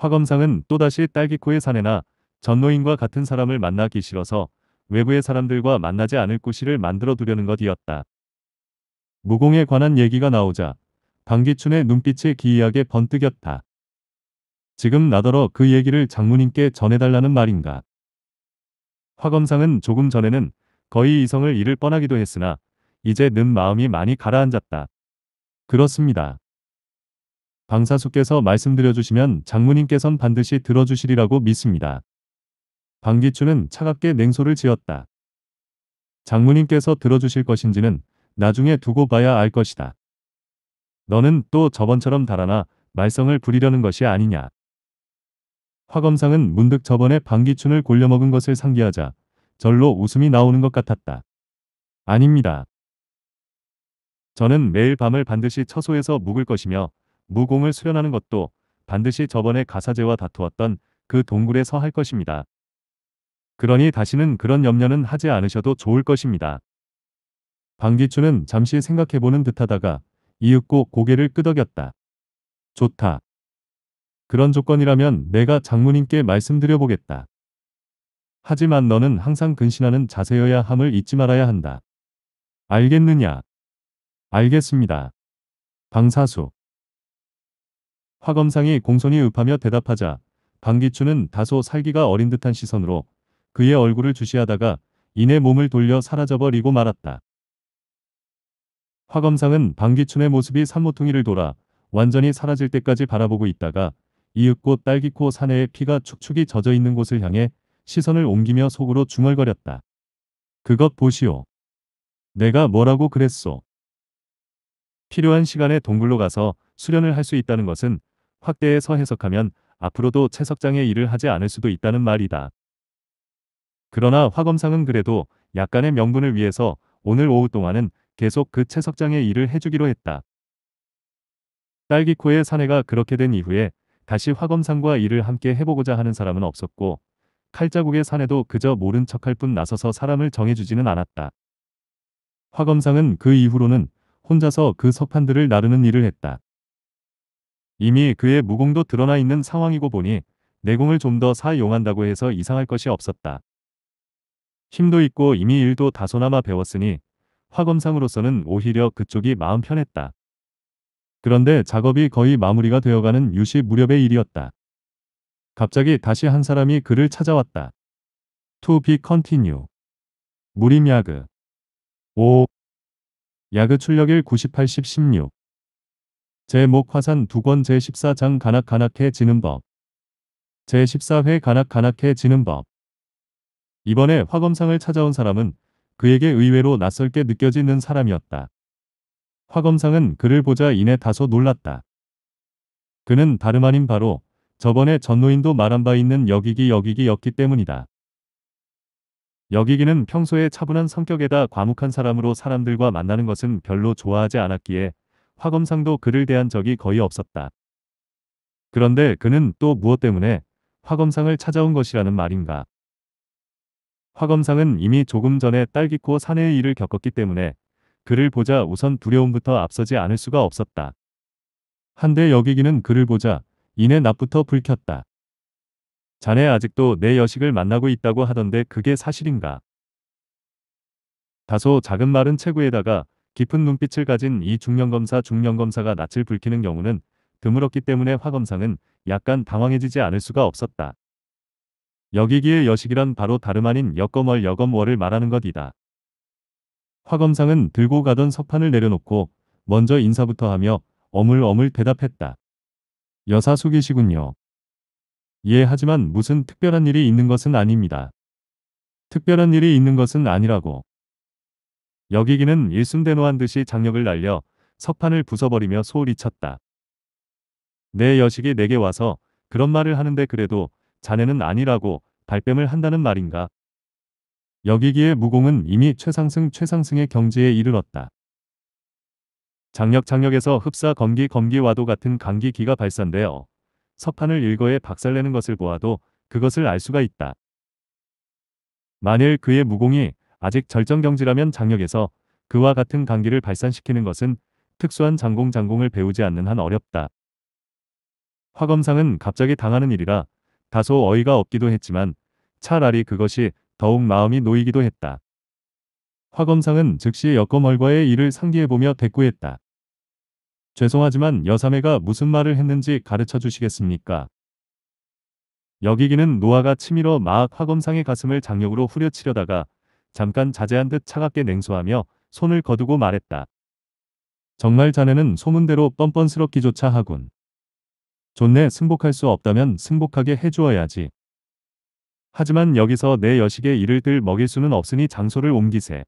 화검상은 또다시 딸기코의 사내나 전노인과 같은 사람을 만나기 싫어서 외부의 사람들과 만나지 않을 구실을 만들어 두려는 것이었다. 무공에 관한 얘기가 나오자 방기춘의 눈빛이 기이하게 번뜩였다. 지금 나더러 그 얘기를 장모님께 전해달라는 말인가. 화검상은 조금 전에는 거의 이성을 잃을 뻔하기도 했으나 이제 는 마음이 많이 가라앉았다. 그렇습니다. 방사수께서 말씀드려 주시면 장모님께선 반드시 들어주시리라고 믿습니다. 방기춘은 차갑게 냉소를 지었다. 장모님께서 들어주실 것인지는 나중에 두고 봐야 알 것이다. 너는 또 저번처럼 달아나 말썽을 부리려는 것이 아니냐. 화검상은 문득 저번에 방기춘을 골려먹은 것을 상기하자 절로 웃음이 나오는 것 같았다. 아닙니다. 저는 매일 밤을 반드시 처소에서 묵을 것이며 무공을 수련하는 것도 반드시 저번에 가사제와 다투었던 그 동굴에서 할 것입니다. 그러니 다시는 그런 염려는 하지 않으셔도 좋을 것입니다. 방귀춘은 잠시 생각해보는 듯하다가 이윽고 고개를 끄덕였다. 좋다. 그런 조건이라면 내가 장모님께 말씀드려보겠다. 하지만 너는 항상 근신하는 자세여야 함을 잊지 말아야 한다. 알겠느냐? 알겠습니다. 방사수. 화검상이 공손히 읍하며 대답하자 방기춘은 다소 살기가 어린 듯한 시선으로 그의 얼굴을 주시하다가 이내 몸을 돌려 사라져버리고 말았다. 화검상은 방기춘의 모습이 산모퉁이를 돌아 완전히 사라질 때까지 바라보고 있다가 이윽고 딸기코 사내의 피가 축축이 젖어 있는 곳을 향해 시선을 옮기며 속으로 중얼거렸다. 그것 보시오. 내가 뭐라고 그랬소. 필요한 시간에 동굴로 가서 수련을 할 수 있다는 것은 확대해서 해석하면 앞으로도 채석장의 일을 하지 않을 수도 있다는 말이다. 그러나 화검상은 그래도 약간의 명분을 위해서 오늘 오후 동안은 계속 그 채석장의 일을 해주기로 했다. 딸기코의 사내가 그렇게 된 이후에 다시 화검상과 일을 함께 해보고자 하는 사람은 없었고 칼자국의 사내도 그저 모른 척할 뿐 나서서 사람을 정해주지는 않았다. 화검상은 그 이후로는 혼자서 그 석판들을 나르는 일을 했다. 이미 그의 무공도 드러나 있는 상황이고 보니 내공을 좀 더 사용한다고 해서 이상할 것이 없었다. 힘도 있고 이미 일도 다소나마 배웠으니 화검상으로서는 오히려 그쪽이 마음 편했다. 그런데 작업이 거의 마무리가 되어가는 유시 무렵의 일이었다. 갑자기 다시 한 사람이 그를 찾아왔다. To be continue. 무림 야그. 5. 야그 출력일 98, 10, 16. 제목 화산 두권 제14장 가낙가낙해지는 법 제14회 가낙가낙해지는 법 이번에 화검상을 찾아온 사람은 그에게 의외로 낯설게 느껴지는 사람이었다. 화검상은 그를 보자 이내 다소 놀랐다. 그는 다름 아닌 바로 저번에 전노인도 말한 바 있는 여기기 여기기였기 때문이다. 여기기는 평소에 차분한 성격에다 과묵한 사람으로 사람들과 만나는 것은 별로 좋아하지 않았기에 화검상도 그를 대한 적이 거의 없었다. 그런데 그는 또 무엇 때문에 화검상을 찾아온 것이라는 말인가. 화검상은 이미 조금 전에 딸기코 사내의 일을 겪었기 때문에 그를 보자 우선 두려움부터 앞서지 않을 수가 없었다. 한데 여기기는 그를 보자 이내 낮부터 불켰다. 자네 아직도 내 여식을 만나고 있다고 하던데 그게 사실인가? 다소 작은 말은 체구에다가 깊은 눈빛을 가진 이중년검사중년검사가 낯을 붉히는 경우는 드물었기 때문에 화검상은 약간 당황해지지 않을 수가 없었다. 여기기에 여식이란 바로 다름 아닌 여검월 여검월을 말하는 것이다. 화검상은 들고 가던 석판을 내려놓고 먼저 인사부터 하며 어물어물 대답했다. 여사 속이시군요예 하지만 무슨 특별한 일이 있는 것은 아닙니다. 특별한 일이 있는 것은 아니라고. 여기기는 일순대노한 듯이 장력을 날려 석판을 부숴버리며 소홀히 쳤다. 내 여식이 내게 와서 그런 말을 하는데 그래도 자네는 아니라고 발뺌을 한다는 말인가. 여기기에 무공은 이미 최상승 최상승의 경지에 이르렀다. 장력 장력에서 흡사 검기 검기와도 같은 감기기가 발산되어 석판을 일거에 박살내는 것을 보아도 그것을 알 수가 있다. 만일 그의 무공이 아직 절정경지라면 장력에서 그와 같은 강기를 발산시키는 것은 특수한 장공장공을 배우지 않는 한 어렵다. 화검상은 갑자기 당하는 일이라 다소 어이가 없기도 했지만 차라리 그것이 더욱 마음이 놓이기도 했다. 화검상은 즉시 여검얼과의 일을 상기해보며 대꾸했다. 죄송하지만 여삼회가 무슨 말을 했는지 가르쳐 주시겠습니까? 여기기는 노아가 치밀어 마악 화검상의 가슴을 장력으로 후려치려다가 잠깐 자제한 듯 차갑게 냉소하며 손을 거두고 말했다. 정말 자네는 소문대로 뻔뻔스럽기조차 하군. 좋네 승복할 수 없다면 승복하게 해주어야지. 하지만 여기서 내 여식의 일을 들 먹일 수는 없으니 장소를 옮기세.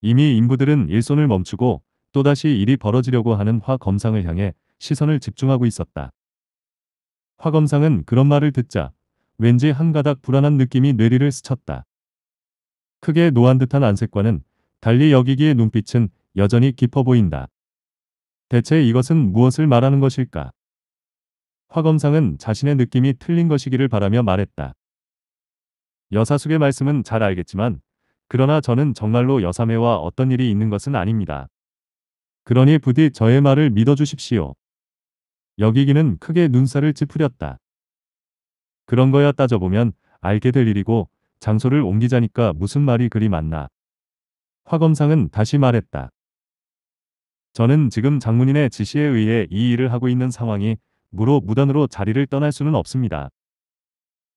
이미 인부들은 일손을 멈추고 또다시 일이 벌어지려고 하는 화 검상을 향해 시선을 집중하고 있었다. 화 검상은 그런 말을 듣자 왠지 한 가닥 불안한 느낌이 뇌리를 스쳤다. 크게 노한 듯한 안색과는 달리 여기기의 눈빛은 여전히 깊어 보인다. 대체 이것은 무엇을 말하는 것일까? 화검상은 자신의 느낌이 틀린 것이기를 바라며 말했다. 여사숙의 말씀은 잘 알겠지만 그러나 저는 정말로 여사매와 어떤 일이 있는 것은 아닙니다. 그러니 부디 저의 말을 믿어주십시오. 여기기는 크게 눈살을 찌푸렸다. 그런 거야 따져보면 알게 될 일이고 장소를 옮기자니까 무슨 말이 그리 많나. 화 검상은 다시 말했다. 저는 지금 장문인의 지시에 의해 이 일을 하고 있는 상황이 무로 무단으로 자리를 떠날 수는 없습니다.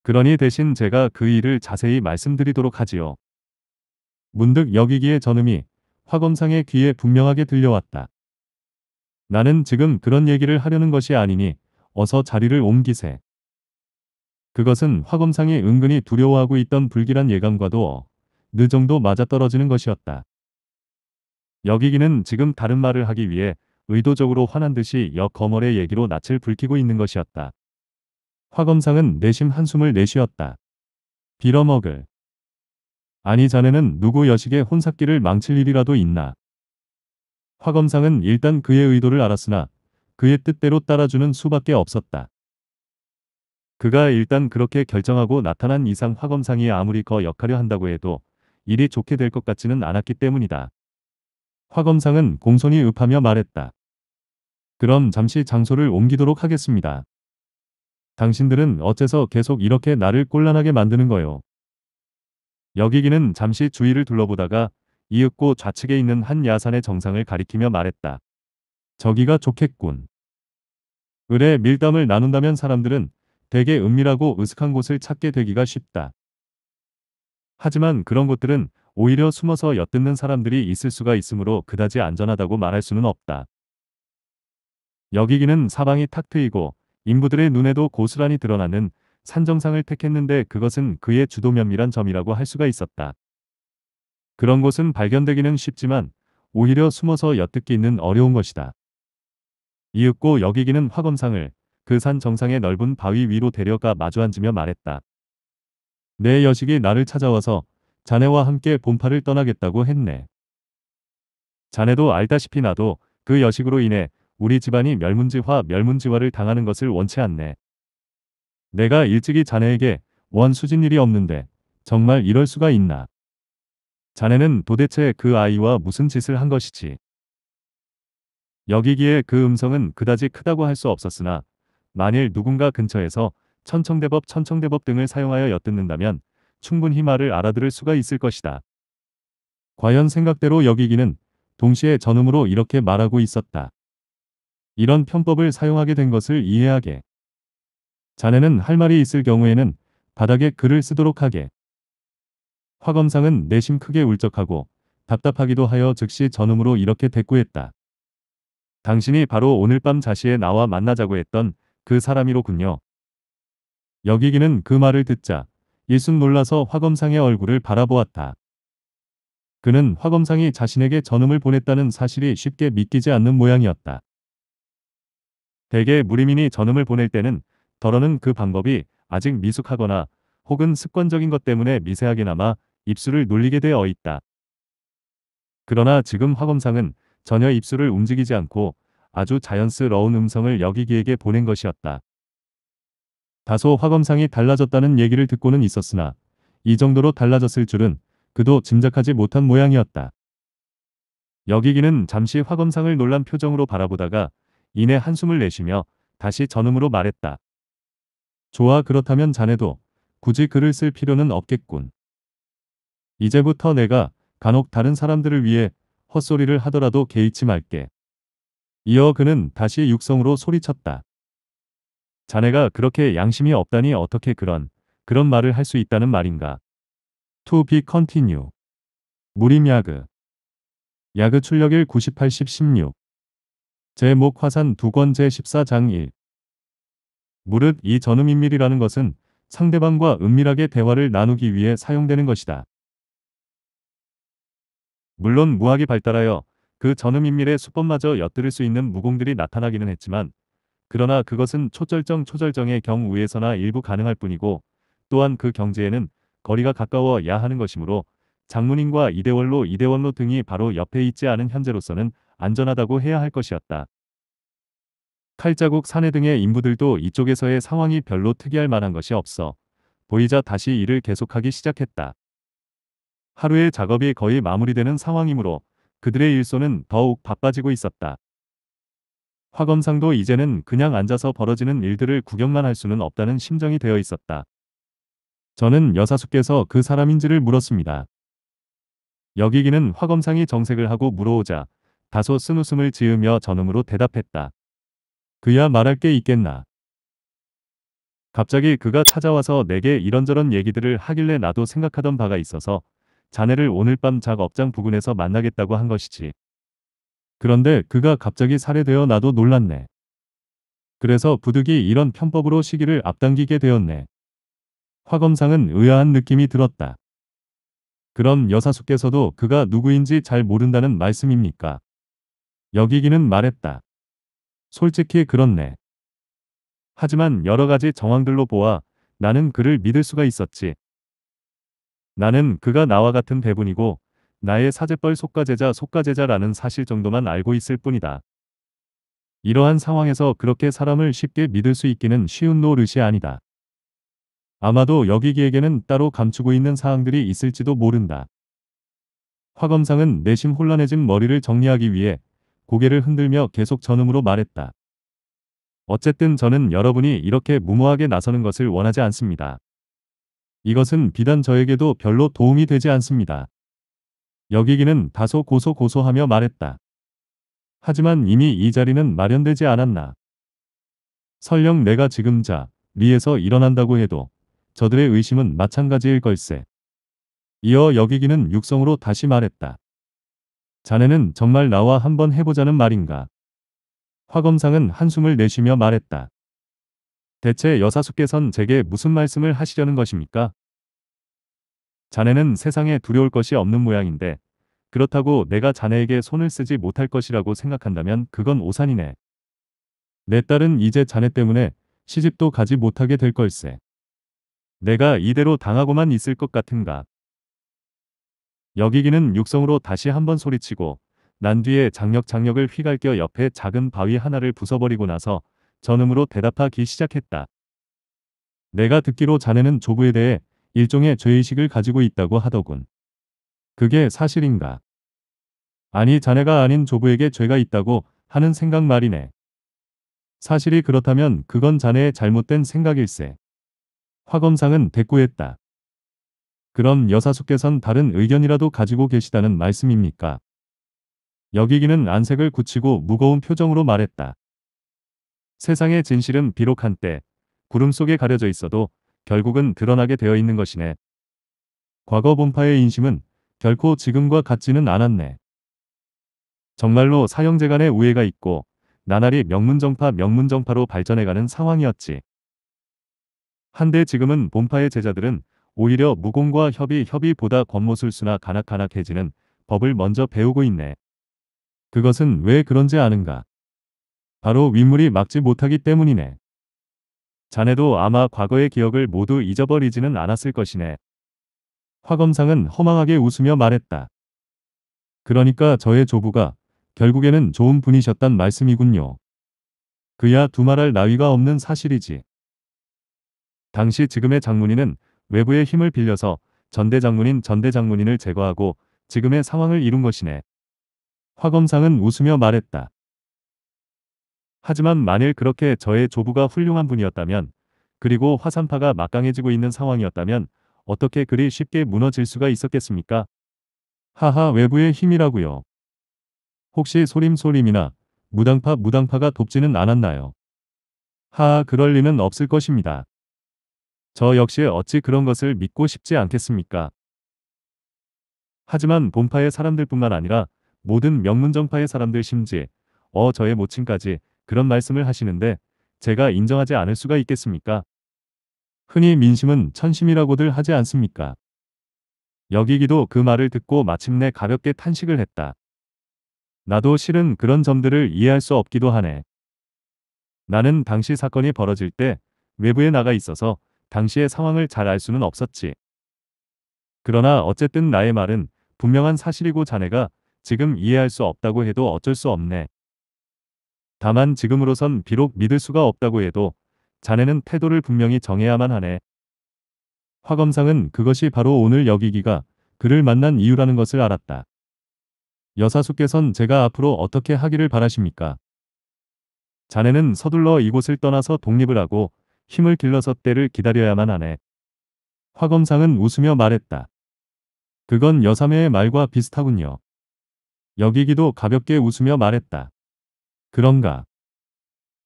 그러니 대신 제가 그 일을 자세히 말씀드리도록 하지요. 문득 여기기에 전음이 화검상의 귀에 분명하게 들려왔다. 나는 지금 그런 얘기를 하려는 것이 아니니 어서 자리를 옮기세. 그것은 화검상이 은근히 두려워하고 있던 불길한 예감과도 느 정도 맞아떨어지는 것이었다. 여기기는 지금 다른 말을 하기 위해 의도적으로 화난 듯이 여거머의 얘기로 낯을 붉히고 있는 것이었다. 화검상은 내심 한숨을 내쉬었다. 빌어먹을. 아니 자네는 누구 여식의 혼삭기를 망칠 일이라도 있나. 화검상은 일단 그의 의도를 알았으나 그의 뜻대로 따라주는 수밖에 없었다. 그가 일단 그렇게 결정하고 나타난 이상 화검상이 아무리 거 역하려 한다고 해도 일이 좋게 될 것 같지는 않았기 때문이다. 화검상은 공손히 읍하며 말했다. 그럼 잠시 장소를 옮기도록 하겠습니다. 당신들은 어째서 계속 이렇게 나를 곤란하게 만드는 거요. 여기기는 잠시 주위를 둘러보다가 이윽고 좌측에 있는 한 야산의 정상을 가리키며 말했다. 저기가 좋겠군. 을의 밀담을 나눈다면 사람들은 되게 은밀하고 으슥한 곳을 찾게 되기가 쉽다. 하지만 그런 곳들은 오히려 숨어서 엿듣는 사람들이 있을 수가 있으므로 그다지 안전하다고 말할 수는 없다. 여기기는 사방이 탁 트이고 인부들의 눈에도 고스란히 드러나는 산정상을 택했는데 그것은 그의 주도 면밀한 점이라고 할 수가 있었다. 그런 곳은 발견되기는 쉽지만 오히려 숨어서 엿듣기 있는 어려운 것이다. 이윽고 여기기는 화검상을 그산 정상의 넓은 바위 위로 데려가 마주 앉으며 말했다. 내 여식이 나를 찾아와서 자네와 함께 본파를 떠나겠다고 했네. 자네도 알다시피 나도 그 여식으로 인해 우리 집안이 멸문지화 멸문지화를 당하는 것을 원치 않네. 내가 일찍이 자네에게 원수진 일이 없는데 정말 이럴 수가 있나. 자네는 도대체 그 아이와 무슨 짓을 한 것이지. 여기기에 그 음성은 그다지 크다고 할 수 없었으나 만일 누군가 근처에서 천청대법 천청대법 등을 사용하여 엿듣는다면 충분히 말을 알아들을 수가 있을 것이다. 과연 생각대로 여기기는 동시에 전음으로 이렇게 말하고 있었다. 이런 편법을 사용하게 된 것을 이해하게. 자네는 할 말이 있을 경우에는 바닥에 글을 쓰도록 하게. 화검상은 내심 크게 울적하고 답답하기도 하여 즉시 전음으로 이렇게 대꾸했다. 당신이 바로 오늘 밤 자시에 나와 만나자고 했던 그 사람이로군요. 여기기는 그 말을 듣자 예순 놀라서 화검상의 얼굴을 바라보았다. 그는 화검상이 자신에게 전음을 보냈다는 사실이 쉽게 믿기지 않는 모양이었다. 대개 무리민이 전음을 보낼 때는 덜어는 그 방법이 아직 미숙하거나 혹은 습관적인 것 때문에 미세하게나마 입술을 놀리게 되어 있다. 그러나 지금 화검상은 전혀 입술을 움직이지 않고 아주 자연스러운 음성을 여기기에게 보낸 것이었다. 다소 화검상이 달라졌다는 얘기를 듣고는 있었으나 이 정도로 달라졌을 줄은 그도 짐작하지 못한 모양이었다. 여기기는 잠시 화검상을 놀란 표정으로 바라보다가 이내 한숨을 내쉬며 다시 전음으로 말했다. 좋아 그렇다면 자네도 굳이 글을 쓸 필요는 없겠군. 이제부터 내가 간혹 다른 사람들을 위해 헛소리를 하더라도 개의치 말게. 이어 그는 다시 육성으로 소리쳤다. 자네가 그렇게 양심이 없다니 어떻게 그런, 그런 말을 할 수 있다는 말인가. To be continue. 무림야그. 야그 출력일 98, 1 16. 제목 화산 두권 제14장 1. 무릇 이 전음인밀이라는 것은 상대방과 은밀하게 대화를 나누기 위해 사용되는 것이다. 물론 무학이 발달하여 그 전음인밀의 수법마저 엿들을 수 있는 무공들이 나타나기는 했지만 그러나 그것은 초절정 초절정의 경우에서나 일부 가능할 뿐이고 또한 그 경지에는 거리가 가까워야 하는 것이므로 장문인과 이대월로 이대원로 등이 바로 옆에 있지 않은 현재로서는 안전하다고 해야 할 것이었다. 칼자국 사내 등의 인부들도 이쪽에서의 상황이 별로 특이할 만한 것이 없어 보이자 다시 일을 계속하기 시작했다. 하루의 작업이 거의 마무리되는 상황이므로 그들의 일손은 더욱 바빠지고 있었다. 화검상도 이제는 그냥 앉아서 벌어지는 일들을 구경만 할 수는 없다는 심정이 되어 있었다. 저는 여사수께서 그 사람인지를 물었습니다. 여기기는 화검상이 정색을 하고 물어오자 다소 쓴 웃음을 지으며 전음으로 대답했다. 그야 말할 게 있겠나. 갑자기 그가 찾아와서 내게 이런저런 얘기들을 하길래 나도 생각하던 바가 있어서 자네를 오늘 밤 작업장 부근에서 만나겠다고 한 것이지. 그런데 그가 갑자기 살해되어 나도 놀랐네. 그래서 부득이 이런 편법으로 시기를 앞당기게 되었네. 화검상은 의아한 느낌이 들었다. 그럼 여사수께서도 그가 누구인지 잘 모른다는 말씀입니까? 여기기는 말했다. 솔직히 그렇네. 하지만 여러 가지 정황들로 보아 나는 그를 믿을 수가 있었지. 나는 그가 나와 같은 배분이고 나의 사제뻘 속가제자 속가제자라는 사실 정도만 알고 있을 뿐이다. 이러한 상황에서 그렇게 사람을 쉽게 믿을 수 있기는 쉬운 노릇이 아니다. 아마도 여기기에게는 따로 감추고 있는 사항들이 있을지도 모른다. 화검상은 내심 혼란해진 머리를 정리하기 위해 고개를 흔들며 계속 전음으로 말했다. 어쨌든 저는 여러분이 이렇게 무모하게 나서는 것을 원하지 않습니다. 이것은 비단 저에게도 별로 도움이 되지 않습니다. 여기기는 다소 고소고소하며 말했다. 하지만 이미 이 자리는 마련되지 않았나. 설령 내가 지금 자, 리에서 일어난다고 해도 저들의 의심은 마찬가지일 걸세. 이어 여기기는 육성으로 다시 말했다. 자네는 정말 나와 한번 해보자는 말인가. 화검상은 한숨을 내쉬며 말했다. 대체 여사수께선 제게 무슨 말씀을 하시려는 것입니까? 자네는 세상에 두려울 것이 없는 모양인데 그렇다고 내가 자네에게 손을 쓰지 못할 것이라고 생각한다면 그건 오산이네. 내 딸은 이제 자네 때문에 시집도 가지 못하게 될 걸세. 내가 이대로 당하고만 있을 것 같은가. 여기기는 육성으로 다시 한번 소리치고 난 뒤에 장력장력을 휘갈겨 옆에 작은 바위 하나를 부숴버리고 나서 전음으로 대답하기 시작했다. 내가 듣기로 자네는 조부에 대해 일종의 죄의식을 가지고 있다고 하더군. 그게 사실인가? 아니 자네가 아닌 조부에게 죄가 있다고 하는 생각 말이네. 사실이 그렇다면 그건 자네의 잘못된 생각일세. 화검상은 대꾸했다. 그럼 여사숙께선 다른 의견이라도 가지고 계시다는 말씀입니까? 여기기는 안색을 굳히고 무거운 표정으로 말했다. 세상의 진실은 비록 한때 구름 속에 가려져 있어도 결국은 드러나게 되어 있는 것이네. 과거 본파의 인심은 결코 지금과 같지는 않았네. 정말로 사형제 간의 우애가 있고 나날이 명문정파 명문정파로 발전해가는 상황이었지. 한데 지금은 본파의 제자들은 오히려 무공과 협의 협의보다 권모술수나 가낙가낙해지는 법을 먼저 배우고 있네. 그것은 왜 그런지 아는가? 바로 윗물이 막지 못하기 때문이네. 자네도 아마 과거의 기억을 모두 잊어버리지는 않았을 것이네. 화검상은 허망하게 웃으며 말했다. 그러니까 저의 조부가 결국에는 좋은 분이셨단 말씀이군요. 그야 두말할 나위가 없는 사실이지. 당시 지금의 장문인은 외부의 힘을 빌려서 전대장문인 전대장문인을 제거하고 지금의 상황을 이룬 것이네. 화검상은 웃으며 말했다. 하지만 만일 그렇게 저의 조부가 훌륭한 분이었다면 그리고 화산파가 막강해지고 있는 상황이었다면 어떻게 그리 쉽게 무너질 수가 있었겠습니까? 하하 외부의 힘이라고요. 혹시 소림소림이나 무당파 무당파가 돕지는 않았나요? 하하 그럴 리는 없을 것입니다. 저 역시 어찌 그런 것을 믿고 싶지 않겠습니까? 하지만 본파의 사람들뿐만 아니라 모든 명문정파의 사람들 심지 어 저의 모친까지 그런 말씀을 하시는데 제가 인정하지 않을 수가 있겠습니까? 흔히 민심은 천심이라고들 하지 않습니까? 여기기도 그 말을 듣고 마침내 가볍게 탄식을 했다. 나도 실은 그런 점들을 이해할 수 없기도 하네. 나는 당시 사건이 벌어질 때 외부에 나가 있어서 당시의 상황을 잘 알 수는 없었지. 그러나 어쨌든 나의 말은 분명한 사실이고 자네가 지금 이해할 수 없다고 해도 어쩔 수 없네. 다만 지금으로선 비록 믿을 수가 없다고 해도 자네는 태도를 분명히 정해야만 하네. 화 검상은 그것이 바로 오늘 여기기가 그를 만난 이유라는 것을 알았다. 여사수께선 제가 앞으로 어떻게 하기를 바라십니까? 자네는 서둘러 이곳을 떠나서 독립을 하고 힘을 길러서 때를 기다려야만 하네. 화 검상은 웃으며 말했다. 그건 여사매의 말과 비슷하군요. 여기기도 가볍게 웃으며 말했다. 그런가.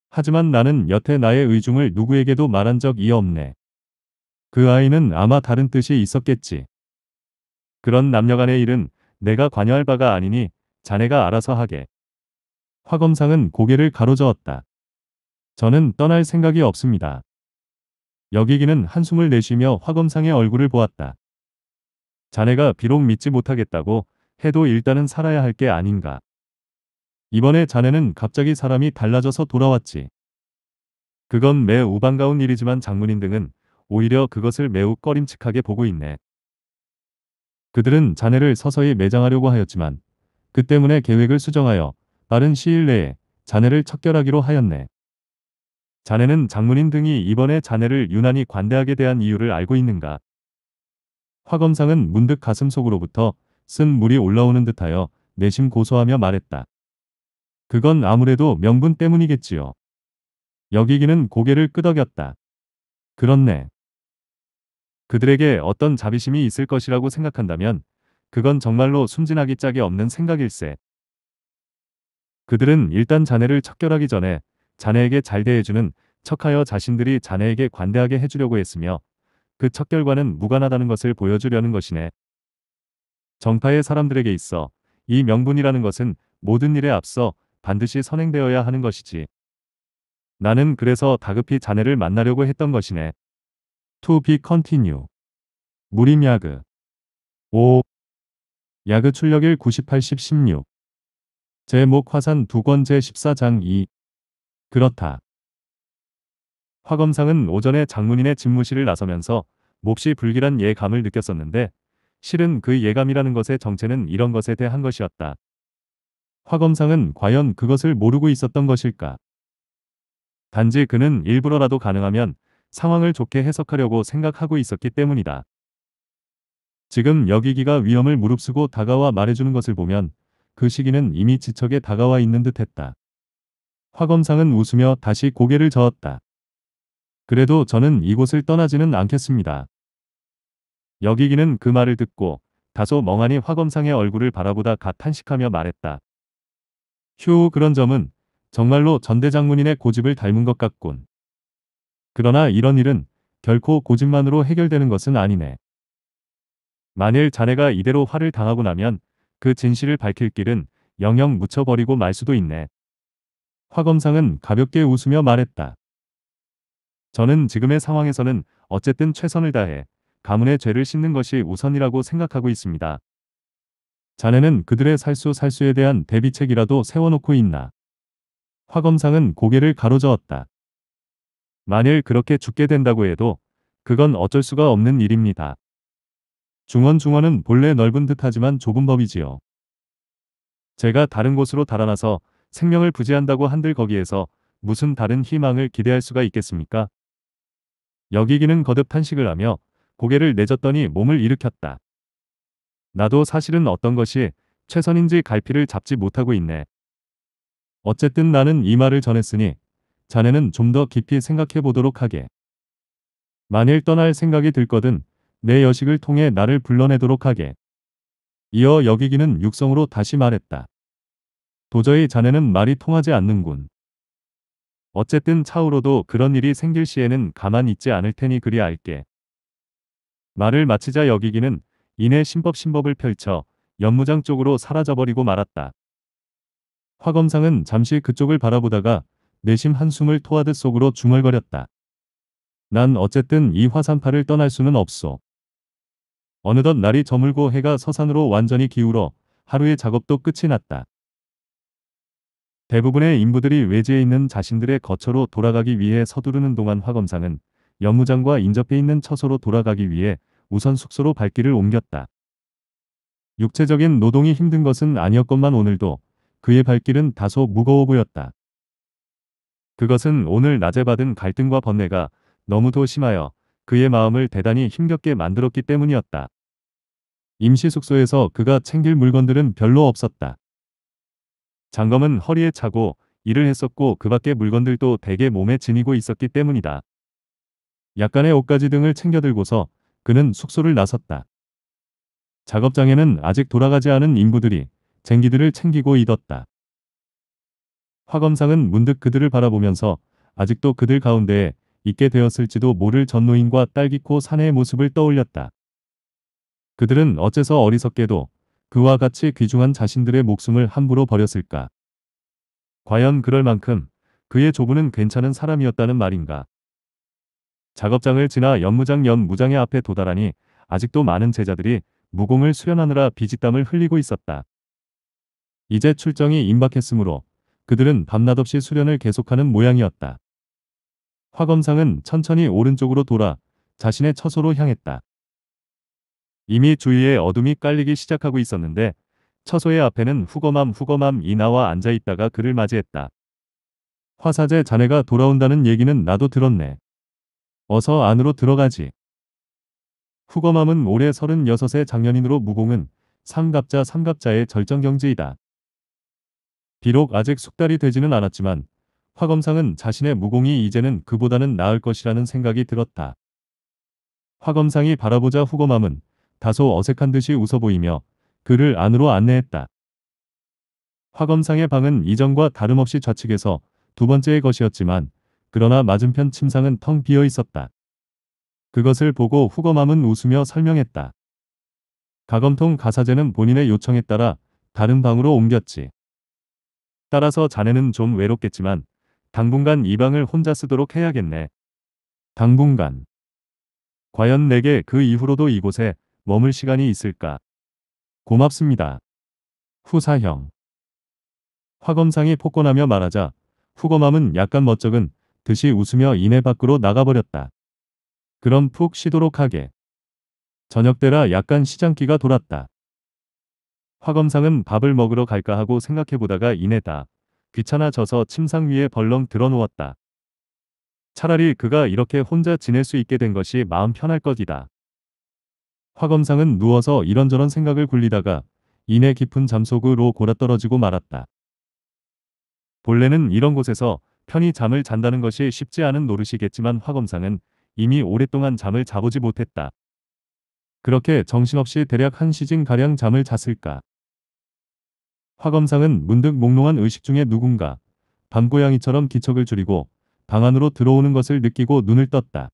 하지만 나는 여태 나의 의중을 누구에게도 말한 적이 없네. 그 아이는 아마 다른 뜻이 있었겠지. 그런 남녀간의 일은 내가 관여할 바가 아니니 자네가 알아서 하게. 화검상은 고개를 가로저었다. 저는 떠날 생각이 없습니다. 여기기는 한숨을 내쉬며 화검상의 얼굴을 보았다. 자네가 비록 믿지 못하겠다고 해도 일단은 살아야 할 게 아닌가. 이번에 자네는 갑자기 사람이 달라져서 돌아왔지. 그건 매우 반가운 일이지만 장문인 등은 오히려 그것을 매우 꺼림칙하게 보고 있네. 그들은 자네를 서서히 매장하려고 하였지만 그 때문에 계획을 수정하여 빠른 시일 내에 자네를 척결하기로 하였네. 자네는 장문인 등이 이번에 자네를 유난히 관대하게 대한 이유를 알고 있는가? 화검상은 문득 가슴속으로부터 쓴 물이 올라오는 듯하여 내심 고소하며 말했다. 그건 아무래도 명분 때문이겠지요. 여기기는 고개를 끄덕였다. 그렇네. 그들에게 어떤 자비심이 있을 것이라고 생각한다면 그건 정말로 순진하기 짝이 없는 생각일세. 그들은 일단 자네를 척결하기 전에 자네에게 잘 대해주는 척하여 자신들이 자네에게 관대하게 해주려고 했으며 그 척결과는 무관하다는 것을 보여주려는 것이네. 정파의 사람들에게 있어 이 명분이라는 것은 모든 일에 앞서 반드시 선행되어야 하는 것이지. 나는 그래서 다급히 자네를 만나려고 했던 것이네. To be continue. 무림 야그. 5. 야그 출력일 98, 1 6 제목 화산 두 권제 14장 2. 그렇다. 화검상은 오전에 장문인의 집무실을 나서면서 몹시 불길한 예감을 느꼈었는데 실은 그 예감이라는 것의 정체는 이런 것에 대한 것이었다. 화검상은 과연 그것을 모르고 있었던 것일까? 단지 그는 일부러라도 가능하면 상황을 좋게 해석하려고 생각하고 있었기 때문이다. 지금 여기기가 위험을 무릅쓰고 다가와 말해주는 것을 보면 그 시기는 이미 지척에 다가와 있는 듯했다. 화검상은 웃으며 다시 고개를 저었다. 그래도 저는 이곳을 떠나지는 않겠습니다. 여기기는 그 말을 듣고 다소 멍하니 화검상의 얼굴을 바라보다 가 탄식하며 말했다. 휴 그런 점은 정말로 전대장문인의 고집을 닮은 것 같군. 그러나 이런 일은 결코 고집만으로 해결되는 것은 아니네. 만일 자네가 이대로 화를 당하고 나면 그 진실을 밝힐 길은 영영 묻혀버리고 말 수도 있네. 화검상은 가볍게 웃으며 말했다. 저는 지금의 상황에서는 어쨌든 최선을 다해 가문의 죄를 씻는 것이 우선이라고 생각하고 있습니다. 자네는 그들의 살수 살수에 대한 대비책이라도 세워놓고 있나. 화검상은 고개를 가로저었다. 만일 그렇게 죽게 된다고 해도 그건 어쩔 수가 없는 일입니다. 중원중원은 본래 넓은 듯하지만 좁은 법이지요. 제가 다른 곳으로 달아나서 생명을 부재한다고 한들 거기에서 무슨 다른 희망을 기대할 수가 있겠습니까? 여기기는 거듭 탄식을 하며 고개를 내졌더니 몸을 일으켰다. 나도 사실은 어떤 것이 최선인지 갈피를 잡지 못하고 있네. 어쨌든 나는 이 말을 전했으니 자네는 좀 더 깊이 생각해 보도록 하게. 만일 떠날 생각이 들거든 내 여식을 통해 나를 불러내도록 하게. 이어 여기기는 육성으로 다시 말했다. 도저히 자네는 말이 통하지 않는군. 어쨌든 차후로도 그런 일이 생길 시에는 가만 있지 않을 테니 그리 알게. 말을 마치자 여기기는 이내 신법신법을 펼쳐 연무장 쪽으로 사라져버리고 말았다. 화검상은 잠시 그쪽을 바라보다가 내심 한숨을 토하듯 속으로 중얼거렸다. 난 어쨌든 이 화산파를 떠날 수는 없소. 어느덧 날이 저물고 해가 서산으로 완전히 기울어 하루의 작업도 끝이 났다. 대부분의 인부들이 외지에 있는 자신들의 거처로 돌아가기 위해 서두르는 동안 화검상은 연무장과 인접해 있는 처소로 돌아가기 위해 우선 숙소로 발길을 옮겼다. 육체적인 노동이 힘든 것은 아니었건만 오늘도 그의 발길은 다소 무거워 보였다. 그것은 오늘 낮에 받은 갈등과 번뇌가 너무도 심하여 그의 마음을 대단히 힘겹게 만들었기 때문이었다. 임시 숙소에서 그가 챙길 물건들은 별로 없었다. 장검은 허리에 차고 일을 했었고 그밖의 물건들도 대개 몸에 지니고 있었기 때문이다. 약간의 옷가지 등을 챙겨들고서 그는 숙소를 나섰다. 작업장에는 아직 돌아가지 않은 인부들이 쟁기들을 챙기고 있었다. 화검상은 문득 그들을 바라보면서 아직도 그들 가운데에 있게 되었을지도 모를 전노인과 딸기코 사내의 모습을 떠올렸다. 그들은 어째서 어리석게도 그와 같이 귀중한 자신들의 목숨을 함부로 버렸을까? 과연 그럴 만큼 그의 조부는 괜찮은 사람이었다는 말인가? 작업장을 지나 연무장 연무장의 앞에 도달하니 아직도 많은 제자들이 무공을 수련하느라 비지땀을 흘리고 있었다. 이제 출정이 임박했으므로 그들은 밤낮 없이 수련을 계속하는 모양이었다. 화검상은 천천히 오른쪽으로 돌아 자신의 처소로 향했다. 이미 주위에 어둠이 깔리기 시작하고 있었는데 처소의 앞에는 후검함 후검함 이나와 앉아있다가 그를 맞이했다. 화사제 자네가 돌아온다는 얘기는 나도 들었네. 어서 안으로 들어가지. 후거맘은 올해 36세 장년인으로 무공은 삼갑자 삼갑자의 절정경지이다. 비록 아직 숙달이 되지는 않았지만 화검상은 자신의 무공이 이제는 그보다는 나을 것이라는 생각이 들었다. 화검상이 바라보자 후거맘은 다소 어색한 듯이 웃어 보이며 그를 안으로 안내했다. 화검상의 방은 이전과 다름없이 좌측에서 두 번째의 것이었지만 그러나 맞은편 침상은 텅 비어 있었다. 그것을 보고 후거맘은 웃으며 설명했다. 가검통 가사제는 본인의 요청에 따라 다른 방으로 옮겼지. 따라서 자네는 좀 외롭겠지만 당분간 이 방을 혼자 쓰도록 해야겠네. 당분간. 과연 내게 그 이후로도 이곳에 머물 시간이 있을까? 고맙습니다. 후사형. 화검상이 폭권하며 말하자 후검함은 약간 멋쩍은 듯이 웃으며 이내 밖으로 나가버렸다. 그럼 푹 쉬도록 하게. 저녁때라 약간 시장기가 돌았다. 화검상은 밥을 먹으러 갈까 하고 생각해보다가 이내다. 귀찮아져서 침상 위에 벌렁 들어놓았다. 차라리 그가 이렇게 혼자 지낼 수 있게 된 것이 마음 편할 것이다. 화검상은 누워서 이런저런 생각을 굴리다가 이내 깊은 잠속으로 골아떨어지고 말았다. 본래는 이런 곳에서 편히 잠을 잔다는 것이 쉽지 않은 노릇이겠지만 화검상은 이미 오랫동안 잠을 자보지 못했다. 그렇게 정신없이 대략 한 시즌가량 잠을 잤을까. 화검상은 문득 몽롱한 의식 중에 누군가 밤고양이처럼 기척을 줄이고 방 안으로 들어오는 것을 느끼고 눈을 떴다.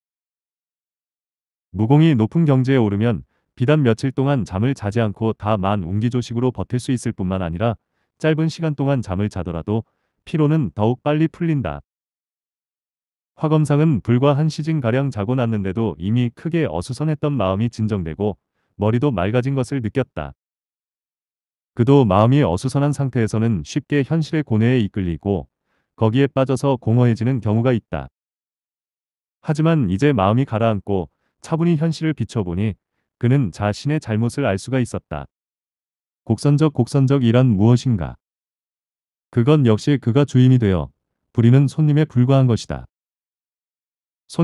무공이 높은 경지에 오르면 비단 며칠 동안 잠을 자지 않고 다만 운기조식으로 버틸 수 있을 뿐만 아니라 짧은 시간 동안 잠을 자더라도 피로는 더욱 빨리 풀린다. 화검상은 불과 한 시즌가량 자고 났는데도 이미 크게 어수선했던 마음이 진정되고 머리도 맑아진 것을 느꼈다. 그도 마음이 어수선한 상태에서는 쉽게 현실의 고뇌에 이끌리고 거기에 빠져서 공허해지는 경우가 있다. 하지만 이제 마음이 가라앉고 차분히 현실을 비춰보니 그는 자신의 잘못을 알 수가 있었다. 곡선적 곡선적이란 무엇인가? 그건 역시 그가 주인이 되어 부리는 손님에 불과한 것이다.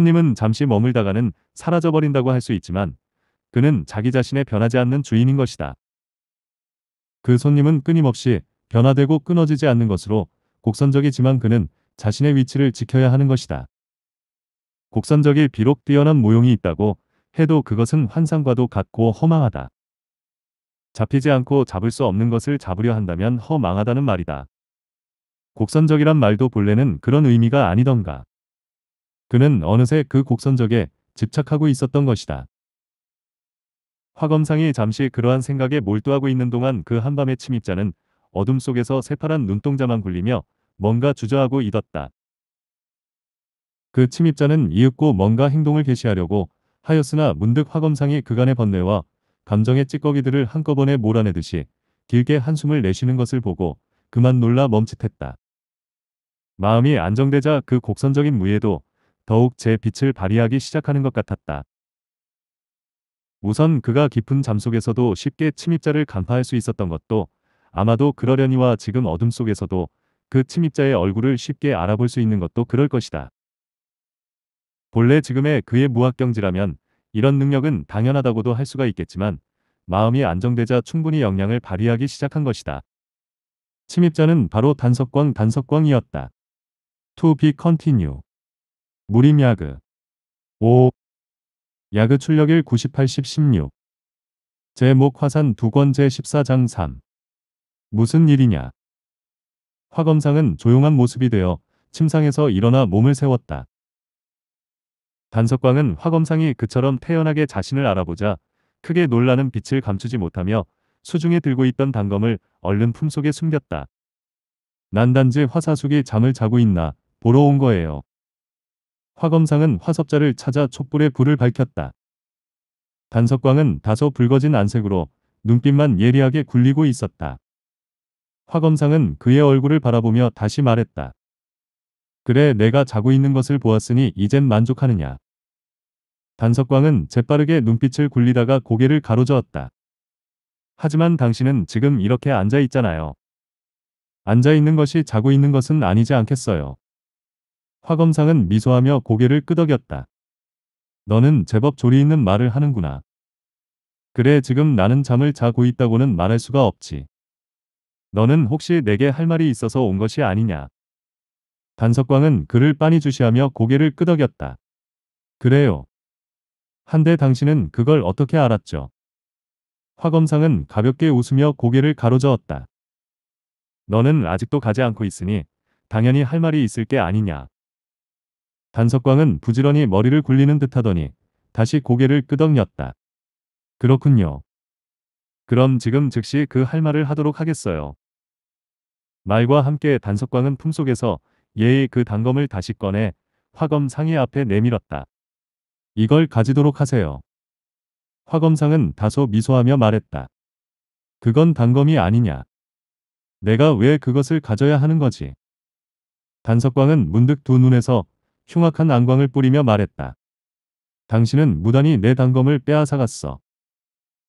손님은 잠시 머물다가는 사라져버린다고 할 수 있지만 그는 자기 자신의 변하지 않는 주인인 것이다. 그 손님은 끊임없이 변화되고 끊어지지 않는 것으로 곡선적이지만 그는 자신의 위치를 지켜야 하는 것이다. 곡선적이 비록 뛰어난 모형이 있다고 해도 그것은 환상과도 같고 허망하다. 잡히지 않고 잡을 수 없는 것을 잡으려 한다면 허망하다는 말이다. 곡선적이란 말도 본래는 그런 의미가 아니던가. 그는 어느새 그 곡선적에 집착하고 있었던 것이다. 화검상이 잠시 그러한 생각에 몰두하고 있는 동안 그 한밤의 침입자는 어둠 속에서 새파란 눈동자만 굴리며 뭔가 주저하고 있었다. 그 침입자는 이윽고 뭔가 행동을 개시하려고 하였으나 문득 화검상이 그간의 번뇌와 감정의 찌꺼기들을 한꺼번에 몰아내듯이 길게 한숨을 내쉬는 것을 보고 그만 놀라 멈칫했다. 마음이 안정되자 그 곡선적인 무예도 더욱 제 빛을 발휘하기 시작하는 것 같았다. 우선 그가 깊은 잠 속에서도 쉽게 침입자를 간파할 수 있었던 것도 아마도 그러려니와 지금 어둠 속에서도 그 침입자의 얼굴을 쉽게 알아볼 수 있는 것도 그럴 것이다. 본래 지금의 그의 무학경지라면 이런 능력은 당연하다고도 할 수가 있겠지만 마음이 안정되자 충분히 영향을 발휘하기 시작한 것이다. 침입자는 바로 단석광 단석광이었다. to be continue. 무림야그 5. 야그 출력일 9 8 10, 16. 제목 화산 두권 제14장 3. 무슨 일이냐. 화검상은 조용한 모습이 되어 침상에서 일어나 몸을 세웠다. 단석광은 화검상이 그처럼 태연하게 자신을 알아보자 크게 놀라는 빛을 감추지 못하며 수중에 들고 있던 단검을 얼른 품속에 숨겼다. 난 단지 화사숙이 잠을 자고 있나 보러 온 거예요. 화검상은 화섭자를 찾아 촛불에 불을 밝혔다. 단석광은 다소 붉어진 안색으로 눈빛만 예리하게 굴리고 있었다. 화검상은 그의 얼굴을 바라보며 다시 말했다. 그래 내가 자고 있는 것을 보았으니 이젠 만족하느냐. 단석광은 재빠르게 눈빛을 굴리다가 고개를 가로저었다. 하지만 당신은 지금 이렇게 앉아 있잖아요. 앉아 있는 것이 자고 있는 것은 아니지 않겠어요. 화검상은 미소하며 고개를 끄덕였다. 너는 제법 조리 있는 말을 하는구나. 그래 지금 나는 잠을 자고 있다고는 말할 수가 없지. 너는 혹시 내게 할 말이 있어서 온 것이 아니냐. 단석광은 그를 빤히 주시하며 고개를 끄덕였다. 그래요. 한데 당신은 그걸 어떻게 알았죠? 화검상은 가볍게 웃으며 고개를 가로저었다. 너는 아직도 가지 않고 있으니 당연히 할 말이 있을 게 아니냐. 단석광은 부지런히 머리를 굴리는 듯 하더니 다시 고개를 끄덕였다. 그렇군요. 그럼 지금 즉시 그 할 말을 하도록 하겠어요. 말과 함께 단석광은 품속에서 예의 그 단검을 다시 꺼내 화검 상의 앞에 내밀었다. 이걸 가지도록 하세요. 화검상은 다소 미소하며 말했다. 그건 단검이 아니냐. 내가 왜 그것을 가져야 하는 거지? 단석광은 문득 두 눈에서 흉악한 안광을 뿌리며 말했다. 당신은 무단히 내 단검을 빼앗아갔어.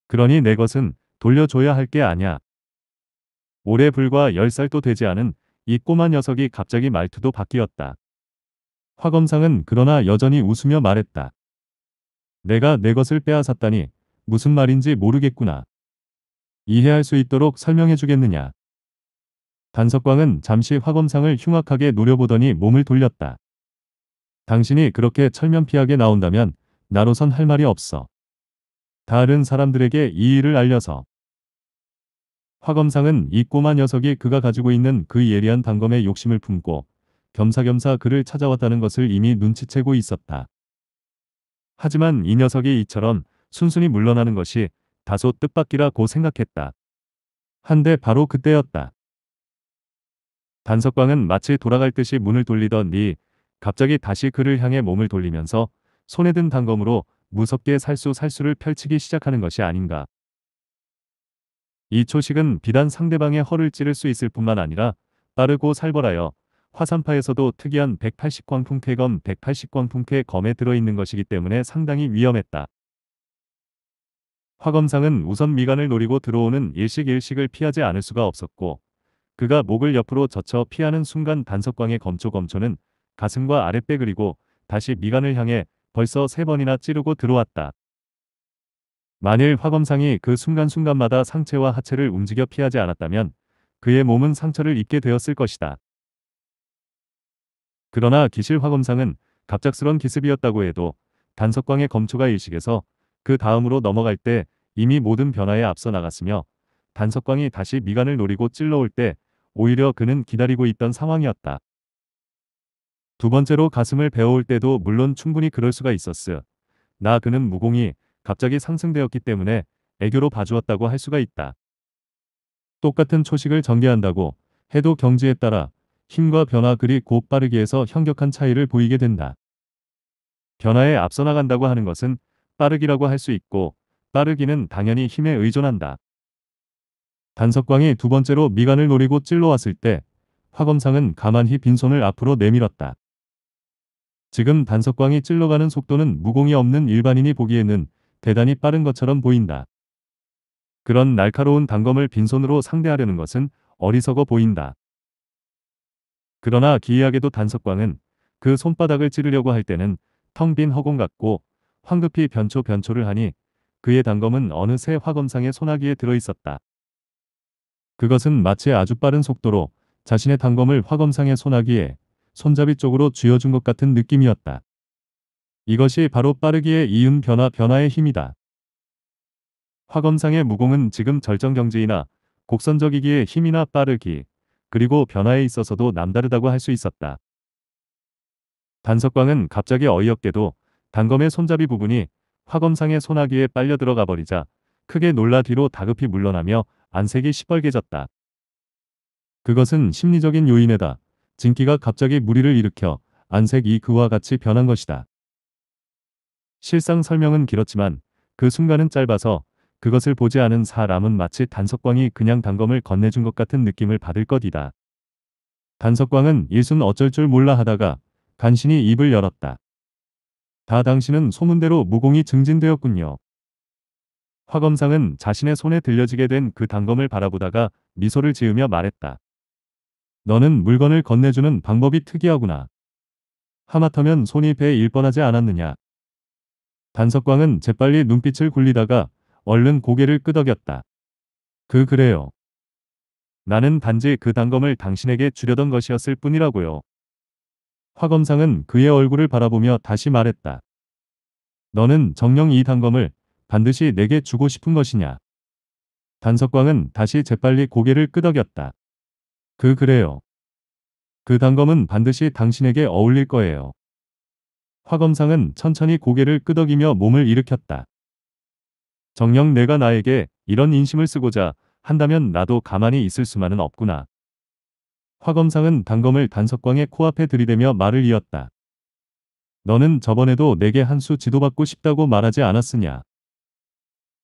그러니 내 것은 돌려줘야 할 게 아냐. 올해 불과 10살도 되지 않은 이 꼬마 녀석이 갑자기 말투도 바뀌었다. 화검상은 그러나 여전히 웃으며 말했다. 내가 내 것을 빼앗았다니 무슨 말인지 모르겠구나. 이해할 수 있도록 설명해 주겠느냐. 단석광은 잠시 화검상을 흉악하게 노려보더니 몸을 돌렸다. 당신이 그렇게 철면피하게 나온다면 나로선 할 말이 없어. 다른 사람들에게 이 일을 알려서. 화검상은 이 꼬마 녀석이 그가 가지고 있는 그 예리한 단검의 욕심을 품고 겸사겸사 그를 찾아왔다는 것을 이미 눈치채고 있었다. 하지만 이 녀석이 이처럼 순순히 물러나는 것이 다소 뜻밖이라고 생각했다. 한데 바로 그때였다. 단석광은 마치 돌아갈 듯이 문을 돌리던 네 갑자기 다시 그를 향해 몸을 돌리면서 손에 든 단검으로 무섭게 살수 살수를 펼치기 시작하는 것이 아닌가. 이 초식은 비단 상대방의 허를 찌를 수 있을 뿐만 아니라 빠르고 살벌하여 화산파에서도 특이한 180광풍쾌검 180광풍쾌검에 들어있는 것이기 때문에 상당히 위험했다. 화검상은 우선 미간을 노리고 들어오는 일식 일식을 피하지 않을 수가 없었고 그가 목을 옆으로 젖혀 피하는 순간 단석광의 검초검초는 가슴과 아랫배 그리고 다시 미간을 향해 벌써 세 번이나 찌르고 들어왔다. 만일 화검상이 그 순간순간마다 상체와 하체를 움직여 피하지 않았다면 그의 몸은 상처를 입게 되었을 것이다. 그러나 기실 화검상은 갑작스런 기습이었다고 해도 단석광의 검초가 일식에서 그 다음으로 넘어갈 때 이미 모든 변화에 앞서 나갔으며 단석광이 다시 미간을 노리고 찔러올 때 오히려 그는 기다리고 있던 상황이었다. 두 번째로 가슴을 베어올 때도 물론 충분히 그럴 수가 있었어. 나 그는 무공이 갑자기 상승되었기 때문에 애교로 봐주었다고 할 수가 있다. 똑같은 초식을 전개한다고 해도 경지에 따라 힘과 변화 그리 곧빠르기에서 현격한 차이를 보이게 된다. 변화에 앞서 나간다고 하는 것은 빠르기라고 할 수 있고 빠르기는 당연히 힘에 의존한다. 단석광이 두 번째로 미간을 노리고 찔러왔을 때 화검상은 가만히 빈손을 앞으로 내밀었다. 지금 단석광이 찔러가는 속도는 무공이 없는 일반인이 보기에는 대단히 빠른 것처럼 보인다. 그런 날카로운 단검을 빈손으로 상대하려는 것은 어리석어 보인다. 그러나 기이하게도 단석광은 그 손바닥을 찌르려고 할 때는 텅 빈 허공 같고 황급히 변초 변초를 하니 그의 단검은 어느새 화검상의 소나기에 들어있었다. 그것은 마치 아주 빠른 속도로 자신의 단검을 화검상의 소나기에 손잡이 쪽으로 쥐어준 것 같은 느낌이었다. 이것이 바로 빠르기의 이윤 변화 변화의 힘이다. 화검상의 무공은 지금 절정경지이나 곡선적이기에 힘이나 빠르기, 그리고 변화에 있어서도 남다르다고 할 수 있었다. 단석광은 갑자기 어이없게도 단검의 손잡이 부분이 화검상의 소나기에 빨려 들어가 버리자 크게 놀라 뒤로 다급히 물러나며 안색이 시뻘개졌다. 그것은 심리적인 요인에다. 진기가 갑자기 무리를 일으켜 안색이 그와 같이 변한 것이다. 실상 설명은 길었지만 그 순간은 짧아서 그것을 보지 않은 사람은 마치 단석광이 그냥 단검을 건네준 것 같은 느낌을 받을 것이다. 단석광은 일순 어쩔 줄 몰라 하다가 간신히 입을 열었다. 다 당신은 소문대로 무공이 증진되었군요. 화검상은 자신의 손에 들려지게 된 그 단검을 바라보다가 미소를 지으며 말했다. 너는 물건을 건네주는 방법이 특이하구나. 하마터면 손이 배에 일 뻔하지 않았느냐. 단석광은 재빨리 눈빛을 굴리다가 얼른 고개를 끄덕였다. 그 그래요. 나는 단지 그 단검을 당신에게 주려던 것이었을 뿐이라고요. 화 검상은 그의 얼굴을 바라보며 다시 말했다. 너는 정령 이 단검을 반드시 내게 주고 싶은 것이냐. 단석광은 다시 재빨리 고개를 끄덕였다. 그 그래요. 그 단검은 반드시 당신에게 어울릴 거예요. 화검상은 천천히 고개를 끄덕이며 몸을 일으켰다. 정녕 내가 나에게 이런 인심을 쓰고자 한다면 나도 가만히 있을 수만은 없구나. 화검상은 단검을 단석광의 코앞에 들이대며 말을 이었다. 너는 저번에도 내게 한 수 지도받고 싶다고 말하지 않았으냐.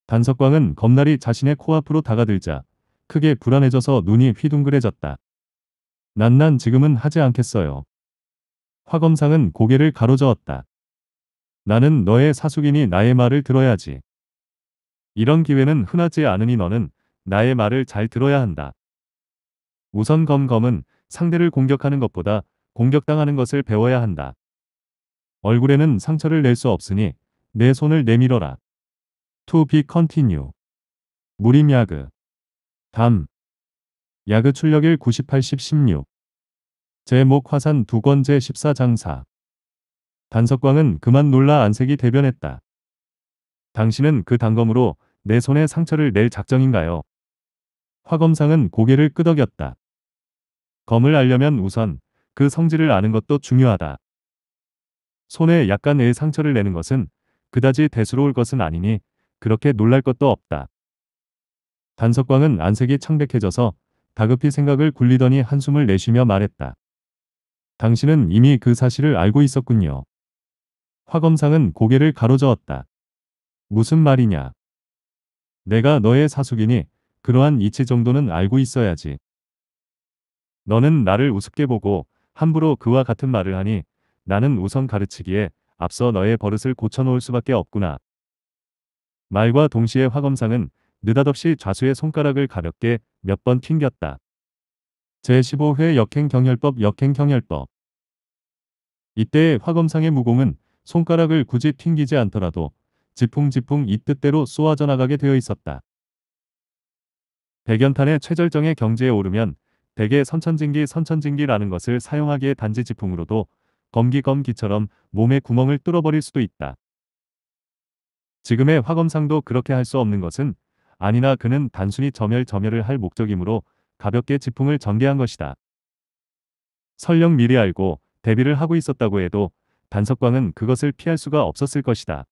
단석광은 겁날이 자신의 코앞으로 다가들자 크게 불안해져서 눈이 휘둥그레졌다. 난난 지금은 하지 않겠어요. 화검상은 고개를 가로저었다. 나는 너의 사숙이니 나의 말을 들어야지. 이런 기회는 흔하지 않으니 너는 나의 말을 잘 들어야 한다. 우선 검검은 상대를 공격하는 것보다 공격당하는 것을 배워야 한다. 얼굴에는 상처를 낼 수 없으니 내 손을 내밀어라. To be continue. 무림야그. 담. 야그 출력일 98십 16. 제목 화산 두 권제 14장사. 단석광은 그만 놀라 안색이 대변했다. 당신은 그 단검으로 내 손에 상처를 낼 작정인가요? 화검상은 고개를 끄덕였다. 검을 알려면 우선 그 성질을 아는 것도 중요하다. 손에 약간의 상처를 내는 것은 그다지 대수로울 것은 아니니 그렇게 놀랄 것도 없다. 단석광은 안색이 창백해져서 다급히 생각을 굴리더니 한숨을 내쉬며 말했다. 당신은 이미 그 사실을 알고 있었군요. 화검상은 고개를 가로저었다. 무슨 말이냐. 내가 너의 사숙이니 그러한 이치 정도는 알고 있어야지. 너는 나를 우습게 보고 함부로 그와 같은 말을 하니 나는 우선 가르치기에 앞서 너의 버릇을 고쳐놓을 수밖에 없구나. 말과 동시에 화검상은 느닷없이 좌수의 손가락을 가볍게 몇 번 튕겼다. 제15회 역행경혈법 역행경혈법 이때 화검상의 무공은 손가락을 굳이 튕기지 않더라도 지풍지풍 이 뜻대로 쏘아져 나가게 되어 있었다. 백연탄의 최절정의 경지에 오르면 대개 선천진기 선천진기라는 것을 사용하기에 단지 지풍으로도 검기검기처럼 몸의 구멍을 뚫어버릴 수도 있다. 지금의 화검상도 그렇게 할 수 없는 것은 아니나 그는 단순히 점열 점열을 할 목적이므로 가볍게 지풍을 전개한 것이다. 설령 미리 알고 대비를 하고 있었다고 해도 단석광은 그것을 피할 수가 없었을 것이다.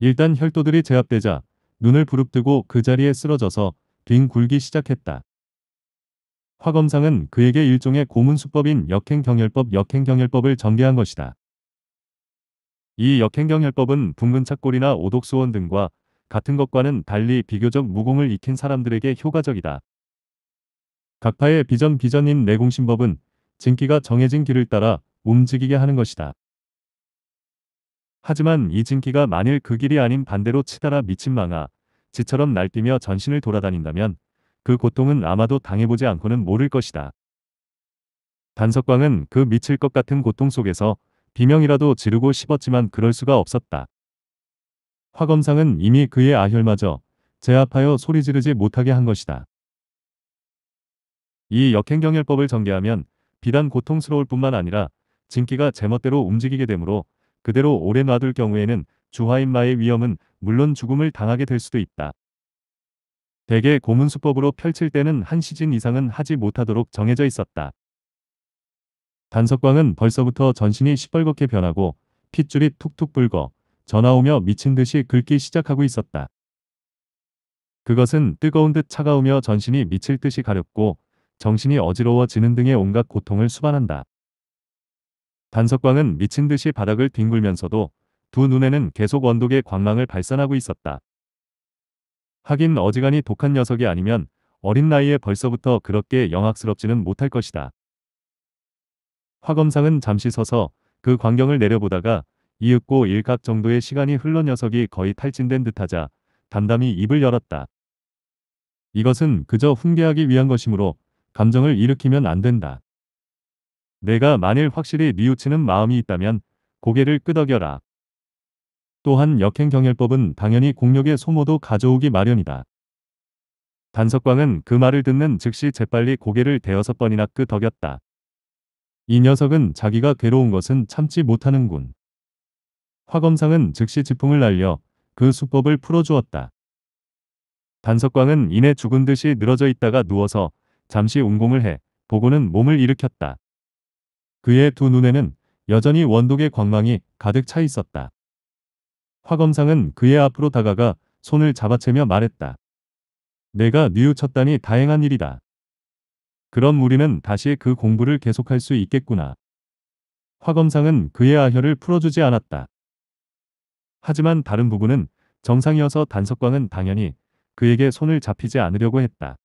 일단 혈도들이 제압되자 눈을 부릅뜨고 그 자리에 쓰러져서 빙 굴기 시작했다. 화검상은 그에게 일종의 고문수법인 역행경혈법 역행경혈법을 전개한 것이다. 이 역행경혈법은 붕근 착골이나 오독수원 등과 같은 것과는 달리 비교적 무공을 익힌 사람들에게 효과적이다. 각파의 비전 비전인 내공신법은 진기가 정해진 길을 따라 움직이게 하는 것이다. 하지만 이 진기가 만일 그 길이 아닌 반대로 치달아 미친 망아 지처럼 날뛰며 전신을 돌아다닌다면 그 고통은 아마도 당해보지 않고는 모를 것이다. 단석광은 그 미칠 것 같은 고통 속에서 비명이라도 지르고 싶었지만 그럴 수가 없었다. 화검상은 이미 그의 아혈마저 제압하여 소리 지르지 못하게 한 것이다. 이 역행경혈법을 전개하면 비단 고통스러울 뿐만 아니라 진기가 제멋대로 움직이게 되므로 그대로 오래 놔둘 경우에는 주화인마의 위험은 물론 죽음을 당하게 될 수도 있다. 대개 고문수법으로 펼칠 때는 한 시즌 이상은 하지 못하도록 정해져 있었다. 단석광은 벌써부터 전신이 시뻘겋게 변하고 핏줄이 툭툭 붉어 전화 오며 미친 듯이 긁기 시작하고 있었다. 그것은 뜨거운 듯 차가우며 전신이 미칠 듯이 가렵고 정신이 어지러워지는 등의 온갖 고통을 수반한다. 단석광은 미친 듯이 바닥을 뒹굴면서도 두 눈에는 계속 원독의 광망을 발산하고 있었다. 하긴 어지간히 독한 녀석이 아니면 어린 나이에 벌써부터 그렇게 영악스럽지는 못할 것이다. 화검상은 잠시 서서 그 광경을 내려보다가 이윽고 일각 정도의 시간이 흘러 녀석이 거의 탈진된 듯하자 담담히 입을 열었다. 이것은 그저 훈계하기 위한 것이므로 감정을 일으키면 안 된다. 내가 만일 확실히 뉘우치는 마음이 있다면 고개를 끄덕여라. 또한 역행경혈법은 당연히 공력의 소모도 가져오기 마련이다. 단석광은 그 말을 듣는 즉시 재빨리 고개를 대여섯 번이나 끄덕였다. 이 녀석은 자기가 괴로운 것은 참지 못하는군. 화검상은 즉시 지풍을 날려 그 수법을 풀어주었다. 단석광은 이내 죽은 듯이 늘어져 있다가 누워서 잠시 운공을 해 보고는 몸을 일으켰다. 그의 두 눈에는 여전히 원독의 광망이 가득 차 있었다. 화검상은 그의 앞으로 다가가 손을 잡아채며 말했다. 내가 뉘우쳤다니 다행한 일이다. 그럼 우리는 다시 그 공부를 계속할 수 있겠구나. 화검상은 그의 아혈을 풀어주지 않았다. 하지만 다른 부분은 정상이어서 단석광은 당연히 그에게 손을 잡히지 않으려고 했다.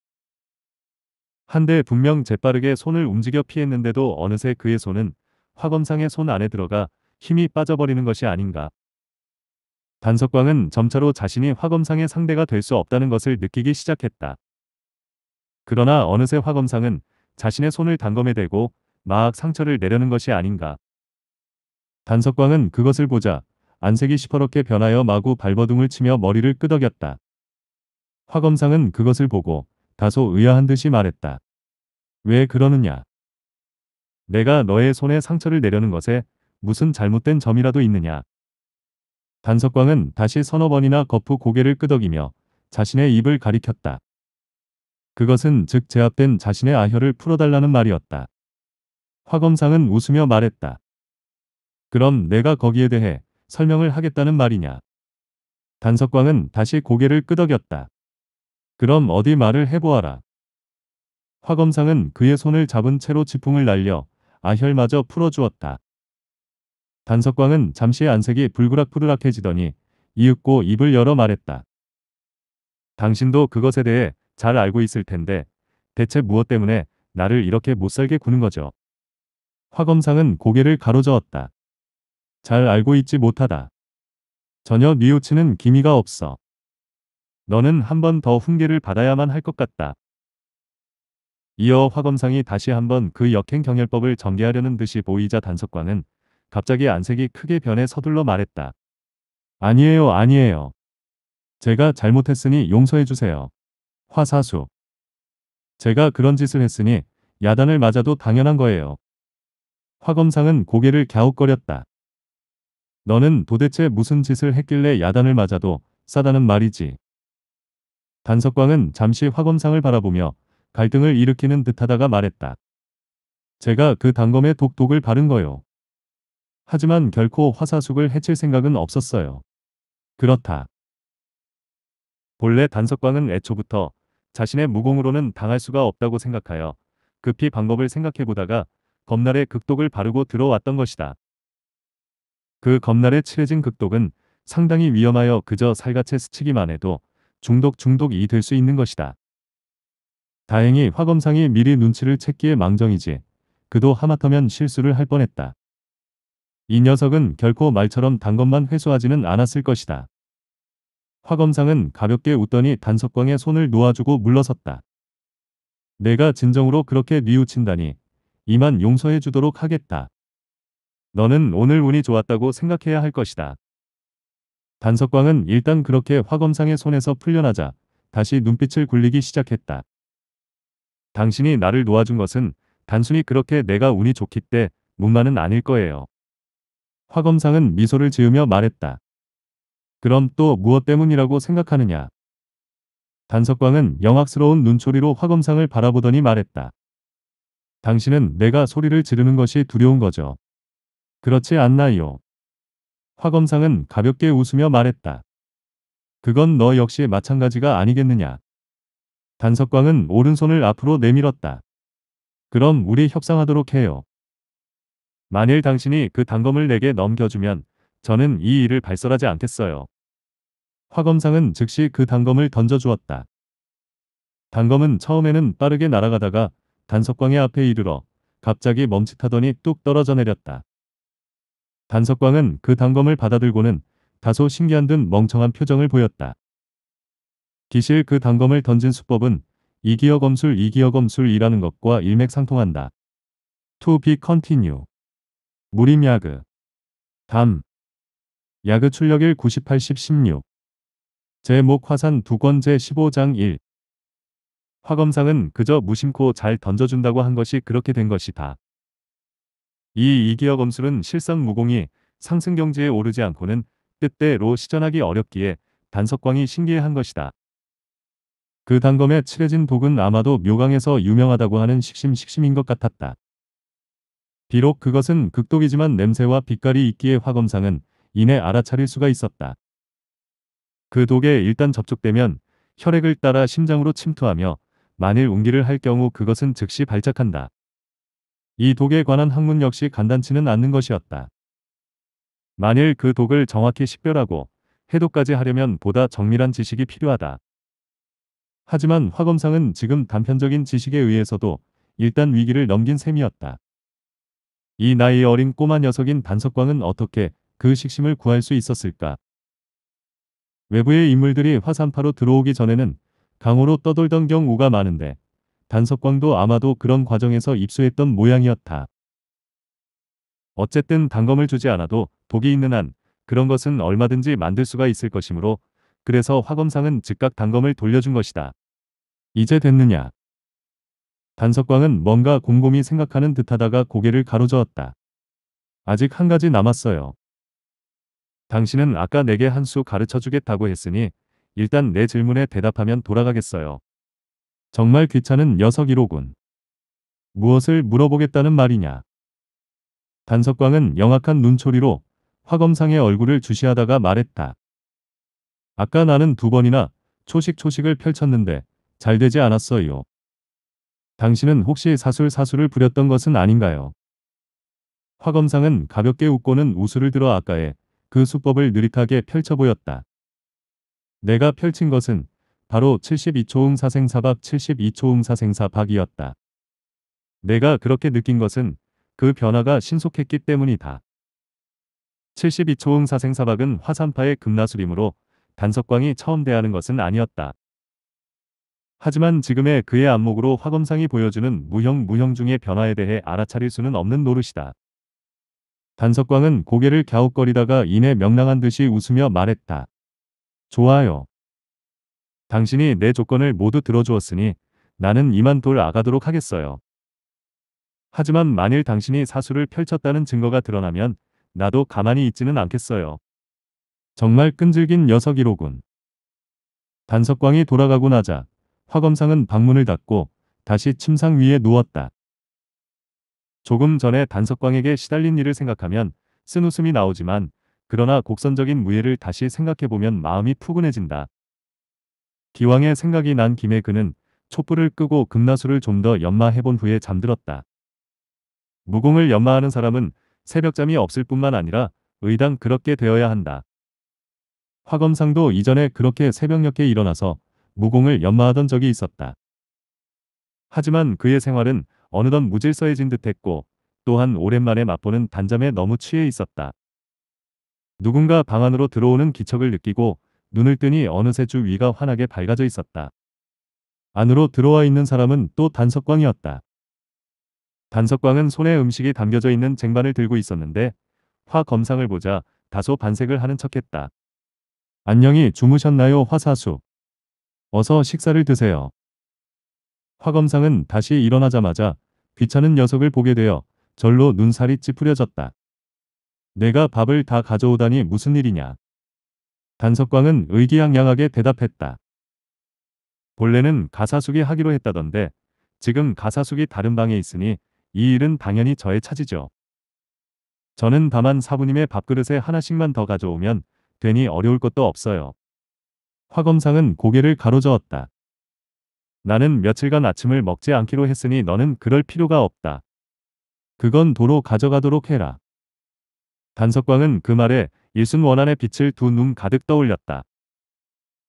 한데 분명 재빠르게 손을 움직여 피했는데도 어느새 그의 손은 화검상의 손 안에 들어가 힘이 빠져버리는 것이 아닌가. 단석광은 점차로 자신이 화검상의 상대가 될 수 없다는 것을 느끼기 시작했다. 그러나 어느새 화검상은 자신의 손을 단검에 대고 막 상처를 내려는 것이 아닌가. 단석광은 그것을 보자 안색이 시퍼렇게 변하여 마구 발버둥을 치며 머리를 끄덕였다. 화검상은 그것을 보고 다소 의아한 듯이 말했다. 왜 그러느냐? 내가 너의 손에 상처를 내려는 것에 무슨 잘못된 점이라도 있느냐? 단석광은 다시 서너 번이나 거푸 고개를 끄덕이며 자신의 입을 가리켰다. 그것은 즉 제압된 자신의 아혈을 풀어달라는 말이었다. 화검상은 웃으며 말했다. 그럼 내가 거기에 대해 설명을 하겠다는 말이냐. 단석광은 다시 고개를 끄덕였다. 그럼 어디 말을 해보아라. 화검상은 그의 손을 잡은 채로 지풍을 날려 아혈마저 풀어주었다. 단석광은 잠시 안색이 불그락푸르락해지더니 이윽고 입을 열어 말했다. 당신도 그것에 대해 잘 알고 있을 텐데 대체 무엇 때문에 나를 이렇게 못살게 구는 거죠. 화검상은 고개를 가로저었다. 잘 알고 있지 못하다. 전혀 뉘우치는 기미가 없어. 너는 한 번 더 훈계를 받아야만 할 것 같다. 이어 화검상이 다시 한 번 그 역행 경혈법을 전개하려는 듯이 보이자 단석광은 갑자기 안색이 크게 변해 서둘러 말했다. 아니에요, 아니에요. 제가 잘못했으니 용서해주세요. 화사수. 제가 그런 짓을 했으니 야단을 맞아도 당연한 거예요. 화검상은 고개를 갸웃거렸다. 너는 도대체 무슨 짓을 했길래 야단을 맞아도 싸다는 말이지. 단석광은 잠시 화검상을 바라보며 갈등을 일으키는 듯하다가 말했다. 제가 그 단검에 독독을 바른 거요. 하지만 결코 화사숙을 해칠 생각은 없었어요. 그렇다. 본래 단석광은 애초부터 자신의 무공으로는 당할 수가 없다고 생각하여 급히 방법을 생각해보다가 겁날에 극독을 바르고 들어왔던 것이다. 그 겁날에 칠해진 극독은 상당히 위험하여 그저 살갗에 스치기만 해도 중독 중독이 될 수 있는 것이다. 다행히 화검상이 미리 눈치를 챘기에 망정이지 그도 하마터면 실수를 할 뻔했다. 이 녀석은 결코 말처럼 단 것만 회수하지는 않았을 것이다. 화검상은 가볍게 웃더니 단석광에 손을 놓아주고 물러섰다. 내가 진정으로 그렇게 뉘우친다니 이만 용서해 주도록 하겠다. 너는 오늘 운이 좋았다고 생각해야 할 것이다. 단석광은 일단 그렇게 화검상의 손에서 풀려나자 다시 눈빛을 굴리기 시작했다. 당신이 나를 놓아준 것은 단순히 그렇게 내가 운이 좋기 때 문만은 아닐 거예요. 화검상은 미소를 지으며 말했다. 그럼 또 무엇 때문이라고 생각하느냐? 단석광은 영악스러운 눈초리로 화검상을 바라보더니 말했다. 당신은 내가 소리를 지르는 것이 두려운 거죠. 그렇지 않나요? 화검상은 가볍게 웃으며 말했다. 그건 너 역시 마찬가지가 아니겠느냐. 단석광은 오른손을 앞으로 내밀었다. 그럼 우리 협상하도록 해요. 만일 당신이 그 단검을 내게 넘겨주면 저는 이 일을 발설하지 않겠어요. 화검상은 즉시 그 단검을 던져주었다. 단검은 처음에는 빠르게 날아가다가 단석광의 앞에 이르러 갑자기 멈칫하더니 뚝 떨어져 내렸다. 단석광은 그 단검을 받아들고는 다소 신기한 듯 멍청한 표정을 보였다. 기실 그 단검을 던진 수법은 이기어 검술 이기어 검술이라는 것과 일맥상통한다. To be continue. 무림 야그. 담. 야그 출력일 98, 10, 6 제목 화산 두권제 15장 1. 화검상은 그저 무심코 잘 던져준다고 한 것이 그렇게 된 것이다. 이 2기어 검술은 실상 무공이 상승경지에 오르지 않고는 뜻대로 시전하기 어렵기에 단석광이 신기해한 것이다. 그 단검에 칠해진 독은 아마도 묘강에서 유명하다고 하는 식심식심인 것 같았다. 비록 그것은 극독이지만 냄새와 빛깔이 있기에 화검상은 이내 알아차릴 수가 있었다. 그 독에 일단 접촉되면 혈액을 따라 심장으로 침투하며 만일 운기를 할 경우 그것은 즉시 발작한다. 이 독에 관한 학문 역시 간단치는 않는 것이었다. 만일 그 독을 정확히 식별하고 해독까지 하려면 보다 정밀한 지식이 필요하다. 하지만 화검상은 지금 단편적인 지식에 의해서도 일단 위기를 넘긴 셈이었다. 이 나이 어린 꼬마 녀석인 단석광은 어떻게 그 식심을 구할 수 있었을까? 외부의 인물들이 화산파로 들어오기 전에는 강호로 떠돌던 경우가 많은데 단석광도 아마도 그런 과정에서 입수했던 모양이었다. 어쨌든 단검을 주지 않아도 독이 있는 한 그런 것은 얼마든지 만들 수가 있을 것이므로 그래서 화검상은 즉각 단검을 돌려준 것이다. 이제 됐느냐? 단석광은 뭔가 곰곰이 생각하는 듯하다가 고개를 가로저었다. 아직 한 가지 남았어요. 당신은 아까 내게 한 수 가르쳐주겠다고 했으니 일단 내 질문에 대답하면 돌아가겠어요. 정말 귀찮은 녀석이로군. 무엇을 물어보겠다는 말이냐. 단석광은 영악한 눈초리로 화검상의 얼굴을 주시하다가 말했다. 아까 나는 두 번이나 초식초식을 펼쳤는데 잘 되지 않았어요. 당신은 혹시 사술사술을 부렸던 것은 아닌가요? 화검상은 가볍게 웃고는 우수를 들어 아까의그 수법을 느릿하게 펼쳐 보였다. 내가 펼친 것은 바로 72초음 사생사박 72초음 사생사박이었다. 내가 그렇게 느낀 것은 그 변화가 신속했기 때문이다. 72초음 사생사박은 화산파의 금나술이므로 단석광이 처음 대하는 것은 아니었다. 하지만 지금의 그의 안목으로 화검상이 보여주는 무형 무형 중의 변화에 대해 알아차릴 수는 없는 노릇이다. 단석광은 고개를 갸웃거리다가 이내 명랑한 듯이 웃으며 말했다. 좋아요. 당신이 내 조건을 모두 들어주었으니 나는 이만 돌 아가도록 하겠어요. 하지만 만일 당신이 사수를 펼쳤다는 증거가 드러나면 나도 가만히 있지는 않겠어요. 정말 끈질긴 녀석이로군. 단석광이 돌아가고 나자 화검상은 방문을 닫고 다시 침상 위에 누웠다. 조금 전에 단석광에게 시달린 일을 생각하면 쓴 웃음이 나오지만 그러나 곡선적인 무예를 다시 생각해보면 마음이 푸근해진다. 기왕의 생각이 난 김에 그는 촛불을 끄고 금나수를 좀 더 연마해본 후에 잠들었다. 무공을 연마하는 사람은 새벽잠이 없을 뿐만 아니라 의당 그렇게 되어야 한다. 화검상도 이전에 그렇게 새벽녘에 일어나서 무공을 연마하던 적이 있었다. 하지만 그의 생활은 어느덧 무질서해진 듯했고 또한 오랜만에 맛보는 단잠에 너무 취해 있었다. 누군가 방 안으로 들어오는 기척을 느끼고 눈을 뜨니 어느새 주 위가 환하게 밝아져 있었다. 안으로 들어와 있는 사람은 또 단석광이었다. 단석광은 손에 음식이 담겨져 있는 쟁반을 들고 있었는데 화 검상을 보자 다소 반색을 하는 척했다. 안녕히 주무셨나요 화사수. 어서 식사를 드세요. 화 검상은 다시 일어나자마자 귀찮은 녀석을 보게 되어 절로 눈살이 찌푸려졌다. 내가 밥을 다 가져오다니 무슨 일이냐. 단석광은 의기양양하게 대답했다. 본래는 가사숙이 하기로 했다던데 지금 가사숙이 다른 방에 있으니 이 일은 당연히 저의 차지죠. 저는 다만 사부님의 밥그릇에 하나씩만 더 가져오면 되니 어려울 것도 없어요. 화검상은 고개를 가로저었다. 나는 며칠간 아침을 먹지 않기로 했으니 너는 그럴 필요가 없다. 그건 도로 가져가도록 해라. 단석광은 그 말에 일순 원안의 빛을 두 눈 가득 떠올렸다.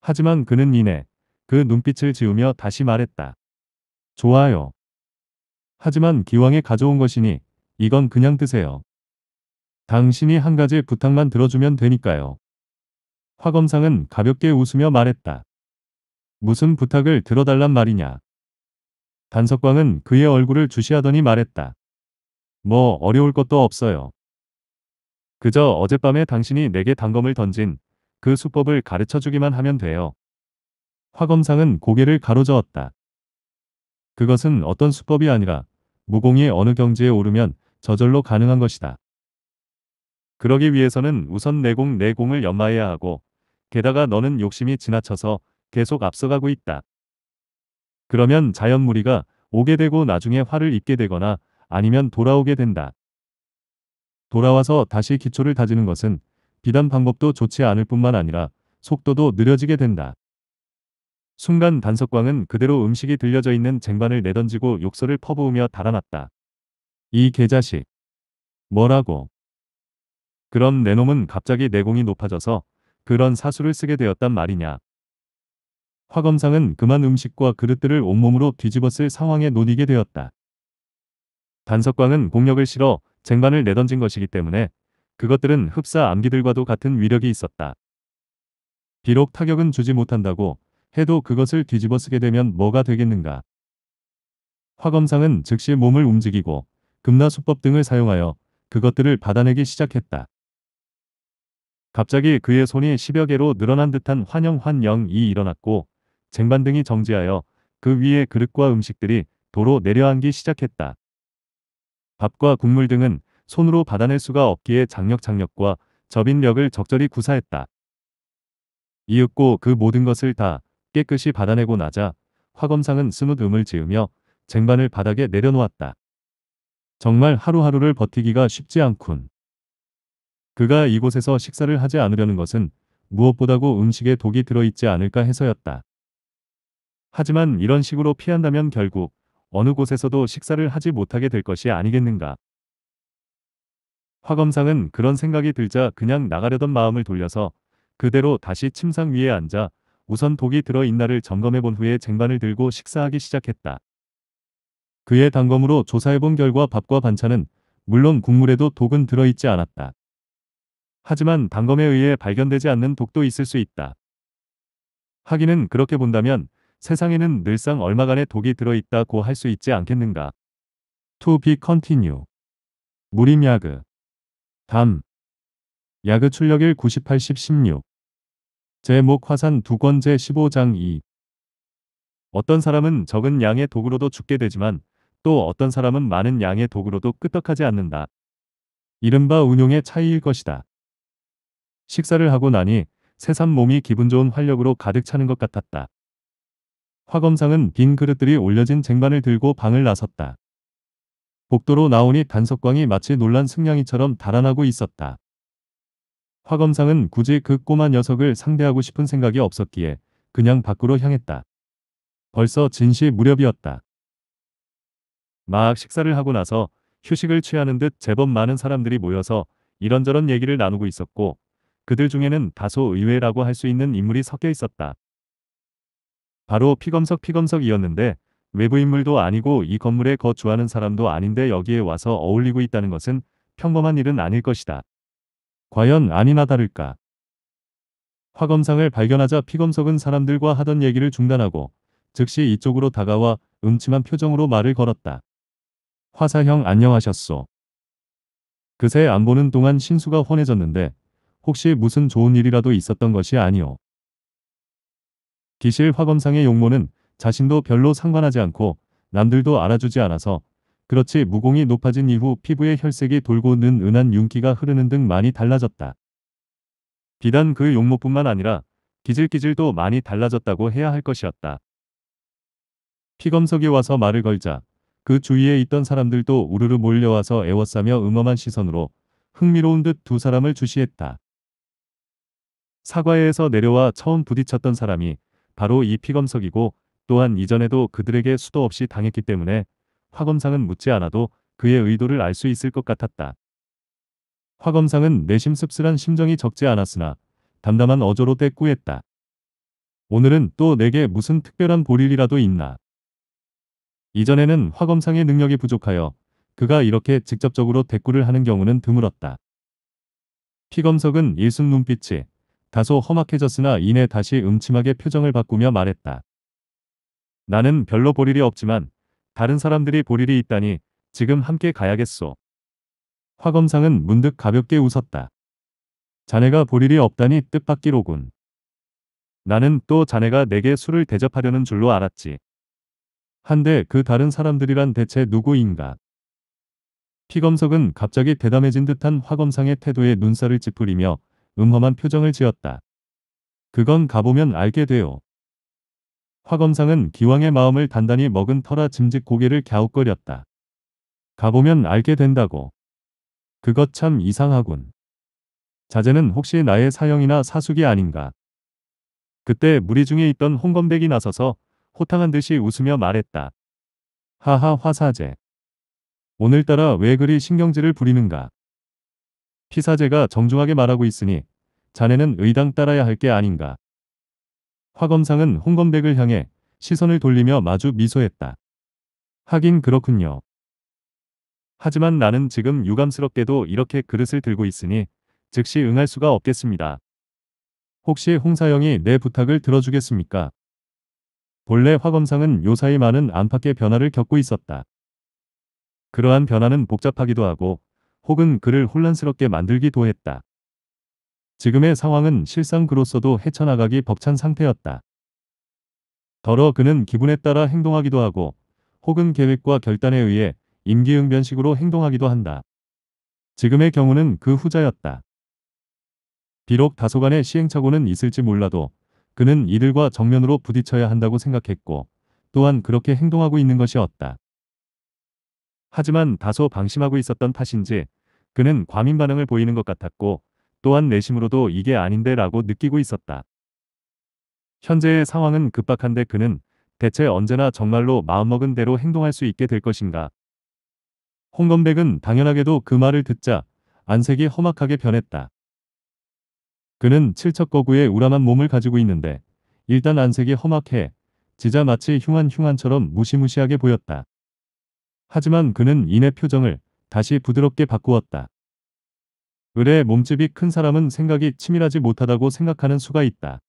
하지만 그는 이내 그 눈빛을 지우며 다시 말했다. 좋아요. 하지만 기왕에 가져온 것이니 이건 그냥 드세요. 당신이 한 가지 부탁만 들어주면 되니까요. 화 검상은 가볍게 웃으며 말했다. 무슨 부탁을 들어달란 말이냐. 단석광은 그의 얼굴을 주시하더니 말했다. 뭐 어려울 것도 없어요. 그저 어젯밤에 당신이 내게 단검을 던진 그 수법을 가르쳐 주기만 하면 돼요. 화검상은 고개를 가로저었다. 그것은 어떤 수법이 아니라 무공이 어느 경지에 오르면 저절로 가능한 것이다. 그러기 위해서는 우선 내공 내공을 연마해야 하고 게다가 너는 욕심이 지나쳐서 계속 앞서가고 있다. 그러면 자연 무리가 오게 되고 나중에 화를 입게 되거나 아니면 돌아오게 된다. 돌아와서 다시 기초를 다지는 것은 비단 방법도 좋지 않을 뿐만 아니라 속도도 느려지게 된다. 순간 단석광은 그대로 음식이 들려져 있는 쟁반을 내던지고 욕설을 퍼부으며 달아났다. 이 개자식. 뭐라고? 그럼 내놈은 갑자기 내공이 높아져서 그런 사수를 쓰게 되었단 말이냐. 화검상은 그만 음식과 그릇들을 온몸으로 뒤집어쓸 상황에 놓이게 되었다. 단석광은 공력을 실어 쟁반을 내던진 것이기 때문에 그것들은 흡사 암기들과도 같은 위력이 있었다. 비록 타격은 주지 못한다고 해도 그것을 뒤집어 쓰게 되면 뭐가 되겠는가. 화검상은 즉시 몸을 움직이고 금나수법 등을 사용하여 그것들을 받아내기 시작했다. 갑자기 그의 손이 10여 개로 늘어난 듯한 환영환영이 일어났고 쟁반 등이 정지하여 그 위에 그릇과 음식들이 도로 내려앉기 시작했다. 밥과 국물 등은 손으로 받아낼 수가 없기에 장력장력과 접인력을 적절히 구사했다. 이윽고 그 모든 것을 다 깨끗이 받아내고 나자 화검상은 스무음을 지으며 쟁반을 바닥에 내려놓았다. 정말 하루하루를 버티기가 쉽지 않군. 그가 이곳에서 식사를 하지 않으려는 것은 무엇보다고 음식에 독이 들어있지 않을까 해서였다. 하지만 이런 식으로 피한다면 결국 어느 곳에서도 식사를 하지 못하게 될 것이 아니겠는가. 화검상은 그런 생각이 들자 그냥 나가려던 마음을 돌려서 그대로 다시 침상 위에 앉아 우선 독이 들어있나를 점검해 본 후에 쟁반을 들고 식사하기 시작했다. 그의 단검으로 조사해 본 결과 밥과 반찬은 물론 국물에도 독은 들어있지 않았다. 하지만 단검에 의해 발견되지 않는 독도 있을 수 있다. 하기는 그렇게 본다면 세상에는 늘상 얼마간의 독이 들어있다고 할 수 있지 않겠는가. To be continue. 무림야그. 담. 야그 출력일 98, 1 6 제목 화산 두 권제 15장 2. 어떤 사람은 적은 양의 독으로도 죽게 되지만 또 어떤 사람은 많은 양의 독으로도 끄떡하지 않는다. 이른바 운용의 차이일 것이다. 식사를 하고 나니 새삼 몸이 기분 좋은 활력으로 가득 차는 것 같았다. 화검상은 빈 그릇들이 올려진 쟁반을 들고 방을 나섰다. 복도로 나오니 단석광이 마치 놀란 승냥이처럼 달아나고 있었다. 화검상은 굳이 그 꼬마 녀석을 상대하고 싶은 생각이 없었기에 그냥 밖으로 향했다. 벌써 진시 무렵이었다. 막 식사를 하고 나서 휴식을 취하는 듯 제법 많은 사람들이 모여서 이런저런 얘기를 나누고 있었고 그들 중에는 다소 의외라고 할 수 있는 인물이 섞여 있었다. 바로 피검석 피검석이었는데 외부인물도 아니고 이 건물에 거주하는 사람도 아닌데 여기에 와서 어울리고 있다는 것은 평범한 일은 아닐 것이다. 과연 아니나 다를까. 화검상을 발견하자 피검석은 사람들과 하던 얘기를 중단하고 즉시 이쪽으로 다가와 음침한 표정으로 말을 걸었다. 화사형 안녕하셨소. 그새 안 보는 동안 신수가 훤해졌는데 혹시 무슨 좋은 일이라도 있었던 것이 아니오. 기실 화검상의 용모는 자신도 별로 상관하지 않고 남들도 알아주지 않아서 그렇지 무공이 높아진 이후 피부에 혈색이 돌고 는 은한 윤기가 흐르는 등 많이 달라졌다. 비단 그 용모뿐만 아니라 기질기질도 많이 달라졌다고 해야 할 것이었다. 피검석에 와서 말을 걸자 그 주위에 있던 사람들도 우르르 몰려와서 애워싸며 음험한 시선으로 흥미로운 듯 두 사람을 주시했다. 사과에서 내려와 처음 부딪혔던 사람이 바로 이 피검석이고 또한 이전에도 그들에게 수도 없이 당했기 때문에 화검상은 묻지 않아도 그의 의도를 알 수 있을 것 같았다. 화검상은 내심 씁쓸한 심정이 적지 않았으나 담담한 어조로 대꾸했다 오늘은 또 내게 무슨 특별한 볼일이라도 있나. 이전에는 화검상의 능력이 부족하여 그가 이렇게 직접적으로 대꾸를 하는 경우는 드물었다. 피검석은 일순 눈빛이 다소 험악해졌으나 이내 다시 음침하게 표정을 바꾸며 말했다. 나는 별로 볼 일이 없지만 다른 사람들이 볼 일이 있다니 지금 함께 가야겠소. 화 검상은 문득 가볍게 웃었다. 자네가 볼 일이 없다니 뜻밖이로군. 나는 또 자네가 내게 술을 대접하려는 줄로 알았지. 한데 그 다른 사람들이란 대체 누구인가? 피검석은 갑자기 대담해진 듯한 화검상의 태도에 눈살을 찌푸리며 음험한 표정을 지었다. 그건 가보면 알게 돼요. 화검상은 기왕의 마음을 단단히 먹은 터라 짐짓 고개를 갸웃거렸다. 가보면 알게 된다고. 그것 참 이상하군. 자제는 혹시 나의 사형이나 사숙이 아닌가. 그때 무리 중에 있던 홍건백이 나서서 호탕한 듯이 웃으며 말했다. 하하 화사제. 오늘따라 왜 그리 신경질을 부리는가. 피사제가 정중하게 말하고 있으니 자네는 의당 따라야 할 게 아닌가. 화검상은 홍건백을 향해 시선을 돌리며 마주 미소했다. 하긴 그렇군요. 하지만 나는 지금 유감스럽게도 이렇게 그릇을 들고 있으니 즉시 응할 수가 없겠습니다. 혹시 홍사영이 내 부탁을 들어주겠습니까? 본래 화검상은 요사이 많은 안팎의 변화를 겪고 있었다. 그러한 변화는 복잡하기도 하고 혹은 그를 혼란스럽게 만들기도 했다. 지금의 상황은 실상 그로서도 헤쳐나가기 벅찬 상태였다. 더러 그는 기분에 따라 행동하기도 하고 혹은 계획과 결단에 의해 임기응변식으로 행동하기도 한다. 지금의 경우는 그 후자였다. 비록 다소간의 시행착오는 있을지 몰라도 그는 이들과 정면으로 부딪혀야 한다고 생각했고 또한 그렇게 행동하고 있는 것이었다. 하지만 다소 방심하고 있었던 탓인지 그는 과민 반응을 보이는 것 같았고 또한 내심으로도 이게 아닌데 라고 느끼고 있었다. 현재의 상황은 급박한데 그는 대체 언제나 정말로 마음먹은 대로 행동할 수 있게 될 것인가. 홍건백은 당연하게도 그 말을 듣자 안색이 험악하게 변했다. 그는 칠척거구의 우람한 몸을 가지고 있는데 일단 안색이 험악해 지자 마치 흉한흉한처럼 무시무시하게 보였다. 하지만 그는 이내 표정을 다시 부드럽게 바꾸었다. 을의 몸집이 큰 사람은 생각이 치밀하지 못하다고 생각하는 수가 있다.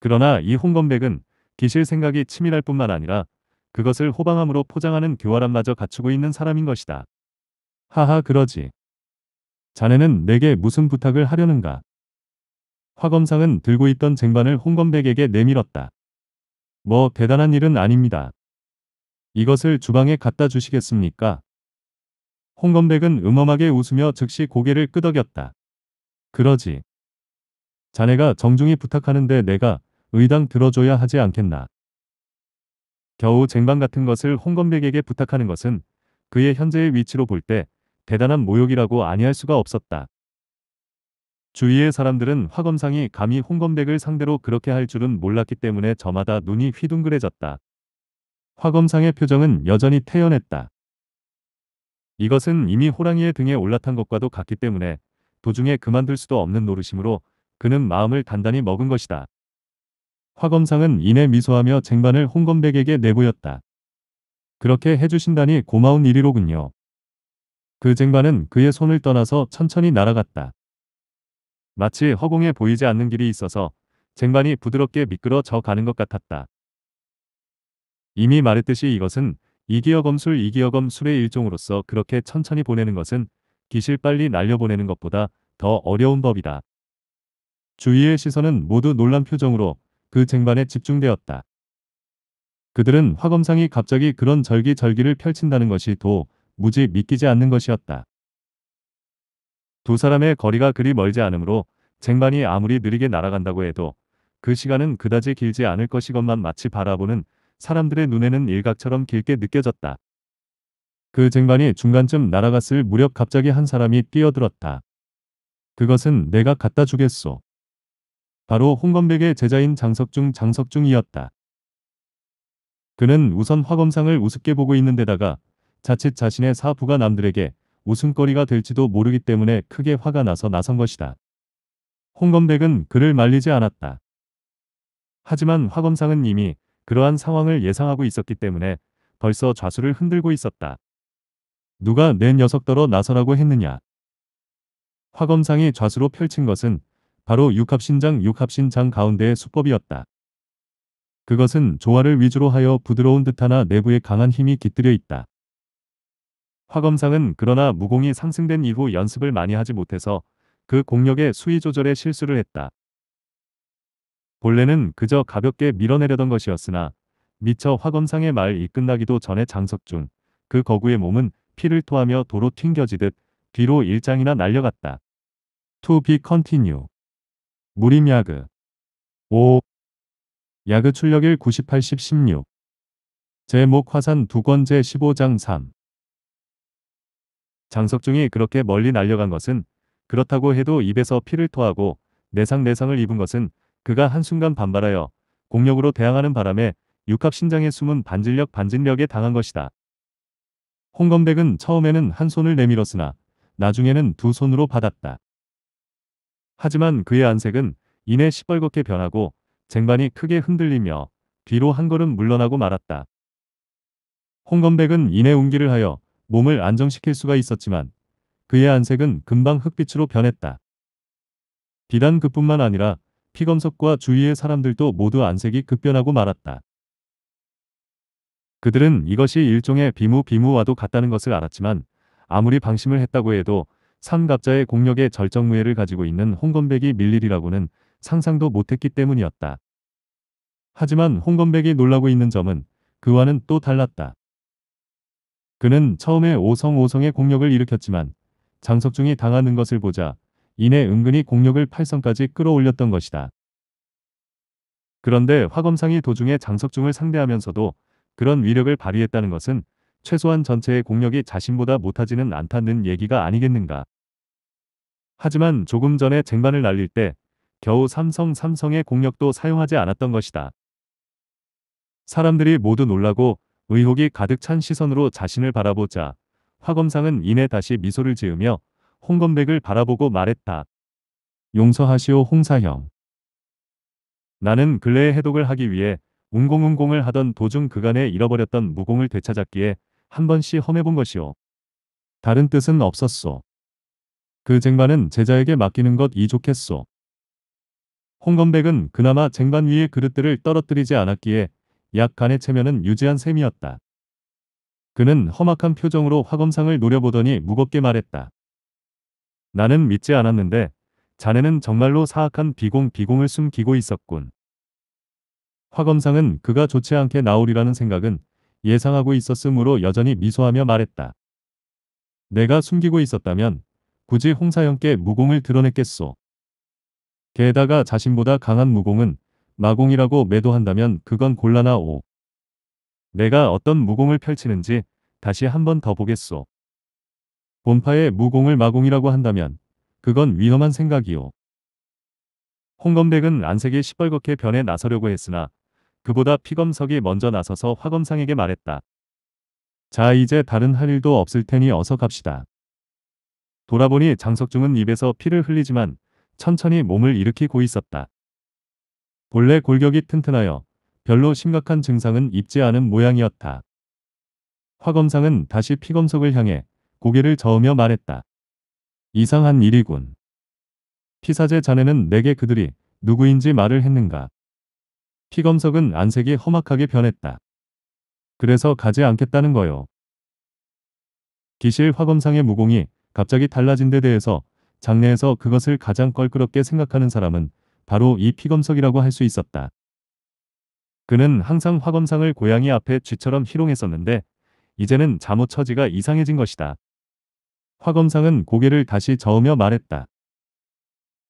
그러나 이 홍건백은 기실 생각이 치밀할 뿐만 아니라 그것을 호방함으로 포장하는 교활함마저 갖추고 있는 사람인 것이다. 하하 그러지. 자네는 내게 무슨 부탁을 하려는가. 화검상은 들고 있던 쟁반을 홍건백에게 내밀었다. 뭐 대단한 일은 아닙니다. 이것을 주방에 갖다 주시겠습니까? 홍건백은 음험하게 웃으며 즉시 고개를 끄덕였다. 그러지. 자네가 정중히 부탁하는데 내가 의당 들어줘야 하지 않겠나. 겨우 쟁반 같은 것을 홍건백에게 부탁하는 것은 그의 현재의 위치로 볼 때 대단한 모욕이라고 아니할 수가 없었다. 주위의 사람들은 화검상이 감히 홍건백을 상대로 그렇게 할 줄은 몰랐기 때문에 저마다 눈이 휘둥그레졌다. 화검상의 표정은 여전히 태연했다. 이것은 이미 호랑이의 등에 올라탄 것과도 같기 때문에 도중에 그만둘 수도 없는 노릇이므로 그는 마음을 단단히 먹은 것이다. 화검상은 이내 미소하며 쟁반을 홍건백에게 내보였다. 그렇게 해주신다니 고마운 일이로군요. 그 쟁반은 그의 손을 떠나서 천천히 날아갔다. 마치 허공에 보이지 않는 길이 있어서 쟁반이 부드럽게 미끄러져 가는 것 같았다. 이미 말했듯이 이것은 이기어검술 이기어검술의 일종으로서 그렇게 천천히 보내는 것은 기실 빨리 날려보내는 것보다 더 어려운 법이다. 주위의 시선은 모두 놀란 표정으로 그 쟁반에 집중되었다. 그들은 화검상이 갑자기 그런 절기절기를 펼친다는 것이 도 무지 믿기지 않는 것이었다. 두 사람의 거리가 그리 멀지 않으므로 쟁반이 아무리 느리게 날아간다고 해도 그 시간은 그다지 길지 않을 것이건만 마치 바라보는 사람들의 눈에는 일각처럼 길게 느껴졌다. 그 쟁반이 중간쯤 날아갔을 무렵 갑자기 한 사람이 뛰어들었다. 그것은 내가 갖다 주겠소. 바로 홍건백의 제자인 장석중 장석중이었다. 그는 우선 화검상을 우습게 보고 있는 데다가 자칫 자신의 사부가 남들에게 웃음거리가 될지도 모르기 때문에 크게 화가 나서 나선 것이다. 홍건백은 그를 말리지 않았다. 하지만 화검상은 이미 그러한 상황을 예상하고 있었기 때문에 벌써 좌수를 흔들고 있었다. 누가 내 녀석더러 나서라고 했느냐. 화검상이 좌수로 펼친 것은 바로 육합신장 육합신장 가운데의 수법이었다. 그것은 조화를 위주로 하여 부드러운 듯하나 내부에 강한 힘이 깃들여 있다. 화검상은 그러나 무공이 상승된 이후 연습을 많이 하지 못해서 그 공력의 수위 조절에 실수를 했다. 본래는 그저 가볍게 밀어내려던 것이었으나 미처 화검상의 말이 끝나기도 전에 장석중그 거구의 몸은 피를 토하며 도로 튕겨지듯 뒤로 일장이나 날려갔다. To be continue. 무림 야그 5. 야그 출력일 98, 1 16. 제목 화산 두 권제 15장 3. 장석중이 그렇게 멀리 날려간 것은 그렇다고 해도 입에서 피를 토하고 내상내상을 입은 것은 그가 한순간 반발하여 공력으로 대항하는 바람에 육합신장의 숨은 반질력 반진력에 당한 것이다. 홍건백은 처음에는 한 손을 내밀었으나 나중에는 두 손으로 받았다. 하지만 그의 안색은 이내 시뻘겋게 변하고 쟁반이 크게 흔들리며 뒤로 한 걸음 물러나고 말았다. 홍건백은 이내 운기를 하여 몸을 안정시킬 수가 있었지만 그의 안색은 금방 흑빛으로 변했다. 비단 그뿐만 아니라 피검석과 주위의 사람들도 모두 안색이 급변하고 말았다. 그들은 이것이 일종의 비무비무와도 같다는 것을 알았지만 아무리 방심을 했다고 해도 삼갑자의 공력의 절정무예를 가지고 있는 홍건백이 밀리리라고는 상상도 못했기 때문이었다. 하지만 홍건백이 놀라고 있는 점은 그와는 또 달랐다. 그는 처음에 오성오성의 공력을 일으켰지만 장석중이 당하는 것을 보자 이내 은근히 공력을 8성까지 끌어올렸던 것이다. 그런데 화검상이 도중에 장석중을 상대하면서도 그런 위력을 발휘했다는 것은 최소한 전체의 공력이 자신보다 못하지는 않다는 얘기가 아니겠는가. 하지만 조금 전에 쟁반을 날릴 때 겨우 삼성 삼성의 공력도 사용하지 않았던 것이다. 사람들이 모두 놀라고 의혹이 가득 찬 시선으로 자신을 바라보자 화검상은 이내 다시 미소를 지으며 홍건백을 바라보고 말했다. 용서하시오 홍사형. 나는 근래에 해독을 하기 위해 운공운공을 하던 도중 그간에 잃어버렸던 무공을 되찾았기에 한 번씩 험해본 것이오. 다른 뜻은 없었소. 그 쟁반은 제자에게 맡기는 것 이좋겠소. 홍건백은 그나마 쟁반 위에 그릇들을 떨어뜨리지 않았기에 약간의 체면은 유지한 셈이었다. 그는 험악한 표정으로 화검상을 노려보더니 무겁게 말했다. 나는 믿지 않았는데 자네는 정말로 사악한 비공비공을 숨기고 있었군. 화 검상은 그가 좋지 않게 나오리라는 생각은 예상하고 있었으므로 여전히 미소하며 말했다. 내가 숨기고 있었다면 굳이 홍사형께 무공을 드러냈겠소. 게다가 자신보다 강한 무공은 마공이라고 매도한다면 그건 곤란하오. 내가 어떤 무공을 펼치는지 다시 한 번 더 보겠소. 본파의 무공을 마공이라고 한다면 그건 위험한 생각이요. 홍검백은 안색이 시뻘겋게 변해 나서려고 했으나 그보다 피검석이 먼저 나서서 화검상에게 말했다. 자 이제 다른 할 일도 없을 테니 어서 갑시다. 돌아보니 장석중은 입에서 피를 흘리지만 천천히 몸을 일으키고 있었다. 본래 골격이 튼튼하여 별로 심각한 증상은 입지 않은 모양이었다. 화검상은 다시 피검석을 향해 고개를 저으며 말했다. 이상한 일이군. 피사제 자네는 내게 그들이 누구인지 말을 했는가. 피검석은 안색이 험악하게 변했다. 그래서 가지 않겠다는 거요. 기실 화검상의 무공이 갑자기 달라진 데 대해서 장내에서 그것을 가장 껄끄럽게 생각하는 사람은 바로 이 피검석이라고 할 수 있었다. 그는 항상 화검상을 고양이 앞에 쥐처럼 희롱했었는데 이제는 잠옷 처지가 이상해진 것이다. 화 검상은 고개를 다시 저으며 말했다.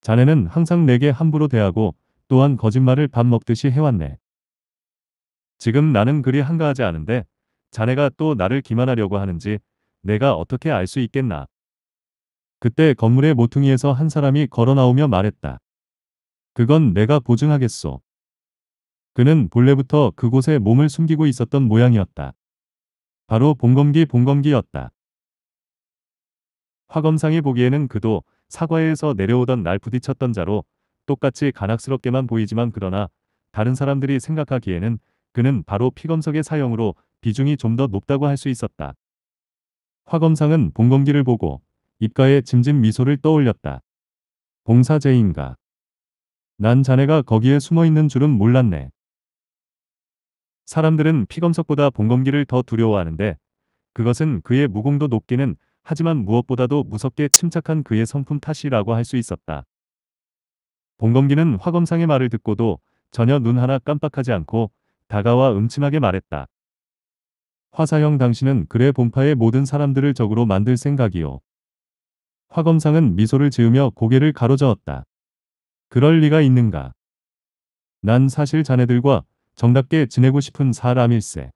자네는 항상 내게 함부로 대하고 또한 거짓말을 밥 먹듯이 해왔네. 지금 나는 그리 한가하지 않은데 자네가 또 나를 기만하려고 하는지 내가 어떻게 알 수 있겠나. 그때 건물의 모퉁이에서 한 사람이 걸어 나오며 말했다. 그건 내가 보증하겠소. 그는 본래부터 그곳에 몸을 숨기고 있었던 모양이었다. 바로 봉검기 봉검기였다. 화검상이 보기에는 그도 사과에서 내려오던 날 부딪혔던 자로 똑같이 간악스럽게만 보이지만 그러나 다른 사람들이 생각하기에는 그는 바로 피검석의 사형으로 비중이 좀 더 높다고 할 수 있었다. 화검상은 봉검기를 보고 입가에 짐짐 미소를 떠올렸다. 봉사제인가. 난 자네가 거기에 숨어있는 줄은 몰랐네. 사람들은 피검석보다 봉검기를 더 두려워하는데 그것은 그의 무공도 높기는 하지만 무엇보다도 무섭게 침착한 그의 성품 탓이라고 할 수 있었다. 봉검기는 화검상의 말을 듣고도 전혀 눈 하나 깜빡하지 않고 다가와 음침하게 말했다. 화사형 당신은 그래 본파의 모든 사람들을 적으로 만들 생각이요. 화검상은 미소를 지으며 고개를 가로저었다. 그럴 리가 있는가. 난 사실 자네들과 정답게 지내고 싶은 사람일세.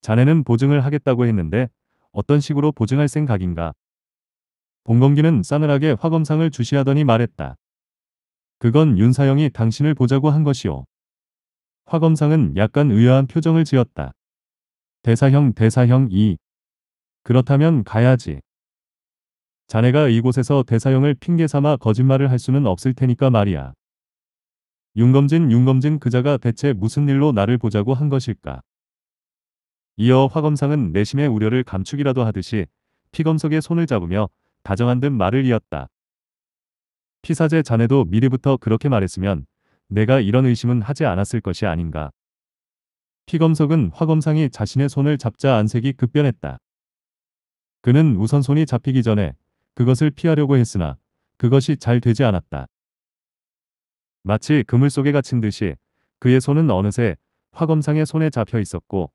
자네는 보증을 하겠다고 했는데 어떤 식으로 보증할 생각인가. 봉건기는 싸늘하게 화검상을 주시하더니 말했다. 그건 윤사영이 당신을 보자고 한 것이오. 화검상은 약간 의아한 표정을 지었다. 대사형 대사형 2. 그렇다면 가야지. 자네가 이곳에서 대사형을 핑계삼아 거짓말을 할 수는 없을 테니까 말이야. 윤검진 윤검진 그자가 대체 무슨 일로 나를 보자고 한 것일까? 이어 화검상은 내심의 우려를 감추기라도 하듯이 피검석에 손을 잡으며 다정한 듯 말을 이었다. 피사제 자네도 미리부터 그렇게 말했으면 내가 이런 의심은 하지 않았을 것이 아닌가. 피검석은 화검상이 자신의 손을 잡자 안색이 급변했다. 그는 우선 손이 잡히기 전에 그것을 피하려고 했으나 그것이 잘 되지 않았다. 마치 그물 속에 갇힌 듯이 그의 손은 어느새 화검상의 손에 잡혀 있었고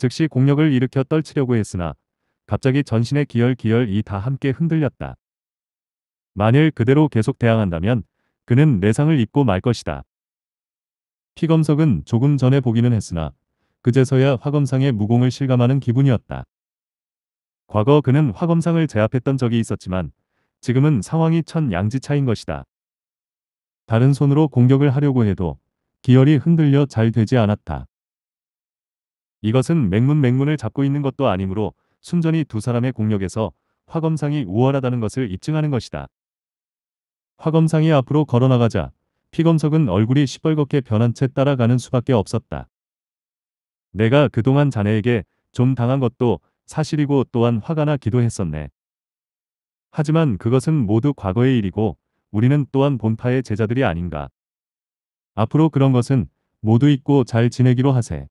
즉시 공력을 일으켜 떨치려고 했으나 갑자기 전신의 기열기열이 다 함께 흔들렸다. 만일 그대로 계속 대항한다면 그는 내상을 입고 말 것이다. 피검석은 조금 전에 보기는 했으나 그제서야 화검상의 무공을 실감하는 기분이었다. 과거 그는 화검상을 제압했던 적이 있었지만 지금은 상황이 천양지차인 것이다. 다른 손으로 공격을 하려고 해도 기열이 흔들려 잘 되지 않았다. 이것은 맹문 맹문을 잡고 있는 것도 아니므로 순전히 두 사람의 공력에서 화검상이 우월하다는 것을 입증하는 것이다. 화검상이 앞으로 걸어나가자 피검석은 얼굴이 시뻘겋게 변한 채 따라가는 수밖에 없었다. 내가 그동안 자네에게 좀 당한 것도 사실이고 또한 화가 나 기도했었네. 하지만 그것은 모두 과거의 일이고 우리는 또한 본파의 제자들이 아닌가. 앞으로 그런 것은 모두 잊고 잘 지내기로 하세.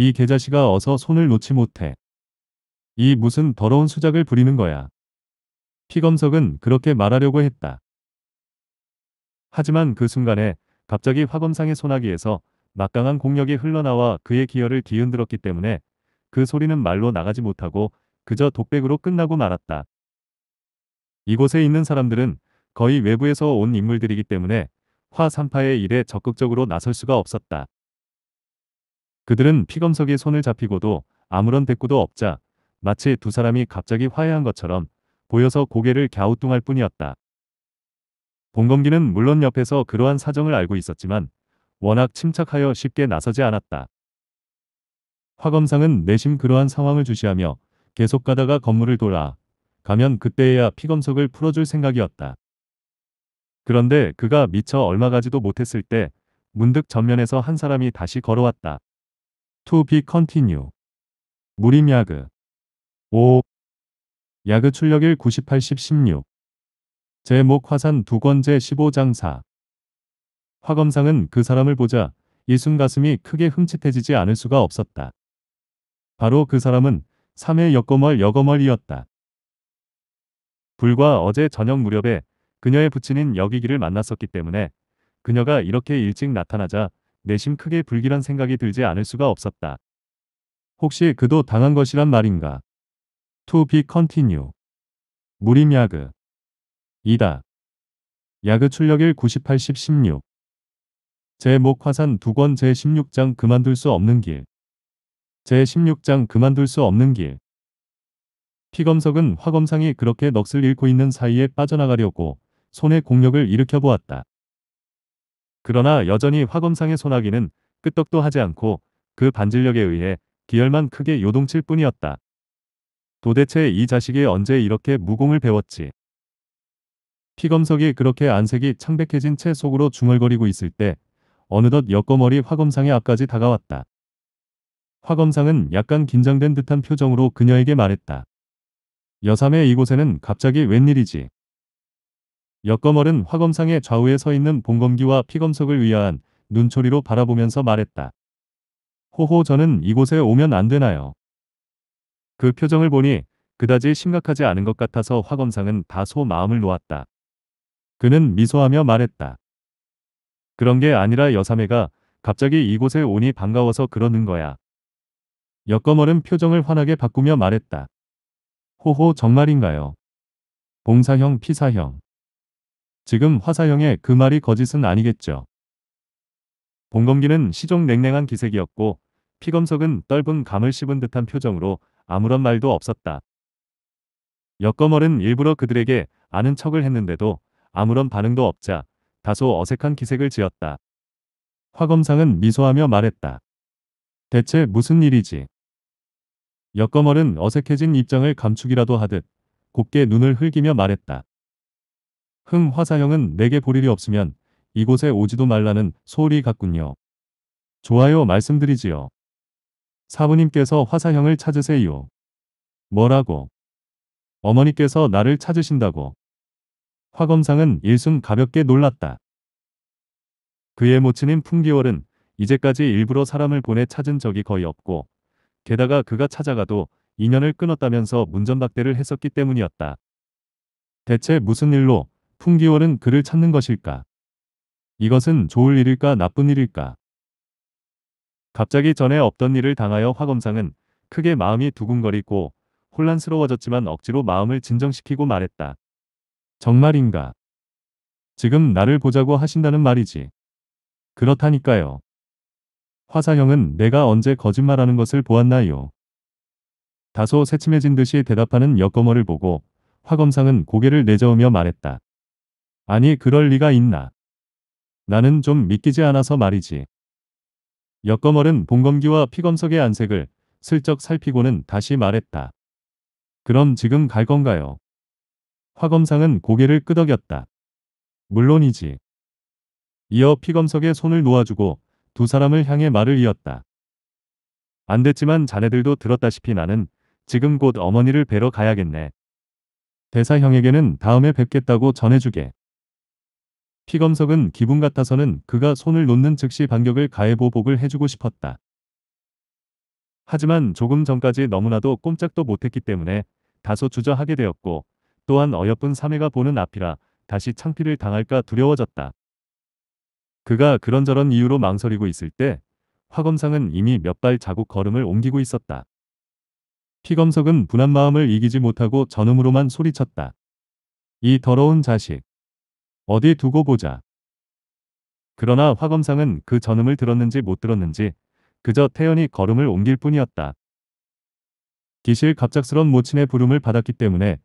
이 개자식아 어서 손을 놓지 못해. 이 무슨 더러운 수작을 부리는 거야. 피검석은 그렇게 말하려고 했다. 하지만 그 순간에 갑자기 화검상의 소나기에서 막강한 공력이 흘러나와 그의 기혈을 뒤흔들었기 때문에 그 소리는 말로 나가지 못하고 그저 독백으로 끝나고 말았다. 이곳에 있는 사람들은 거의 외부에서 온 인물들이기 때문에 화산파의 일에 적극적으로 나설 수가 없었다. 그들은 피검석에 손을 잡히고도 아무런 대꾸도 없자 마치 두 사람이 갑자기 화해한 것처럼 보여서 고개를 갸우뚱할 뿐이었다. 봉검기는 물론 옆에서 그러한 사정을 알고 있었지만 워낙 침착하여 쉽게 나서지 않았다. 화검상은 내심 그러한 상황을 주시하며 계속 가다가 건물을 돌아 가면 그때에야 피검석을 풀어줄 생각이었다. 그런데 그가 미처 얼마 가지도 못했을 때 문득 전면에서 한 사람이 다시 걸어왔다. To be continue. 무림 야그. 5. 야그 출력일 98, 1 6 제목 화산 두 권제 15장 4. 화검상은 그 사람을 보자 이순 가슴이 크게 흠칫해지지 않을 수가 없었다. 바로 그 사람은 3회 여거멀 여거멀이었다. 불과 어제 저녁 무렵에 그녀의 부친인 여기기를 만났었기 때문에 그녀가 이렇게 일찍 나타나자 내심 크게 불길한 생각이 들지 않을 수가 없었다. 혹시 그도 당한 것이란 말인가? To be continue. 무림야그. 이다. 야그 출력일 98, 1 6 제목 화산 두권 제16장 그만둘 수 없는 길. 제16장 그만둘 수 없는 길. 피검석은 화검상이 그렇게 넋을 잃고 있는 사이에 빠져나가려고 손에 공력을 일으켜 보았다. 그러나 여전히 화검상의 소나기는 끄떡도 하지 않고 그 반질력에 의해 기혈만 크게 요동칠 뿐이었다. 도대체 이 자식이 언제 이렇게 무공을 배웠지? 피검석이 그렇게 안색이 창백해진 채 속으로 중얼거리고 있을 때 어느덧 여꺼머리 화검상의 앞까지 다가왔다. 화검상은 약간 긴장된 듯한 표정으로 그녀에게 말했다. 여삼의 이곳에는 갑자기 웬일이지? 역검얼은 화검상의 좌우에 서 있는 봉검기와 피검석을 위하한 눈초리로 바라보면서 말했다. 호호 저는 이곳에 오면 안 되나요? 그 표정을 보니 그다지 심각하지 않은 것 같아서 화검상은 다소 마음을 놓았다. 그는 미소하며 말했다. 그런 게 아니라 여사매가 갑자기 이곳에 오니 반가워서 그러는 거야. 역검얼은 표정을 환하게 바꾸며 말했다. 호호 정말인가요? 봉사형 피사형. 지금 화사형의 그 말이 거짓은 아니겠죠. 봉검기는 시종 냉랭한 기색이었고 피검석은 떫은 감을 씹은 듯한 표정으로 아무런 말도 없었다. 역거멀은 일부러 그들에게 아는 척을 했는데도 아무런 반응도 없자 다소 어색한 기색을 지었다. 화검상은 미소하며 말했다. 대체 무슨 일이지? 역거멀은 어색해진 입장을 감추기라도 하듯 곱게 눈을 흘기며 말했다. 흠 화사형은 내게 볼 일이 없으면 이곳에 오지도 말라는 소리 같군요. 좋아요 말씀드리지요. 사부님께서 화사형을 찾으세요. 뭐라고? 어머니께서 나를 찾으신다고. 화검상은 일순 가볍게 놀랐다. 그의 모친인 풍기월은 이제까지 일부러 사람을 보내 찾은 적이 거의 없고 게다가 그가 찾아가도 인연을 끊었다면서 문전박대를 했었기 때문이었다. 대체 무슨 일로 풍기월은 그를 찾는 것일까? 이것은 좋을 일일까 나쁜 일일까? 갑자기 전에 없던 일을 당하여 화검상은 크게 마음이 두근거리고 혼란스러워졌지만 억지로 마음을 진정시키고 말했다. 정말인가? 지금 나를 보자고 하신다는 말이지. 그렇다니까요. 화사형은 내가 언제 거짓말하는 것을 보았나요? 다소 새침해진 듯이 대답하는 역거머를 보고 화검상은 고개를 내저으며 말했다. 아니 그럴 리가 있나. 나는 좀 믿기지 않아서 말이지. 역거멀은 봉검기와 피검석의 안색을 슬쩍 살피고는 다시 말했다. 그럼 지금 갈 건가요? 화검상은 고개를 끄덕였다. 물론이지. 이어 피검석의 손을 놓아주고 두 사람을 향해 말을 이었다. 안 됐지만 자네들도 들었다시피 나는 지금 곧 어머니를 뵈러 가야겠네. 대사형에게는 다음에 뵙겠다고 전해주게. 피검석은 기분 같아서는 그가 손을 놓는 즉시 반격을 가해보복을 해주고 싶었다. 하지만 조금 전까지 너무나도 꼼짝도 못했기 때문에 다소 주저하게 되었고 또한 어여쁜 사매가 보는 앞이라 다시 창피를 당할까 두려워졌다. 그가 그런저런 이유로 망설이고 있을 때 화검상은 이미 몇 발 자국 걸음을 옮기고 있었다. 피검석은 분한 마음을 이기지 못하고 전음으로만 소리쳤다. 이 더러운 자식. 어디 두고 보자. 그러나 화검상은 그 전음을 들었는지 못 들었는지 그저 태연이 걸음을 옮길 뿐이었다. 기실 갑작스런 모친의 부름을 받았기 때문에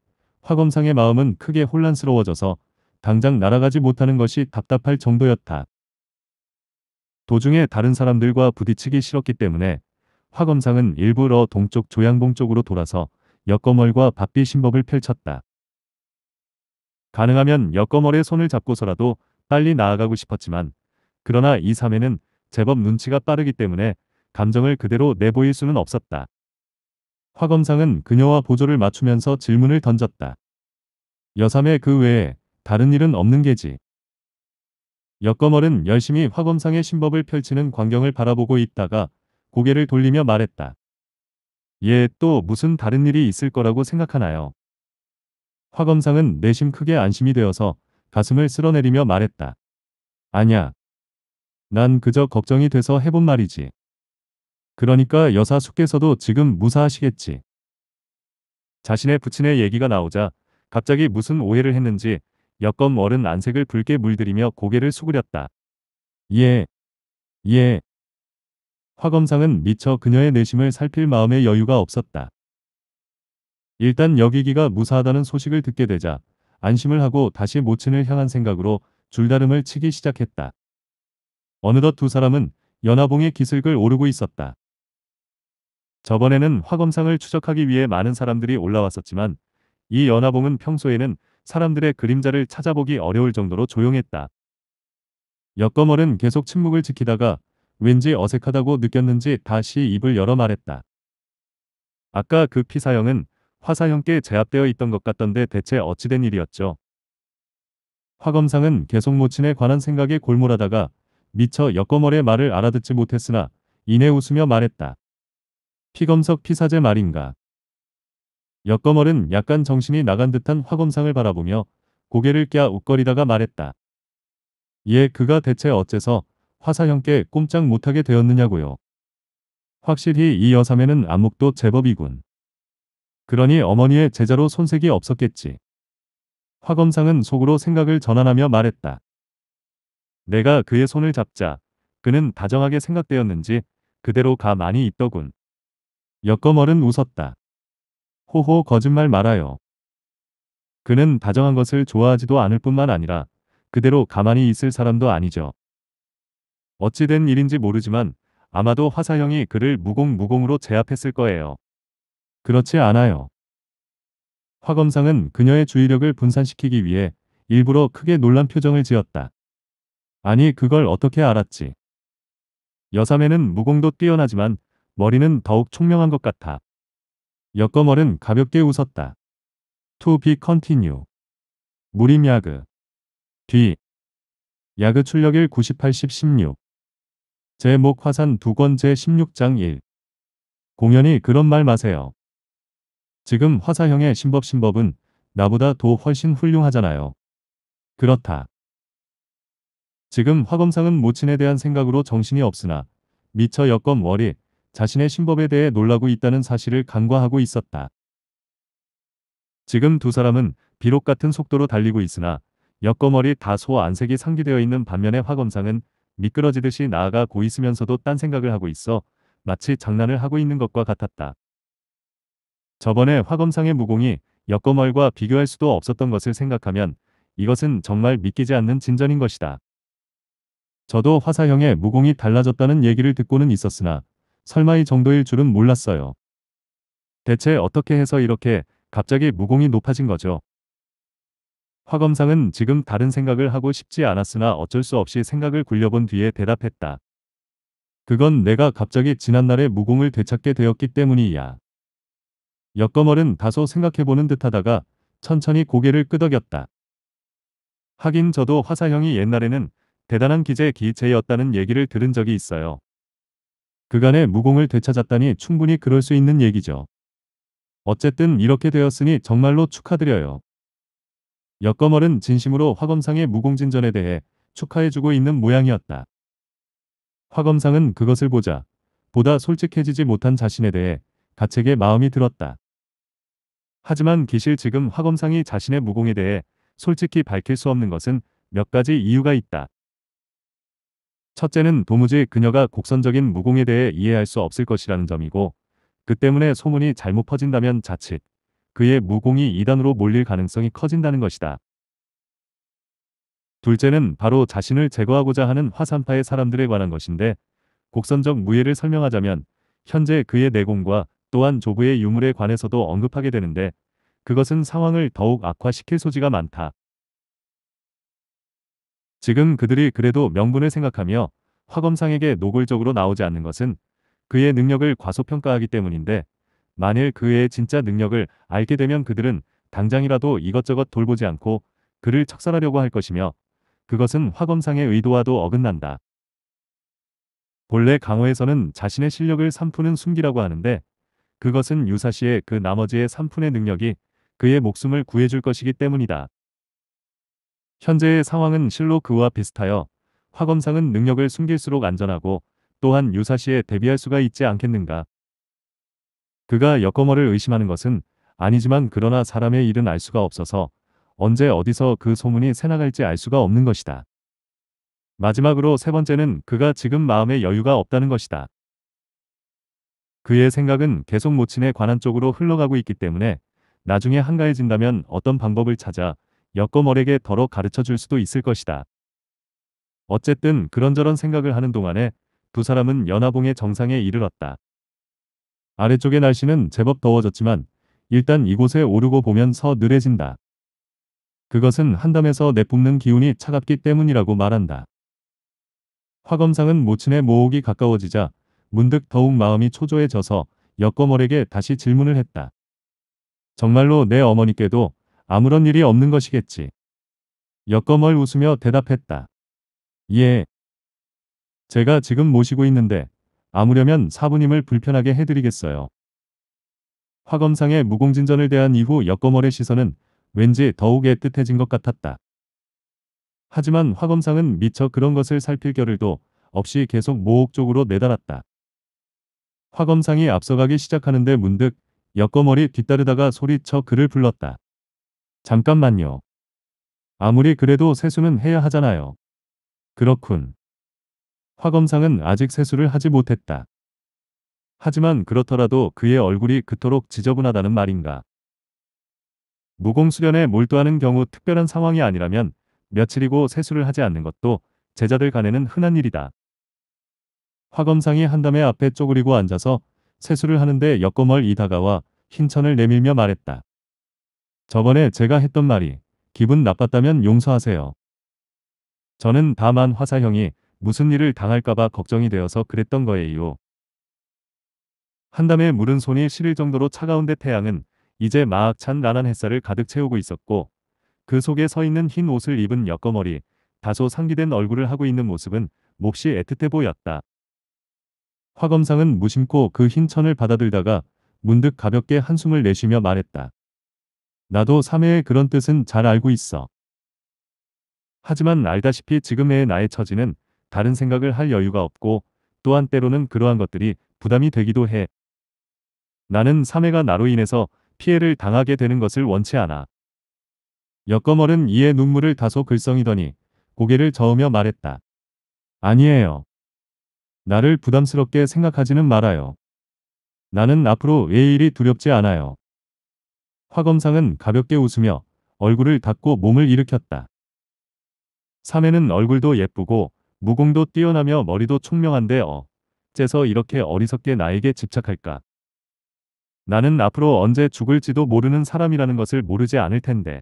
화검상의 마음은 크게 혼란스러워져서 당장 날아가지 못하는 것이 답답할 정도였다. 도중에 다른 사람들과 부딪히기 싫었기 때문에 화검상은 일부러 동쪽 조양봉 쪽으로 돌아서 역거멀과 바삐 신법을 펼쳤다. 가능하면 여검월의 손을 잡고서라도 빨리 나아가고 싶었지만 그러나 이 사매는 제법 눈치가 빠르기 때문에 감정을 그대로 내보일 수는 없었다. 화 검상은 그녀와 보조를 맞추면서 질문을 던졌다. 여삼의 그 외에 다른 일은 없는 게지. 여검월은 열심히 화 검상의 신법을 펼치는 광경을 바라보고 있다가 고개를 돌리며 말했다. 예, 또 무슨 다른 일이 있을 거라고 생각하나요? 화검상은 내심 크게 안심이 되어서 가슴을 쓸어내리며 말했다. 아냐. 난 그저 걱정이 돼서 해본 말이지. 그러니까 여사 숙께서도 지금 무사하시겠지. 자신의 부친의 얘기가 나오자 갑자기 무슨 오해를 했는지 여검 월은 안색을 붉게 물들이며 고개를 수그렸다. 예. 예. 화검상은 미처 그녀의 내심을 살필 마음의 여유가 없었다. 일단 여기기가 무사하다는 소식을 듣게 되자 안심을 하고 다시 모친을 향한 생각으로 줄다름을 치기 시작했다. 어느덧 두 사람은 연화봉의 기슭을 오르고 있었다. 저번에는 화검상을 추적하기 위해 많은 사람들이 올라왔었지만 이 연화봉은 평소에는 사람들의 그림자를 찾아보기 어려울 정도로 조용했다. 역거멀은 계속 침묵을 지키다가 왠지 어색하다고 느꼈는지 다시 입을 열어 말했다. 아까 그 피사형은 화사형께 제압되어 있던 것 같던데 대체 어찌된 일이었죠. 화 검상은 계속 모친에 관한 생각에 골몰하다가 미처 여거머의 말을 알아듣지 못했으나 이내 웃으며 말했다. 피검석 피사제 말인가. 역거멀은 약간 정신이 나간 듯한 화검상을 바라보며 고개를 껴 웃거리다가 말했다. 예 그가 대체 어째서 화사형께 꼼짝 못하게 되었느냐고요. 확실히 이여사에는 안목도 제법이군. 그러니 어머니의 제자로 손색이 없었겠지. 화검상은 속으로 생각을 전환하며 말했다. 내가 그의 손을 잡자 그는 다정하게 생각되었는지 그대로 가만히 있더군. 여거멀은 웃었다. 호호 거짓말 말아요. 그는 다정한 것을 좋아하지도 않을 뿐만 아니라 그대로 가만히 있을 사람도 아니죠. 어찌된 일인지 모르지만 아마도 화사형이 그를 무공무공으로 제압했을 거예요. 그렇지 않아요. 화 검상은 그녀의 주의력을 분산시키기 위해 일부러 크게 놀란 표정을 지었다. 아니 그걸 어떻게 알았지. 여삼에는 무공도 뛰어나지만 머리는 더욱 총명한 것 같아. 역거멀은 가볍게 웃었다. To be continue. 무림 야그. 뒤. 야그 출력일 9 8 16. 제목 화산 두권 제 16장 1. 공연히 그런 말 마세요. 지금 화사형의 신법신법은 나보다 더 훨씬 훌륭하잖아요. 그렇다. 지금 화검상은 모친에 대한 생각으로 정신이 없으나 미처 여검월이 자신의 신법에 대해 놀라고 있다는 사실을 간과하고 있었다. 지금 두 사람은 비록 같은 속도로 달리고 있으나 여검월이 다소 안색이 상기되어 있는 반면에 화검상은 미끄러지듯이 나아가고 있으면서도 딴 생각을 하고 있어 마치 장난을 하고 있는 것과 같았다. 저번에 화검상의 무공이 역검월과 비교할 수도 없었던 것을 생각하면 이것은 정말 믿기지 않는 진전인 것이다. 저도 화사형의 무공이 달라졌다는 얘기를 듣고는 있었으나 설마 이 정도일 줄은 몰랐어요. 대체 어떻게 해서 이렇게 갑자기 무공이 높아진 거죠? 화검상은 지금 다른 생각을 하고 싶지 않았으나 어쩔 수 없이 생각을 굴려본 뒤에 대답했다. 그건 내가 갑자기 지난날의 무공을 되찾게 되었기 때문이야. 여거멀은 다소 생각해보는 듯하다가 천천히 고개를 끄덕였다. 하긴 저도 화사형이 옛날에는 대단한 기재 기체였다는 얘기를 들은 적이 있어요. 그간의 무공을 되찾았다니 충분히 그럴 수 있는 얘기죠. 어쨌든 이렇게 되었으니 정말로 축하드려요. 여거멀은 진심으로 화검상의 무공진전에 대해 축하해주고 있는 모양이었다. 화검상은 그것을 보자 보다 솔직해지지 못한 자신에 대해 가책의 마음이 들었다. 하지만 기실 지금 화검상이 자신의 무공에 대해 솔직히 밝힐 수 없는 것은 몇 가지 이유가 있다. 첫째는 도무지 그녀가 곡선적인 무공에 대해 이해할 수 없을 것이라는 점이고 그 때문에 소문이 잘못 퍼진다면 자칫 그의 무공이 이단으로 몰릴 가능성이 커진다는 것이다. 둘째는 바로 자신을 제거하고자 하는 화산파의 사람들에 관한 것인데 곡선적 무예를 설명하자면 현재 그의 내공과 또한 조부의 유물에 관해서도 언급하게 되는데 그것은 상황을 더욱 악화시킬 소지가 많다. 지금 그들이 그래도 명분을 생각하며 화검상에게 노골적으로 나오지 않는 것은 그의 능력을 과소평가하기 때문인데 만일 그의 진짜 능력을 알게 되면 그들은 당장이라도 이것저것 돌보지 않고 그를 척살하려고 할 것이며 그것은 화검상의 의도와도 어긋난다. 본래 강호에서는 자신의 실력을 삼푸는 숨기라고 하는데 그것은 유사시에 그 나머지의 3푼의 능력이 그의 목숨을 구해줄 것이기 때문이다. 현재의 상황은 실로 그와 비슷하여 화검상은 능력을 숨길수록 안전하고 또한 유사시에 대비할 수가 있지 않겠는가. 그가 역거머를 의심하는 것은 아니지만 그러나 사람의 일은 알 수가 없어서 언제 어디서 그 소문이 새나갈지 알 수가 없는 것이다. 마지막으로 세 번째는 그가 지금 마음에 여유가 없다는 것이다. 그의 생각은 계속 모친에 관한 쪽으로 흘러가고 있기 때문에 나중에 한가해진다면 어떤 방법을 찾아 여거머에게 더러 가르쳐 줄 수도 있을 것이다. 어쨌든 그런저런 생각을 하는 동안에 두 사람은 연화봉의 정상에 이르렀다. 아래쪽의 날씨는 제법 더워졌지만 일단 이곳에 오르고 보면 서느려진다 그것은 한담에서 내뿜는 기운이 차갑기 때문이라고 말한다. 화검상은 모친의 모옥이 가까워지자 문득 더욱 마음이 초조해져서 여거멀에게 다시 질문을 했다. 정말로 내 어머니께도 아무런 일이 없는 것이겠지. 여거멀 웃으며 대답했다. 예. 제가 지금 모시고 있는데 아무려면 사부님을 불편하게 해드리겠어요. 화검상의 무공진전을 대한 이후 여거멀의 시선은 왠지 더욱 애틋해진 것 같았다. 하지만 화검상은 미처 그런 것을 살필 겨를도 없이 계속 모옥 적으로 내달았다. 화검상이 앞서가기 시작하는데 문득 옆거머리 뒤따르다가 소리쳐 그를 불렀다. 잠깐만요. 아무리 그래도 세수는 해야 하잖아요. 그렇군. 화검상은 아직 세수를 하지 못했다. 하지만 그렇더라도 그의 얼굴이 그토록 지저분하다는 말인가. 무공수련에 몰두하는 경우 특별한 상황이 아니라면 며칠이고 세수를 하지 않는 것도 제자들 간에는 흔한 일이다. 화검상이 한담에 앞에 쪼그리고 앉아서 세수를 하는데 옆검을 이 다가와 흰천을 내밀며 말했다. 저번에 제가 했던 말이 기분 나빴다면 용서하세요. 저는 다만 화사형이 무슨 일을 당할까봐 걱정이 되어서 그랬던 거예요. 한담에 물은 손이 시릴 정도로 차가운 데 태양은 이제 마악 찬 나란 햇살을 가득 채우고 있었고 그 속에 서 있는 흰 옷을 입은 여꺼머리 다소 상기된 얼굴을 하고 있는 모습은 몹시 애틋해 보였다. 화검상은 무심코 그 흰 천을 받아들다가 문득 가볍게 한숨을 내쉬며 말했다. 나도 삼해의 그런 뜻은 잘 알고 있어. 하지만 알다시피 지금의 나의 처지는 다른 생각을 할 여유가 없고 또한 때로는 그러한 것들이 부담이 되기도 해. 나는 삼해가 나로 인해서 피해를 당하게 되는 것을 원치 않아. 역거멀은 이에 눈물을 다소 글썽이더니 고개를 저으며 말했다. 아니에요. 나를 부담스럽게 생각하지는 말아요. 나는 앞으로 왜 일이 두렵지 않아요. 화검상은 가볍게 웃으며 얼굴을 닦고 몸을 일으켰다. 사매는 얼굴도 예쁘고 무공도 뛰어나며 머리도 총명한데 어째서 이렇게 어리석게 나에게 집착할까. 나는 앞으로 언제 죽을지도 모르는 사람이라는 것을 모르지 않을 텐데.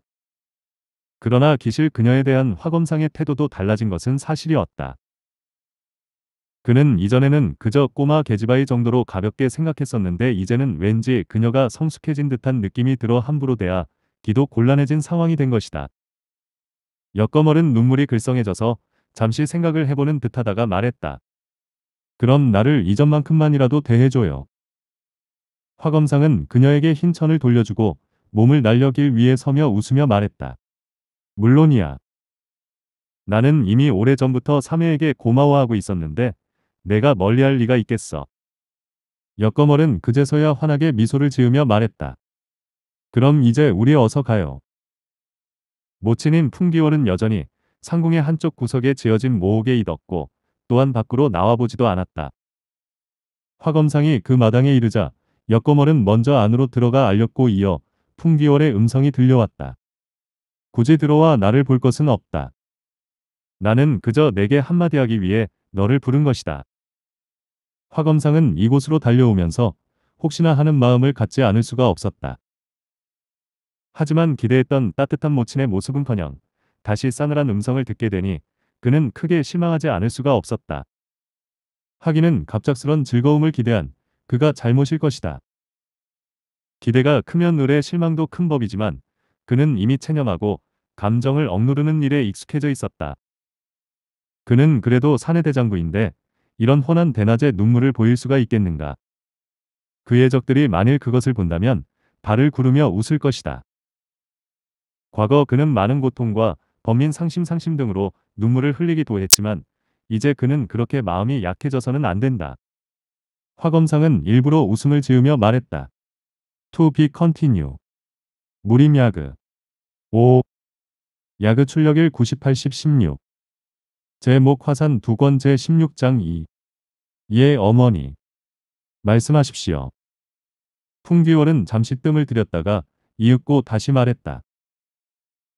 그러나 기실 그녀에 대한 화검상의 태도도 달라진 것은 사실이었다. 그는 이전에는 그저 꼬마 개지바이 정도로 가볍게 생각했었는데 이제는 왠지 그녀가 성숙해진 듯한 느낌이 들어 함부로 대야 기도 곤란해진 상황이 된 것이다. 여꺼머른 눈물이 글썽해져서 잠시 생각을 해보는 듯하다가 말했다. 그럼 나를 이전만큼만이라도 대해줘요. 화검상은 그녀에게 흰 천을 돌려주고 몸을 날려 길위해 서며 웃으며 말했다. 물론이야. 나는 이미 오래전부터 사매에게 고마워하고 있었는데 내가 멀리할 리가 있겠어. 역거멀은 그제서야 환하게 미소를 지으며 말했다. 그럼 이제 우리 어서 가요. 모친인 풍기월은 여전히 상궁의 한쪽 구석에 지어진 모옥에 이었고 또한 밖으로 나와보지도 않았다. 화검상이 그 마당에 이르자 역거멀은 먼저 안으로 들어가 알렸고 이어 풍기월의 음성이 들려왔다. 굳이 들어와 나를 볼 것은 없다. 나는 그저 내게 한마디 하기 위해 너를 부른 것이다. 화검상은 이곳으로 달려오면서 혹시나 하는 마음을 갖지 않을 수가 없었다. 하지만 기대했던 따뜻한 모친의 모습은커녕 다시 싸늘한 음성을 듣게 되니 그는 크게 실망하지 않을 수가 없었다. 하기는 갑작스런 즐거움을 기대한 그가 잘못일 것이다. 기대가 크면 노래 실망도 큰 법이지만 그는 이미 체념하고 감정을 억누르는 일에 익숙해져 있었다. 그는 그래도 사내 대장부인데 이런 훤한 대낮에 눈물을 보일 수가 있겠는가. 그의 적들이 만일 그것을 본다면 발을 구르며 웃을 것이다. 과거 그는 많은 고통과 범인 상심 상심 등으로 눈물을 흘리기도 했지만 이제 그는 그렇게 마음이 약해져서는 안 된다. 화검상은 일부러 웃음을 지으며 말했다. To be continue. 무림 야그. 5. 야그 출력일 9 8 1 6 제목 화산 두권 제16장 2. 예, 어머니. 말씀하십시오. 풍기월은 잠시 뜸을 들였다가 이윽고 다시 말했다.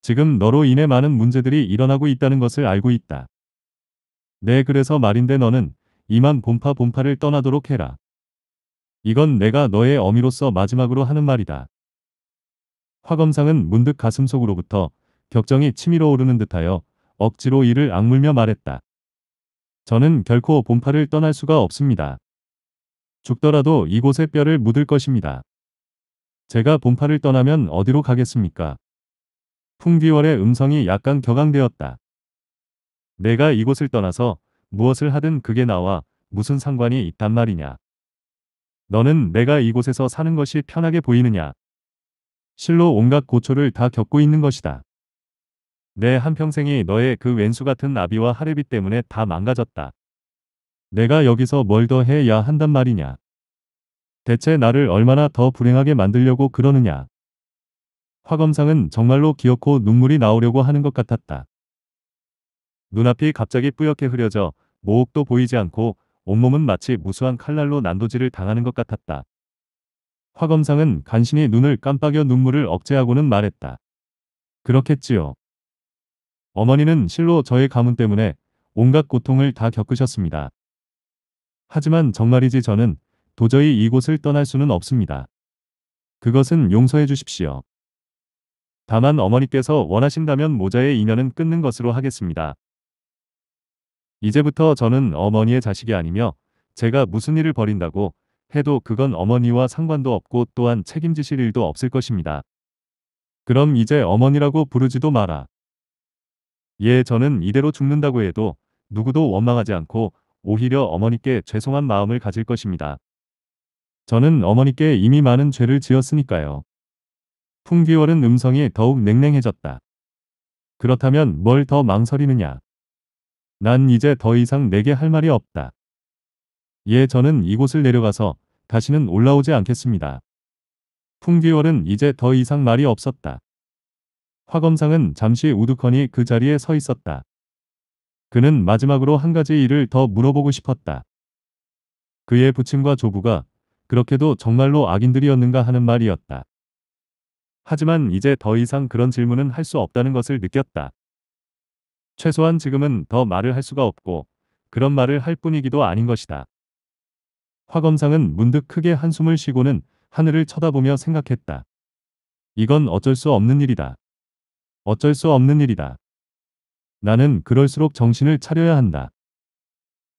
지금 너로 인해 많은 문제들이 일어나고 있다는 것을 알고 있다. 네, 그래서 말인데 너는 이만 본파 본파를 떠나도록 해라. 이건 내가 너의 어미로서 마지막으로 하는 말이다. 화검상은 문득 가슴속으로부터 격정이 치밀어 오르는 듯하여 억지로 이를 악물며 말했다. 저는 결코 본파를 떠날 수가 없습니다. 죽더라도 이곳에 뼈를 묻을 것입니다. 제가 본파를 떠나면 어디로 가겠습니까? 풍귀월의 음성이 약간 격앙되었다. 내가 이곳을 떠나서 무엇을 하든 그게 나와 무슨 상관이 있단 말이냐. 너는 내가 이곳에서 사는 것이 편하게 보이느냐. 실로 온갖 고초를 다 겪고 있는 것이다. 내 한평생이 너의 그 왼수 같은 나비와 하레비 때문에 다 망가졌다. 내가 여기서 뭘 더 해야 한단 말이냐. 대체 나를 얼마나 더 불행하게 만들려고 그러느냐. 화검상은 정말로 귀엽고 눈물이 나오려고 하는 것 같았다. 눈앞이 갑자기 뿌옇게 흐려져 모옥도 보이지 않고 온몸은 마치 무수한 칼날로 난도질을 당하는 것 같았다. 화검상은 간신히 눈을 깜빡여 눈물을 억제하고는 말했다. 그렇겠지요. 어머니는 실로 저의 가문 때문에 온갖 고통을 다 겪으셨습니다. 하지만 정말이지 저는 도저히 이곳을 떠날 수는 없습니다. 그것은 용서해 주십시오. 다만 어머니께서 원하신다면 모자의 인연은 끊는 것으로 하겠습니다. 이제부터 저는 어머니의 자식이 아니며 제가 무슨 일을 벌인다고 해도 그건 어머니와 상관도 없고 또한 책임지실 일도 없을 것입니다. 그럼 이제 어머니라고 부르지도 마라. 예, 저는 이대로 죽는다고 해도 누구도 원망하지 않고 오히려 어머니께 죄송한 마음을 가질 것입니다. 저는 어머니께 이미 많은 죄를 지었으니까요. 풍기월은 음성이 더욱 냉랭해졌다. 그렇다면 뭘 더 망설이느냐. 난 이제 더 이상 내게 할 말이 없다. 예, 저는 이곳을 내려가서 다시는 올라오지 않겠습니다. 풍기월은 이제 더 이상 말이 없었다. 화 검상은 잠시 우두커니 그 자리에 서 있었다. 그는 마지막으로 한 가지 일을 더 물어보고 싶었다. 그의 부친과 조부가 그렇게도 정말로 악인들이었는가 하는 말이었다. 하지만 이제 더 이상 그런 질문은 할 수 없다는 것을 느꼈다. 최소한 지금은 더 말을 할 수가 없고 그런 말을 할 뿐이기도 아닌 것이다. 화검상은 문득 크게 한숨을 쉬고는 하늘을 쳐다보며 생각했다. 이건 어쩔 수 없는 일이다. 어쩔 수 없는 일이다. 나는 그럴수록 정신을 차려야 한다.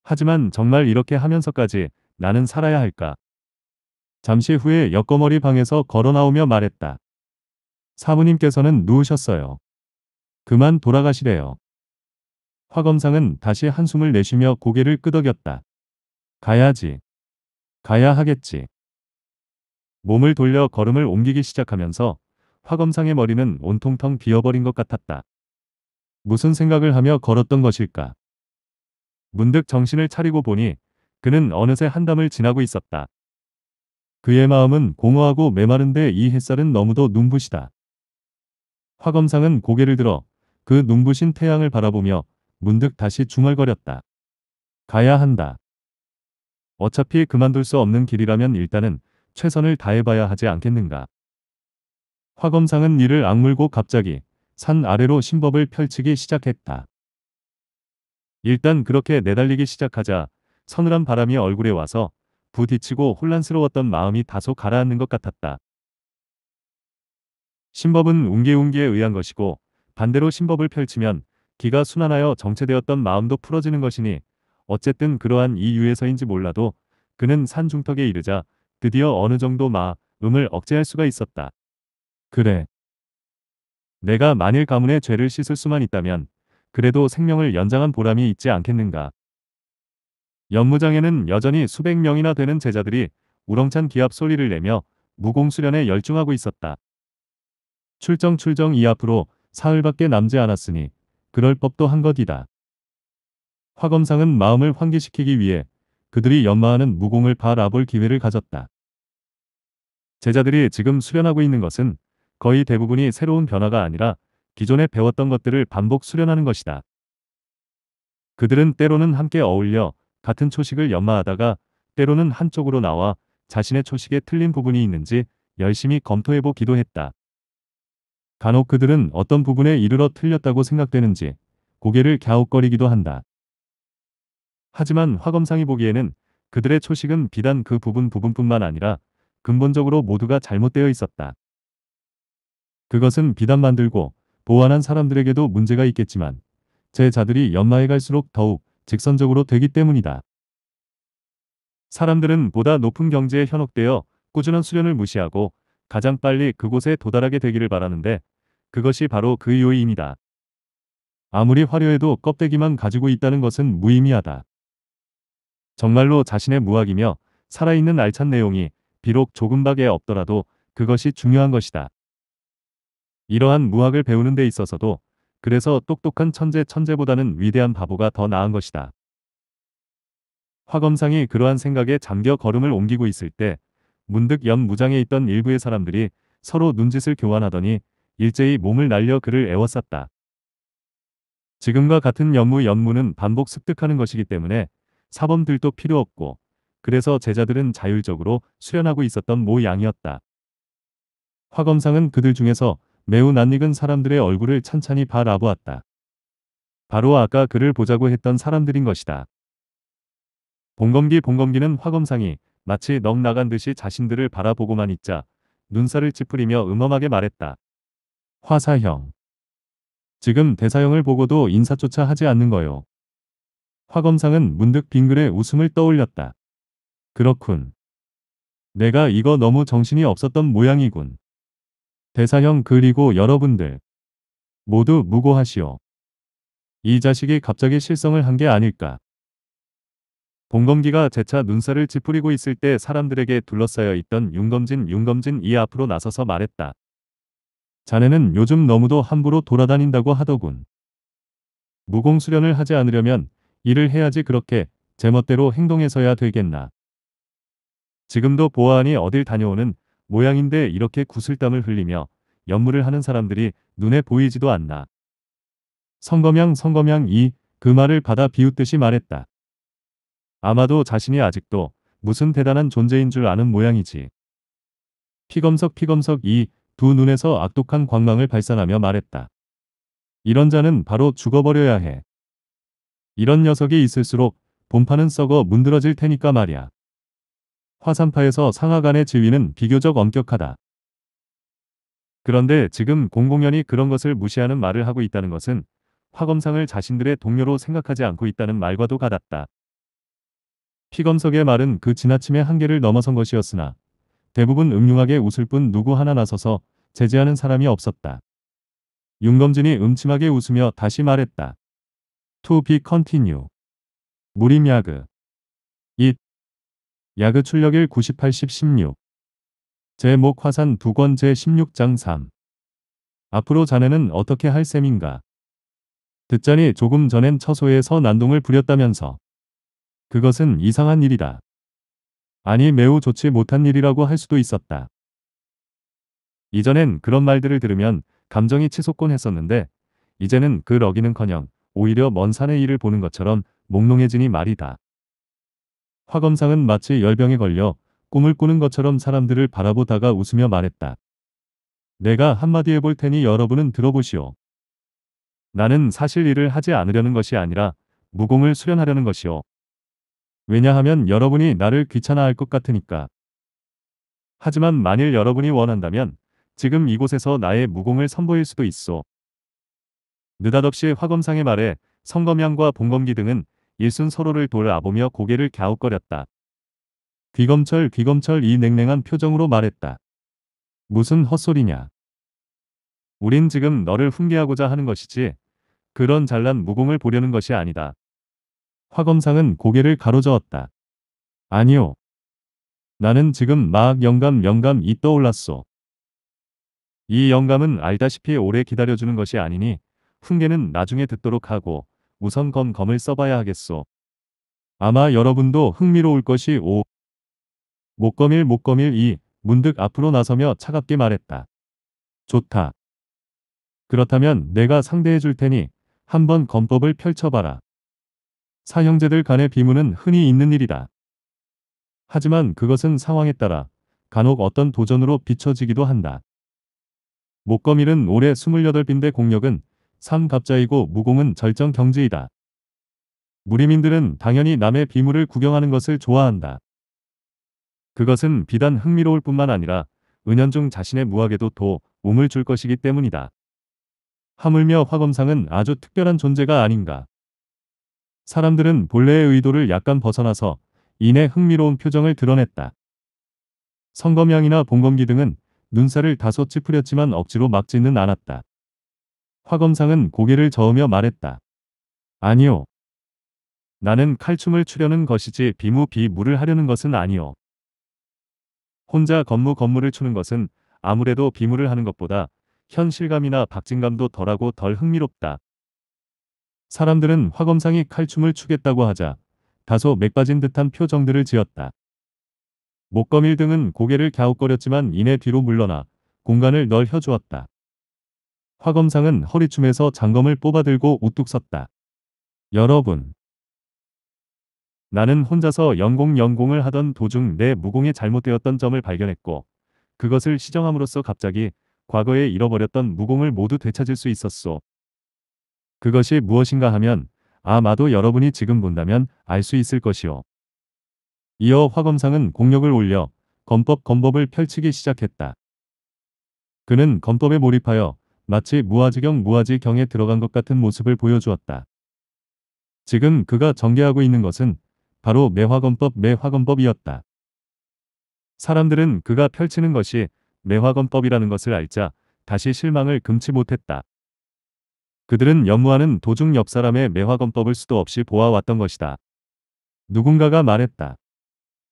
하지만 정말 이렇게 하면서까지 나는 살아야 할까? 잠시 후에 옆거머리 방에서 걸어 나오며 말했다. 사부님께서는 누우셨어요. 그만 돌아가시래요. 화검상은 다시 한숨을 내쉬며 고개를 끄덕였다. 가야지. 가야 하겠지. 몸을 돌려 걸음을 옮기기 시작하면서 화검상의 머리는 온통 텅 비어버린 것 같았다. 무슨 생각을 하며 걸었던 것일까? 문득 정신을 차리고 보니 그는 어느새 한담을 지나고 있었다. 그의 마음은 공허하고 메마른데 이 햇살은 너무도 눈부시다. 화검상은 고개를 들어 그 눈부신 태양을 바라보며 문득 다시 중얼거렸다. 가야 한다. 어차피 그만둘 수 없는 길이라면 일단은 최선을 다해봐야 하지 않겠는가. 화검상은 이를 악물고 갑자기 산 아래로 신법을 펼치기 시작했다. 일단 그렇게 내달리기 시작하자 서늘한 바람이 얼굴에 와서 부딪히고 혼란스러웠던 마음이 다소 가라앉는 것 같았다. 신법은 웅기웅기에 의한 것이고 반대로 신법을 펼치면 기가 순환하여 정체되었던 마음도 풀어지는 것이니 어쨌든 그러한 이유에서인지 몰라도 그는 산 중턱에 이르자 드디어 어느 정도 마 음을 억제할 수가 있었다. 그래. 내가 만일 가문의 죄를 씻을 수만 있다면 그래도 생명을 연장한 보람이 있지 않겠는가. 연무장에는 여전히 수백 명이나 되는 제자들이 우렁찬 기합 소리를 내며 무공수련에 열중하고 있었다. 출정 출정 이 앞으로 사흘밖에 남지 않았으니 그럴 법도 한 것이다. 화검상은 마음을 환기시키기 위해 그들이 연마하는 무공을 바라볼 기회를 가졌다. 제자들이 지금 수련하고 있는 것은 거의 대부분이 새로운 변화가 아니라 기존에 배웠던 것들을 반복 수련하는 것이다. 그들은 때로는 함께 어울려 같은 초식을 연마하다가 때로는 한쪽으로 나와 자신의 초식에 틀린 부분이 있는지 열심히 검토해보기도 했다. 간혹 그들은 어떤 부분에 이르러 틀렸다고 생각되는지 고개를 갸웃거리기도 한다. 하지만 화검상이 보기에는 그들의 초식은 비단 그 부분 부분뿐만 아니라 근본적으로 모두가 잘못되어 있었다. 그것은 비단 만들고 보완한 사람들에게도 문제가 있겠지만 제 자들이 연마해 갈수록 더욱 직선적으로 되기 때문이다. 사람들은 보다 높은 경지에 현혹되어 꾸준한 수련을 무시하고 가장 빨리 그곳에 도달하게 되기를 바라는데 그것이 바로 그 요인이다. 아무리 화려해도 껍데기만 가지고 있다는 것은 무의미하다. 정말로 자신의 무학이며 살아있는 알찬 내용이 비록 조금밖에 없더라도 그것이 중요한 것이다. 이러한 무학을 배우는 데 있어서도 그래서 똑똑한 천재 천재보다는 위대한 바보가 더 나은 것이다. 화검상이 그러한 생각에 잠겨 걸음을 옮기고 있을 때 문득 옆 무장에 있던 일부의 사람들이 서로 눈짓을 교환하더니 일제히 몸을 날려 그를 애워쌌다. 지금과 같은 연무 연무는 반복 습득하는 것이기 때문에 사범들도 필요 없고 그래서 제자들은 자율적으로 수련하고 있었던 모양이었다. 화검상은 그들 중에서 매우 낯익은 사람들의 얼굴을 찬찬히 바라보았다. 바로 아까 그를 보자고 했던 사람들인 것이다. 봉검기 봉검기는 화검상이 마치 넋 나간 듯이 자신들을 바라보고만 있자 눈살을 찌푸리며 음험하게 말했다. 화사형. 지금 대사형을 보고도 인사조차 하지 않는 거요. 화검상은 문득 빙글의 웃음을 떠올렸다. 그렇군. 내가 이거 너무 정신이 없었던 모양이군. 대사형 그리고 여러분들 모두 무고하시오. 이 자식이 갑자기 실성을 한 게 아닐까. 봉검기가 재차 눈살을 찌푸리고 있을 때 사람들에게 둘러싸여 있던 윤검진 윤검진 이 앞으로 나서서 말했다. 자네는 요즘 너무도 함부로 돌아다닌다고 하더군. 무공수련을 하지 않으려면 일을 해야지 그렇게 제멋대로 행동해서야 되겠나. 지금도 보아하니 어딜 다녀오는 모양인데 이렇게 구슬땀을 흘리며 연물을 하는 사람들이 눈에 보이지도 않나. 성검양 성검양 이그 말을 받아 비웃듯이 말했다. 아마도 자신이 아직도 무슨 대단한 존재인 줄 아는 모양이지. 피검석 피검석 이두 눈에서 악독한 광망을 발산하며 말했다. 이런 자는 바로 죽어버려야 해. 이런 녀석이 있을수록 본판은 썩어 문드러질 테니까 말이야. 화산파에서 상하간의 지위는 비교적 엄격하다. 그런데 지금 공공연히 그런 것을 무시하는 말을 하고 있다는 것은 화검상을 자신들의 동료로 생각하지 않고 있다는 말과도 같았다. 피검석의 말은 그 지나침의 한계를 넘어선 것이었으나 대부분 음흉하게 웃을 뿐 누구 하나 나서서 제재하는 사람이 없었다. 윤검진이 음침하게 웃으며 다시 말했다. To be continue. 무림야그. 야그 출력일 98십 16 제목 화산 두권 제16장 3 앞으로 자네는 어떻게 할 셈인가? 듣자니 조금 전엔 처소에서 난동을 부렸다면서. 그것은 이상한 일이다. 아니 매우 좋지 못한 일이라고 할 수도 있었다. 이전엔 그런 말들을 들으면 감정이 치솟곤 했었는데 이제는 그 러기는커녕 오히려 먼 산의 일을 보는 것처럼 몽롱해지니 말이다. 화검상은 마치 열병에 걸려 꿈을 꾸는 것처럼 사람들을 바라보다가 웃으며 말했다. 내가 한마디 해볼 테니 여러분은 들어보시오. 나는 사실 일을 하지 않으려는 것이 아니라 무공을 수련하려는 것이오. 왜냐하면 여러분이 나를 귀찮아할 것 같으니까. 하지만 만일 여러분이 원한다면 지금 이곳에서 나의 무공을 선보일 수도 있어. 느닷없이 화검상의 말에 성검양과 봉검기 등은 일순 서로를 돌아보며 고개를 갸웃거렸다. 귀검철 귀검철 이 냉랭한 표정으로 말했다. 무슨 헛소리냐. 우린 지금 너를 훈계하고자 하는 것이지 그런 잘난 무공을 보려는 것이 아니다. 화검상은 고개를 가로저었다. 아니요. 나는 지금 막 영감 영감 이 떠올랐소. 이 영감은 알다시피 오래 기다려주는 것이 아니니 훈계는 나중에 듣도록 하고 우선 검검을 써봐야 하겠소. 아마 여러분도 흥미로울 것이 오. 목검일 목검일 이 문득 앞으로 나서며 차갑게 말했다. 좋다. 그렇다면 내가 상대해 줄 테니 한번 검법을 펼쳐봐라. 사형제들 간의 비문은 흔히 있는 일이다. 하지만 그것은 상황에 따라 간혹 어떤 도전으로 비춰지기도 한다. 목검일은 올해 28빈대 공력은 삼갑자이고 무공은 절정 경지이다. 무리민들은 당연히 남의 비물을 구경하는 것을 좋아한다. 그것은 비단 흥미로울 뿐만 아니라 은연중 자신의 무학에도 도움을 줄 것이기 때문이다. 하물며 화검상은 아주 특별한 존재가 아닌가. 사람들은 본래의 의도를 약간 벗어나서 인의 흥미로운 표정을 드러냈다. 성검양이나 봉검기 등은 눈살을 다소 찌푸렸지만 억지로 막지는 않았다. 화검상은 고개를 저으며 말했다. 아니요. 나는 칼춤을 추려는 것이지 비무비무를 하려는 것은 아니요. 혼자 건무 건무를 추는 것은 아무래도 비무를 하는 것보다 현실감이나 박진감도 덜하고 덜 흥미롭다. 사람들은 화검상이 칼춤을 추겠다고 하자 다소 맥빠진 듯한 표정들을 지었다. 목검일 등은 고개를 갸웃거렸지만 이내 뒤로 물러나 공간을 넓혀주었다. 화검상은 허리춤에서 장검을 뽑아들고 우뚝 섰다. 여러분. 나는 혼자서 영공영공을 하던 도중 내 무공에 잘못되었던 점을 발견했고 그것을 시정함으로써 갑자기 과거에 잃어버렸던 무공을 모두 되찾을 수 있었소. 그것이 무엇인가 하면 아마도 여러분이 지금 본다면 알 수 있을 것이오. 이어 화검상은 공력을 올려 검법 검법을 펼치기 시작했다. 그는 검법에 몰입하여 마치 무아지경 무아지경에 들어간 것 같은 모습을 보여주었다. 지금 그가 전개하고 있는 것은 바로 매화건법 매화건법이었다. 사람들은 그가 펼치는 것이 매화건법이라는 것을 알자 다시 실망을 금치 못했다. 그들은 연무하는 도중 옆 사람의 매화건법을 수도 없이 보아왔던 것이다. 누군가가 말했다.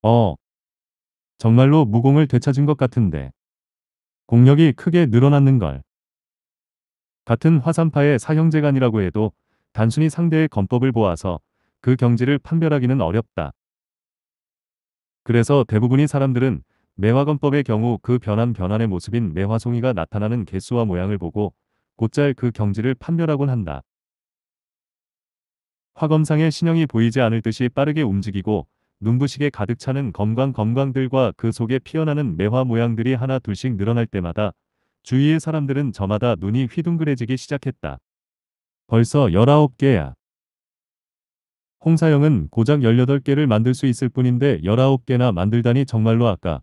어. 정말로 무공을 되찾은 것 같은데. 공력이 크게 늘어났는걸. 같은 화산파의 사형제간이라고 해도 단순히 상대의 검법을 보아서 그 경지를 판별하기는 어렵다. 그래서 대부분의 사람들은 매화검법의 경우 그 변한 변환의 모습인 매화송이가 나타나는 개수와 모양을 보고 곧잘 그 경지를 판별하곤 한다. 화검상의 신형이 보이지 않을 듯이 빠르게 움직이고 눈부시게 가득 차는 검광 검광들과 그 속에 피어나는 매화 모양들이 하나 둘씩 늘어날 때마다 주위의 사람들은 저마다 눈이 휘둥그레지기 시작했다. 벌써 19개야. 홍사영은 고작 18개를 만들 수 있을 뿐인데 19개나 만들다니 정말로 아까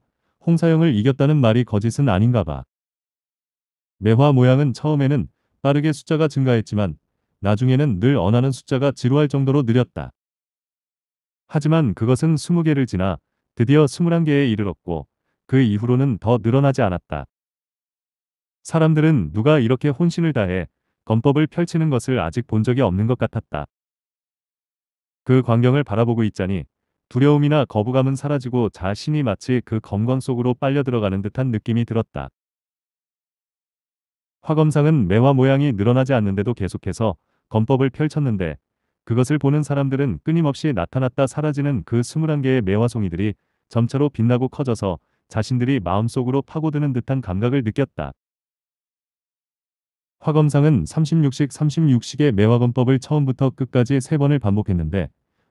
홍사영을 이겼다는 말이 거짓은 아닌가 봐. 매화 모양은 처음에는 빠르게 숫자가 증가했지만 나중에는 늘 원하는 숫자가 지루할 정도로 느렸다. 하지만 그것은 20개를 지나 드디어 21개에 이르렀고 그 이후로는 더 늘어나지 않았다. 사람들은 누가 이렇게 혼신을 다해 건법을 펼치는 것을 아직 본 적이 없는 것 같았다. 그 광경을 바라보고 있자니 두려움이나 거부감은 사라지고 자신이 마치 그 검광 속으로 빨려 들어가는 듯한 느낌이 들었다. 화검상은 매화 모양이 늘어나지 않는데도 계속해서 검법을 펼쳤는데 그것을 보는 사람들은 끊임없이 나타났다 사라지는 그 21개의 매화송이들이 점차로 빛나고 커져서 자신들이 마음속으로 파고드는 듯한 감각을 느꼈다. 화검상은 36식 36식의 매화검법을 처음부터 끝까지 세번을 반복했는데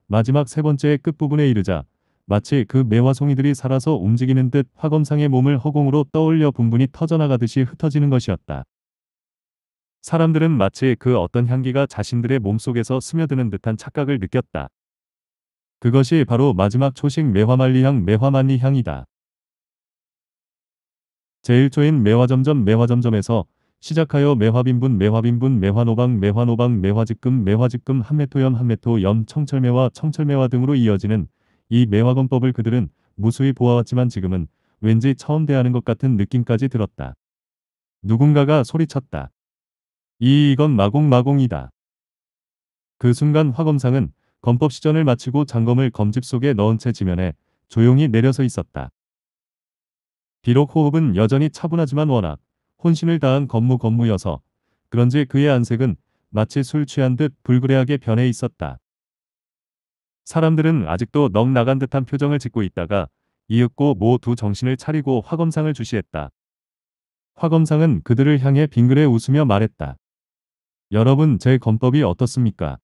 마지막 세 번째의 끝부분에 이르자 마치 그 매화송이들이 살아서 움직이는 듯 화검상의 몸을 허공으로 떠올려 분분히 터져나가듯이 흩어지는 것이었다. 사람들은 마치 그 어떤 향기가 자신들의 몸속에서 스며드는 듯한 착각을 느꼈다. 그것이 바로 마지막 초식 매화말리향 매화만리향이다. 제1초인 매화점점 매화점점에서 시작하여 매화빈분 매화빈분 매화노방 매화노방 매화직금 매화직금 한매토염 한매토염 청철매화 청철매화 등으로 이어지는 이 매화건법을 그들은 무수히 보아왔지만 지금은 왠지 처음 대하는 것 같은 느낌까지 들었다. 누군가가 소리쳤다. 이 이건 마공마공이다. 그 순간 화검상은 검법 시전을 마치고 장검을 검집 속에 넣은 채 지면에 조용히 내려서 있었다. 비록 호흡은 여전히 차분하지만 워낙 혼신을 다한 건무 건무여서 그런지 그의 안색은 마치 술 취한 듯 불그레하게 변해 있었다. 사람들은 아직도 넋 나간 듯한 표정을 짓고 있다가 이윽고 모두 정신을 차리고 화검상을 주시했다. 화검상은 그들을 향해 빙그레 웃으며 말했다. 여러분 제 검법이 어떻습니까?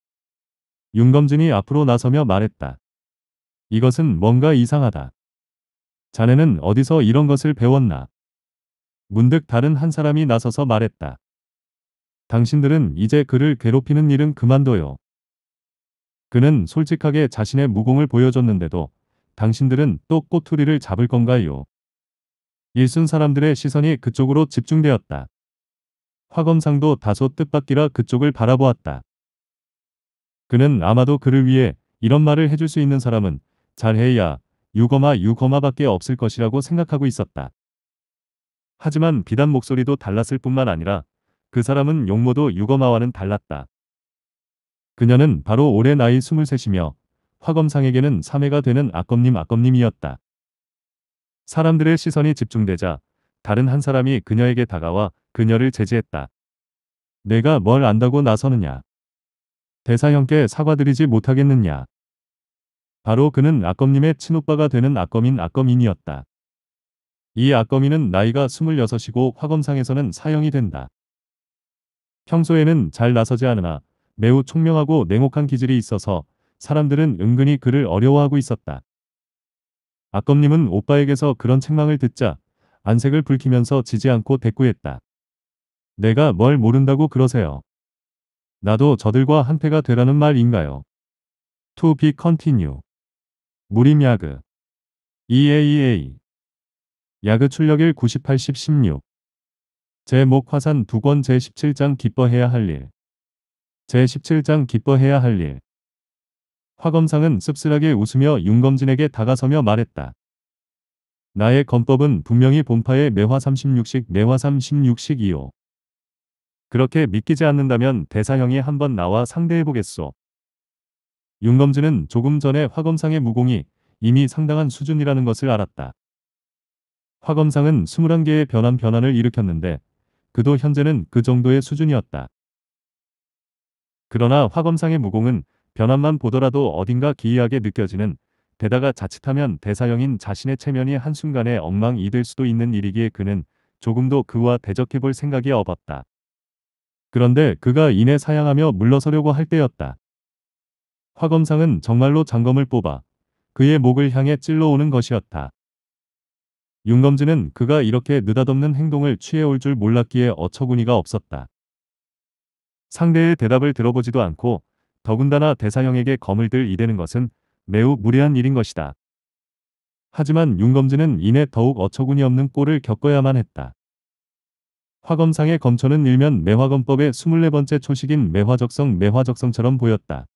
윤검진이 앞으로 나서며 말했다. 이것은 뭔가 이상하다. 자네는 어디서 이런 것을 배웠나? 문득 다른 한 사람이 나서서 말했다. 당신들은 이제 그를 괴롭히는 일은 그만둬요. 그는 솔직하게 자신의 무공을 보여줬는데도 당신들은 또 꼬투리를 잡을 건가요? 일순 사람들의 시선이 그쪽으로 집중되었다. 화검상도 다소 뜻밖이라 그쪽을 바라보았다. 그는 아마도 그를 위해 이런 말을 해줄 수 있는 사람은 잘해야 유거마 유거마밖에 없을 것이라고 생각하고 있었다. 하지만 비단 목소리도 달랐을 뿐만 아니라 그 사람은 용모도 유거마와는 달랐다. 그녀는 바로 올해 나이 23이며 화검상에게는 3회가 되는 악검님악검님이었다 사람들의 시선이 집중되자 다른 한 사람이 그녀에게 다가와 그녀를 제지했다. 내가 뭘 안다고 나서느냐. 대사 형께 사과드리지 못하겠느냐. 바로 그는 악검님의 친오빠가 되는 악검인악검인이었다 이 악거미는 나이가 26이고 화검상에서는 사형이 된다. 평소에는 잘 나서지 않으나 매우 총명하고 냉혹한 기질이 있어서 사람들은 은근히 그를 어려워하고 있었다. 악검님은 오빠에게서 그런 책망을 듣자 안색을 붉히면서 지지 않고 대꾸했다. 내가 뭘 모른다고 그러세요. 나도 저들과 한패가 되라는 말인가요? To be continue. 무림야그. EAEA. E 야그 출력일 90, 80, 16. 제목 화산 두 권 제17장 기뻐해야 할 일. 제17장 기뻐해야 할 일. 화검상은 씁쓸하게 웃으며 윤검진에게 다가서며 말했다. 나의 검법은 분명히 본파의 매화 36식 매화 36식 이요. 그렇게 믿기지 않는다면 대사형이 한번 나와 상대해보겠소. 윤검진은 조금 전에 화검상의 무공이 이미 상당한 수준이라는 것을 알았다. 화검상은 21개의 변환 변환을 일으켰는데 그도 현재는 그 정도의 수준이었다. 그러나 화검상의 무공은 변환만 보더라도 어딘가 기이하게 느껴지는 대다가 자칫하면 대사형인 자신의 체면이 한순간에 엉망이 될 수도 있는 일이기에 그는 조금도 그와 대적해볼 생각이 없었다. 그런데 그가 이내 사양하며 물러서려고 할 때였다. 화검상은 정말로 장검을 뽑아 그의 목을 향해 찔러오는 것이었다. 윤검진은 그가 이렇게 느닷없는 행동을 취해올 줄 몰랐기에 어처구니가 없었다. 상대의 대답을 들어보지도 않고 더군다나 대사형에게 검을 들 이대는 것은 매우 무례한 일인 것이다. 하지만 윤검진은 이내 더욱 어처구니없는 꼴을 겪어야만 했다. 화검상의 검초는 일면 매화검법의 24번째 초식인 매화적성 매화적성처럼 보였다.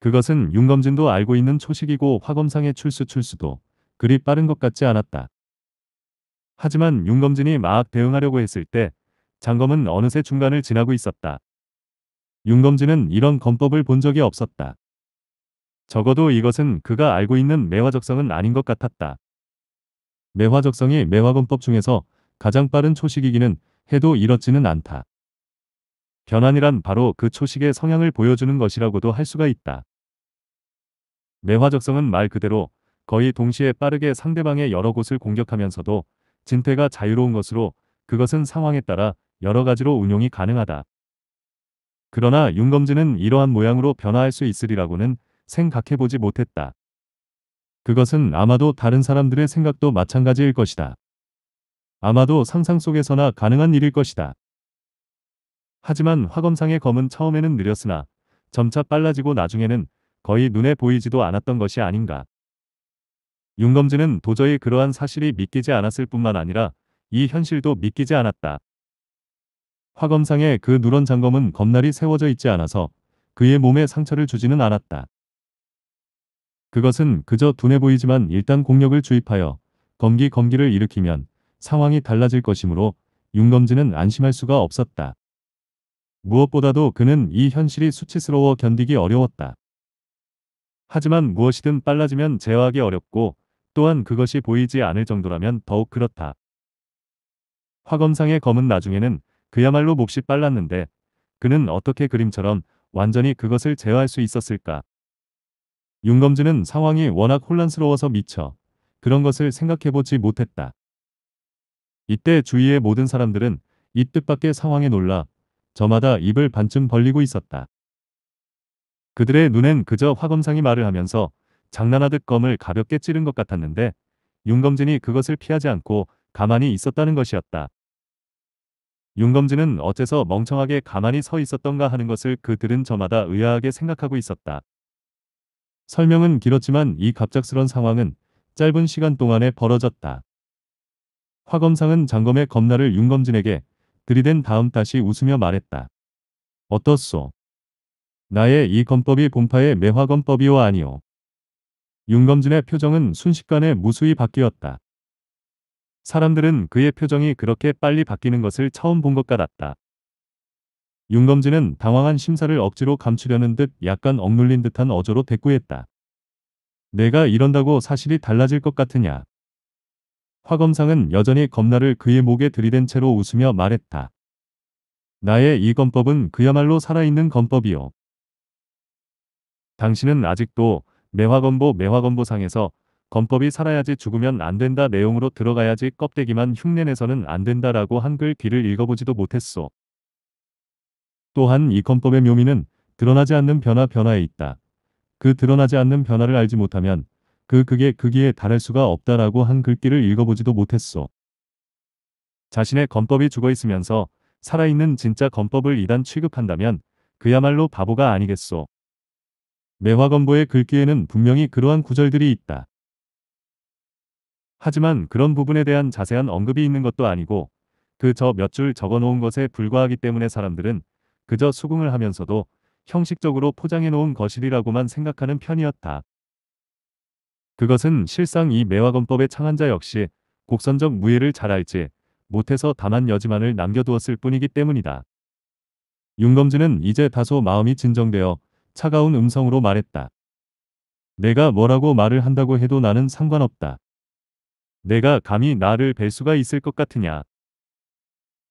그것은 윤검진도 알고 있는 초식이고 화검상의 출수 출수도 그리 빠른 것 같지 않았다. 하지만 윤검진이 막 대응하려고 했을 때 장검은 어느새 중간을 지나고 있었다. 윤검진은 이런 검법을 본 적이 없었다. 적어도 이것은 그가 알고 있는 매화적성은 아닌 것 같았다. 매화적성이 매화검법 중에서 가장 빠른 초식이기는 해도 이렇지는 않다. 변환이란 바로 그 초식의 성향을 보여주는 것이라고도 할 수가 있다. 매화적성은 말 그대로 거의 동시에 빠르게 상대방의 여러 곳을 공격하면서도 진퇴가 자유로운 것으로 그것은 상황에 따라 여러 가지로 운용이 가능하다. 그러나 윤검진은 이러한 모양으로 변화할 수 있으리라고는 생각해보지 못했다. 그것은 아마도 다른 사람들의 생각도 마찬가지일 것이다. 아마도 상상 속에서나 가능한 일일 것이다. 하지만 화검상의 검은 처음에는 느렸으나 점차 빨라지고 나중에는 거의 눈에 보이지도 않았던 것이 아닌가. 윤검진은 도저히 그러한 사실이 믿기지 않았을 뿐만 아니라 이 현실도 믿기지 않았다. 화검상에그 누런 장검은 겁날이 세워져 있지 않아서 그의 몸에 상처를 주지는 않았다. 그것은 그저 둔해 보이지만 일단 공력을 주입하여 검기 검기를 일으키면 상황이 달라질 것이므로 윤검진은 안심할 수가 없었다. 무엇보다도 그는 이 현실이 수치스러워 견디기 어려웠다. 하지만 무엇이든 빨라지면 제어하기 어렵고 또한 그것이 보이지 않을 정도라면 더욱 그렇다. 화검상의 검은 나중에는 그야말로 몹시 빨랐는데 그는 어떻게 그림처럼 완전히 그것을 제어할 수 있었을까? 윤검진은 상황이 워낙 혼란스러워서 미쳐 그런 것을 생각해보지 못했다. 이때 주위의 모든 사람들은 이 뜻밖의 상황에 놀라 저마다 입을 반쯤 벌리고 있었다. 그들의 눈엔 그저 화검상이 말을 하면서 장난하듯 검을 가볍게 찌른 것 같았는데 윤검진이 그것을 피하지 않고 가만히 있었다는 것이었다. 윤검진은 어째서 멍청하게 가만히 서 있었던가 하는 것을 그 들은 저마다 의아하게 생각하고 있었다. 설명은 길었지만 이 갑작스런 상황은 짧은 시간 동안에 벌어졌다. 화검상은 장검의 검나를 윤검진에게 들이댄 다음 다시 웃으며 말했다. 어떻소? 나의 이 검법이 본파의 매화검법이오 아니오. 윤검진의 표정은 순식간에 무수히 바뀌었다. 사람들은 그의 표정이 그렇게 빨리 바뀌는 것을 처음 본 것 같았다. 윤검진은 당황한 심사를 억지로 감추려는 듯 약간 억눌린 듯한 어조로 대꾸했다. 내가 이런다고 사실이 달라질 것 같으냐. 화검상은 여전히 검나를 그의 목에 들이댄 채로 웃으며 말했다. 나의 이 검법은 그야말로 살아있는 검법이요. 당신은 아직도 매화건보 매화건보상에서 건법이 살아야지 죽으면 안 된다 내용으로 들어가야지 껍데기만 흉내내서는 안 된다라고 한글 귀를 읽어보지도 못했소. 또한 이 건법의 묘미는 드러나지 않는 변화 변화에 있다. 그 드러나지 않는 변화를 알지 못하면 그 그게 그기에 달할 수가 없다라고 한 글귀를 읽어보지도 못했소. 자신의 건법이 죽어있으면서 살아있는 진짜 건법을 이단 취급한다면 그야말로 바보가 아니겠소. 매화건보의 글귀에는 분명히 그러한 구절들이 있다. 하지만 그런 부분에 대한 자세한 언급이 있는 것도 아니고 그저 몇 줄 적어놓은 것에 불과하기 때문에 사람들은 그저 수긍을 하면서도 형식적으로 포장해놓은 것이라고만 생각하는 편이었다. 그것은 실상 이 매화건법의 창안자 역시 곡선적 무예를 잘 알지 못해서 다만 여지만을 남겨두었을 뿐이기 때문이다. 윤검진은 이제 다소 마음이 진정되어 차가운 음성으로 말했다. 내가 뭐라고 말을 한다고 해도 나는 상관없다. 내가 감히 나를 뵐 수가 있을 것 같으냐.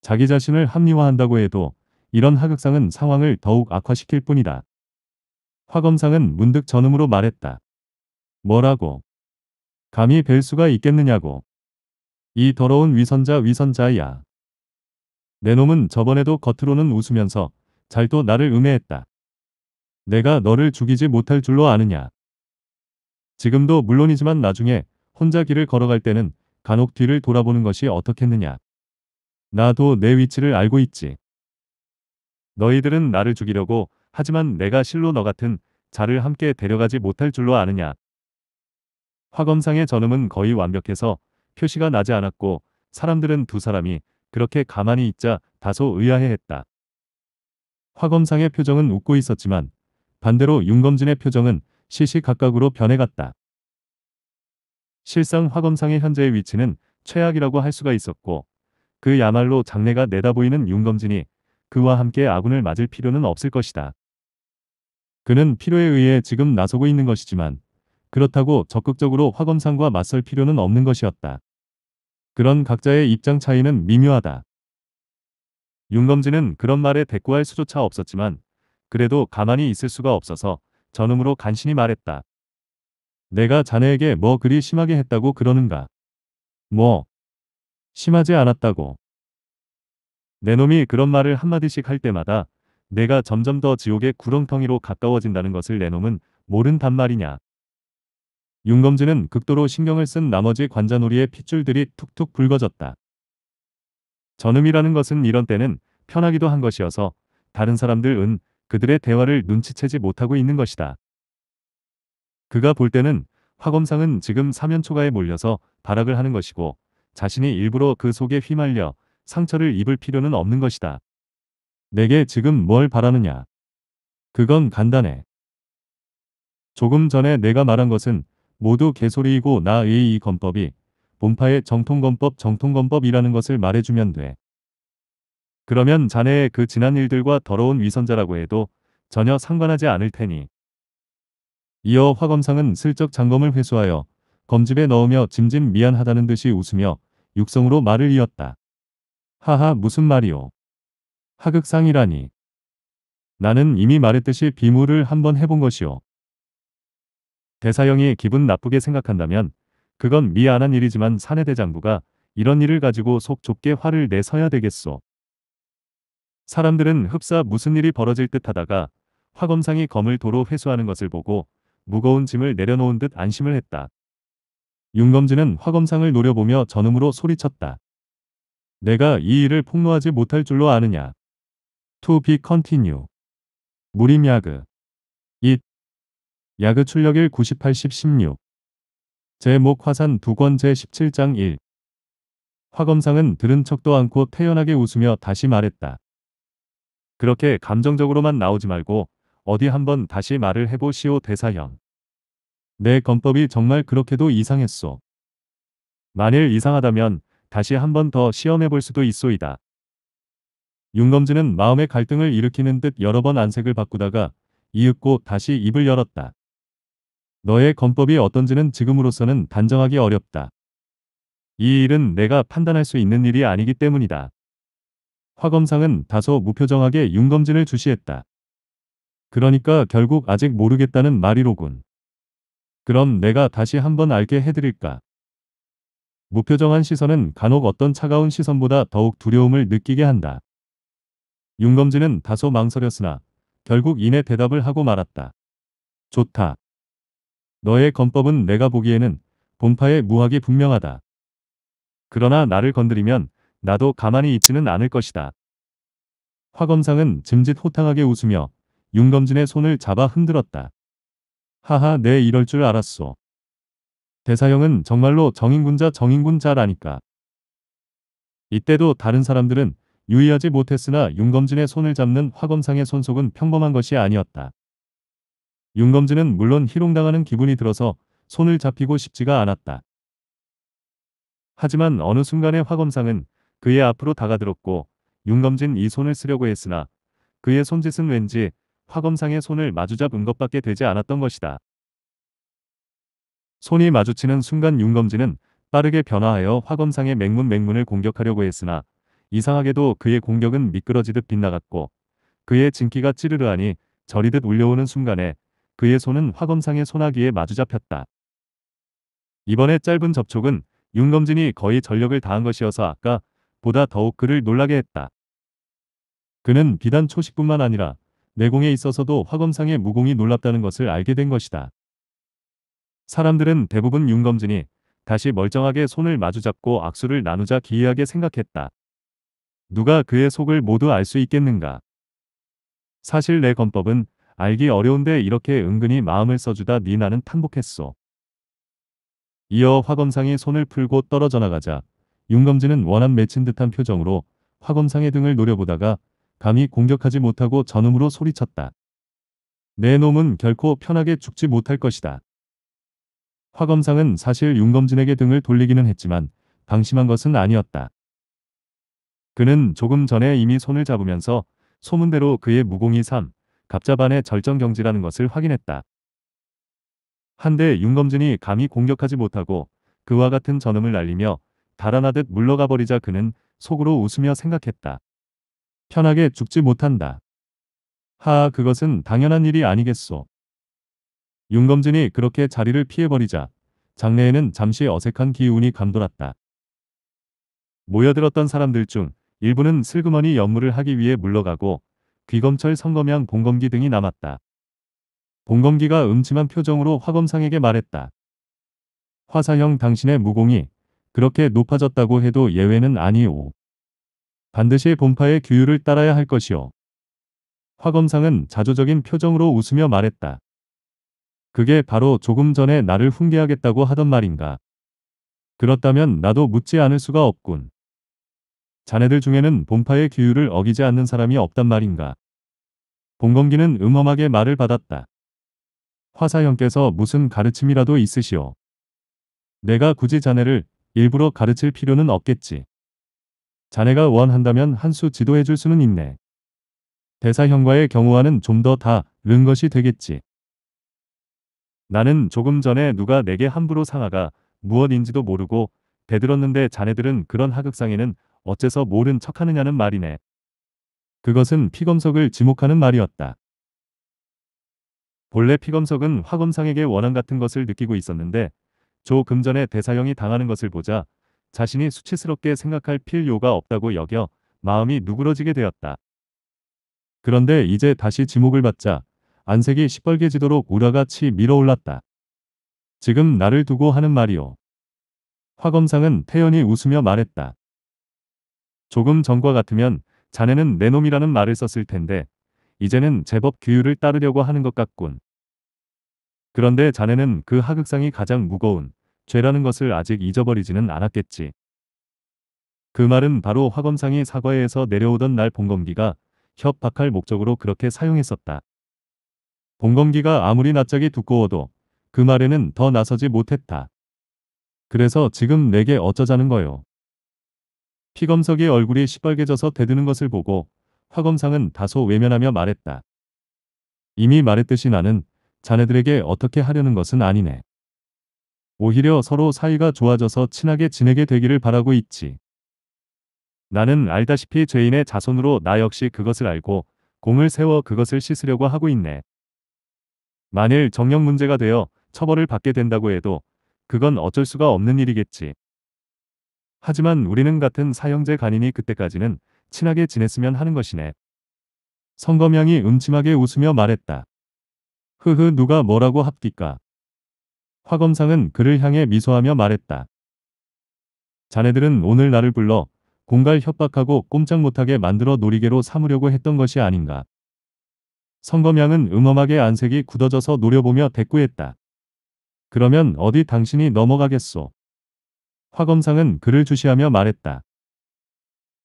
자기 자신을 합리화한다고 해도 이런 하극상은 상황을 더욱 악화시킬 뿐이다. 화 검상은 문득 전음으로 말했다. 뭐라고? 감히 뵐 수가 있겠느냐고. 이 더러운 위선자 위선자야. 내 놈은 저번에도 겉으로는 웃으면서 잘도 나를 음해했다. 내가 너를 죽이지 못할 줄로 아느냐. 지금도 물론이지만 나중에 혼자 길을 걸어갈 때는 간혹 뒤를 돌아보는 것이 어떻겠느냐. 나도 내 위치를 알고 있지. 너희들은 나를 죽이려고 하지만 내가 실로 너 같은 자를 함께 데려가지 못할 줄로 아느냐. 화검상의 전음은 거의 완벽해서 표시가 나지 않았고 사람들은 두 사람이 그렇게 가만히 있자 다소 의아해했다. 화검상의 표정은 웃고 있었지만 반대로 윤검진의 표정은 시시각각으로 변해갔다. 실상 화검상의 현재의 위치는 최악이라고 할 수가 있었고 그야말로 장래가 내다보이는 윤검진이 그와 함께 아군을 맞을 필요는 없을 것이다. 그는 필요에 의해 지금 나서고 있는 것이지만 그렇다고 적극적으로 화검상과 맞설 필요는 없는 것이었다. 그런 각자의 입장 차이는 미묘하다. 윤검진은 그런 말에 대꾸할 수조차 없었지만 그래도 가만히 있을 수가 없어서 전음으로 간신히 말했다. 내가 자네에게 뭐 그리 심하게 했다고 그러는가? 뭐? 심하지 않았다고. 내 놈이 그런 말을 한마디씩 할 때마다 내가 점점 더 지옥의 구렁텅이로 가까워진다는 것을 내 놈은 모른단 말이냐. 윤검진은 극도로 신경을 쓴 나머지 관자놀이의 핏줄들이 툭툭 붉어졌다. 전음이라는 것은 이런 때는 편하기도 한 것이어서 다른 사람들 은 그들의 대화를 눈치채지 못하고 있는 것이다. 그가 볼 때는 화 검상은 지금 사면초가에 몰려서 발악을 하는 것이고 자신이 일부러 그 속에 휘말려 상처를 입을 필요는 없는 것이다. 내게 지금 뭘 바라느냐? 그건 간단해. 조금 전에 내가 말한 것은 모두 개소리이고 나의 이검법이 본파의 정통검법정통검법이라는 것을 말해주면 돼. 그러면 자네의 그 지난 일들과 더러운 위선자라고 해도 전혀 상관하지 않을 테니. 이어 화검상은 슬쩍 장검을 회수하여 검집에 넣으며 짐짐 미안하다는 듯이 웃으며 육성으로 말을 이었다. 하하 무슨 말이오. 하극상이라니. 나는 이미 말했듯이 비무를 한번 해본 것이오. 대사형이 기분 나쁘게 생각한다면 그건 미안한 일이지만 사내대장부가 이런 일을 가지고 속 좁게 화를 내서야 되겠소. 사람들은 흡사 무슨 일이 벌어질 듯 하다가 화검상이 검을 도로 회수하는 것을 보고 무거운 짐을 내려놓은 듯 안심을 했다. 윤검진은 화검상을 노려보며 전음으로 소리쳤다. 내가 이 일을 폭로하지 못할 줄로 아느냐. To be continue. 무림야그. 잇. 야그 출력일 9 8 1 1 6 제목 화산 두권 제17장 1. 화검상은 들은 척도 않고 태연하게 웃으며 다시 말했다. 그렇게 감정적으로만 나오지 말고 어디 한번 다시 말을 해보시오 대사형. 내 건법이 정말 그렇게도 이상했소. 만일 이상하다면 다시 한번 더 시험해 볼 수도 있소이다. 윤검진은 마음의 갈등을 일으키는 듯 여러 번 안색을 바꾸다가 이윽고 다시 입을 열었다. 너의 건법이 어떤지는 지금으로서는 단정하기 어렵다. 이 일은 내가 판단할 수 있는 일이 아니기 때문이다. 화검상은 다소 무표정하게 윤검진을 주시했다. 그러니까 결국 아직 모르겠다는 말이로군. 그럼 내가 다시 한번 알게 해드릴까? 무표정한 시선은 간혹 어떤 차가운 시선보다 더욱 두려움을 느끼게 한다. 윤검진은 다소 망설였으나 결국 이내 대답을 하고 말았다. 좋다. 너의 검법은 내가 보기에는 본파의 무학이 분명하다. 그러나 나를 건드리면 나도 가만히 있지는 않을 것이다. 화 검상은 짐짓 호탕하게 웃으며 윤검진의 손을 잡아 흔들었다. 하하 내 네, 이럴 줄 알았소. 대사형은 정말로 정인군자 정인군자라니까. 이때도 다른 사람들은 유의하지 못했으나 윤검진의 손을 잡는 화검상의 손속은 평범한 것이 아니었다. 윤검진은 물론 희롱당하는 기분이 들어서 손을 잡히고 싶지가 않았다. 하지만 어느 순간에 화검상은 그의 앞으로 다가들었고 윤검진 이 손을 쓰려고 했으나 그의 손짓은 왠지 화검상의 손을 마주잡은 것밖에 되지 않았던 것이다. 손이 마주치는 순간 윤검진은 빠르게 변화하여 화검상의 맹문맹문을 공격하려고 했으나 이상하게도 그의 공격은 미끄러지듯 빗나갔고 그의 진기가 찌르르하니 저리듯 울려오는 순간에 그의 손은 화검상의 소나기에 마주 잡혔다. 이번에 짧은 접촉은 윤검진이 거의 전력을 다한 것이어서 아까 보다 더욱 그를 놀라게 했다. 그는 비단 초식뿐만 아니라 내공에 있어서도 화검상의 무공이 놀랍다는 것을 알게 된 것이다. 사람들은 대부분 윤검진이 다시 멀쩡하게 손을 마주잡고 악수를 나누자 기이하게 생각했다. 누가 그의 속을 모두 알 수 있겠는가? 사실 내 검법은 알기 어려운데 이렇게 은근히 마음을 써주다 니 나는 탄복했소. 이어 화검상이 손을 풀고 떨어져 나가자 윤검진은 원한 맺힌 듯한 표정으로 화검상의 등을 노려보다가 감히 공격하지 못하고 전음으로 소리쳤다. 내 놈은 결코 편하게 죽지 못할 것이다. 화검상은 사실 윤검진에게 등을 돌리기는 했지만 방심한 것은 아니었다. 그는 조금 전에 이미 손을 잡으면서 소문대로 그의 무공이 삶, 갑자반의 절정경지라는 것을 확인했다. 한데 윤검진이 감히 공격하지 못하고 그와 같은 전음을 날리며 달아나듯 물러가 버리자 그는 속으로 웃으며 생각했다. 편하게 죽지 못한다. 하아 그것은 당연한 일이 아니겠소. 윤검진이 그렇게 자리를 피해버리자 장내에는 잠시 어색한 기운이 감돌았다. 모여들었던 사람들 중 일부는 슬그머니 연무를 하기 위해 물러가고 귀검철 성검양 봉검기 등이 남았다. 봉검기가 음침한 표정으로 화검상에게 말했다. 화사형 당신의 무공이 그렇게 높아졌다고 해도 예외는 아니오. 반드시 본파의 규율을 따라야 할 것이오. 화 검상은 자조적인 표정으로 웃으며 말했다. 그게 바로 조금 전에 나를 훈계하겠다고 하던 말인가. 그렇다면 나도 묻지 않을 수가 없군. 자네들 중에는 본파의 규율을 어기지 않는 사람이 없단 말인가. 봉건기는 음험하게 말을 받았다. 화사형께서 무슨 가르침이라도 있으시오. 내가 굳이 자네를 일부러 가르칠 필요는 없겠지. 자네가 원한다면 한 수 지도해줄 수는 있네. 대사형과의 경우와는 좀 더 다른 것이 되겠지. 나는 조금 전에 누가 내게 함부로 상하가 무엇인지도 모르고 대들었는데 자네들은 그런 하극상에는 어째서 모른 척하느냐는 말이네. 그것은 피검석을 지목하는 말이었다. 본래 피검석은 화검상에게 원한 같은 것을 느끼고 있었는데 조금전에 대사형이 당하는 것을 보자 자신이 수치스럽게 생각할 필요가 없다고 여겨 마음이 누그러지게 되었다. 그런데 이제 다시 지목을 받자 안색이 시뻘개 지도록 우라같이 밀어올랐다. 지금 나를 두고 하는 말이오. 화 검상은 태연히 웃으며 말했다. 조금 전과 같으면 자네는 내 놈이라는 말을 썼을 텐데 이제는 제법 규율을 따르려고 하는 것 같군. 그런데 자네는 그 하극상이 가장 무거운 죄라는 것을 아직 잊어버리지는 않았겠지. 그 말은 바로 화검상이 사과에서 내려오던 날 봉검기가 협박할 목적으로 그렇게 사용했었다. 봉검기가 아무리 낯짝이 두꺼워도 그 말에는 더 나서지 못했다. 그래서 지금 내게 어쩌자는 거요. 피검석의 얼굴이 시뻘개져서 대드는 것을 보고 화검상은 다소 외면하며 말했다. 이미 말했듯이 나는 자네들에게 어떻게 하려는 것은 아니네. 오히려 서로 사이가 좋아져서 친하게 지내게 되기를 바라고 있지. 나는 알다시피 죄인의 자손으로 나 역시 그것을 알고 공을 세워 그것을 씻으려고 하고 있네. 만일 정령 문제가 되어 처벌을 받게 된다고 해도 그건 어쩔 수가 없는 일이겠지. 하지만 우리는 같은 사형제 간인이 그때까지는 친하게 지냈으면 하는 것이네. 성검양이 음침하게 웃으며 말했다. 흐흐 누가 뭐라고 합디까. 화 검상은 그를 향해 미소하며 말했다. 자네들은 오늘 나를 불러 공갈 협박하고 꼼짝 못하게 만들어 놀이개로 삼으려고 했던 것이 아닌가. 성검양은 음험하게 안색이 굳어져서 노려보며 대꾸했다. 그러면 어디 당신이 넘어가겠소. 화 검상은 그를 주시하며 말했다.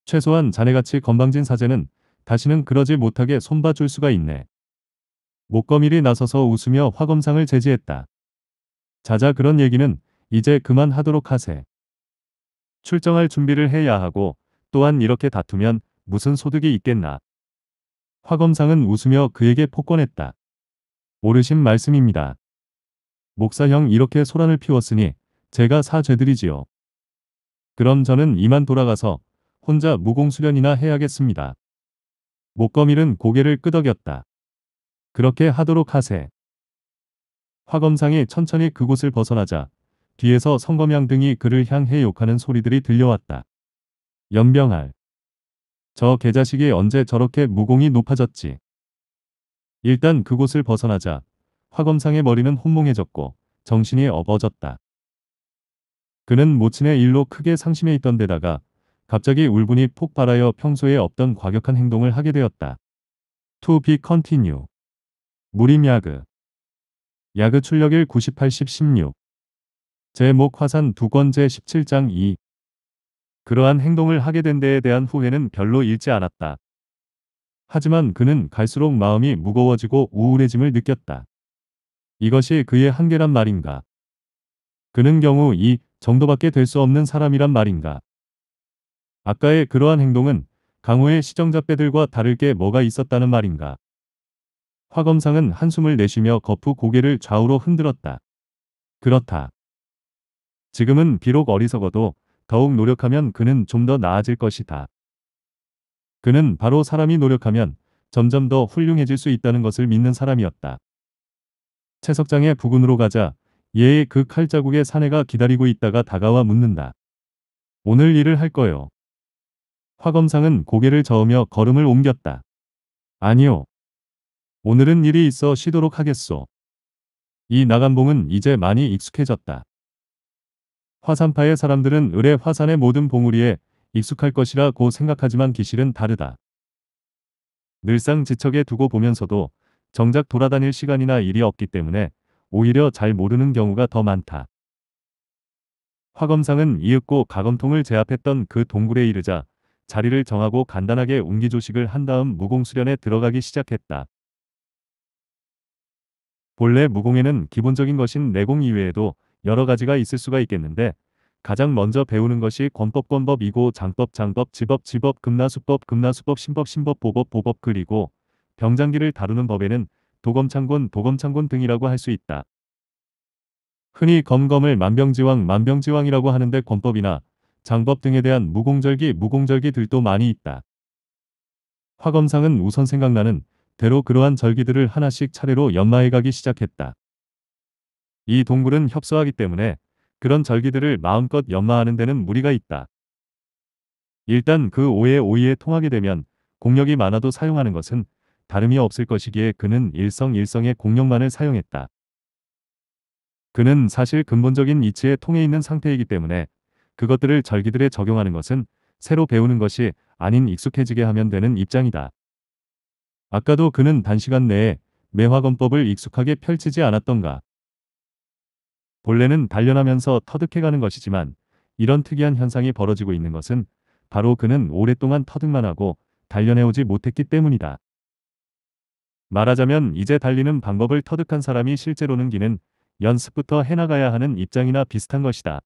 최소한 자네같이 건방진 사제는 다시는 그러지 못하게 손봐줄 수가 있네. 목거밀이 나서서 웃으며 화검상을 제지했다. 자자 그런 얘기는 이제 그만 하도록 하세. 출정할 준비를 해야 하고 또한 이렇게 다투면 무슨 소득이 있겠나. 화검상은 웃으며 그에게 폭권했다. 오르신 말씀입니다. 목사형 이렇게 소란을 피웠으니 제가 사죄드리지요. 그럼 저는 이만 돌아가서 혼자 무공수련이나 해야겠습니다. 목검일은 고개를 끄덕였다. 그렇게 하도록 하세. 화검상이 천천히 그곳을 벗어나자 뒤에서 성검양 등이 그를 향해 욕하는 소리들이 들려왔다. 연병알. 저 개자식이 언제 저렇게 무공이 높아졌지. 일단 그곳을 벗어나자 화검상의 머리는 혼몽해졌고 정신이 업어졌다. 그는 모친의 일로 크게 상심해 있던 데다가 갑자기 울분이 폭발하여 평소에 없던 과격한 행동을 하게 되었다. To be continue. 무림야그 야그 출력일 98십 16 제목 화산 두 번째 17장 2 그러한 행동을 하게 된 데에 대한 후회는 별로 잃지 않았다. 하지만 그는 갈수록 마음이 무거워지고 우울해짐을 느꼈다. 이것이 그의 한계란 말인가? 그는 경우 이 정도밖에 될 수 없는 사람이란 말인가? 아까의 그러한 행동은 강호의 시정자배들과 다를 게 뭐가 있었다는 말인가? 화 검상은 한숨을 내쉬며 거푸 고개를 좌우로 흔들었다. 그렇다. 지금은 비록 어리석어도 더욱 노력하면 그는 좀 더 나아질 것이다. 그는 바로 사람이 노력하면 점점 더 훌륭해질 수 있다는 것을 믿는 사람이었다. 채석장의 부근으로 가자 예의 그 칼자국의 사내가 기다리고 있다가 다가와 묻는다. 오늘 일을 할 거요. 화검상은 고개를 저으며 걸음을 옮겼다. 아니요. 오늘은 일이 있어 쉬도록 하겠소. 이 나간봉은 이제 많이 익숙해졌다. 화산파의 사람들은 을의 화산의 모든 봉우리에 익숙할 것이라고 생각하지만 기실은 다르다. 늘상 지척에 두고 보면서도 정작 돌아다닐 시간이나 일이 없기 때문에 오히려 잘 모르는 경우가 더 많다. 화검상은 이윽고 가검통을 제압했던 그 동굴에 이르자 자리를 정하고 간단하게 옮기조식을 한 다음 무공수련에 들어가기 시작했다. 본래 무공에는 기본적인 것인 내공 이외에도 여러 가지가 있을 수가 있겠는데 가장 먼저 배우는 것이 권법 권법이고 장법 장법 지법 지법 금나수법 금나수법 신법 신법 보법 보법 그리고 병장기를 다루는 법에는 도검창군도검창군 등이라고 할 수 있다. 흔히 검검을 만병지왕 만병지왕이라고 하는데 권법이나 장법 등에 대한 무공절기 무공절기들도 많이 있다. 화검상은 우선 생각나는 대로 그러한 절기들을 하나씩 차례로 연마해가기 시작했다. 이 동굴은 협소하기 때문에 그런 절기들을 마음껏 연마하는 데는 무리가 있다. 일단 그5의 5이에 통하게 되면 공력이 많아도 사용하는 것은 다름이 없을 것이기에 그는 일성 일성의 공력만을 사용했다. 그는 사실 근본적인 이치에 통해 있는 상태이기 때문에 그것들을 절기들에 적용하는 것은 새로 배우는 것이 아닌 익숙해지게 하면 되는 입장이다. 아까도 그는 단시간 내에 매화건법을 익숙하게 펼치지 않았던가. 본래는 단련하면서 터득해가는 것이지만 이런 특이한 현상이 벌어지고 있는 것은 바로 그는 오랫동안 터득만 하고 단련해오지 못했기 때문이다. 말하자면 이제 달리는 방법을 터득한 사람이 실제로는 기는 연습부터 해나가야 하는 입장이나 비슷한 것이다.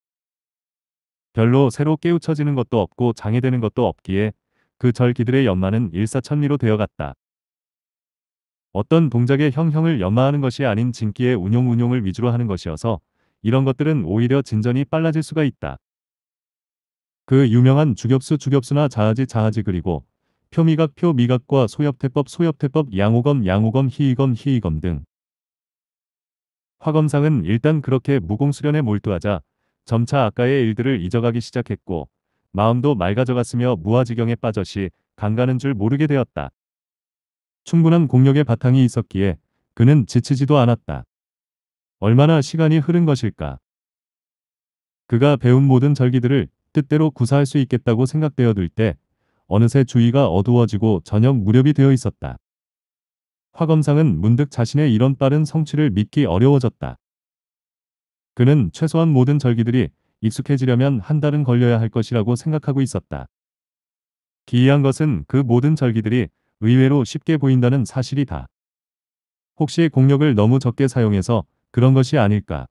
별로 새로 깨우쳐지는 것도 없고 장애되는 것도 없기에 그 절기들의 연마는 일사천리로 되어갔다. 어떤 동작의 형형을 연마하는 것이 아닌 진기의 운용 운용을 위주로 하는 것이어서 이런 것들은 오히려 진전이 빨라질 수가 있다. 그 유명한 주격수 주격수나 자아지 자아지 그리고 표미각 표미각과 소엽태법 소엽태법 양호검양호검 희이검 희이검 등 화검상은 일단 그렇게 무공수련에 몰두하자 점차 아까의 일들을 잊어가기 시작했고 마음도 맑아져갔으며 무아지경에 빠져시 강가는 줄 모르게 되었다. 충분한 공력의 바탕이 있었기에 그는 지치지도 않았다. 얼마나 시간이 흐른 것일까? 그가 배운 모든 절기들을 뜻대로 구사할 수 있겠다고 생각되어들 때 어느새 주위가 어두워지고 저녁 무렵이 되어 있었다. 화검상은 문득 자신의 이런 빠른 성취를 믿기 어려워졌다. 그는 최소한 모든 절기들이 익숙해지려면 한 달은 걸려야 할 것이라고 생각하고 있었다. 기이한 것은 그 모든 절기들이 의외로 쉽게 보인다는 사실이다. 혹시 공력을 너무 적게 사용해서 그런 것이 아닐까.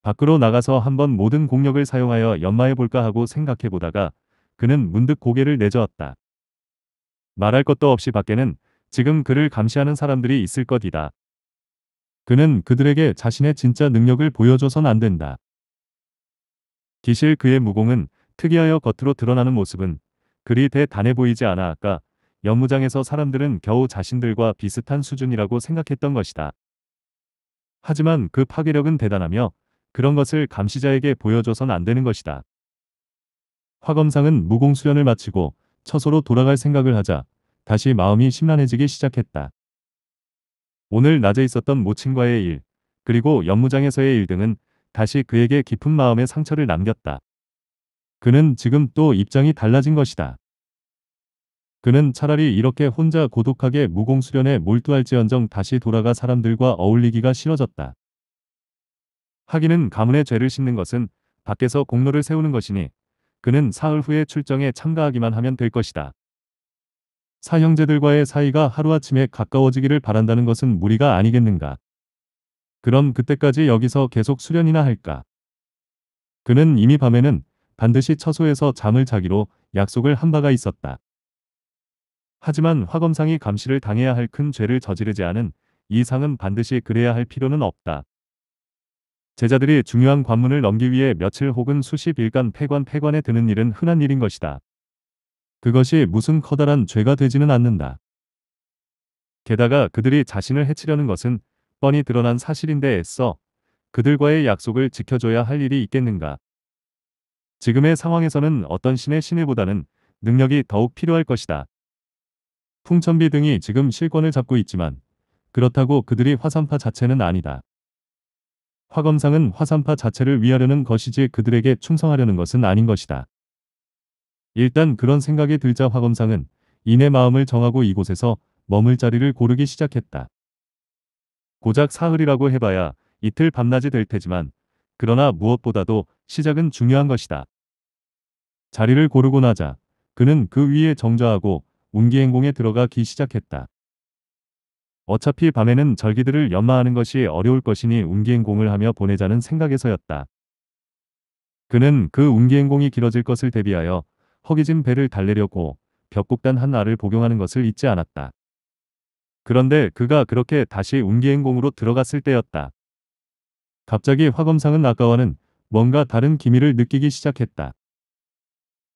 밖으로 나가서 한번 모든 공력을 사용하여 연마해볼까 하고 생각해보다가 그는 문득 고개를 내저었다. 말할 것도 없이 밖에는 지금 그를 감시하는 사람들이 있을 것이다. 그는 그들에게 자신의 진짜 능력을 보여줘선 안 된다. 기실 그의 무공은 특이하여 겉으로 드러나는 모습은 그리 대단해 보이지 않아 아까 연무장에서 사람들은 겨우 자신들과 비슷한 수준이라고 생각했던 것이다. 하지만 그 파괴력은 대단하며 그런 것을 감시자에게 보여줘선 안 되는 것이다. 화검상은 무공수련을 마치고 처소로 돌아갈 생각을 하자 다시 마음이 심란해지기 시작했다. 오늘 낮에 있었던 모친과의 일, 그리고 연무장에서의 일 등은 다시 그에게 깊은 마음의 상처를 남겼다. 그는 지금 또 입장이 달라진 것이다. 그는 차라리 이렇게 혼자 고독하게 무공수련에 몰두할지언정 다시 돌아가 사람들과 어울리기가 싫어졌다. 하기는 가문의 죄를 씻는 것은 밖에서 공로를 세우는 것이니 그는 사흘 후에 출정에 참가하기만 하면 될 것이다. 사형제들과의 사이가 하루아침에 가까워지기를 바란다는 것은 무리가 아니겠는가. 그럼 그때까지 여기서 계속 수련이나 할까. 그는 이미 밤에는 반드시 처소에서 잠을 자기로 약속을 한 바가 있었다. 하지만 화검상이 감시를 당해야 할 큰 죄를 저지르지 않은 이상은 반드시 그래야 할 필요는 없다. 제자들이 중요한 관문을 넘기 위해 며칠 혹은 수십 일간 폐관 폐관에 드는 일은 흔한 일인 것이다. 그것이 무슨 커다란 죄가 되지는 않는다. 게다가 그들이 자신을 해치려는 것은 뻔히 드러난 사실인데 애써 그들과의 약속을 지켜줘야 할 일이 있겠는가. 지금의 상황에서는 어떤 신의 신의보다는 능력이 더욱 필요할 것이다. 풍천비 등이 지금 실권을 잡고 있지만 그렇다고 그들이 화산파 자체는 아니다. 화검상은 화산파 자체를 위하려는 것이지 그들에게 충성하려는 것은 아닌 것이다. 일단 그런 생각이 들자 화검상은 이내 마음을 정하고 이곳에서 머물 자리를 고르기 시작했다. 고작 사흘이라고 해봐야 이틀 밤낮이 될 테지만 그러나 무엇보다도 시작은 중요한 것이다. 자리를 고르고 나자 그는 그 위에 정좌하고 운기행공에 들어가기 시작했다. 어차피 밤에는 절기들을 연마하는 것이 어려울 것이니 운기행공을 하며 보내자는 생각에서였다. 그는 그 운기행공이 길어질 것을 대비하여 허기진 배를 달래려고 벽국단한 알을 복용하는 것을 잊지 않았다. 그런데 그가 그렇게 다시 운기행공으로 들어갔을 때였다. 갑자기 화검상은 아까와는 뭔가 다른 기미를 느끼기 시작했다.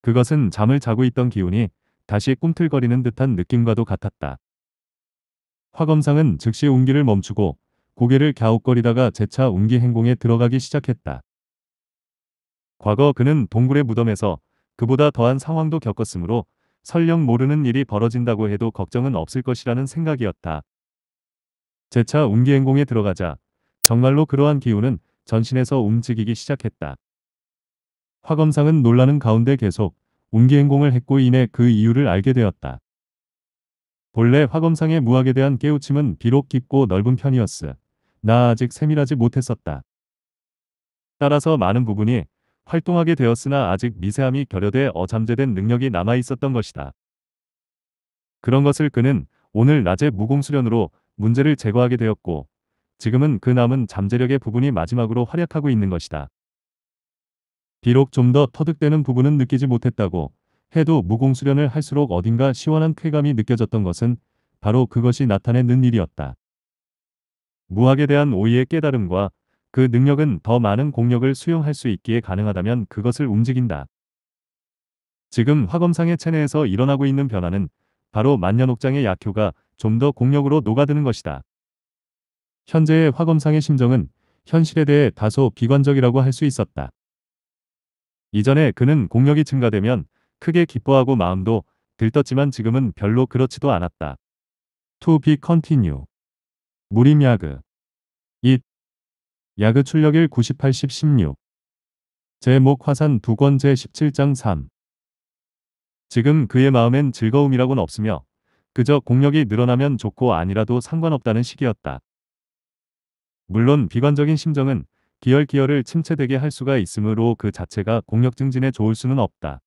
그것은 잠을 자고 있던 기운이 다시 꿈틀거리는 듯한 느낌과도 같았다. 화검상은 즉시 운기를 멈추고 고개를 갸웃거리다가 재차 운기 행공에 들어가기 시작했다. 과거 그는 동굴의 무덤에서 그보다 더한 상황도 겪었으므로 설령 모르는 일이 벌어진다고 해도 걱정은 없을 것이라는 생각이었다. 재차 운기 행공에 들어가자 정말로 그러한 기운은 전신에서 움직이기 시작했다. 화검상은 놀라는 가운데 계속 운기행공을 했고 이내 그 이유를 알게 되었다. 본래 화검상의 무학에 대한 깨우침은 비록 깊고 넓은 편이었으. 나 아직 세밀하지 못했었다. 따라서 많은 부분이 활동하게 되었으나 아직 미세함이 결여돼 어잠재된 능력이 남아 있었던 것이다. 그런 것을 그는 오늘 낮에 무공수련으로 문제를 제거하게 되었고 지금은 그 남은 잠재력의 부분이 마지막으로 활약하고 있는 것이다. 비록 좀 더 터득되는 부분은 느끼지 못했다고 해도 무공수련을 할수록 어딘가 시원한 쾌감이 느껴졌던 것은 바로 그것이 나타내는 일이었다. 무학에 대한 오이의 깨달음과 그 능력은 더 많은 공력을 수용할 수 있기에 가능하다면 그것을 움직인다. 지금 화검상의 체내에서 일어나고 있는 변화는 바로 만년옥장의 약효가 좀 더 공력으로 녹아드는 것이다. 현재의 화검상의 심정은 현실에 대해 다소 비관적이라고 할 수 있었다. 이전에 그는 공력이 증가되면 크게 기뻐하고 마음도 들떴지만 지금은 별로 그렇지도 않았다. To be continue. 무림야그. 잇. 야그 출력일 98십 16. 제목 화산 두 권제 17장 3. 지금 그의 마음엔 즐거움이라곤 없으며 그저 공력이 늘어나면 좋고 아니라도 상관없다는 시기였다. 물론 비관적인 심정은 기혈기혈을 침체되게 할 수가 있으므로 그 자체가 공력 증진에 좋을 수는 없다.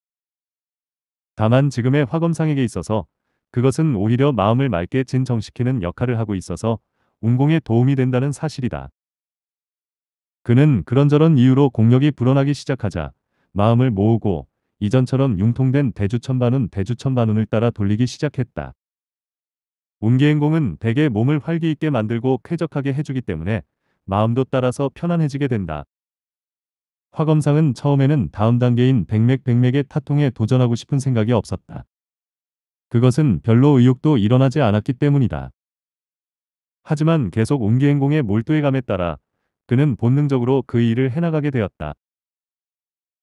다만 지금의 화검상에게 있어서 그것은 오히려 마음을 맑게 진정시키는 역할을 하고 있어서 운공에 도움이 된다는 사실이다. 그는 그런저런 이유로 공력이 불어나기 시작하자 마음을 모으고 이전처럼 융통된 대주천반운 대주천반운을 따라 돌리기 시작했다. 운계행공은 대개 몸을 활기있게 만들고 쾌적하게 해주기 때문에 마음도 따라서 편안해지게 된다. 화검상은 처음에는 다음 단계인 백맥 백맥의 타통에 도전하고 싶은 생각이 없었다. 그것은 별로 의욕도 일어나지 않았기 때문이다. 하지만 계속 옹기행공의 몰두해감에 따라 그는 본능적으로 그 일을 해나가게 되었다.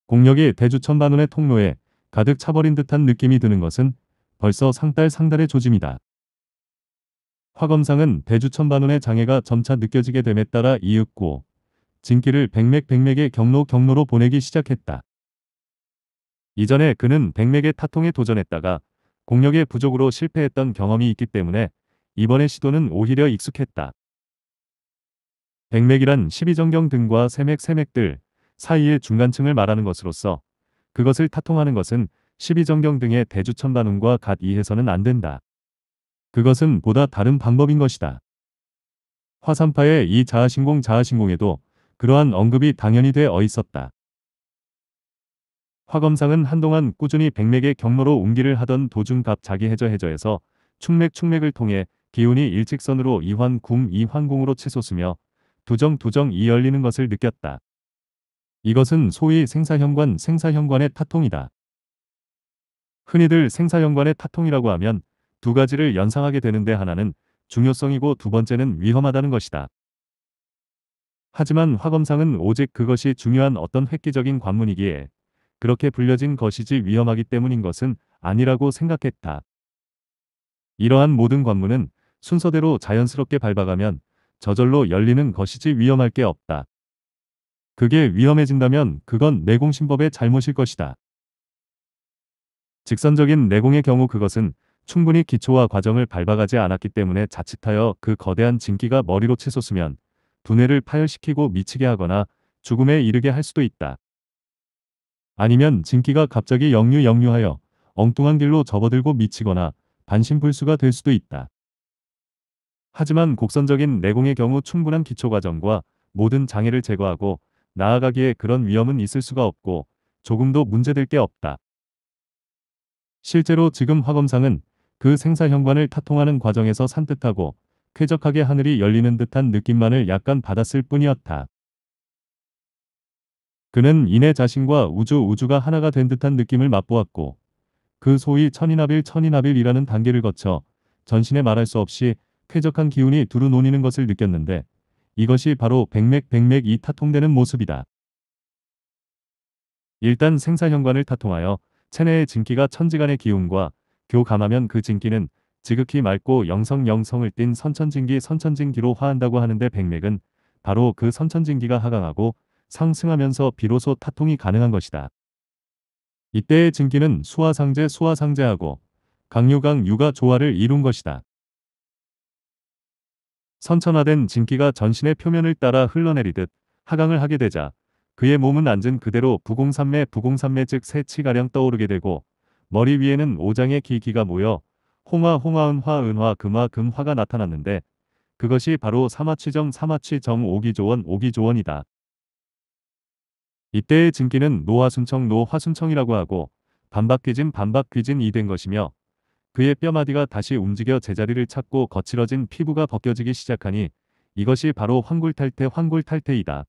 공력이 대주천반원의 통로에 가득 차버린 듯한 느낌이 드는 것은 벌써 상달 상달의 조짐이다. 화검상은 대주천반원의 장애가 점차 느껴지게 됨에 따라 이윽고 진기를 백맥 백맥의 경로 경로로 보내기 시작했다. 이전에 그는 백맥의 타통에 도전했다가 공력의 부족으로 실패했던 경험이 있기 때문에 이번의 시도는 오히려 익숙했다. 백맥이란 12정경 등과 세맥 세맥들 사이의 중간층을 말하는 것으로서 그것을 타통하는 것은 12정경 등의 대주천반원과 갓 이해서는 안 된다. 그것은 보다 다른 방법인 것이다. 화산파의 이 자아신공 자아신공에도 그러한 언급이 당연히 되어 있었다. 화검상은 한동안 꾸준히 백맥의 경로로 옮기를 하던 도중 갑자기 해저해저에서 충맥 충맥을 통해 기운이 일직선으로 이환궁 이환궁으로 치솟으며 두정두정 이 열리는 것을 느꼈다. 이것은 소위 생사현관 생사현관의 타통이다. 흔히들 생사현관의 타통이라고 하면 두 가지를 연상하게 되는데 하나는 중요성이고 두 번째는 위험하다는 것이다. 하지만 화검상은 오직 그것이 중요한 어떤 획기적인 관문이기에 그렇게 불려진 것이지 위험하기 때문인 것은 아니라고 생각했다. 이러한 모든 관문은 순서대로 자연스럽게 밟아가면 저절로 열리는 것이지 위험할 게 없다. 그게 위험해진다면 그건 내공신법의 잘못일 것이다. 직선적인 내공의 경우 그것은 충분히 기초와 과정을 밟아가지 않았기 때문에 자칫하여 그 거대한 진기가 머리로 치솟으면 두뇌를 파열시키고 미치게 하거나 죽음에 이르게 할 수도 있다. 아니면 진기가 갑자기 역류역류하여 엉뚱한 길로 접어들고 미치거나 반신불수가 될 수도 있다. 하지만 곡선적인 내공의 경우 충분한 기초과정과 모든 장애를 제거하고 나아가기에 그런 위험은 있을 수가 없고 조금도 문제될 게 없다. 실제로 지금 화검상은 그 생사 현관을 타통하는 과정에서 산뜻하고 쾌적하게 하늘이 열리는 듯한 느낌만을 약간 받았을 뿐이었다. 그는 이내 자신과 우주 우주가 하나가 된 듯한 느낌을 맛보았고 그 소위 천인합일 천인합일이라는 단계를 거쳐 전신에 말할 수 없이 쾌적한 기운이 두루 논이는 것을 느꼈는데 이것이 바로 백맥 백맥 이 타통되는 모습이다. 일단 생사현관을 타통하여 체내의 증기가 천지간의 기운과 교감하면 그 진기는 지극히 맑고 영성영성을 띤 선천진기 선천진기로 화한다고 하는데 백맥은 바로 그 선천진기가 하강하고 상승하면서 비로소 타통이 가능한 것이다. 이때의 진기는 수화상제 수화상제하고 강요강 유가 조화를 이룬 것이다. 선천화된 진기가 전신의 표면을 따라 흘러내리듯 하강을 하게 되자 그의 몸은 앉은 그대로 부공산매부공산매즉 새치가량 떠오르게 되고 머리 위에는 5장의 기기가 모여 홍화 홍화은화 은화 금화 금화가 나타났는데 그것이 바로 사마치정 사마치정 오기조원 오기조원이다. 이때의 증기는 노화순청 노화순청이라고 하고 반박귀진 반박귀진이 된 것이며 그의 뼈마디가 다시 움직여 제자리를 찾고 거칠어진 피부가 벗겨지기 시작하니 이것이 바로 황굴탈퇴황굴탈퇴이다이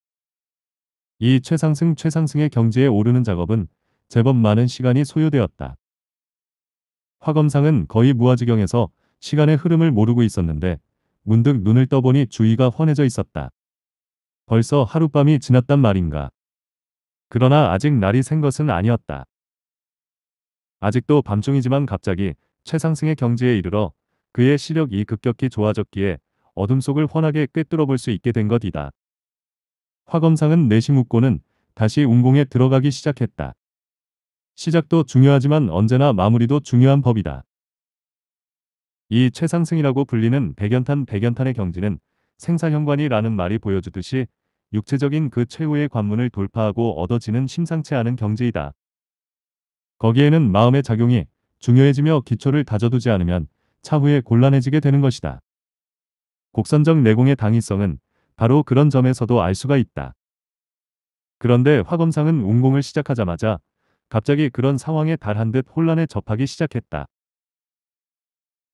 최상승 최상승의 경지에 오르는 작업은 제법 많은 시간이 소요되었다. 화검상은 거의 무아지경에서 시간의 흐름을 모르고 있었는데 문득 눈을 떠보니 주위가 환해져 있었다. 벌써 하룻밤이 지났단 말인가. 그러나 아직 날이 샌 것은 아니었다. 아직도 밤중이지만 갑자기 최상승의 경지에 이르러 그의 시력이 급격히 좋아졌기에 어둠 속을 환하게 꿰뚫어 볼 수 있게 된 것이다. 화검상은 내심 웃고는 다시 운공에 들어가기 시작했다. 시작도 중요하지만 언제나 마무리도 중요한 법이다. 이 최상승이라고 불리는 백연탄 백연탄의 경지는 생사현관이라는 말이 보여주듯이 육체적인 그 최후의 관문을 돌파하고 얻어지는 심상치 않은 경지이다. 거기에는 마음의 작용이 중요해지며 기초를 다져두지 않으면 차후에 곤란해지게 되는 것이다. 곡선적 내공의 당위성은 바로 그런 점에서도 알 수가 있다. 그런데 화검상은 운공을 시작하자마자 갑자기 그런 상황에 달한 듯 혼란에 접하기 시작했다.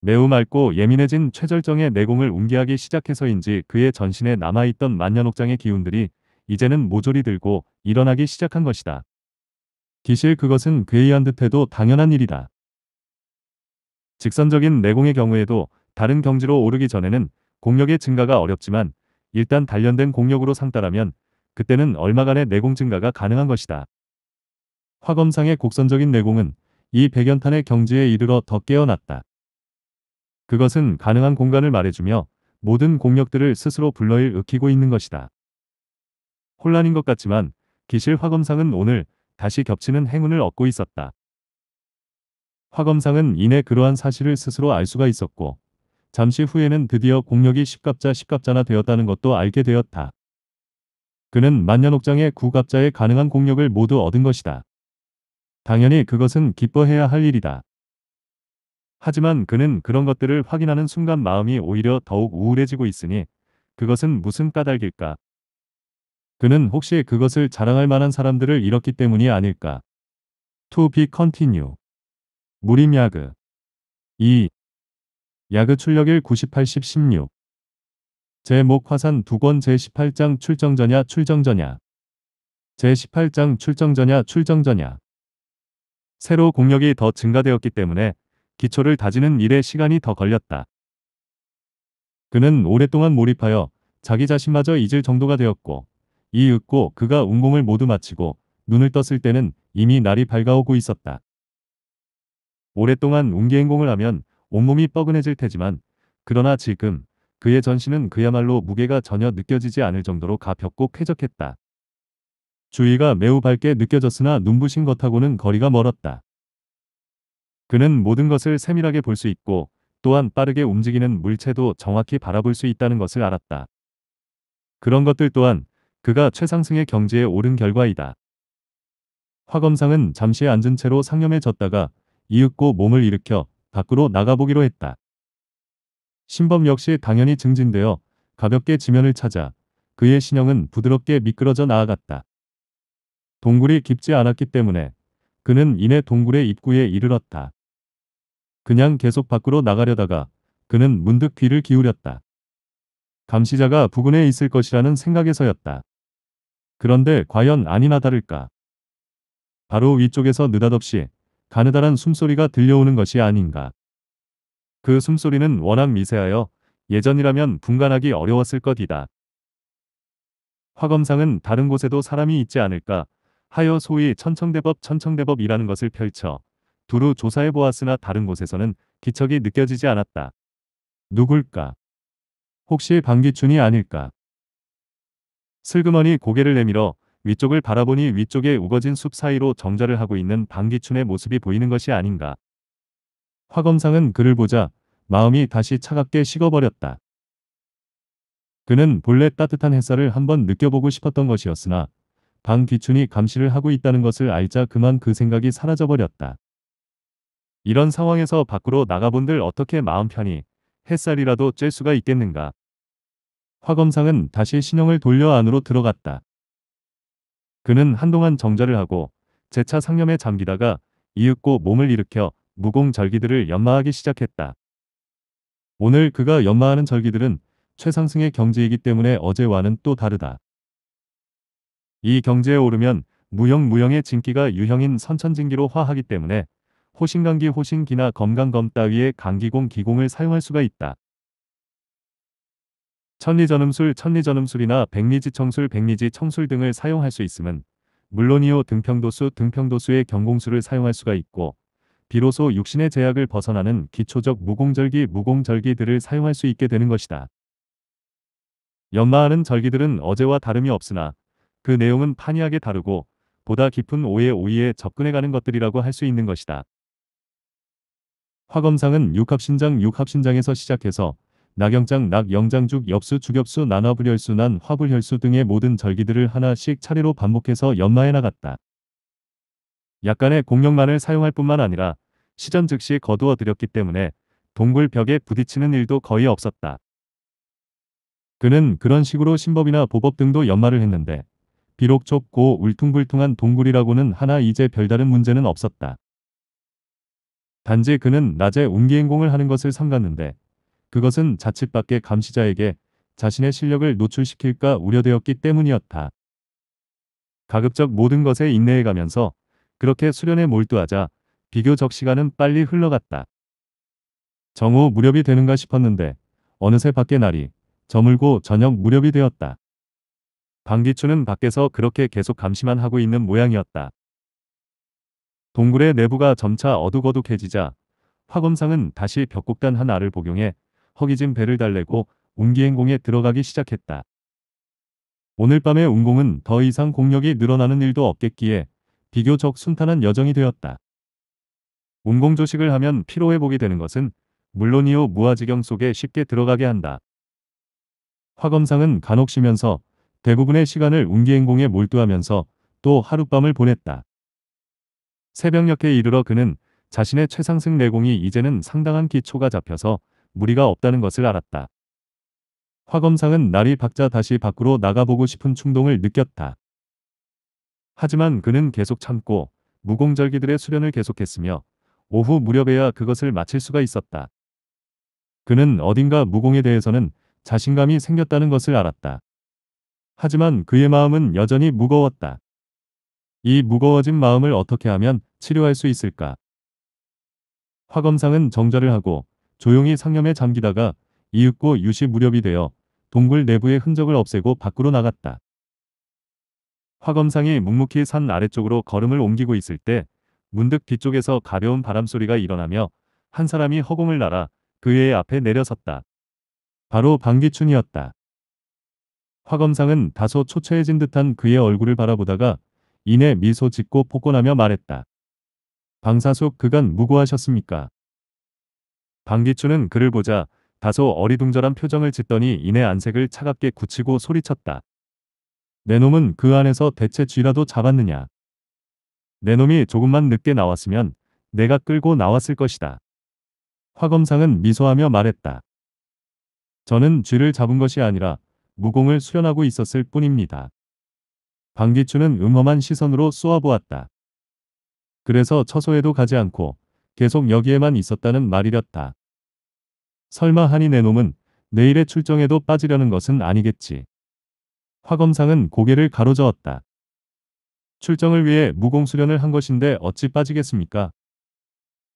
매우 맑고 예민해진 최절정의 내공을 웅기하기 시작해서인지 그의 전신에 남아있던 만년옥장의 기운들이 이제는 모조리 들고 일어나기 시작한 것이다. 기실 그것은 괴이한 듯해도 당연한 일이다. 직선적인 내공의 경우에도 다른 경지로 오르기 전에는 공력의 증가가 어렵지만 일단 단련된 공력으로 상따라면 그때는 얼마간의 내공 증가가 가능한 것이다. 화검상의 곡선적인 내공은 이 백연탄의 경지에 이르러 더 깨어났다. 그것은 가능한 공간을 말해주며 모든 공력들을 스스로 불러일 으키고 있는 것이다. 혼란인 것 같지만 기실 화검상은 오늘 다시 겹치는 행운을 얻고 있었다. 화검상은 이내 그러한 사실을 스스로 알 수가 있었고 잠시 후에는 드디어 공력이 1 0갑자1 0갑자나 되었다는 것도 알게 되었다. 그는 만년옥장의 9갑자의 가능한 공력을 모두 얻은 것이다. 당연히 그것은 기뻐해야 할 일이다. 하지만 그는 그런 것들을 확인하는 순간 마음이 오히려 더욱 우울해지고 있으니 그것은 무슨 까닭일까? 그는 혹시 그것을 자랑할 만한 사람들을 잃었기 때문이 아닐까? To be continue. 무림 야그 2. 야그 출력일 9 8 1 16 제목 화산 두권 제18장 출정전야 출정전야 제18장 출정전야 출정전야 새로 공력이 더 증가되었기 때문에 기초를 다지는 일에 시간이 더 걸렸다. 그는 오랫동안 몰입하여 자기 자신마저 잊을 정도가 되었고 이 윽고 그가 운공을 모두 마치고 눈을 떴을 때는 이미 날이 밝아오고 있었다. 오랫동안 운기행공을 하면 온몸이 뻐근해질 테지만 그러나 지금 그의 전신은 그야말로 무게가 전혀 느껴지지 않을 정도로 가볍고 쾌적했다. 주위가 매우 밝게 느껴졌으나 눈부신 것하고는 거리가 멀었다. 그는 모든 것을 세밀하게 볼 수 있고 또한 빠르게 움직이는 물체도 정확히 바라볼 수 있다는 것을 알았다. 그런 것들 또한 그가 최상승의 경지에 오른 결과이다. 화검상은 잠시 앉은 채로 상념해졌다가 이윽고 몸을 일으켜 밖으로 나가보기로 했다. 신범 역시 당연히 증진되어 가볍게 지면을 찾아 그의 신형은 부드럽게 미끄러져 나아갔다. 동굴이 깊지 않았기 때문에 그는 이내 동굴의 입구에 이르렀다. 그냥 계속 밖으로 나가려다가 그는 문득 귀를 기울였다. 감시자가 부근에 있을 것이라는 생각에서였다. 그런데 과연 아니나 다를까. 바로 위쪽에서 느닷없이 가느다란 숨소리가 들려오는 것이 아닌가. 그 숨소리는 워낙 미세하여 예전이라면 분간하기 어려웠을 것이다. 화검상은 다른 곳에도 사람이 있지 않을까 하여 소위 천청대법 천청대법이라는 것을 펼쳐 두루 조사해 보았으나 다른 곳에서는 기척이 느껴지지 않았다. 누굴까? 혹시 방귀춘이 아닐까? 슬그머니 고개를 내밀어 위쪽을 바라보니 위쪽에 우거진 숲 사이로 정자를 하고 있는 방귀춘의 모습이 보이는 것이 아닌가. 화검상은 그를 보자 마음이 다시 차갑게 식어버렸다. 그는 본래 따뜻한 햇살을 한번 느껴보고 싶었던 것이었으나 방귀춘이 감시를 하고 있다는 것을 알자 그만 그 생각이 사라져버렸다. 이런 상황에서 밖으로 나가본들 어떻게 마음 편히 햇살이라도 쬐 수가 있겠는가. 화검상은 다시 신형을 돌려 안으로 들어갔다. 그는 한동안 정자를 하고 재차 상념에 잠기다가 이윽고 몸을 일으켜 무공 절기들을 연마하기 시작했다. 오늘 그가 연마하는 절기들은 최상승의 경지이기 때문에 어제와는 또 다르다. 이 경지에 오르면 무형무형의 진기가 유형인 선천진기로 화하기 때문에 호신강기 호신기나 검강검 따위의 강기공 기공을 사용할 수가 있다. 천리전음술 천리전음술이나 백리지청술 백리지청술 등을 사용할 수 있음은 물론이요 등평도수 등평도수의 경공술을 사용할 수가 있고 비로소 육신의 제약을 벗어나는 기초적 무공절기 무공절기들을 사용할 수 있게 되는 것이다. 연마하는 절기들은 어제와 다름이 없으나 그 내용은 판이하게 다르고 보다 깊은 오해 오이에 접근해가는 것들이라고 할 수 있는 것이다. 화검상은 육합신장 육합신장에서 시작해서 낙영장 낙영장죽 엽수 죽엽수 난화불혈수 난 화불혈수 등의 모든 절기들을 하나씩 차례로 반복해서 연마해 나갔다. 약간의 공력만을 사용할 뿐만 아니라 시전 즉시 거두어 들였기 때문에 동굴 벽에 부딪히는 일도 거의 없었다. 그는 그런 식으로 신법이나 보법 등도 연마를 했는데 비록 좁고 울퉁불퉁한 동굴이라고는 하나 이제 별다른 문제는 없었다. 단지 그는 낮에 운기행공을 하는 것을 삼갔는데 그것은 자칫 밖에 감시자에게 자신의 실력을 노출시킬까 우려되었기 때문이었다. 가급적 모든 것에 인내해가면서 그렇게 수련에 몰두하자 비교적 시간은 빨리 흘러갔다. 정오 무렵이 되는가 싶었는데 어느새 밖의 날이 저물고 저녁 무렵이 되었다. 방기춘은 밖에서 그렇게 계속 감시만 하고 있는 모양이었다. 동굴의 내부가 점차 어둑어둑해지자 화검상은 다시 벽곡단 한 알을 복용해 허기진 배를 달래고 운기행공에 들어가기 시작했다. 오늘 밤에 운공은 더 이상 공력이 늘어나는 일도 없겠기에 비교적 순탄한 여정이 되었다. 운공조식을 하면 피로회복이 되는 것은 물론이요 무화지경 속에 쉽게 들어가게 한다. 화검상은 간혹 쉬면서 대부분의 시간을 운기행공에 몰두하면서 또 하룻밤을 보냈다. 새벽녘에 이르러 그는 자신의 최상승 내공이 이제는 상당한 기초가 잡혀서 무리가 없다는 것을 알았다. 화검상은 날이 박자 다시 밖으로 나가보고 싶은 충동을 느꼈다. 하지만 그는 계속 참고 무공절기들의 수련을 계속했으며 오후 무렵에야 그것을 마칠 수가 있었다. 그는 어딘가 무공에 대해서는 자신감이 생겼다는 것을 알았다. 하지만 그의 마음은 여전히 무거웠다. 이 무거워진 마음을 어떻게 하면 치료할 수 있을까? 화검상은 정좌를 하고 조용히 상념에 잠기다가 이윽고 유시 무렵이 되어 동굴 내부의 흔적을 없애고 밖으로 나갔다. 화검상이 묵묵히 산 아래쪽으로 걸음을 옮기고 있을 때 문득 뒤쪽에서 가벼운 바람소리가 일어나며 한 사람이 허공을 날아 그의 앞에 내려섰다. 바로 방귀춘이었다 화검상은 다소 초췌해진 듯한 그의 얼굴을 바라보다가 이내 미소 짓고 폭언하며 말했다. 방사숙 그간 무고하셨습니까? 방기춘은 그를 보자 다소 어리둥절한 표정을 짓더니 이내 안색을 차갑게 굳히고 소리쳤다. 내 놈은 그 안에서 대체 쥐라도 잡았느냐. 내 놈이 조금만 늦게 나왔으면 내가 끌고 나왔을 것이다. 화검상은 미소하며 말했다. 저는 쥐를 잡은 것이 아니라 무공을 수련하고 있었을 뿐입니다. 방기춘은 음험한 시선으로 쏘아보았다. 그래서 처소에도 가지 않고 계속 여기에만 있었다는 말이었다 설마 하니 내 놈은 내일의 출정에도 빠지려는 것은 아니겠지. 화검상은 고개를 가로저었다. 출정을 위해 무공수련을 한 것인데 어찌 빠지겠습니까?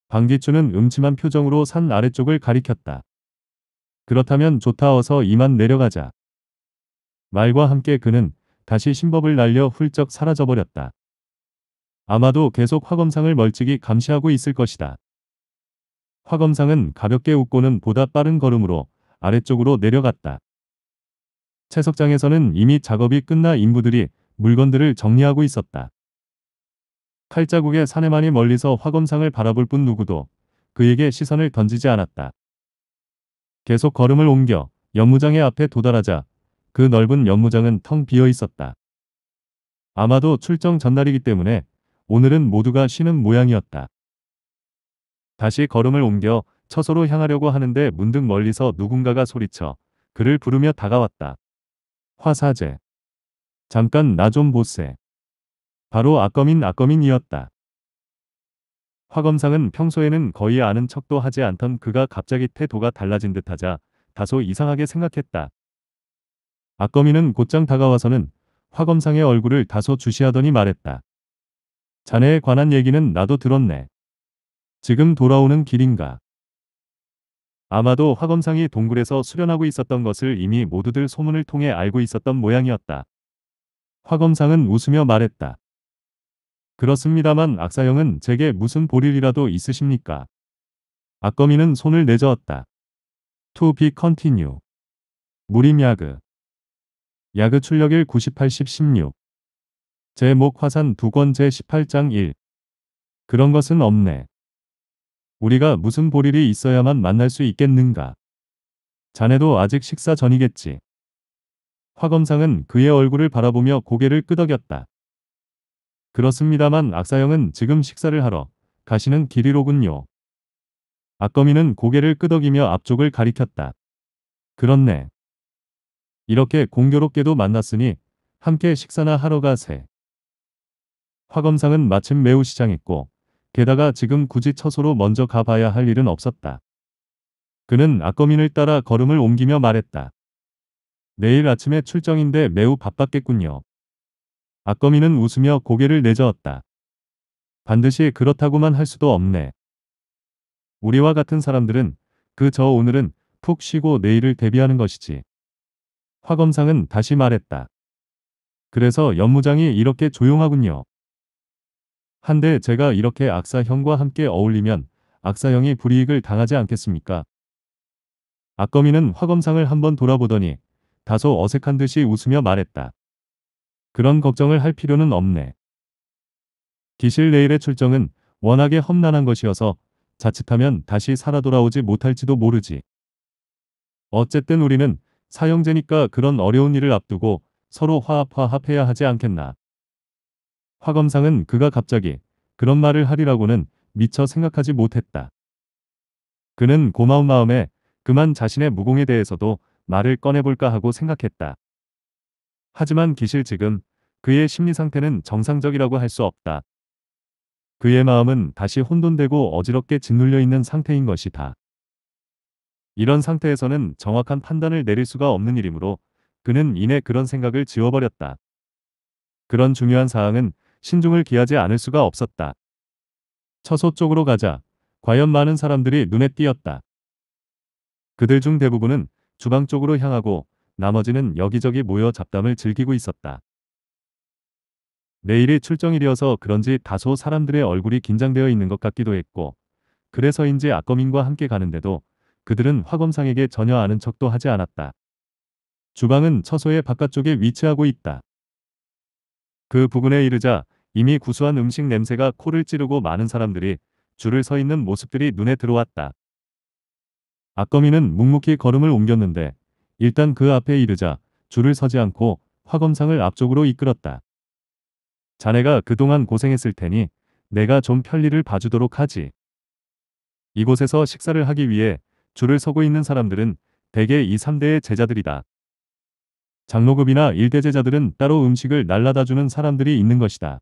방기춘은 음침한 표정으로 산 아래쪽을 가리켰다. 그렇다면 좋다 어서 이만 내려가자. 말과 함께 그는 다시 신법을 날려 훌쩍 사라져버렸다. 아마도 계속 화검상을 멀찍이 감시하고 있을 것이다. 화검상은 가볍게 웃고는 보다 빠른 걸음으로 아래쪽으로 내려갔다. 채석장에서는 이미 작업이 끝나 인부들이 물건들을 정리하고 있었다. 칼자국에 사내만이 멀리서 화검상을 바라볼 뿐 누구도 그에게 시선을 던지지 않았다. 계속 걸음을 옮겨 연무장의 앞에 도달하자 그 넓은 연무장은 텅 비어 있었다. 아마도 출정 전날이기 때문에 오늘은 모두가 쉬는 모양이었다. 다시 걸음을 옮겨 처소로 향하려고 하는데 문득 멀리서 누군가가 소리쳐 그를 부르며 다가왔다. 화사제. 잠깐 나 좀 보세. 바로 아검인 아검인이었다. 화검상은 평소에는 거의 아는 척도 하지 않던 그가 갑자기 태도가 달라진 듯하자 다소 이상하게 생각했다. 악거미는 곧장 다가와서는 화검상의 얼굴을 다소 주시하더니 말했다. 자네에 관한 얘기는 나도 들었네. 지금 돌아오는 길인가? 아마도 화검상이 동굴에서 수련하고 있었던 것을 이미 모두들 소문을 통해 알고 있었던 모양이었다. 화검상은 웃으며 말했다. 그렇습니다만 악사형은 제게 무슨 보릴이라도 있으십니까? 악거미는 손을 내저었다. To be continue. 무림야그. 야그 출력1 98십 16. 제목 화산 두권 제18장 1. 그런 것은 없네. 우리가 무슨 보일이 있어야만 만날 수 있겠는가. 자네도 아직 식사 전이겠지. 화검상은 그의 얼굴을 바라보며 고개를 끄덕였다. 그렇습니다만 악사형은 지금 식사를 하러 가시는 길이로군요. 악거미는 고개를 끄덕이며 앞쪽을 가리켰다. 그렇네. 이렇게 공교롭게도 만났으니 함께 식사나 하러 가세. 화검상은 마침 매우 시장했고 게다가 지금 굳이 처소로 먼저 가봐야 할 일은 없었다. 그는 악거민을 따라 걸음을 옮기며 말했다. 내일 아침에 출정인데 매우 바빴겠군요. 악거민은 웃으며 고개를 내저었다. 반드시 그렇다고만 할 수도 없네. 우리와 같은 사람들은 그저 오늘은 푹 쉬고 내일을 대비하는 것이지. 화 검상은 다시 말했다. 그래서 연무장이 이렇게 조용하군요. 한데 제가 이렇게 악사형과 함께 어울리면 악사형이 불이익을 당하지 않겠습니까? 악거미는 화검상을 한번 돌아보더니 다소 어색한 듯이 웃으며 말했다. 그런 걱정을 할 필요는 없네. 기실 내일의 출정은 워낙에 험난한 것이어서 자칫하면 다시 살아 돌아오지 못할지도 모르지. 어쨌든 우리는 사형제니까 그런 어려운 일을 앞두고 서로 화합화합해야 하지 않겠나. 화 검상은 그가 갑자기 그런 말을 하리라고는 미처 생각하지 못했다. 그는 고마운 마음에 그만 자신의 무공에 대해서도 말을 꺼내볼까 하고 생각했다. 하지만 기실 지금 그의 심리 상태는 정상적이라고 할 수 없다. 그의 마음은 다시 혼돈되고 어지럽게 짓눌려 있는 상태인 것이다. 이런 상태에서는 정확한 판단을 내릴 수가 없는 일이므로 그는 이내 그런 생각을 지워버렸다. 그런 중요한 사항은 신중을 기하지 않을 수가 없었다. 처소 쪽으로 가자. 과연 많은 사람들이 눈에 띄었다. 그들 중 대부분은 주방 쪽으로 향하고 나머지는 여기저기 모여 잡담을 즐기고 있었다. 내일이 출정일이어서 그런지 다소 사람들의 얼굴이 긴장되어 있는 것 같기도 했고 그래서인지 아거민과 함께 가는데도 그들은 화검상에게 전혀 아는 척도 하지 않았다. 주방은 처소의 바깥쪽에 위치하고 있다. 그 부근에 이르자 이미 구수한 음식 냄새가 코를 찌르고 많은 사람들이 줄을 서 있는 모습들이 눈에 들어왔다. 악거미는 묵묵히 걸음을 옮겼는데 일단 그 앞에 이르자 줄을 서지 않고 화검상을 앞쪽으로 이끌었다. 자네가 그동안 고생했을 테니 내가 좀 편리를 봐주도록 하지. 이곳에서 식사를 하기 위해 줄을 서고 있는 사람들은 대개 이 3대의 제자들이다. 장로급이나 일대 제자들은 따로 음식을 날라다 주는 사람들이 있는 것이다.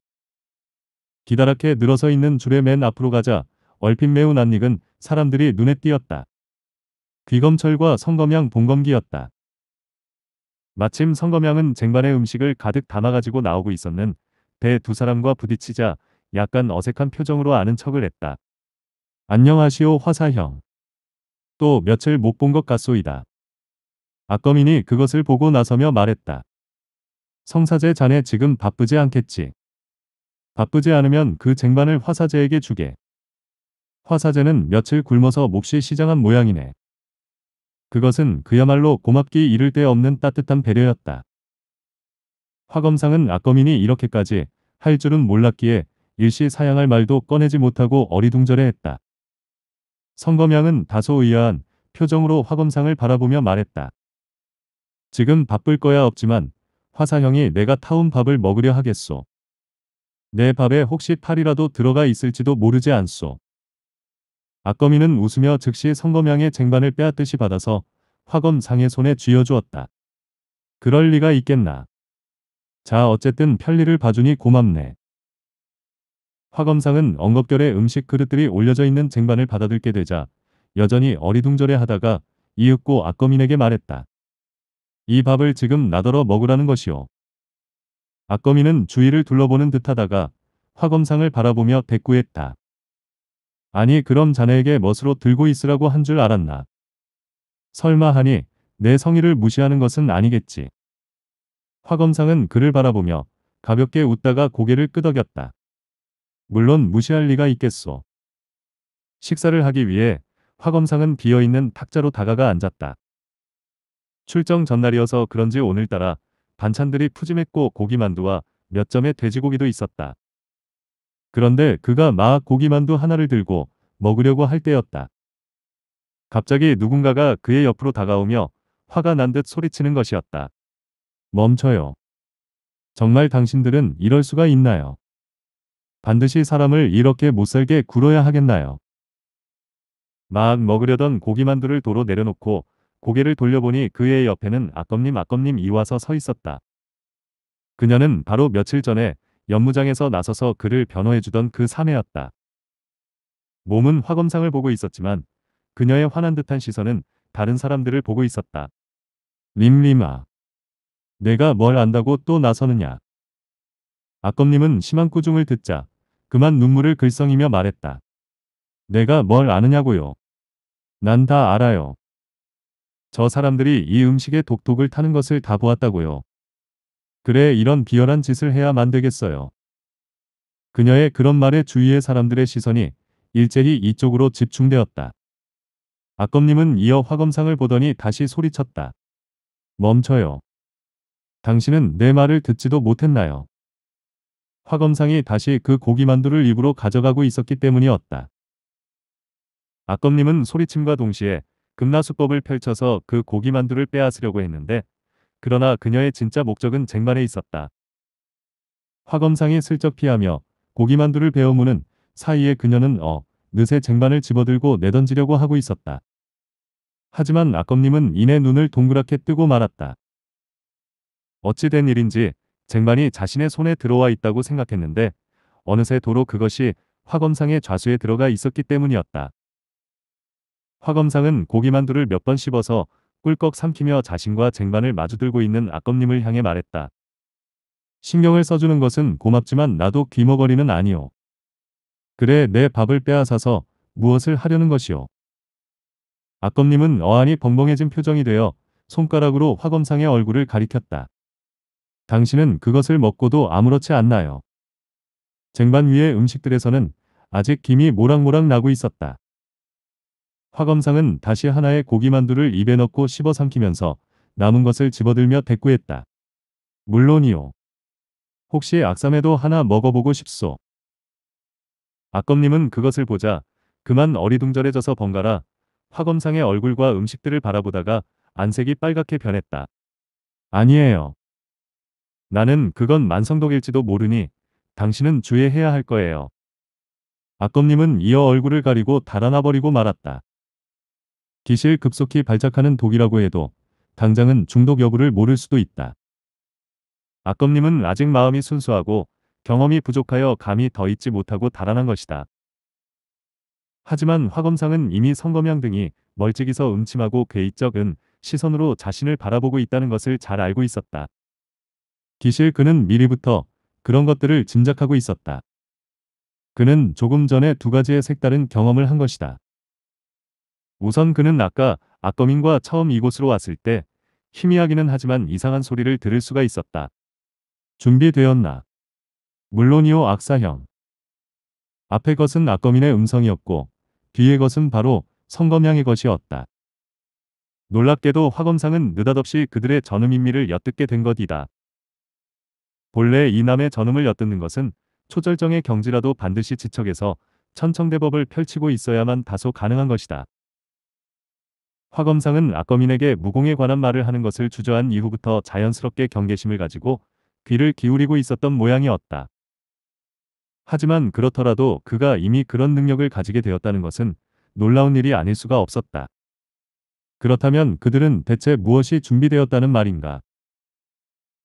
기다랗게 늘어서 있는 줄의 맨 앞으로 가자 얼핏 매운 안익은 사람들이 눈에 띄었다. 귀검철과 성검양 봉검기였다. 마침 성검양은 쟁반에 음식을 가득 담아가지고 나오고 있었는 배 두 사람과 부딪히자 약간 어색한 표정으로 아는 척을 했다. 안녕하시오 화사형. 또 며칠 못 본 것 같소이다. 악거이니 그것을 보고 나서며 말했다. 성사제 자네 지금 바쁘지 않겠지. 바쁘지 않으면 그 쟁반을 화사제에게 주게. 화사제는 며칠 굶어서 몹시 시장한 모양이네. 그것은 그야말로 고맙기 이를 데 없는 따뜻한 배려였다. 화검상은 악거이니 이렇게까지 할 줄은 몰랐기에 일시 사양할 말도 꺼내지 못하고 어리둥절해했다. 성검양은 다소 의아한 표정으로 화검상을 바라보며 말했다. 지금 바쁠 거야 없지만 화사형이 내가 타온 밥을 먹으려 하겠소. 내 밥에 혹시 팔이라도 들어가 있을지도 모르지 않소. 악거미는 웃으며 즉시 성검양의 쟁반을 빼앗듯이 받아서 화검상의 손에 쥐어주었다. 그럴 리가 있겠나. 자 어쨌든 편리를 봐주니 고맙네. 화검상은 엉겁결에 음식 그릇들이 올려져 있는 쟁반을 받아들게 되자 여전히 어리둥절해하다가 이윽고 악거민에게 말했다. 이 밥을 지금 나더러 먹으라는 것이오. 악거민은 주위를 둘러보는 듯하다가 화검상을 바라보며 대꾸했다. 아니 그럼 자네에게 멋으로 들고 있으라고 한 줄 알았나. 설마 하니 내 성의를 무시하는 것은 아니겠지. 화검상은 그를 바라보며 가볍게 웃다가 고개를 끄덕였다. 물론 무시할 리가 있겠소. 식사를 하기 위해 화검상은 비어있는 탁자로 다가가 앉았다. 출정 전날이어서 그런지 오늘따라 반찬들이 푸짐했고 고기만두와 몇 점의 돼지고기도 있었다. 그런데 그가 막 고기만두 하나를 들고 먹으려고 할 때였다. 갑자기 누군가가 그의 옆으로 다가오며 화가 난 듯 소리치는 것이었다. 멈춰요. 정말 당신들은 이럴 수가 있나요? 반드시 사람을 이렇게 못살게 굴어야 하겠나요? 마음 먹으려던 고기만두를 도로 내려놓고 고개를 돌려보니 그의 옆에는 아껌님 아껌님 이와서 서 있었다. 그녀는 바로 며칠 전에 연무장에서 나서서 그를 변호해주던 그 사내였다. 몸은 화검상을 보고 있었지만 그녀의 환한 듯한 시선은 다른 사람들을 보고 있었다. 림림아. 내가 뭘 안다고 또 나서느냐. 아검님은 심한 꾸중을 듣자 그만 눈물을 글썽이며 말했다. 내가 뭘 아느냐고요. 난 다 알아요. 저 사람들이 이 음식의 독독을 타는 것을 다 보았다고요. 그래 이런 비열한 짓을 해야만 되겠어요. 그녀의 그런 말에 주위의 사람들의 시선이 일제히 이쪽으로 집중되었다. 아검님은 이어 화검상을 보더니 다시 소리쳤다. 멈춰요. 당신은 내 말을 듣지도 못했나요? 화검상이 다시 그 고기만두를 입으로 가져가고 있었기 때문이었다. 아검님은 소리침과 동시에 금나수법을 펼쳐서 그 고기만두를 빼앗으려고 했는데 그러나 그녀의 진짜 목적은 쟁반에 있었다. 화검상이 슬쩍 피하며 고기만두를 베어무는 사이에 그녀는 어, 느새 쟁반을 집어들고 내던지려고 하고 있었다. 하지만 아검님은 이내 눈을 동그랗게 뜨고 말았다. 어찌 된 일인지 쟁반이 자신의 손에 들어와 있다고 생각했는데 어느새 도로 그것이 화검상의 좌수에 들어가 있었기 때문이었다. 화검상은 고기만두를 몇 번 씹어서 꿀꺽 삼키며 자신과 쟁반을 마주들고 있는 악검님을 향해 말했다. 신경을 써주는 것은 고맙지만 나도 귀머거리는 아니오. 그래 내 밥을 빼앗아서 무엇을 하려는 것이오. 악검님은 어안이 벙벙해진 표정이 되어 손가락으로 화검상의 얼굴을 가리켰다. 당신은 그것을 먹고도 아무렇지 않나요? 쟁반 위의 음식들에서는 아직 김이 모락모락 나고 있었다. 화검상은 다시 하나의 고기만두를 입에 넣고 씹어 삼키면서 남은 것을 집어들며 대꾸했다. 물론이요. 혹시 악삼에도 하나 먹어보고 싶소. 악검님은 그것을 보자 그만 어리둥절해져서 번갈아 화검상의 얼굴과 음식들을 바라보다가 안색이 빨갛게 변했다. 아니에요. 나는 그건 만성독일지도 모르니 당신은 주의해야 할 거예요. 악검님은 이어 얼굴을 가리고 달아나버리고 말았다. 기실 급속히 발작하는 독이라고 해도 당장은 중독 여부를 모를 수도 있다. 악검님은 아직 마음이 순수하고 경험이 부족하여 감이더있지 못하고 달아난 것이다. 하지만 화검상은 이미 성검양 등이 멀찍이서 음침하고 괴이적은 시선으로 자신을 바라보고 있다는 것을 잘 알고 있었다. 기실 그는 미리부터 그런 것들을 짐작하고 있었다. 그는 조금 전에 두 가지의 색다른 경험을 한 것이다. 우선 그는 아까 악거민과 처음 이곳으로 왔을 때 희미하기는 하지만 이상한 소리를 들을 수가 있었다. 준비되었나? 물론이요 악사형. 앞의 것은 악거민의 음성이었고 뒤의 것은 바로 성검양의 것이었다. 놀랍게도 화검상은 느닷없이 그들의 전음인미를 엿듣게 된 것이다. 본래 이남의 전음을 엿듣는 것은 초절정의 경지라도 반드시 지척에서 천청대법을 펼치고 있어야만 다소 가능한 것이다. 화검상은 악검인에게 무공에 관한 말을 하는 것을 주저한 이후부터 자연스럽게 경계심을 가지고 귀를 기울이고 있었던 모양이었다. 하지만 그렇더라도 그가 이미 그런 능력을 가지게 되었다는 것은 놀라운 일이 아닐 수가 없었다. 그렇다면 그들은 대체 무엇이 준비되었다는 말인가?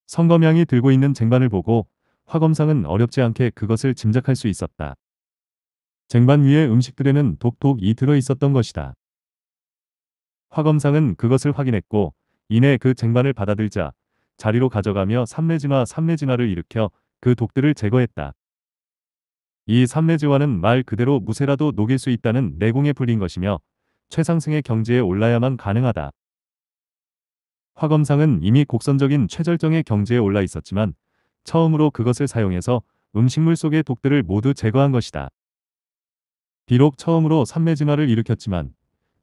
성검양이 들고 있는 쟁반을 보고 화검상은 어렵지 않게 그것을 짐작할 수 있었다. 쟁반 위의 음식들에는 독독이 들어 있었던 것이다. 화검상은 그것을 확인했고 이내 그 쟁반을 받아들자 자리로 가져가며 삼례진화삼례진화를 일으켜 그 독들을 제거했다. 이삼례지화는말 그대로 무쇠라도 녹일 수 있다는 내공에불린 것이며 최상승의 경지에 올라야만 가능하다. 화검상은 이미 곡선적인 최절정의 경지에 올라 있었지만 처음으로 그것을 사용해서 음식물 속의 독들을 모두 제거한 것이다. 비록 처음으로 산매 진화를 일으켰지만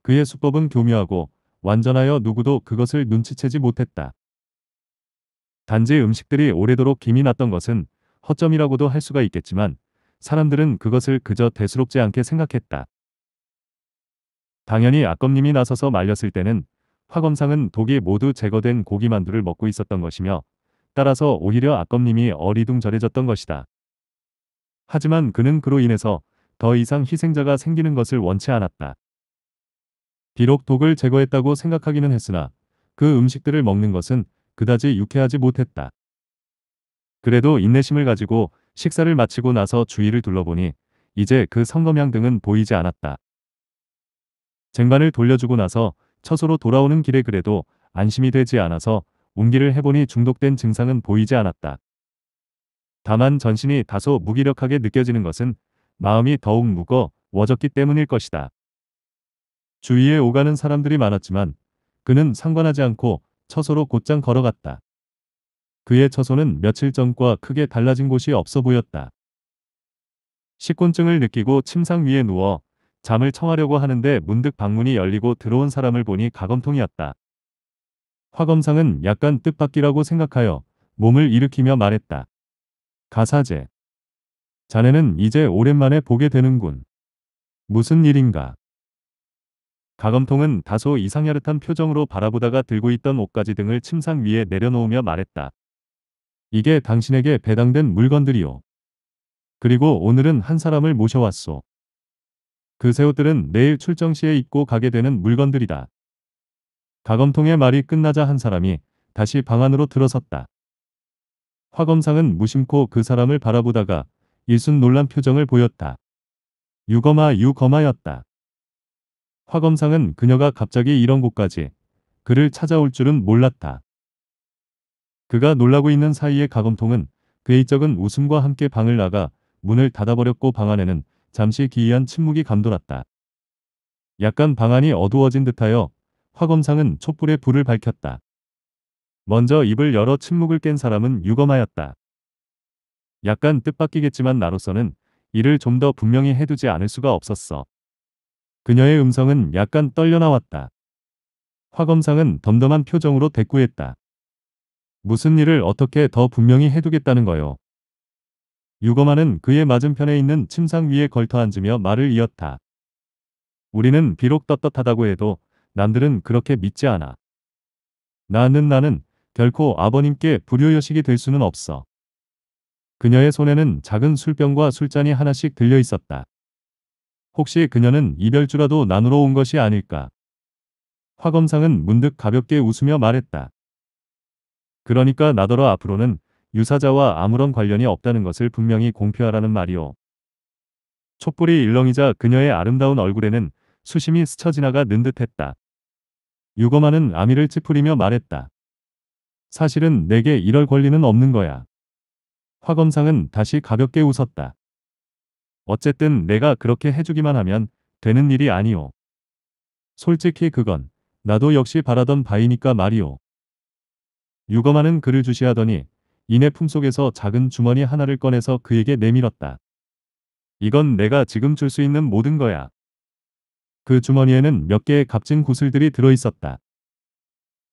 그의 수법은 교묘하고 완전하여 누구도 그것을 눈치채지 못했다. 단지 음식들이 오래도록 김이 났던 것은 허점이라고도 할 수가 있겠지만 사람들은 그것을 그저 대수롭지 않게 생각했다. 당연히 악검님이 나서서 말렸을 때는 화검상은 독이 모두 제거된 고기만두를 먹고 있었던 것이며 따라서 오히려 악검님이 어리둥절해졌던 것이다. 하지만 그는 그로 인해서 더 이상 희생자가 생기는 것을 원치 않았다. 비록 독을 제거했다고 생각하기는 했으나 그 음식들을 먹는 것은 그다지 유쾌하지 못했다. 그래도 인내심을 가지고 식사를 마치고 나서 주위를 둘러보니 이제 그 성검향 등은 보이지 않았다. 쟁반을 돌려주고 나서 처소로 돌아오는 길에 그래도 안심이 되지 않아서 운기를 해보니 중독된 증상은 보이지 않았다. 다만 전신이 다소 무기력하게 느껴지는 것은 마음이 더욱 무거 워졌기 때문일 것이다. 주위에 오가는 사람들이 많았지만 그는 상관하지 않고 처소로 곧장 걸어갔다. 그의 처소는 며칠 전과 크게 달라진 곳이 없어 보였다. 식곤증을 느끼고 침상 위에 누워 잠을 청하려고 하는데 문득 방문이 열리고 들어온 사람을 보니 가검통이었다. 화검상은 약간 뜻밖이라고 생각하여 몸을 일으키며 말했다. 가사제. 자네는 이제 오랜만에 보게 되는군. 무슨 일인가? 가검통은 다소 이상야릇한 표정으로 바라보다가 들고 있던 옷가지 등을 침상 위에 내려놓으며 말했다. 이게 당신에게 배당된 물건들이요. 그리고 오늘은 한 사람을 모셔왔소. 그 새옷들은 내일 출정 시에 입고 가게 되는 물건들이다. 가검통의 말이 끝나자 한 사람이 다시 방 안으로 들어섰다. 화검상은 무심코 그 사람을 바라보다가 일순 놀란 표정을 보였다. 유검아 유검아였다. 화검상은 그녀가 갑자기 이런 곳까지 그를 찾아올 줄은 몰랐다. 그가 놀라고 있는 사이에 가검통은 그의 적은 웃음과 함께 방을 나가 문을 닫아버렸고 방 안에는 잠시 기이한 침묵이 감돌았다. 약간 방안이 어두워진 듯하여 화검상은 촛불에 불을 밝혔다. 먼저 입을 열어 침묵을 깬 사람은 유검하였다. 약간 뜻밖이겠지만 나로서는 이를 좀 더 분명히 해두지 않을 수가 없었어. 그녀의 음성은 약간 떨려나왔다. 화검상은 덤덤한 표정으로 대꾸했다. 무슨 일을 어떻게 더 분명히 해두겠다는 거요. 유거만은 그의 맞은편에 있는 침상 위에 걸터앉으며 말을 이었다. 우리는 비록 떳떳하다고 해도 남들은 그렇게 믿지 않아. 나는 나는 결코 아버님께 불효여식이 될 수는 없어. 그녀의 손에는 작은 술병과 술잔이 하나씩 들려 있었다. 혹시 그녀는 이별주라도 나누러 온 것이 아닐까? 화검상은 문득 가볍게 웃으며 말했다. 그러니까 나더러 앞으로는 유사자와 아무런 관련이 없다는 것을 분명히 공표하라는 말이오. 촛불이 일렁이자 그녀의 아름다운 얼굴에는 수심이 스쳐 지나가는 듯했다. 유거만은 아미를 찌푸리며 말했다. 사실은 내게 이럴 권리는 없는 거야. 화검상은 다시 가볍게 웃었다. 어쨌든 내가 그렇게 해주기만 하면 되는 일이 아니오. 솔직히 그건 나도 역시 바라던 바이니까 말이오. 유거만은 그를 주시하더니 이내 품속에서 작은 주머니 하나를 꺼내서 그에게 내밀었다. 이건 내가 지금 줄 수 있는 모든 거야. 그 주머니에는 몇 개의 값진 구슬들이 들어있었다.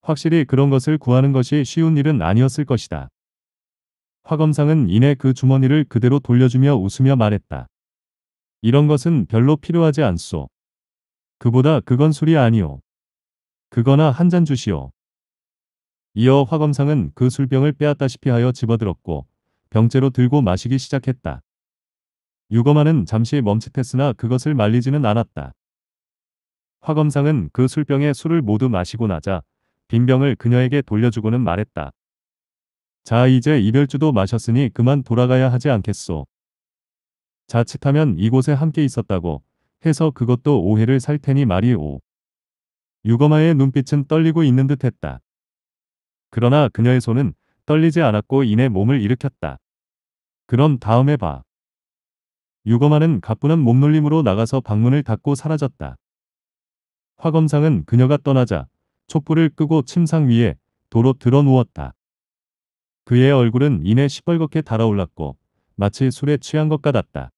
확실히 그런 것을 구하는 것이 쉬운 일은 아니었을 것이다. 화검상은 이내 그 주머니를 그대로 돌려주며 웃으며 말했다. 이런 것은 별로 필요하지 않소. 그보다 그건 술이 아니오. 그거나 한 잔 주시오. 이어 화검상은 그 술병을 빼앗다시피 하여 집어들었고 병째로 들고 마시기 시작했다. 유검하는 잠시 멈칫했으나 그것을 말리지는 않았다. 화검상은 그 술병에 술을 모두 마시고 나자 빈병을 그녀에게 돌려주고는 말했다. 자 이제 이별주도 마셨으니 그만 돌아가야 하지 않겠소. 자칫하면 이곳에 함께 있었다고 해서 그것도 오해를 살 테니 말이오. 유검아의 눈빛은 떨리고 있는 듯했다. 그러나 그녀의 손은 떨리지 않았고 이내 몸을 일으켰다. 그럼 다음에 봐. 유검하는 가뿐한 몸놀림으로 나가서 방문을 닫고 사라졌다. 화검상은 그녀가 떠나자 촛불을 끄고 침상 위에 도로 드러 누웠다. 그의 얼굴은 이내 시뻘겋게 달아올랐고 마치 술에 취한 것 같았다.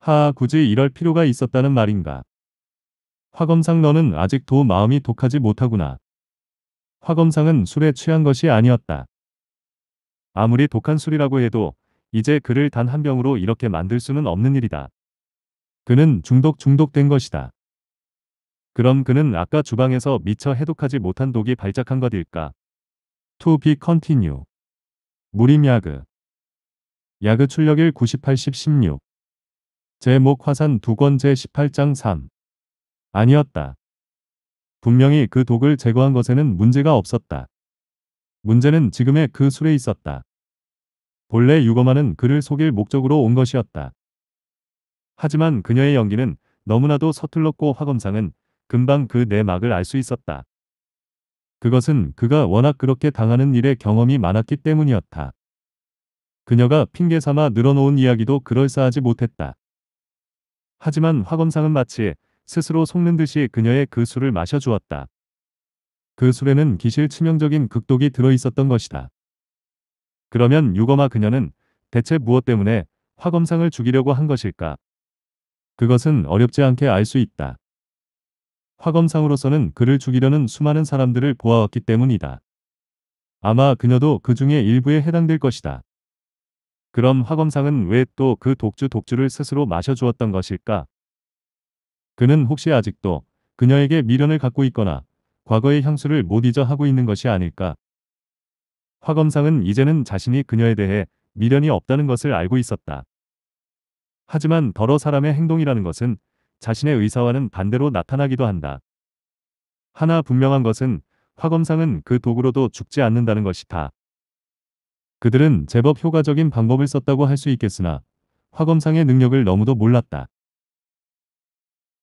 하아 굳이 이럴 필요가 있었다는 말인가. 화검상 너는 아직도 마음이 독하지 못하구나. 화검상은 술에 취한 것이 아니었다. 아무리 독한 술이라고 해도 이제 그를 단 한 병으로 이렇게 만들 수는 없는 일이다. 그는 중독 중독된 것이다. 그럼 그는 아까 주방에서 미처 해독하지 못한 독이 발작한 것일까? To be continue. 무림야그. 야그 출력일 98, 1 16. 제목 화산 두권 제18장 3. 아니었다. 분명히 그 독을 제거한 것에는 문제가 없었다. 문제는 지금의 그 술에 있었다. 본래 유거만은 그를 속일 목적으로 온 것이었다. 하지만 그녀의 연기는 너무나도 서툴렀고 화검상은 금방 그 내막을 알 수 있었다. 그것은 그가 워낙 그렇게 당하는 일에 경험이 많았기 때문이었다. 그녀가 핑계삼아 늘어놓은 이야기도 그럴싸하지 못했다. 하지만 화검상은 마치 스스로 속는 듯이 그녀의 그 술을 마셔주었다. 그 술에는 기실 치명적인 극독이 들어있었던 것이다. 그러면 유검아 그녀는 대체 무엇 때문에 화검상을 죽이려고 한 것일까? 그것은 어렵지 않게 알 수 있다. 화검상으로서는 그를 죽이려는 수많은 사람들을 보아왔기 때문이다. 아마 그녀도 그 중에 일부에 해당될 것이다. 그럼 화검상은 왜 또 그 독주 독주를 스스로 마셔주었던 것일까? 그는 혹시 아직도 그녀에게 미련을 갖고 있거나 과거의 향수를 못 잊어 하고 있는 것이 아닐까. 화 검상은 이제는 자신이 그녀에 대해 미련이 없다는 것을 알고 있었다. 하지만 더러 사람의 행동이라는 것은 자신의 의사와는 반대로 나타나기도 한다. 하나 분명한 것은 화 검상은 그 도구로도 죽지 않는다는 것이다. 그들은 제법 효과적인 방법을 썼다고 할 수 있겠으나 화 검상의 능력을 너무도 몰랐다.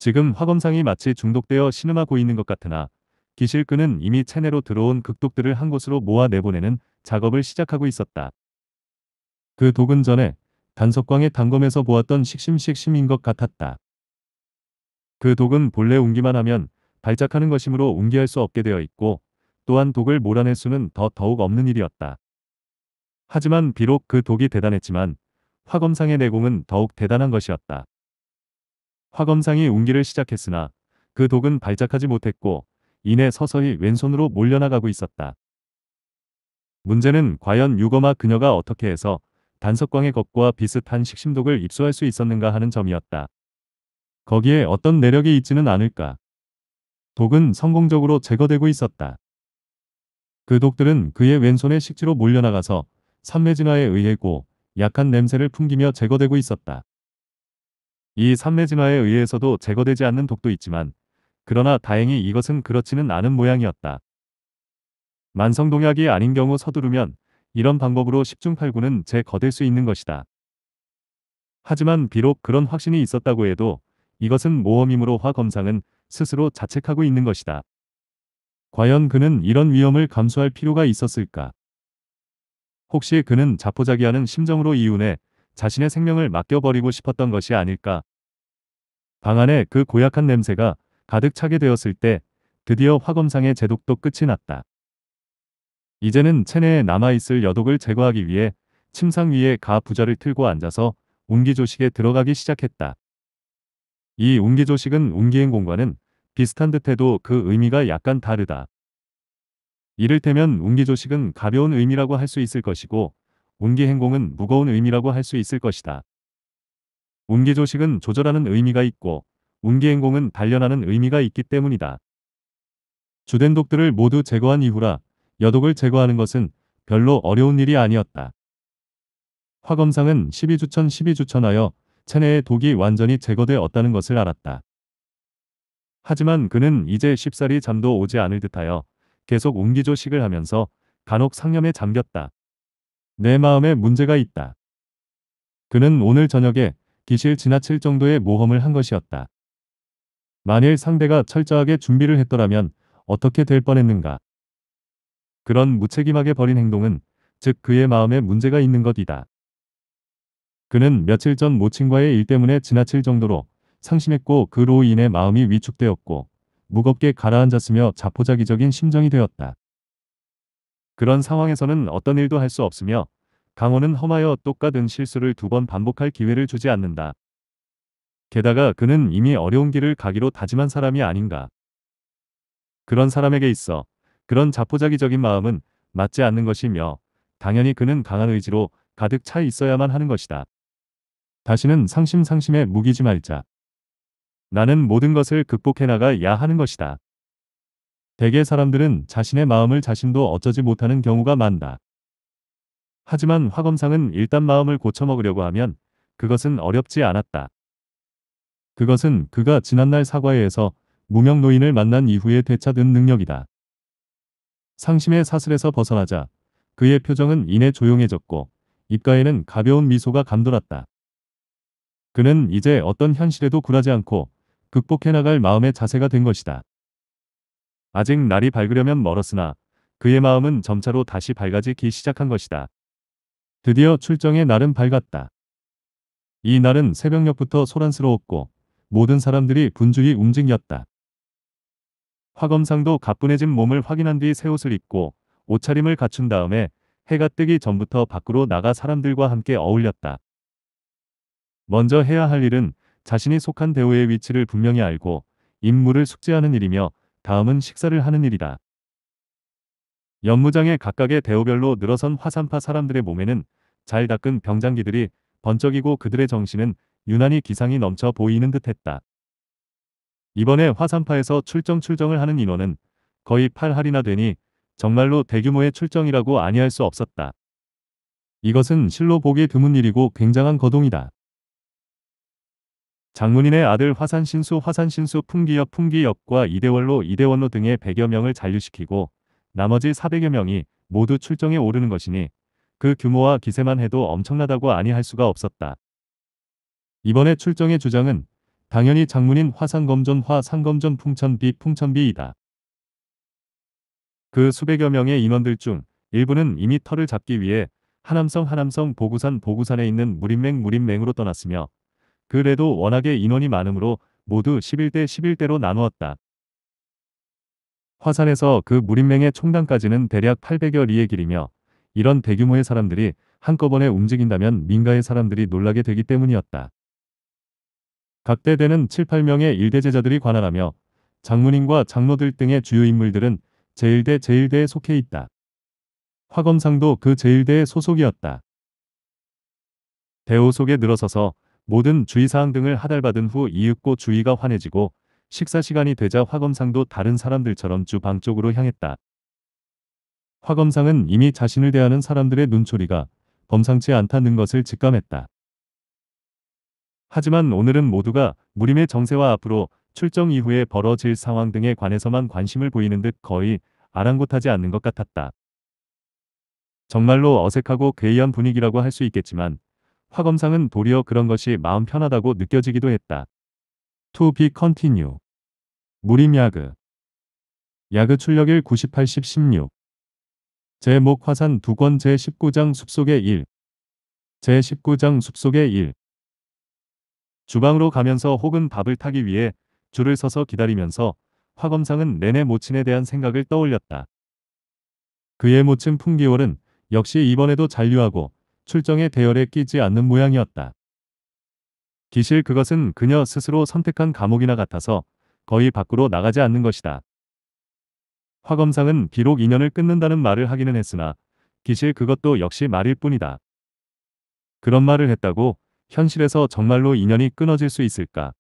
지금 화검상이 마치 중독되어 신음하고 있는 것 같으나 기실근은 이미 체내로 들어온 극독들을 한 곳으로 모아 내보내는 작업을 시작하고 있었다. 그 독은 전에 단석광의 단검에서 보았던 식심식심인 것 같았다. 그 독은 본래 운기만 하면 발작하는 것이므로 운기할수 없게 되어 있고 또한 독을 몰아낼 수는 더 더욱 없는 일이었다. 하지만 비록 그 독이 대단했지만 화검상의 내공은 더욱 대단한 것이었다. 화검상이 운기를 시작했으나 그 독은 발작하지 못했고 이내 서서히 왼손으로 몰려나가고 있었다. 문제는 과연 유거마 그녀가 어떻게 해서 단석광의 것과 비슷한 식심독을 입수할 수 있었는가 하는 점이었다. 거기에 어떤 내력이 있지는 않을까. 독은 성공적으로 제거되고 있었다. 그 독들은 그의 왼손의 식지로 몰려나가서 산매진화에 의해 고 약한 냄새를 풍기며 제거되고 있었다. 이 삼내 진화에 의해서도 제거되지 않는 독도 있지만 그러나 다행히 이것은 그렇지는 않은 모양이었다. 만성동약이 아닌 경우 서두르면 이런 방법으로 10중 8구는 제거될 수 있는 것이다. 하지만 비록 그런 확신이 있었다고 해도 이것은 모험이므로 화 검상은 스스로 자책하고 있는 것이다. 과연 그는 이런 위험을 감수할 필요가 있었을까? 혹시 그는 자포자기하는 심정으로 이윤해 자신의 생명을 맡겨버리고 싶었던 것이 아닐까. 방 안에 그 고약한 냄새가 가득 차게 되었을 때 드디어 화검상의 제독도 끝이 났다. 이제는 체내에 남아있을 여독을 제거하기 위해 침상 위에 가 부자를 틀고 앉아서 운기조식에 들어가기 시작했다. 이 운기조식은 운기행공과는 비슷한 듯해도 그 의미가 약간 다르다. 이를테면 운기조식은 가벼운 의미라고 할 수 있을 것이고 운기 행공은 무거운 의미라고 할 수 있을 것이다. 운기 조식은 조절하는 의미가 있고 운기 행공은 단련하는 의미가 있기 때문이다. 주된 독들을 모두 제거한 이후라 여독을 제거하는 것은 별로 어려운 일이 아니었다. 화검상은 12주천 12주천하여 체내의 독이 완전히 제거되었다는 것을 알았다. 하지만 그는 이제 쉽사리 잠도 오지 않을 듯하여 계속 운기조식을 하면서 간혹 상념에 잠겼다. 내 마음에 문제가 있다. 그는 오늘 저녁에 기실 지나칠 정도의 모험을 한 것이었다. 만일 상대가 철저하게 준비를 했더라면 어떻게 될 뻔했는가. 그런 무책임하게 벌인 행동은 즉 그의 마음에 문제가 있는 것이다. 그는 며칠 전 모친과의 일 때문에 지나칠 정도로 상심했고 그로 인해 마음이 위축되었고 무겁게 가라앉았으며 자포자기적인 심정이 되었다. 그런 상황에서는 어떤 일도 할 수 없으며 강호는 험하여 똑같은 실수를 두 번 반복할 기회를 주지 않는다. 게다가 그는 이미 어려운 길을 가기로 다짐한 사람이 아닌가. 그런 사람에게 있어 그런 자포자기적인 마음은 맞지 않는 것이며 당연히 그는 강한 의지로 가득 차 있어야만 하는 것이다. 다시는 상심상심에 무기지 말자. 나는 모든 것을 극복해 나가야 하는 것이다. 대개 사람들은 자신의 마음을 자신도 어쩌지 못하는 경우가 많다. 하지만 화검상은 일단 마음을 고쳐먹으려고 하면 그것은 어렵지 않았다. 그것은 그가 지난날 사과회에서 무명 노인을 만난 이후에 되찾은 능력이다. 상심의 사슬에서 벗어나자 그의 표정은 이내 조용해졌고 입가에는 가벼운 미소가 감돌았다. 그는 이제 어떤 현실에도 굴하지 않고 극복해나갈 마음의 자세가 된 것이다. 아직 날이 밝으려면 멀었으나 그의 마음은 점차로 다시 밝아지기 시작한 것이다. 드디어 출정의 날은 밝았다. 이 날은 새벽녘부터 소란스러웠고 모든 사람들이 분주히 움직였다. 화검상도 가뿐해진 몸을 확인한 뒤 새 옷을 입고 옷차림을 갖춘 다음에 해가 뜨기 전부터 밖으로 나가 사람들과 함께 어울렸다. 먼저 해야 할 일은 자신이 속한 대우의 위치를 분명히 알고 임무를 숙지하는 일이며 다음은 식사를 하는 일이다. 연무장의 각각의 대우별로 늘어선 화산파 사람들의 몸에는 잘 닦은 병장기들이 번쩍이고 그들의 정신은 유난히 기상이 넘쳐 보이는 듯했다. 이번에 화산파에서 출정 출정을 하는 인원은 거의 8할이나 되니 정말로 대규모의 출정이라고 아니할 수 없었다. 이것은 실로 보기 드문 일이고 굉장한 거동이다. 장문인의 아들 화산신수 화산신수 풍기역풍기역과이대월로 이대원로 등의 100여 명을 잔류시키고 나머지 400여 명이 모두 출정에 오르는 것이니 그 규모와 기세만 해도 엄청나다고 아니할 수가 없었다. 이번에 출정의 주장은 당연히 장문인 화상검전 화상검전 풍천비 풍천비이다. 그 수백여 명의 인원들 중 일부는 이미 터를 잡기 위해 하남성 하남성 보구산 보구산에 있는 무림맹 무림맹으로 떠났으며 그래도 워낙에 인원이 많으므로 모두 11대 11대로 나누었다. 화산에서 그 무림맹의 총당까지는 대략 800여 리의 길이며 이런 대규모의 사람들이 한꺼번에 움직인다면 민가의 사람들이 놀라게 되기 때문이었다. 각 대대는 7, 8명의 일대제자들이 관할하며 장문인과 장로들 등의 주요 인물들은 제1대 제1대에 속해 있다. 화검상도 그 제1대의 소속이었다. 대호 속에 늘어서서 모든 주의사항 등을 하달받은 후 이윽고 주의가 환해지고 식사시간이 되자 화검상도 다른 사람들처럼 주방 쪽으로 향했다. 화검상은 이미 자신을 대하는 사람들의 눈초리가 범상치 않다는 것을 직감했다. 하지만 오늘은 모두가 무림의 정세와 앞으로 출정 이후에 벌어질 상황 등에 관해서만 관심을 보이는 듯 거의 아랑곳하지 않는 것 같았다. 정말로 어색하고 괴이한 분위기라고 할 수 있겠지만 화 검상은 도리어 그런 것이 마음 편하다고 느껴지기도 했다. To be continue. 무림 야그. 야그 출력일 98, 1 6 제목 화산 두권 제19장 숲속의 일. 제19장 숲속의 일. 주방으로 가면서 혹은 밥을 타기 위해 줄을 서서 기다리면서 화 검상은 내내 모친에 대한 생각을 떠올렸다. 그의 모친 풍기월은 역시 이번에도 잔류하고 출정의 대열에 끼지 않는 모양이었다. 기실 그것은 그녀 스스로 선택한 감옥이나 같아서 거의 밖으로 나가지 않는 것이다. 화검상은 비록 인연을 끊는다는 말을 하기는 했으나 기실 그것도 역시 말일 뿐이다. 그런 말을 했다고 현실에서 정말로 인연이 끊어질 수 있을까?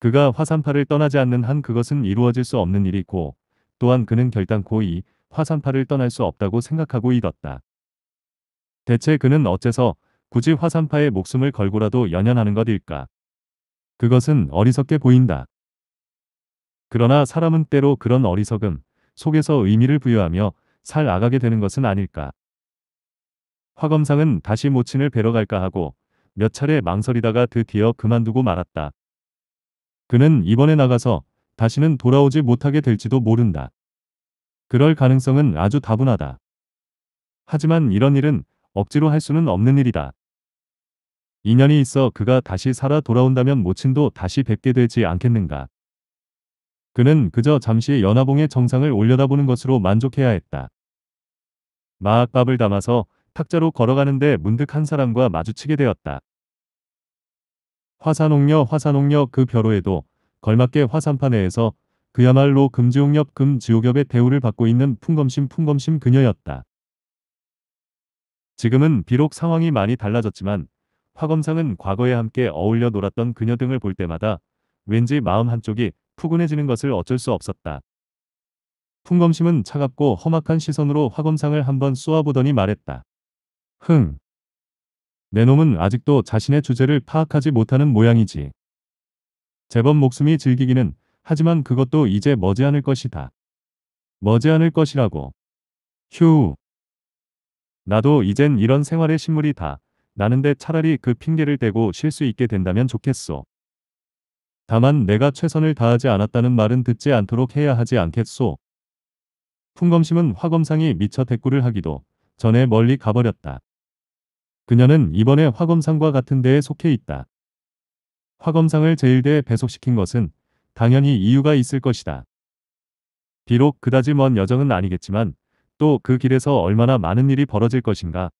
그가 화산파를 떠나지 않는 한 그것은 이루어질 수 없는 일이고 또한 그는 결단코이 화산파를 떠날 수 없다고 생각하고 있었다. 대체 그는 어째서 굳이 화산파의 목숨을 걸고라도 연연하는 것일까? 그것은 어리석게 보인다. 그러나 사람은 때로 그런 어리석음 속에서 의미를 부여하며 살아가게 되는 것은 아닐까. 화검상은 다시 모친을 뵈러 갈까 하고 몇 차례 망설이다가 드디어 그만두고 말았다. 그는 이번에 나가서 다시는 돌아오지 못하게 될지도 모른다. 그럴 가능성은 아주 다분하다. 하지만 이런 일은 억지로 할 수는 없는 일이다. 인연이 있어 그가 다시 살아 돌아온다면 모친도 다시 뵙게 되지 않겠는가. 그는 그저 잠시 연화봉의 정상을 올려다보는 것으로 만족해야 했다. 마악밥을 담아서 탁자로 걸어가는데 문득 한 사람과 마주치게 되었다. 화산옥녀 화산옥녀 그 벼로에도 걸맞게 화산판에에서 그야말로 금지옥엽 금지옥엽의 대우를 받고 있는 풍검심 풍검심 그녀였다. 지금은 비록 상황이 많이 달라졌지만 화검상은 과거에 함께 어울려 놀았던 그녀 등을 볼 때마다 왠지 마음 한쪽이 푸근해지는 것을 어쩔 수 없었다. 풍검심은 차갑고 험악한 시선으로 화검상을 한번 쏘아보더니 말했다. 흥. 내 놈은 아직도 자신의 주제를 파악하지 못하는 모양이지. 제법 목숨이 즐기기는 하지만 그것도 이제 머지않을 것이다. 머지않을 것이라고. 휴. 나도 이젠 이런 생활의 신물이 다 나는데 차라리 그 핑계를 대고 쉴 수 있게 된다면 좋겠소. 다만 내가 최선을 다하지 않았다는 말은 듣지 않도록 해야 하지 않겠소. 풍검심은 화검상이 미처 대꾸를 하기도 전에 멀리 가버렸다. 그녀는 이번에 화검상과 같은 데에 속해 있다. 화검상을 제일대에 배속시킨 것은 당연히 이유가 있을 것이다. 비록 그다지 먼 여정은 아니겠지만 또그 길에서 얼마나 많은 일이 벌어질 것인가.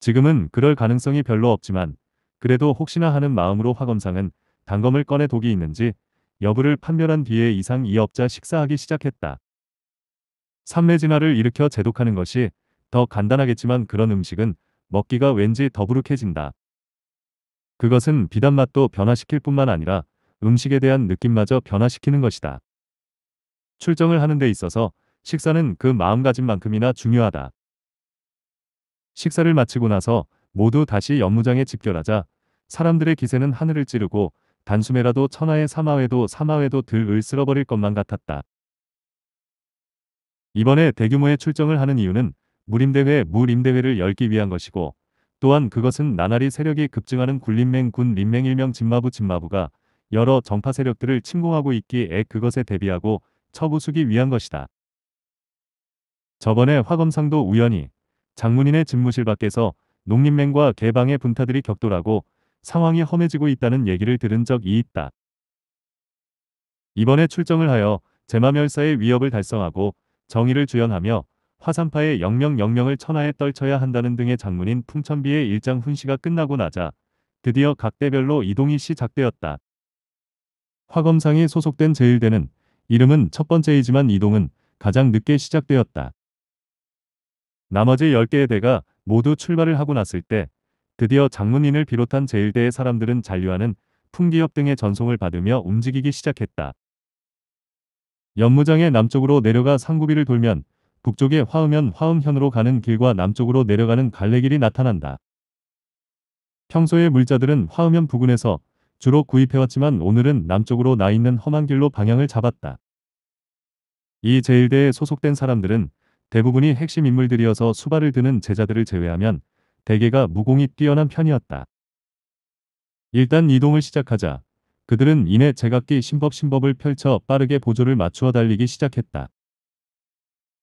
지금은 그럴 가능성이 별로 없지만 그래도 혹시나 하는 마음으로 화검상은 단검을 꺼내 독이 있는지 여부를 판별한 뒤에 이상 이업자 식사하기 시작했다. 삼매 진화를 일으켜 제독하는 것이 더 간단하겠지만 그런 음식은 먹기가 왠지 더부룩해진다. 그것은 비단 맛도 변화시킬 뿐만 아니라 음식에 대한 느낌마저 변화시키는 것이다. 출정을 하는 데 있어서 식사는 그 마음가짐만큼이나 중요하다. 식사를 마치고 나서 모두 다시 연무장에 집결하자 사람들의 기세는 하늘을 찌르고 단숨에라도 천하의 사마회도 사마회도 들을 쓸어버릴 것만 같았다. 이번에 대규모의 출정을 하는 이유는 무림대회 무림대회를 열기 위한 것이고 또한 그것은 나날이 세력이 급증하는 군림맹 군 림맹 일명 진마부 진마부가 여러 정파 세력들을 침공하고 있기에 그것에 대비하고 처부수기 위한 것이다. 저번에 화검상도 우연히 장문인의 집무실 밖에서 농림맹과 개방의 분타들이 격돌하고 상황이 험해지고 있다는 얘기를 들은 적이 있다. 이번에 출정을 하여 제마멸사의 위협을 달성하고 정의를 주연하며 화산파의 영명 영명을 천하에 떨쳐야 한다는 등의 장문인 풍천비의 일장 훈시가 끝나고 나자 드디어 각 대별로 이동이 시작되었다. 화검상이 소속된 제일대는 이름은 첫 번째이지만 이동은 가장 늦게 시작되었다. 나머지 10개의 대가 모두 출발을 하고 났을 때 드디어 장문인을 비롯한 제일대의 사람들은 잔류하는 풍기협 등의 전송을 받으며 움직이기 시작했다. 연무장의 남쪽으로 내려가 상구비를 돌면 북쪽의 화음현 화음현으로 가는 길과 남쪽으로 내려가는 갈래길이 나타난다. 평소에 물자들은 화음현 부근에서 주로 구입해왔지만 오늘은 남쪽으로 나 있는 험한 길로 방향을 잡았다. 이 제일대에 소속된 사람들은 대부분이 핵심 인물들이어서 수발을 드는 제자들을 제외하면 대개가 무공이 뛰어난 편이었다. 일단 이동을 시작하자 그들은 이내 제각기 심법심법을 펼쳐 빠르게 보조를 맞추어 달리기 시작했다.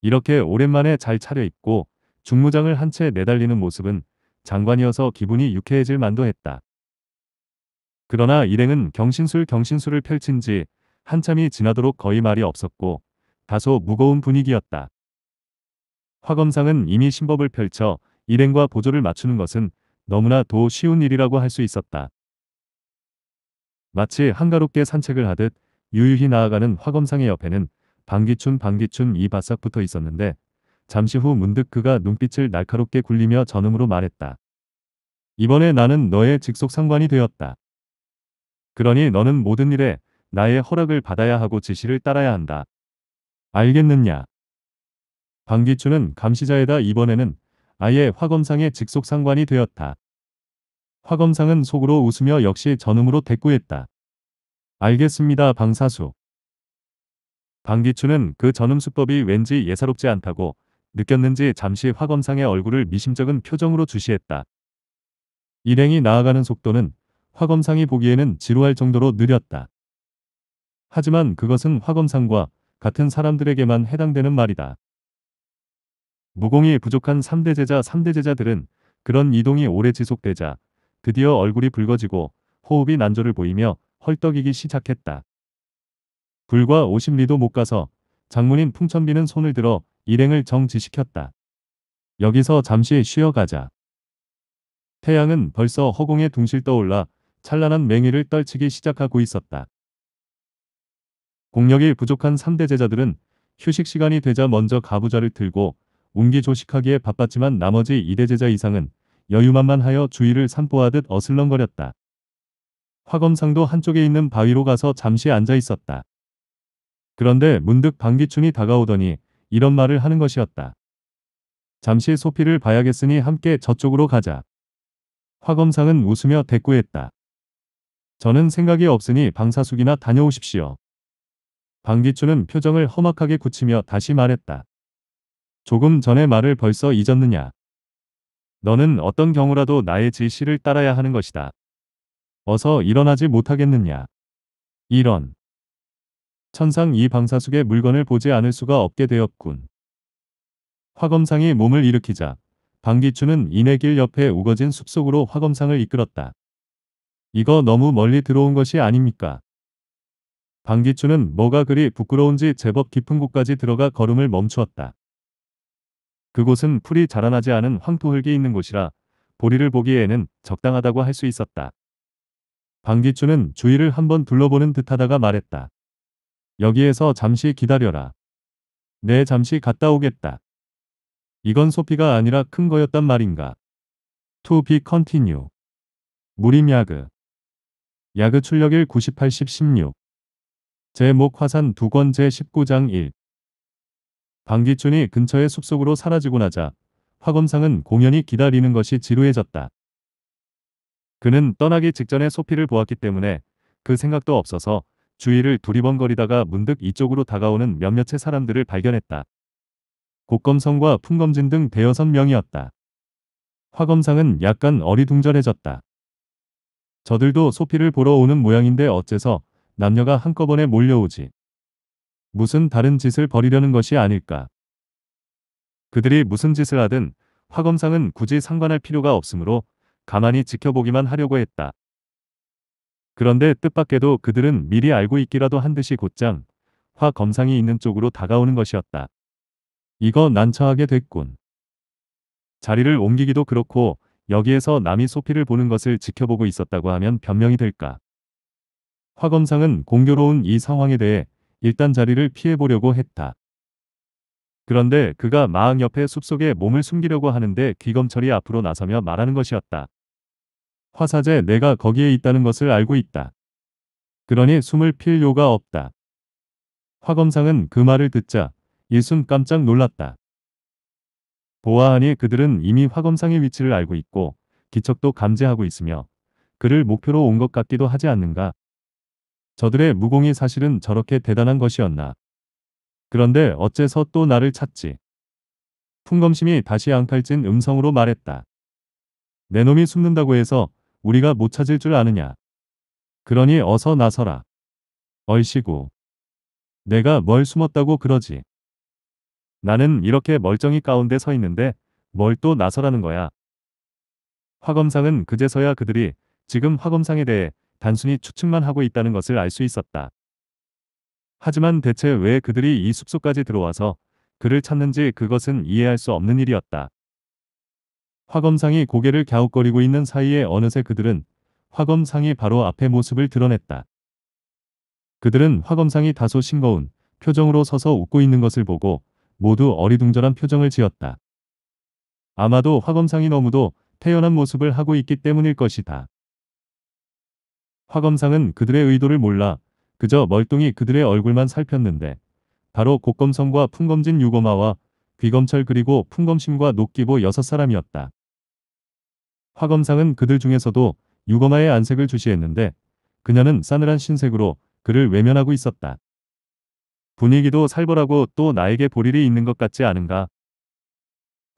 이렇게 오랜만에 잘 차려입고 중무장을 한 채 내달리는 모습은 장관이어서 기분이 유쾌해질 만도 했다. 그러나 일행은 경신술 경신술을 펼친 지 한참이 지나도록 거의 말이 없었고 다소 무거운 분위기였다. 화검상은 이미 신법을 펼쳐 일행과 보조를 맞추는 것은 너무나 도 쉬운 일이라고 할 수 있었다. 마치 한가롭게 산책을 하듯 유유히 나아가는 화검상의 옆에는 방귀춘방귀춘이 바싹 붙어 있었는데 잠시 후 문득 그가 눈빛을 날카롭게 굴리며 전음으로 말했다. 이번에 나는 너의 직속 상관이 되었다. 그러니 너는 모든 일에 나의 허락을 받아야 하고 지시를 따라야 한다. 알겠느냐? 방귀춘은 감시자에다 이번에는 아예 화검상의 직속 상관이 되었다. 화검상은 속으로 웃으며 역시 전음으로 대꾸했다. 알겠습니다 방사수. 방귀춘은 그 전음 수법이 왠지 예사롭지 않다고 느꼈는지 잠시 화검상의 얼굴을 미심쩍은 표정으로 주시했다. 일행이 나아가는 속도는 화검상이 보기에는 지루할 정도로 느렸다. 하지만 그것은 화검상과 같은 사람들에게만 해당되는 말이다. 무공이 부족한 3대 제자 3대 제자들은 그런 이동이 오래 지속되자 드디어 얼굴이 붉어지고 호흡이 난조를 보이며 헐떡이기 시작했다. 불과 50리도 못 가서 장문인 풍천비는 손을 들어 일행을 정지시켰다. 여기서 잠시 쉬어가자. 태양은 벌써 허공에 둥실 떠올라 찬란한 맹위를 떨치기 시작하고 있었다. 공력이 부족한 3대 제자들은 휴식 시간이 되자 먼저 가부좌를 들고 운기조식하기에 바빴지만 나머지 이대제자 이상은 여유만만하여 주위를 산보하듯 어슬렁거렸다. 화검상도 한쪽에 있는 바위로 가서 잠시 앉아 있었다. 그런데 문득 방귀춘이 다가오더니 이런 말을 하는 것이었다. 잠시 소피를 봐야겠으니 함께 저쪽으로 가자. 화검상은 웃으며 대꾸했다. 저는 생각이 없으니 방사숙이나 다녀오십시오. 방귀춘은 표정을 험악하게 굳히며 다시 말했다. 조금 전에 말을 벌써 잊었느냐. 너는 어떤 경우라도 나의 지시를 따라야 하는 것이다. 어서 일어나지 못하겠느냐. 이런. 천상 이 방사숙의 물건을 보지 않을 수가 없게 되었군. 화검상이 몸을 일으키자 방기춘은 이내길 옆에 우거진 숲속으로 화검상을 이끌었다. 이거 너무 멀리 들어온 것이 아닙니까? 방기춘은 뭐가 그리 부끄러운지 제법 깊은 곳까지 들어가 걸음을 멈추었다. 그곳은 풀이 자라나지 않은 황토흙이 있는 곳이라 보리를 보기에는 적당하다고 할 수 있었다. 방기춘은 주위를 한번 둘러보는 듯하다가 말했다. 여기에서 잠시 기다려라. 네 잠시 갔다 오겠다. 이건 소피가 아니라 큰 거였단 말인가. To be continue. 무림 야그. 야그 출력일 98, 1 6 제목 화산 두권 제19장 1. 방귀촌이 근처의 숲속으로 사라지고 나자 화검상은 공연히 기다리는 것이 지루해졌다. 그는 떠나기 직전에 소피를 보았기 때문에 그 생각도 없어서 주위를 두리번거리다가 문득 이쪽으로 다가오는 몇몇의 사람들을 발견했다. 곡검성과 풍검진 등 대여섯 명이었다. 화검상은 약간 어리둥절해졌다. 저들도 소피를 보러 오는 모양인데 어째서 남녀가 한꺼번에 몰려오지. 무슨 다른 짓을 벌이려는 것이 아닐까. 그들이 무슨 짓을 하든 화 검상은 굳이 상관할 필요가 없으므로 가만히 지켜보기만 하려고 했다. 그런데 뜻밖에도 그들은 미리 알고 있기라도 한 듯이 곧장 화 검상이 있는 쪽으로 다가오는 것이었다. 이거 난처하게 됐군. 자리를 옮기기도 그렇고 여기에서 남이 소피를 보는 것을 지켜보고 있었다고 하면 변명이 될까. 화 검상은 공교로운 이 상황에 대해 일단 자리를 피해보려고 했다. 그런데 그가 마흔 옆에 숲속에 몸을 숨기려고 하는데 귀검철이 앞으로 나서며 말하는 것이었다. 화사제 내가 거기에 있다는 것을 알고 있다. 그러니 숨을 필 요가 없다. 화검상은 그 말을 듣자 일순 깜짝 놀랐다. 보아하니 그들은 이미 화검상의 위치를 알고 있고 기척도 감지하고 있으며 그를 목표로 온 것 같기도 하지 않는가 저들의 무공이 사실은 저렇게 대단한 것이었나. 그런데 어째서 또 나를 찾지? 풍검심이 다시 앙팔진 음성으로 말했다. 내 놈이 숨는다고 해서 우리가 못 찾을 줄 아느냐. 그러니 어서 나서라. 얼씨구. 내가 뭘 숨었다고 그러지. 나는 이렇게 멀쩡히 가운데 서 있는데 뭘 또 나서라는 거야. 화검상은 그제서야 그들이 지금 화검상에 대해 단순히 추측만 하고 있다는 것을 알 수 있었다. 하지만 대체 왜 그들이 이 숲속까지 들어와서 그를 찾는지 그것은 이해할 수 없는 일이었다. 화검상이 고개를 갸웃거리고 있는 사이에 어느새 그들은 화검상이 바로 앞에 모습을 드러냈다. 그들은 화검상이 다소 싱거운 표정으로 서서 웃고 있는 것을 보고 모두 어리둥절한 표정을 지었다. 아마도 화검상이 너무도 태연한 모습을 하고 있기 때문일 것이다. 화검상은 그들의 의도를 몰라 그저 멀뚱히 그들의 얼굴만 살폈는데 바로 곡검성과 풍검진 유고마와 귀검철 그리고 풍검심과 녹기보 여섯 사람이었다. 화검상은 그들 중에서도 유검아의 안색을 주시했는데 그녀는 싸늘한 신색으로 그를 외면하고 있었다. 분위기도 살벌하고 또 나에게 볼 일이 있는 것 같지 않은가.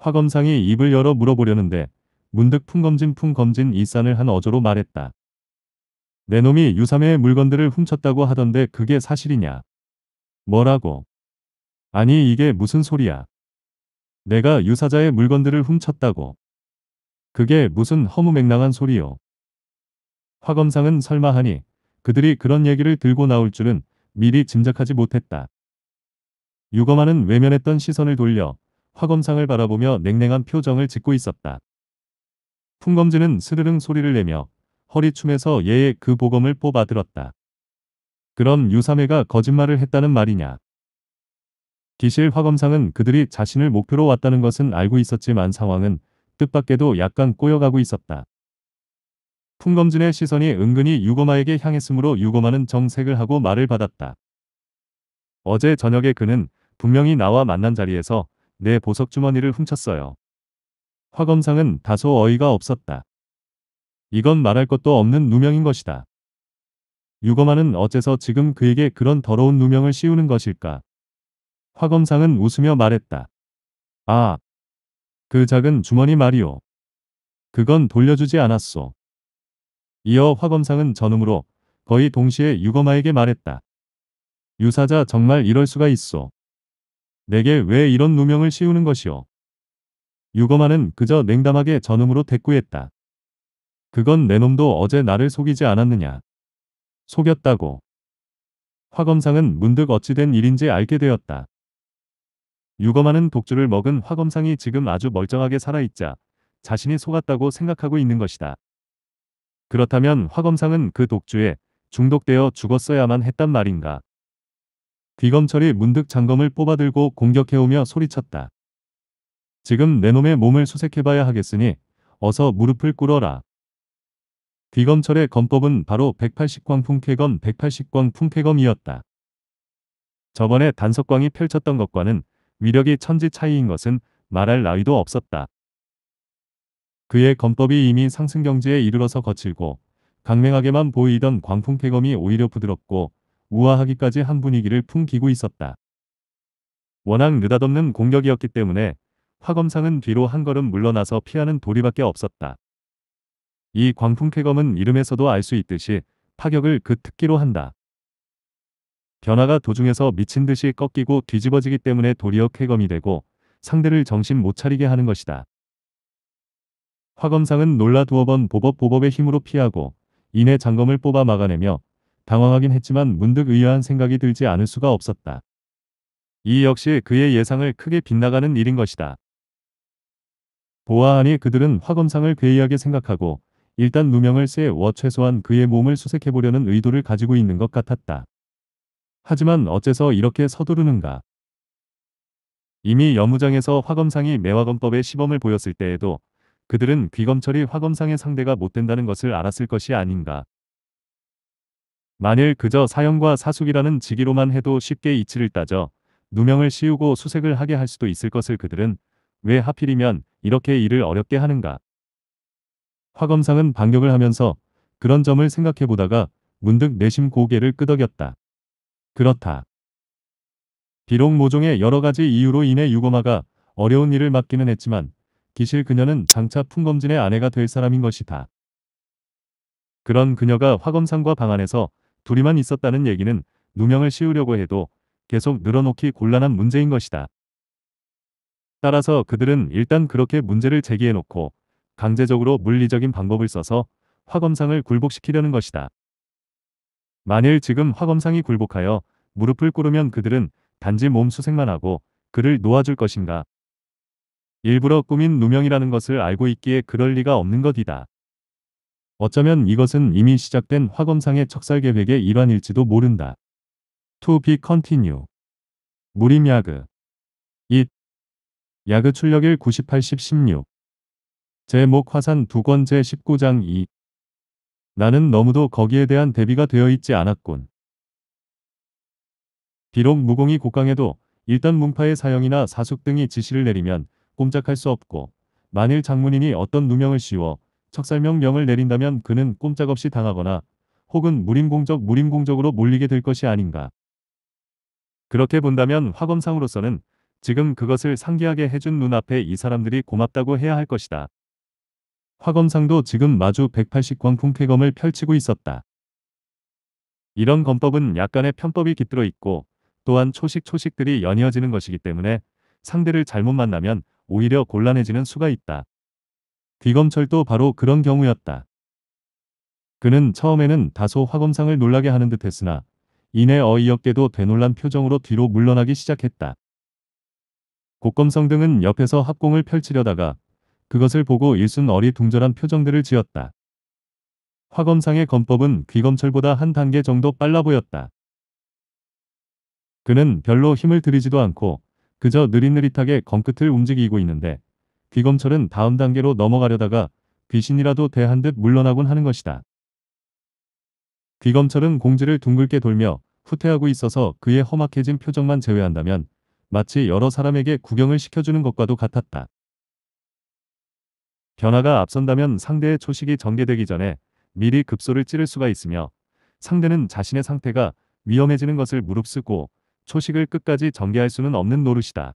화검상이 입을 열어 물어보려는데 문득 풍검진 풍검진 이산을 한 어조로 말했다. 내 놈이 유삼의 물건들을 훔쳤다고 하던데 그게 사실이냐? 뭐라고? 아니 이게 무슨 소리야? 내가 유사자의 물건들을 훔쳤다고. 그게 무슨 허무맹랑한 소리요. 화검상은 설마하니 그들이 그런 얘기를 들고 나올 줄은 미리 짐작하지 못했다. 유검하는 외면했던 시선을 돌려 화검상을 바라보며 냉랭한 표정을 짓고 있었다. 풍검지는 스르릉 소리를 내며 허리춤에서 예의 그 보검을 뽑아들었다. 그럼 유사매가 거짓말을 했다는 말이냐. 기실 화검상은 그들이 자신을 목표로 왔다는 것은 알고 있었지만 상황은 뜻밖에도 약간 꼬여가고 있었다. 풍검진의 시선이 은근히 유고마에게 향했으므로 유고마는 정색을 하고 말을 받았다. 어제 저녁에 그는 분명히 나와 만난 자리에서 내 보석주머니를 훔쳤어요. 화검상은 다소 어이가 없었다. 이건 말할 것도 없는 누명인 것이다. 유검아는 어째서 지금 그에게 그런 더러운 누명을 씌우는 것일까? 화검상은 웃으며 말했다. 아, 그 작은 주머니 말이오. 그건 돌려주지 않았소. 이어 화검상은 전음으로 거의 동시에 유검아에게 말했다. 유사자 정말 이럴 수가 있어. 내게 왜 이런 누명을 씌우는 것이오. 유검아는 그저 냉담하게 전음으로 대꾸했다. 그건 내 놈도 어제 나를 속이지 않았느냐. 속였다고. 화검상은 문득 어찌된 일인지 알게 되었다. 유검하는 독주를 먹은 화검상이 지금 아주 멀쩡하게 살아있자 자신이 속았다고 생각하고 있는 것이다. 그렇다면 화검상은 그 독주에 중독되어 죽었어야만 했단 말인가. 귀검철이 문득 장검을 뽑아들고 공격해오며 소리쳤다. 지금 내 놈의 몸을 수색해봐야 하겠으니 어서 무릎을 꿇어라. 귀검철의 검법은 바로 180광 풍쾌검 180광 풍쾌검이었다. 저번에 단석광이 펼쳤던 것과는 위력이 천지 차이인 것은 말할 나위도 없었다. 그의 검법이 이미 상승경지에 이르러서 거칠고 강맹하게만 보이던 광풍쾌검이 오히려 부드럽고 우아하기까지 한 분위기를 풍기고 있었다. 워낙 느닷없는 공격이었기 때문에 화검상은 뒤로 한 걸음 물러나서 피하는 도리밖에 없었다. 이 광풍 쾌검은 이름에서도 알 수 있듯이 파격을 그 특기로 한다. 변화가 도중에서 미친 듯이 꺾이고 뒤집어지기 때문에 도리어 쾌검이 되고 상대를 정신 못 차리게 하는 것이다. 화검상은 놀라 두어 번 보법 보법의 힘으로 피하고 이내 장검을 뽑아 막아내며 당황하긴 했지만 문득 의아한 생각이 들지 않을 수가 없었다. 이 역시 그의 예상을 크게 빗나가는 일인 것이다. 보아하니 그들은 화검상을 괴이하게 생각하고 일단 누명을 쓰에워 최소한 그의 몸을 수색해보려는 의도를 가지고 있는 것 같았다. 하지만 어째서 이렇게 서두르는가. 이미 여무장에서 화검상이 매화검법의 시범을 보였을 때에도 그들은 귀검철이 화검상의 상대가 못된다는 것을 알았을 것이 아닌가. 만일 그저 사형과 사숙이라는 직위로만 해도 쉽게 이치를 따져 누명을 씌우고 수색을 하게 할 수도 있을 것을 그들은 왜 하필이면 이렇게 일을 어렵게 하는가. 화 검상은 반격을 하면서 그런 점을 생각해 보다가 문득 내심 고개를 끄덕였다. 그렇다. 비록 모종의 여러 가지 이유로 인해 유검아가 어려운 일을 맡기는 했지만 기실 그녀는 장차 풍검진의 아내가 될 사람인 것이다. 그런 그녀가 화검상과 방 안에서 둘이만 있었다는 얘기는 누명을 씌우려고 해도 계속 늘어놓기 곤란한 문제인 것이다. 따라서 그들은 일단 그렇게 문제를 제기해놓고 강제적으로 물리적인 방법을 써서 화검상을 굴복시키려는 것이다. 만일 지금 화검상이 굴복하여 무릎을 꿇으면 그들은 단지 몸 수색만 하고 그를 놓아줄 것인가. 일부러 꾸민 누명이라는 것을 알고 있기에 그럴 리가 없는 것이다. 어쩌면 이것은 이미 시작된 화검상의 척살 계획의 일환일지도 모른다. To be continue. 무림야그. 잇. 야그 출력일 98, 10, 16. 제목 화산 두 번째 19장 2 나는 너무도 거기에 대한 대비가 되어 있지 않았군. 비록 무공이 곡강에도 일단 문파의 사형이나 사숙 등이 지시를 내리면 꼼짝할 수 없고 만일 장문인이 어떤 누명을 씌워 척살명령을 내린다면 그는 꼼짝없이 당하거나 혹은 무림공적 무림공적으로 몰리게 될 것이 아닌가. 그렇게 본다면 화검상으로서는 지금 그것을 상기하게 해준 눈앞에 이 사람들이 고맙다고 해야 할 것이다. 화검상도 지금 마주 180광풍 쾌검을 펼치고 있었다. 이런 검법은 약간의 편법이 깃들어 있고 또한 초식 초식들이 연이어지는 것이기 때문에 상대를 잘못 만나면 오히려 곤란해지는 수가 있다. 귀검철도 바로 그런 경우였다. 그는 처음에는 다소 화검상을 놀라게 하는 듯 했으나 이내 어이없게도 되놀란 표정으로 뒤로 물러나기 시작했다. 곡검성 등은 옆에서 합공을 펼치려다가 그것을 보고 일순 어리둥절한 표정들을 지었다. 화검상의 검법은 귀검철보다 한 단계 정도 빨라 보였다. 그는 별로 힘을 들이지도 않고 그저 느릿느릿하게 검끝을 움직이고 있는데 귀검철은 다음 단계로 넘어가려다가 귀신이라도 대한 듯 물러나곤 하는 것이다. 귀검철은 공지를 둥글게 돌며 후퇴하고 있어서 그의 험악해진 표정만 제외한다면 마치 여러 사람에게 구경을 시켜주는 것과도 같았다. 변화가 앞선다면 상대의 초식이 전개되기 전에 미리 급소를 찌를 수가 있으며 상대는 자신의 상태가 위험해지는 것을 무릅쓰고 초식을 끝까지 전개할 수는 없는 노릇이다.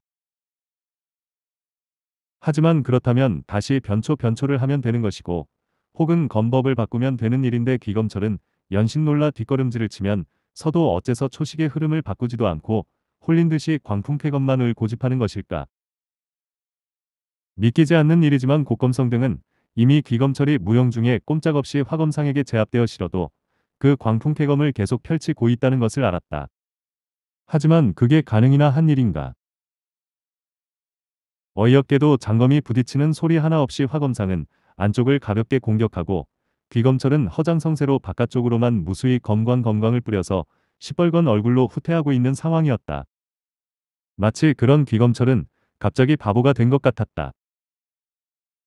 하지만 그렇다면 다시 변초 변초를 하면 되는 것이고 혹은 검법을 바꾸면 되는 일인데 귀검철은 연신 놀라 뒷걸음질을 치면 서도 어째서 초식의 흐름을 바꾸지도 않고 홀린 듯이 광풍 패검만을 고집하는 것일까. 믿기지 않는 일이지만 고검성 등은 이미 귀검철이 무용 중에 꼼짝없이 화검상에게 제압되어 실어도 그 광풍쾌검을 계속 펼치고 있다는 것을 알았다. 하지만 그게 가능이나 한 일인가. 어이없게도 장검이 부딪히는 소리 하나 없이 화검상은 안쪽을 가볍게 공격하고 귀검철은 허장성세로 바깥쪽으로만 무수히 검관 검광을 뿌려서 시뻘건 얼굴로 후퇴하고 있는 상황이었다. 마치 그런 귀검철은 갑자기 바보가 된 것 같았다.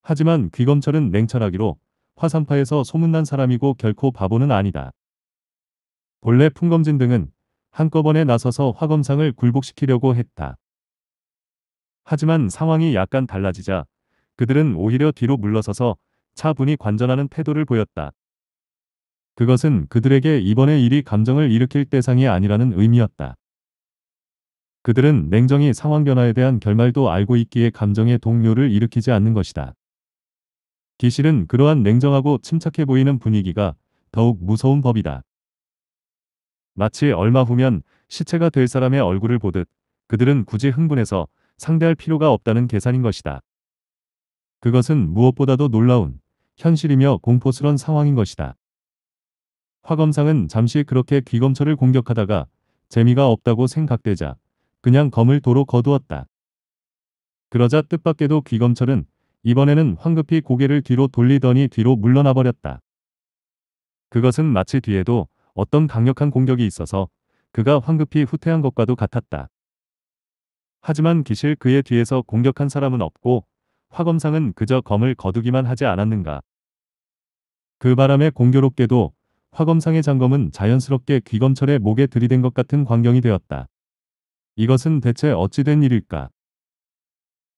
하지만 귀검철은 냉철하기로 화산파에서 소문난 사람이고 결코 바보는 아니다. 본래 풍검진 등은 한꺼번에 나서서 화검상을 굴복시키려고 했다. 하지만 상황이 약간 달라지자 그들은 오히려 뒤로 물러서서 차분히 관전하는 태도를 보였다. 그것은 그들에게 이번의 일이 감정을 일으킬 대상이 아니라는 의미였다. 그들은 냉정히 상황 변화에 대한 결말도 알고 있기에 감정의 동요를 일으키지 않는 것이다. 기실은 그러한 냉정하고 침착해 보이는 분위기가 더욱 무서운 법이다. 마치 얼마 후면 시체가 될 사람의 얼굴을 보듯 그들은 굳이 흥분해서 상대할 필요가 없다는 계산인 것이다. 그것은 무엇보다도 놀라운 현실이며 공포스런 상황인 것이다. 화검상은 잠시 그렇게 귀검철을 공격하다가 재미가 없다고 생각되자 그냥 검을 도로 거두었다. 그러자 뜻밖에도 귀검철은 이번에는 황급히 고개를 뒤로 돌리더니 뒤로 물러나 버렸다. 그것은 마치 뒤에도 어떤 강력한 공격이 있어서 그가 황급히 후퇴한 것과도 같았다. 하지만 기실 그의 뒤에서 공격한 사람은 없고 화검상은 그저 검을 거두기만 하지 않았는가. 그 바람에 공교롭게도 화검상의 장검은 자연스럽게 귀검철의 목에 들이댄 것 같은 광경이 되었다. 이것은 대체 어찌된 일일까?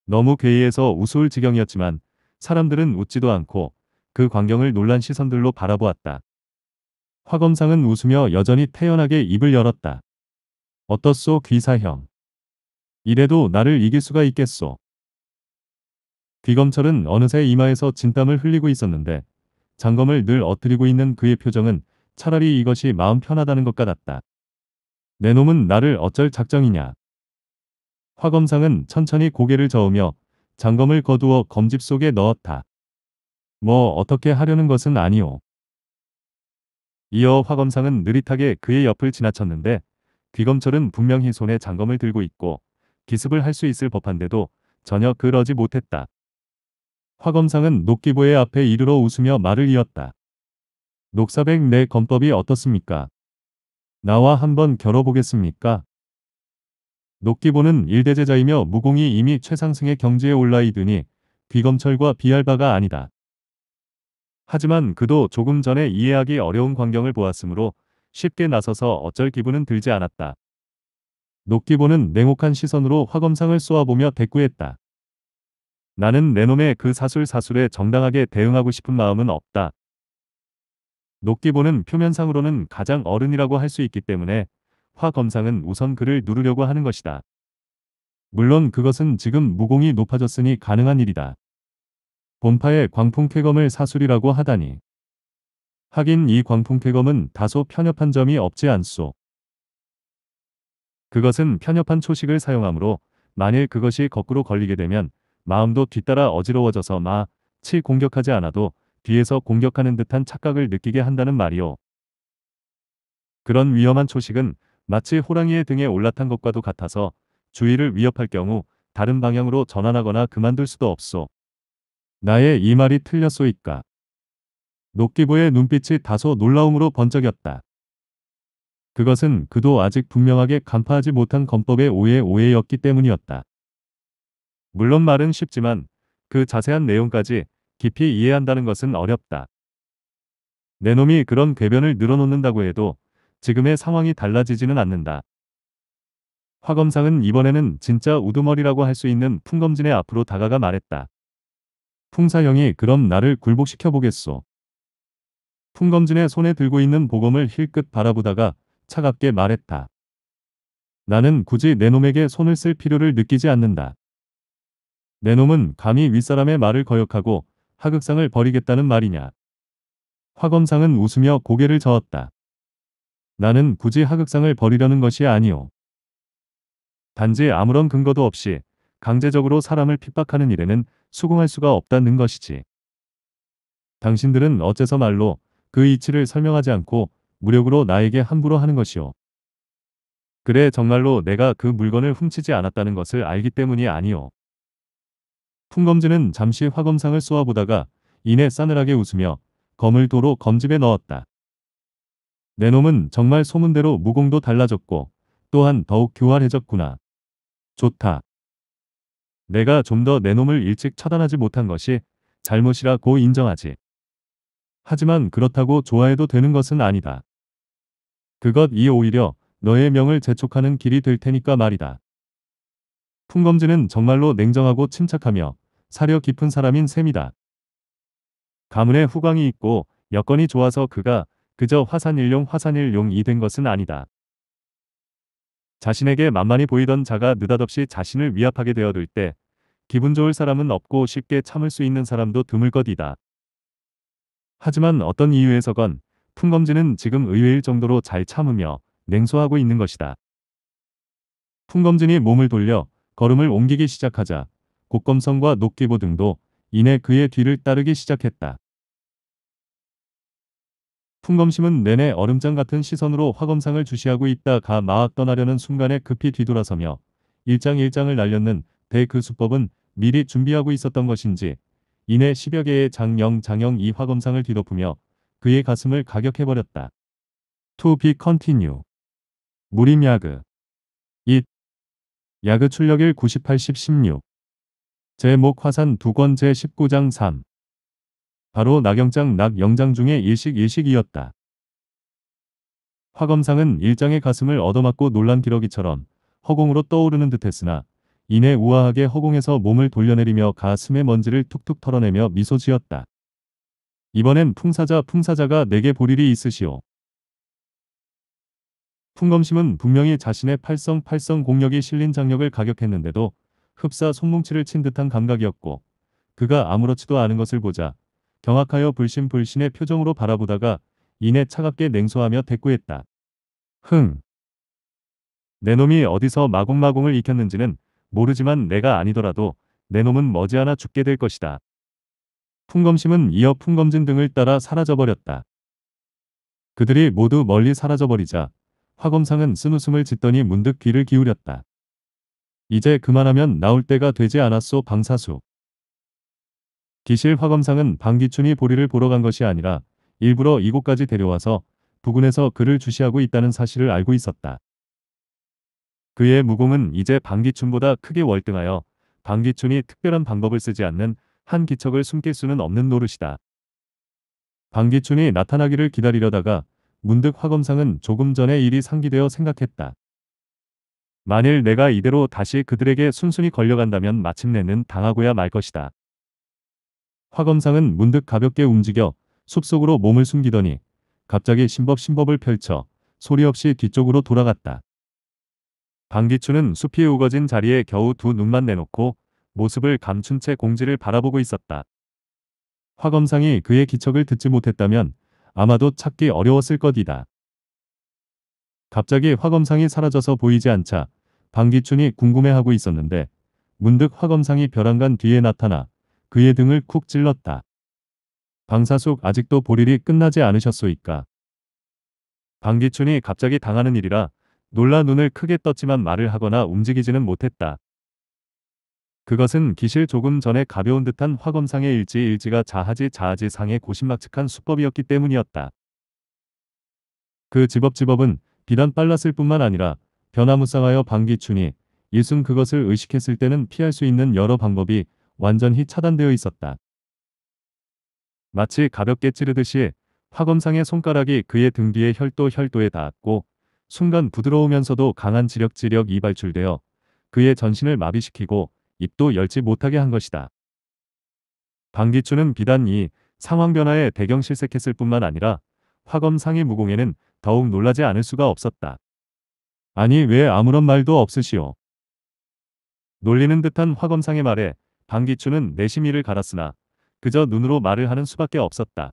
너무 괴이해서 우스울 지경이었지만 사람들은 웃지도 않고 그 광경을 놀란 시선들로 바라보았다. 화 검상은 웃으며 여전히 태연하게 입을 열었다. 어떻소 귀사형. 이래도 나를 이길 수가 있겠소. 귀검철은 어느새 이마에서 진땀을 흘리고 있었는데 장검을 늘 어뜨리고 있는 그의 표정은 차라리 이것이 마음 편하다는 것 같았다. 내 놈은 나를 어쩔 작정이냐. 화검상은 천천히 고개를 저으며 장검을 거두어 검집 속에 넣었다. 뭐 어떻게 하려는 것은 아니오. 이어 화검상은 느릿하게 그의 옆을 지나쳤는데 귀검철은 분명히 손에 장검을 들고 있고 기습을 할 수 있을 법한데도 전혀 그러지 못했다. 화검상은 녹기보의 앞에 이르러 웃으며 말을 이었다. 녹사백 내 검법이 어떻습니까? 나와 한번 겨뤄보겠습니까? 녹기보는 일대제자이며 무공이 이미 최상승의 경지에 올라 이드니 귀검철과 비알바가 아니다. 하지만 그도 조금 전에 이해하기 어려운 광경을 보았으므로 쉽게 나서서 어쩔 기분은 들지 않았다. 녹기보는 냉혹한 시선으로 화검상을 쏘아보며 대꾸했다. 나는 내놈의 그 사술 사술에 정당하게 대응하고 싶은 마음은 없다. 녹기보는 표면상으로는 가장 어른이라고 할 수 있기 때문에 화 검상은 우선 그를 누르려고 하는 것이다. 물론 그것은 지금 무공이 높아졌으니 가능한 일이다. 본파의 광풍 쾌검을 사술이라고 하다니. 하긴 이 광풍 쾌검은 다소 편협한 점이 없지 않소. 그것은 편협한 초식을 사용하므로 만일 그것이 거꾸로 걸리게 되면 마음도 뒤따라 어지러워져서 마, 치 공격하지 않아도 뒤에서 공격하는 듯한 착각을 느끼게 한다는 말이오. 그런 위험한 초식은 마치 호랑이의 등에 올라탄 것과도 같아서 주위를 위협할 경우 다른 방향으로 전환하거나 그만둘 수도 없소. 나의 이 말이 틀렸소이까. 녹기부의 눈빛이 다소 놀라움으로 번쩍였다. 그것은 그도 아직 분명하게 간파하지 못한 검법의 오해 오해였기 때문이었다. 물론 말은 쉽지만 그 자세한 내용까지 깊이 이해한다는 것은 어렵다. 내 놈이 그런 궤변을 늘어놓는다고 해도 지금의 상황이 달라지지는 않는다. 화검상은 이번에는 진짜 우두머리라고 할 수 있는 풍검진의 앞으로 다가가 말했다. 풍사형이 그럼 나를 굴복시켜 보겠소. 풍검진의 손에 들고 있는 보검을 힐끗 바라보다가 차갑게 말했다. 나는 굳이 내 놈에게 손을 쓸 필요를 느끼지 않는다. 내 놈은 감히 윗사람의 말을 거역하고 하극상을 버리겠다는 말이냐. 화검상은 웃으며 고개를 저었다. 나는 굳이 하극상을 벌이려는 것이 아니오. 단지 아무런 근거도 없이 강제적으로 사람을 핍박하는 일에는 수긍할 수가 없다는 것이지. 당신들은 어째서 말로 그 이치를 설명하지 않고 무력으로 나에게 함부로 하는 것이오. 그래 정말로 내가 그 물건을 훔치지 않았다는 것을 알기 때문이 아니오. 풍검지는 잠시 화검상을 쏘아보다가 이내 싸늘하게 웃으며 검을 도로 검집에 넣었다. 내 놈은 정말 소문대로 무공도 달라졌고 또한 더욱 교활해졌구나. 좋다. 내가 좀 더 내 놈을 일찍 처단하지 못한 것이 잘못이라고 인정하지. 하지만 그렇다고 좋아해도 되는 것은 아니다. 그것이 오히려 너의 명을 재촉하는 길이 될 테니까 말이다. 풍검지는 정말로 냉정하고 침착하며 사려 깊은 사람인 셈이다. 가문에 후광이 있고 여건이 좋아서 그가 그저 화산일용 화산일용이 된 것은 아니다. 자신에게 만만히 보이던 자가 느닷없이 자신을 위압하게 되어들 때 기분 좋을 사람은 없고 쉽게 참을 수 있는 사람도 드물것이다. 하지만 어떤 이유에서건 풍검지는 지금 의외일 정도로 잘 참으며 냉소하고 있는 것이다. 풍검진이 몸을 돌려 걸음을 옮기기 시작하자 곡검성과 녹기보 등도 이내 그의 뒤를 따르기 시작했다. 풍검심은 내내 얼음장 같은 시선으로 화검상을 주시하고 있다가 마악 떠나려는 순간에 급히 뒤돌아서며 일장일장을 날렸는 대 그 수법은 미리 준비하고 있었던 것인지 이내 10여 개의 장영 장영 이 화검상을 뒤덮으며 그의 가슴을 가격해버렸다. To be continue. 무림 야그. 잇. 야그 출력일 98, 10, 16. 제목 화산 두권 제19장 3. 바로 낙영장 낙영장 중의 일식 일식이었다. 화검상은 일장의 가슴을 얻어맞고 놀란 기러기처럼 허공으로 떠오르는 듯했으나 이내 우아하게 허공에서 몸을 돌려내리며 가슴의 먼지를 툭툭 털어내며 미소 지었다. 이번엔 풍사자 풍사자가 내게 볼 일이 있으시오. 풍검심은 분명히 자신의 팔성 팔성 공력이 실린 장력을 가격했는데도 흡사 손뭉치를 친 듯한 감각이었고 그가 아무렇지도 않은 것을 보자 경악하여 불신불신의 표정으로 바라보다가 이내 차갑게 냉소하며 대꾸했다. 흥. 내 놈이 어디서 마공마공을 익혔는지는 모르지만 내가 아니더라도 내 놈은 머지않아 죽게 될 것이다. 풍검심은 이어 풍검진 등을 따라 사라져버렸다. 그들이 모두 멀리 사라져버리자 화검상은 쓴 웃음을 짓더니 문득 귀를 기울였다. 이제 그만하면 나올 때가 되지 않았소 방사수. 기실 화검상은 방기춘이 보리를 보러 간 것이 아니라 일부러 이곳까지 데려와서 부근에서 그를 주시하고 있다는 사실을 알고 있었다. 그의 무공은 이제 방기춘보다 크게 월등하여 방기춘이 특별한 방법을 쓰지 않는 한 기척을 숨길 수는 없는 노릇이다. 방기춘이 나타나기를 기다리려다가 문득 화검상은 조금 전에 일이 상기되어 생각했다. 만일 내가 이대로 다시 그들에게 순순히 걸려간다면 마침내는 당하고야 말 것이다. 화검상은 문득 가볍게 움직여 숲속으로 몸을 숨기더니 갑자기 심법심법을 펼쳐 소리 없이 뒤쪽으로 돌아갔다. 방기춘은 숲이 우거진 자리에 겨우 두 눈만 내놓고 모습을 감춘 채 공지를 바라보고 있었다. 화검상이 그의 기척을 듣지 못했다면 아마도 찾기 어려웠을 것이다. 갑자기 화검상이 사라져서 보이지 않자 방기춘이 궁금해하고 있었는데 문득 화검상이 벼랑간 뒤에 나타나 그의 등을 쿡 찔렀다. 방사 속 아직도 볼일이 끝나지 않으셨소이까. 방기춘이 갑자기 당하는 일이라 놀라 눈을 크게 떴지만 말을 하거나 움직이지는 못했다. 그것은 기실 조금 전에 가벼운 듯한 화검상의 일지 일지가 자하지 자하지 상의 고심막측한 수법이었기 때문이었다. 그 집업집업은 비단 빨랐을 뿐만 아니라 변화무쌍하여 방기춘이 일순 그것을 의식했을 때는 피할 수 있는 여러 방법이 완전히 차단되어 있었다. 마치 가볍게 찌르듯이 화검상의 손가락이 그의 등 뒤에 혈도 혈도에 닿았고 순간 부드러우면서도 강한 지력지력이 발출되어 그의 전신을 마비시키고 입도 열지 못하게 한 것이다. 방기춘은 비단 이 상황 변화에 대경 실색했을 뿐만 아니라 화검상의 무공에는 더욱 놀라지 않을 수가 없었다. 아니 왜 아무런 말도 없으시오. 놀리는 듯한 화검상의 말에 방기춘은 내 심의를 갈았으나 그저 눈으로 말을 하는 수밖에 없었다.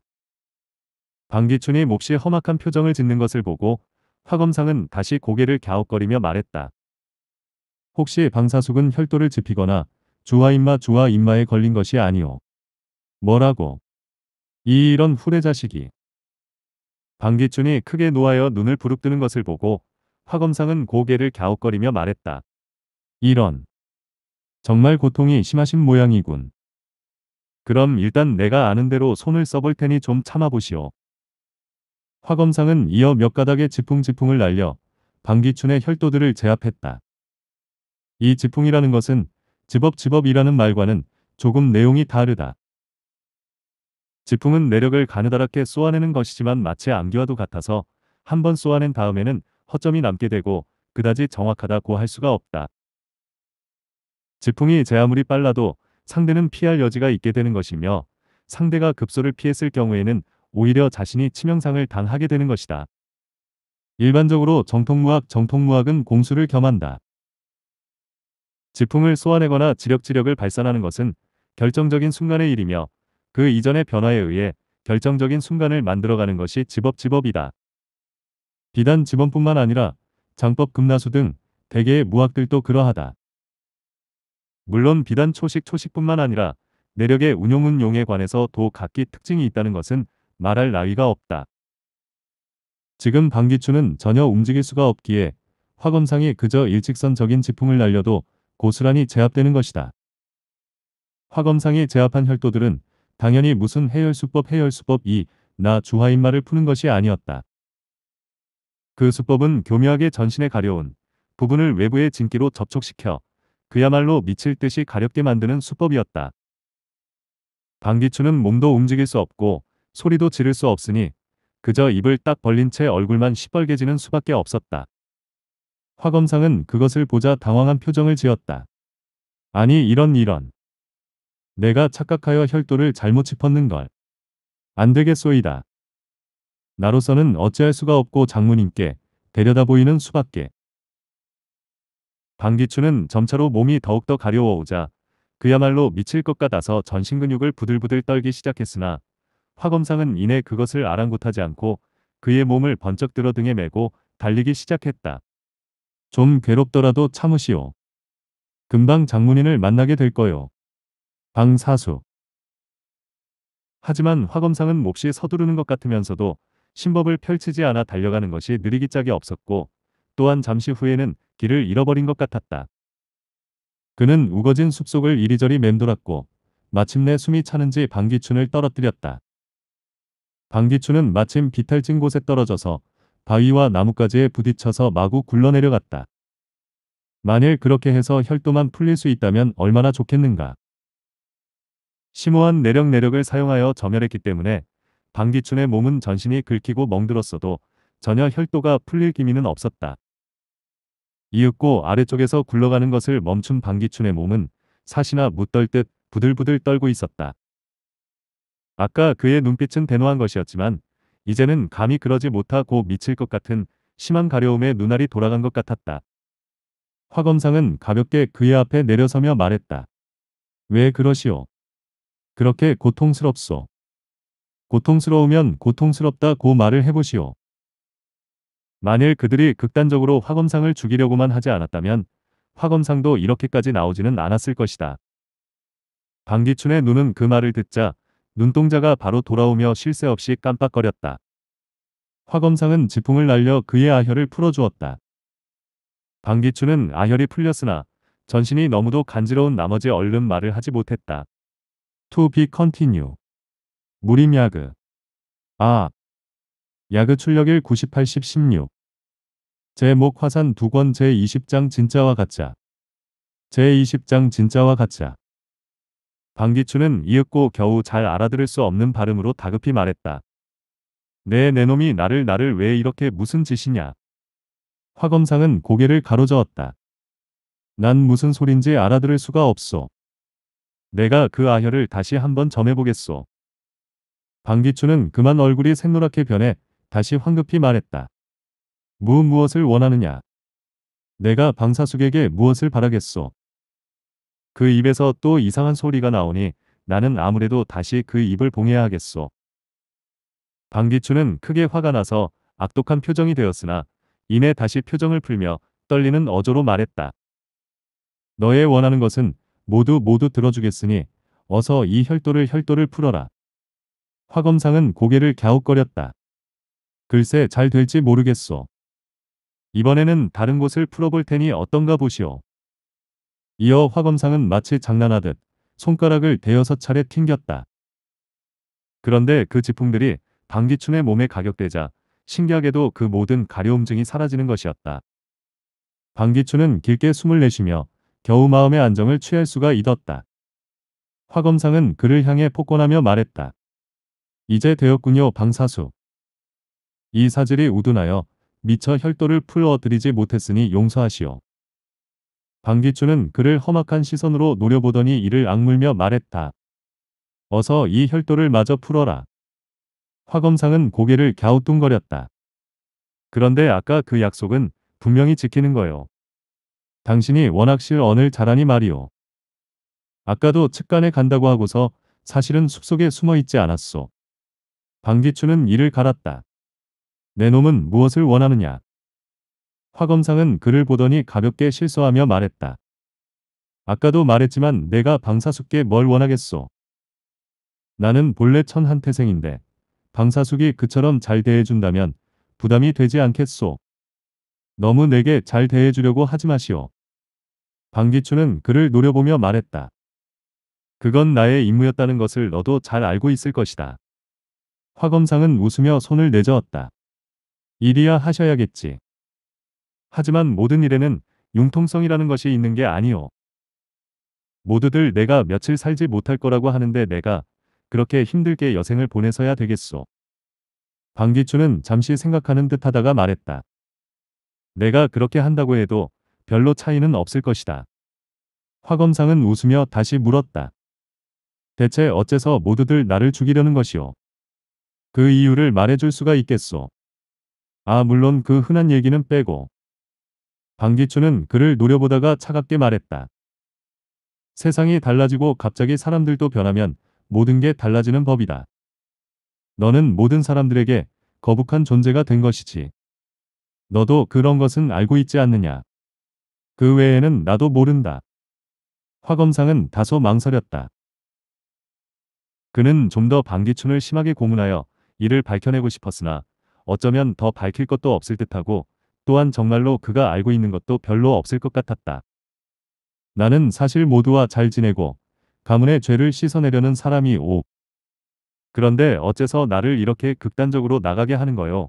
방기춘이 몹시 험악한 표정을 짓는 것을 보고 화검상은 다시 고개를 갸웃거리며 말했다. 혹시 방사숙은 혈도를 짚이거나 주와 인마 주와 인마에 걸린 것이 아니오. 뭐라고? 이 이런 후레자식이. 방기춘이 크게 놓아여 눈을 부릅뜨는 것을 보고 화검상은 고개를 갸웃거리며 말했다. 이런. 정말 고통이 심하신 모양이군. 그럼 일단 내가 아는 대로 손을 써볼 테니 좀 참아보시오. 화검상은 이어 몇 가닥의 지풍지풍을 날려 방귀춘의 혈도들을 제압했다. 이 지풍이라는 것은 지법지법이라는 말과는 조금 내용이 다르다. 지풍은 내력을 가느다랗게 쏘아내는 것이지만 마치 암기와도 같아서 한 번 쏘아낸 다음에는 허점이 남게 되고 그다지 정확하다고 할 수가 없다. 질풍이 제 아무리 빨라도 상대는 피할 여지가 있게 되는 것이며 상대가 급소를 피했을 경우에는 오히려 자신이 치명상을 당하게 되는 것이다. 일반적으로 정통무학 정통무학은 공수를 겸한다. 지풍을 쏘아내거나 지력지력을 발산하는 것은 결정적인 순간의 일이며 그 이전의 변화에 의해 결정적인 순간을 만들어가는 것이 지법지법이다 비단 지원뿐만 아니라 장법 금나수 등 대개의 무학들도 그러하다. 물론 비단 초식 초식뿐만 아니라 내력의 운용운 용에 관해서도 각기 특징이 있다는 것은 말할 나위가 없다. 지금 방귀추는 전혀 움직일 수가 없기에 화검상이 그저 일직선적인 지풍을 날려도 고스란히 제압되는 것이다. 화검상이 제압한 혈도들은 당연히 무슨 해열수법 해열수법 2, 나주화인말을 푸는 것이 아니었다. 그 수법은 교묘하게 전신에 가려온 부분을 외부의 진기로 접촉시켜 그야말로 미칠 듯이 가렵게 만드는 수법이었다. 방귀추는 몸도 움직일 수 없고 소리도 지를 수 없으니 그저 입을 딱 벌린 채 얼굴만 시뻘개지는 수밖에 없었다. 화검상은 그것을 보자 당황한 표정을 지었다. 아니 이런 이런. 내가 착각하여 혈도를 잘못 짚었는걸. 안 되겠소이다. 나로서는 어찌할 수가 없고 장모님께 데려다 보이는 수밖에. 방귀추는 점차로 몸이 더욱더 가려워오자 그야말로 미칠 것 같아서 전신 근육을 부들부들 떨기 시작했으나 화검상은 이내 그것을 아랑곳하지 않고 그의 몸을 번쩍 들어 등에 메고 달리기 시작했다. 좀 괴롭더라도 참으시오. 금방 장문인을 만나게 될 거요. 방사수. 하지만 화검상은 몹시 서두르는 것 같으면서도 신법을 펼치지 않아 달려가는 것이 느리기 짝이 없었고 또한 잠시 후에는 길을 잃어버린 것 같았다. 그는 우거진 숲속을 이리저리 맴돌았고 마침내 숨이 차는지 방귀춘을 떨어뜨렸다. 방귀춘은 마침 비탈진 곳에 떨어져서 바위와 나뭇가지에 부딪혀서 마구 굴러내려갔다. 만일 그렇게 해서 혈도만 풀릴 수 있다면 얼마나 좋겠는가. 심오한 내력 내력을 사용하여 점혈했기 때문에 방귀춘의 몸은 전신이 긁히고 멍들었어도 전혀 혈도가 풀릴 기미는 없었다. 이윽고 아래쪽에서 굴러가는 것을 멈춘 방귀춘의 몸은 사시나 묻떨 듯 부들부들 떨고 있었다. 아까 그의 눈빛은 대노한 것이었지만 이제는 감히 그러지 못하고 미칠 것 같은 심한 가려움에 눈알이 돌아간 것 같았다. 화검상은 가볍게 그의 앞에 내려서며 말했다. 왜 그러시오? 그렇게 고통스럽소. 고통스러우면 고통스럽다고 말을 해보시오. 만일 그들이 극단적으로 화검상을 죽이려고만 하지 않았다면 화검상도 이렇게까지 나오지는 않았을 것이다. 방기춘의 눈은 그 말을 듣자 눈동자가 바로 돌아오며 쉴새 없이 깜빡거렸다. 화검상은 지풍을 날려 그의 아혈을 풀어주었다. 방기춘은 아혈이 풀렸으나 전신이 너무도 간지러운 나머지 얼른 말을 하지 못했다. To be continue. 무림야그. 아, 야그 출력일 90, 80, 16 제 목 화산 두 권 제20장 진짜와 가짜 제20장 진짜와 가짜 방기춘은 이윽고 겨우 잘 알아들을 수 없는 발음으로 다급히 말했다. 내 내놈이 나를 나를 왜 이렇게 무슨 짓이냐. 화검상은 고개를 가로저었다. 난 무슨 소린지 알아들을 수가 없소. 내가 그아혈을 다시 한번 점해보겠소. 방기춘은 그만 얼굴이 생노랗게 변해 다시 황급히 말했다. 무 무엇을 원하느냐? 내가 방사숙에게 무엇을 바라겠소? 그 입에서 또 이상한 소리가 나오니 나는 아무래도 다시 그 입을 봉해야 하겠소. 방귀추는 크게 화가 나서 악독한 표정이 되었으나 이내 다시 표정을 풀며 떨리는 어조로 말했다. 너의 원하는 것은 모두 모두 들어주겠으니 어서 이 혈도를 혈도를 풀어라. 화검상은 고개를 갸웃거렸다. 글쎄 잘 될지 모르겠소. 이번에는 다른 곳을 풀어볼 테니 어떤가 보시오. 이어 화검상은 마치 장난하듯 손가락을 대여섯 차례 튕겼다. 그런데 그 지풍들이 방귀춘의 몸에 가격되자 신기하게도 그 모든 가려움증이 사라지는 것이었다. 방귀춘은 길게 숨을 내쉬며 겨우 마음의 안정을 취할 수가 있었다. 화검상은 그를 향해 폭권하며 말했다. 이제 되었군요 방사수. 이 사질이 우둔하여 미처 혈도를 풀어드리지 못했으니 용서하시오. 방귀추는 그를 험악한 시선으로 노려보더니 이를 악물며 말했다. 어서 이 혈도를 마저 풀어라. 화검상은 고개를 갸우뚱거렸다. 그런데 아까 그 약속은 분명히 지키는 거요. 당신이 워낙 실언을 잘하니 말이오. 아까도 측간에 간다고 하고서 사실은 숲속에 숨어 있지 않았소. 방귀추는 이를 갈았다. 내 놈은 무엇을 원하느냐. 화검상은 그를 보더니 가볍게 실수하며 말했다. 아까도 말했지만 내가 방사숙께 뭘 원하겠소. 나는 본래 천한태생인데 방사숙이 그처럼 잘 대해준다면 부담이 되지 않겠소. 너무 내게 잘 대해주려고 하지 마시오. 방기춘은 그를 노려보며 말했다. 그건 나의 임무였다는 것을 너도 잘 알고 있을 것이다. 화검상은 웃으며 손을 내저었다. 일이야 하셔야겠지. 하지만 모든 일에는 융통성이라는 것이 있는 게 아니오. 모두들 내가 며칠 살지 못할 거라고 하는데 내가 그렇게 힘들게 여생을 보내서야 되겠소. 방기춘은 잠시 생각하는 듯 하다가 말했다. 내가 그렇게 한다고 해도 별로 차이는 없을 것이다. 화검상은 웃으며 다시 물었다. 대체 어째서 모두들 나를 죽이려는 것이오. 그 이유를 말해줄 수가 있겠소. 아 물론 그 흔한 얘기는 빼고. 방기춘은 그를 노려보다가 차갑게 말했다. 세상이 달라지고 갑자기 사람들도 변하면 모든 게 달라지는 법이다. 너는 모든 사람들에게 거북한 존재가 된 것이지. 너도 그런 것은 알고 있지 않느냐. 그 외에는 나도 모른다. 화검상은 다소 망설였다. 그는 좀 더 방기춘을 심하게 고문하여 이를 밝혀내고 싶었으나 어쩌면 더 밝힐 것도 없을 듯하고 또한 정말로 그가 알고 있는 것도 별로 없을 것 같았다. 나는 사실 모두와 잘 지내고 가문의 죄를 씻어내려는 사람이 오. 그런데 어째서 나를 이렇게 극단적으로 나가게 하는 거요.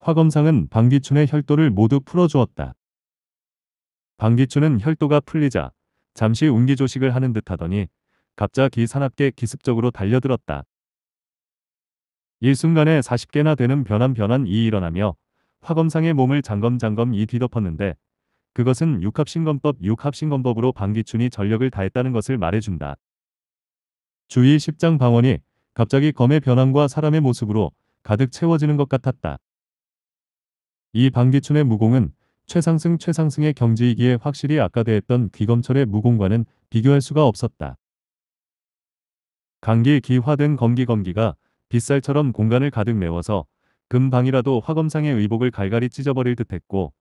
화검상은 방기춘의 혈도를 모두 풀어주었다. 방기춘은 혈도가 풀리자 잠시 운기조식을 하는 듯 하더니 갑자기 사납게 기습적으로 달려들었다. 일순간에 40개나 되는 변한 변한 이 일어나며 화검상의 몸을 장검장검 이 뒤덮었는데 그것은 육합신검법 육합신검법으로 방귀춘이 전력을 다했다는 것을 말해준다. 주위 10장 방원이 갑자기 검의 변함과 사람의 모습으로 가득 채워지는 것 같았다. 이 방귀춘의 무공은 최상승 최상승의 경지이기에 확실히 아까 대했던 귀검철의 무공과는 비교할 수가 없었다. 강기 기화된 검기 검기가 빗살처럼 공간을 가득 메워서 금방이라도 화검상의 의복을 갈갈이 찢어버릴 듯했고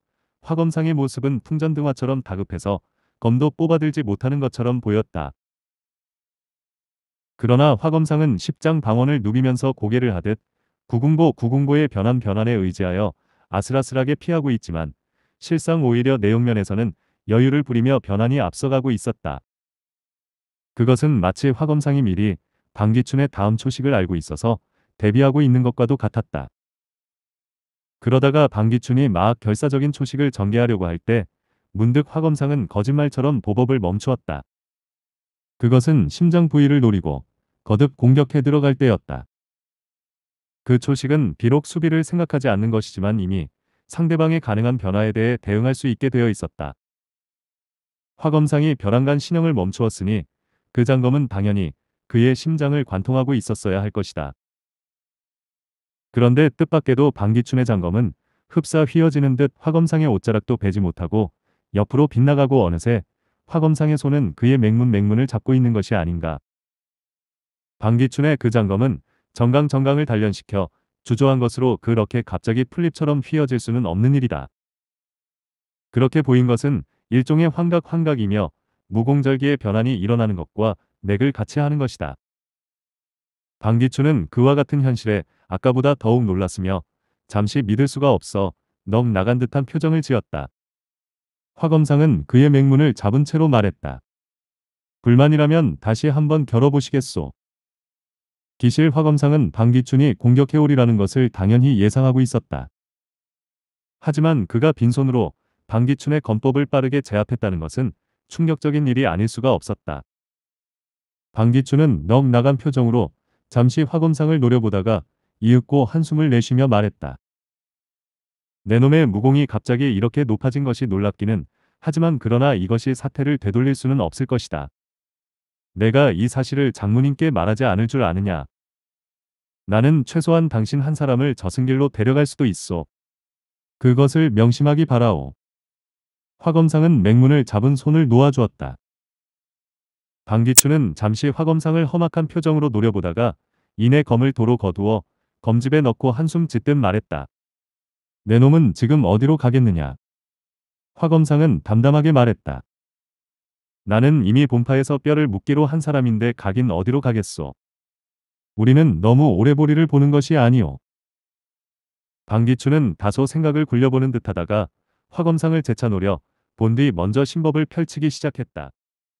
화검상의 모습은 풍전등화처럼 다급해서 검도 뽑아들지 못하는 것처럼 보였다. 그러나 화검상은 십장 방언을 누비면서 고개를 하듯 구궁보 구궁보의 변한 변환에 의지하여 아슬아슬하게 피하고 있지만 실상 오히려 내용면에서는 여유를 부리며 변환이 앞서가고 있었다. 그것은 마치 화검상이 미리 방기춘의 다음 소식을 알고 있어서 데뷔하고 있는 것과도 같았다. 그러다가 방기춘이 막 결사적인 소식을 전개하려고 할 때 문득 화검상은 거짓말처럼 보법을 멈추었다. 그것은 심장 부위를 노리고 거듭 공격해 들어갈 때였다. 그 초식은 비록 수비를 생각하지 않는 것이지만 이미 상대방의 가능한 변화에 대해 대응할 수 있게 되어 있었다. 화검상이 벼랑간 신형을 멈추었으니 그 장검은 당연히 그의 심장을 관통하고 있었어야 할 것이다. 그런데 뜻밖에도 방귀춘의 장검은 흡사 휘어지는 듯 화검상의 옷자락도 베지 못하고 옆으로 빗나가고 어느새 화검상의 손은 그의 맹문 맹문을 잡고 있는 것이 아닌가. 방귀춘의그 장검은 정강 정강을 단련시켜 주저한 것으로 그렇게 갑자기 풀립처럼 휘어질 수는 없는 일이다. 그렇게 보인 것은 일종의 환각 환각이며 무공절기의 변환이 일어나는 것과 맥을 같이 하는 것이다. 방기춘은 그와 같은 현실에 아까보다 더욱 놀랐으며 잠시 믿을 수가 없어 넉 나간 듯한 표정을 지었다. 화검상은 그의 맹문을 잡은 채로 말했다. 불만이라면 다시 한번 겨뤄보시겠소. 기실 화검상은 방기춘이 공격해오리라는 것을 당연히 예상하고 있었다. 하지만 그가 빈손으로 방기춘의 검법을 빠르게 제압했다는 것은 충격적인 일이 아닐 수가 없었다. 방기춘은 넋 나간 표정으로 잠시 화검상을 노려보다가 이윽고 한숨을 내쉬며 말했다. 내 놈의 무공이 갑자기 이렇게 높아진 것이 놀랍기는 하지만 그러나 이것이 사태를 되돌릴 수는 없을 것이다. 내가 이 사실을 장모님께 말하지 않을 줄 아느냐. 나는 최소한 당신 한 사람을 저승길로 데려갈 수도 있어. 그것을 명심하기 바라오. 화검상은 맹문을 잡은 손을 놓아주었다. 방기춘은 잠시 화검상을 험악한 표정으로 노려보다가 이내 검을 도로 거두어 검집에 넣고 한숨 짓듯 말했다. 내 놈은 지금 어디로 가겠느냐. 화검상은 담담하게 말했다. 나는 이미 본파에서 뼈를 묻기로 한 사람인데 가긴 어디로 가겠소. 우리는 너무 오래 보리를 보는 것이 아니오. 방기춘은 다소 생각을 굴려보는 듯하다가 화검상을 재차 노려 본 뒤 먼저 신법을 펼치기 시작했다.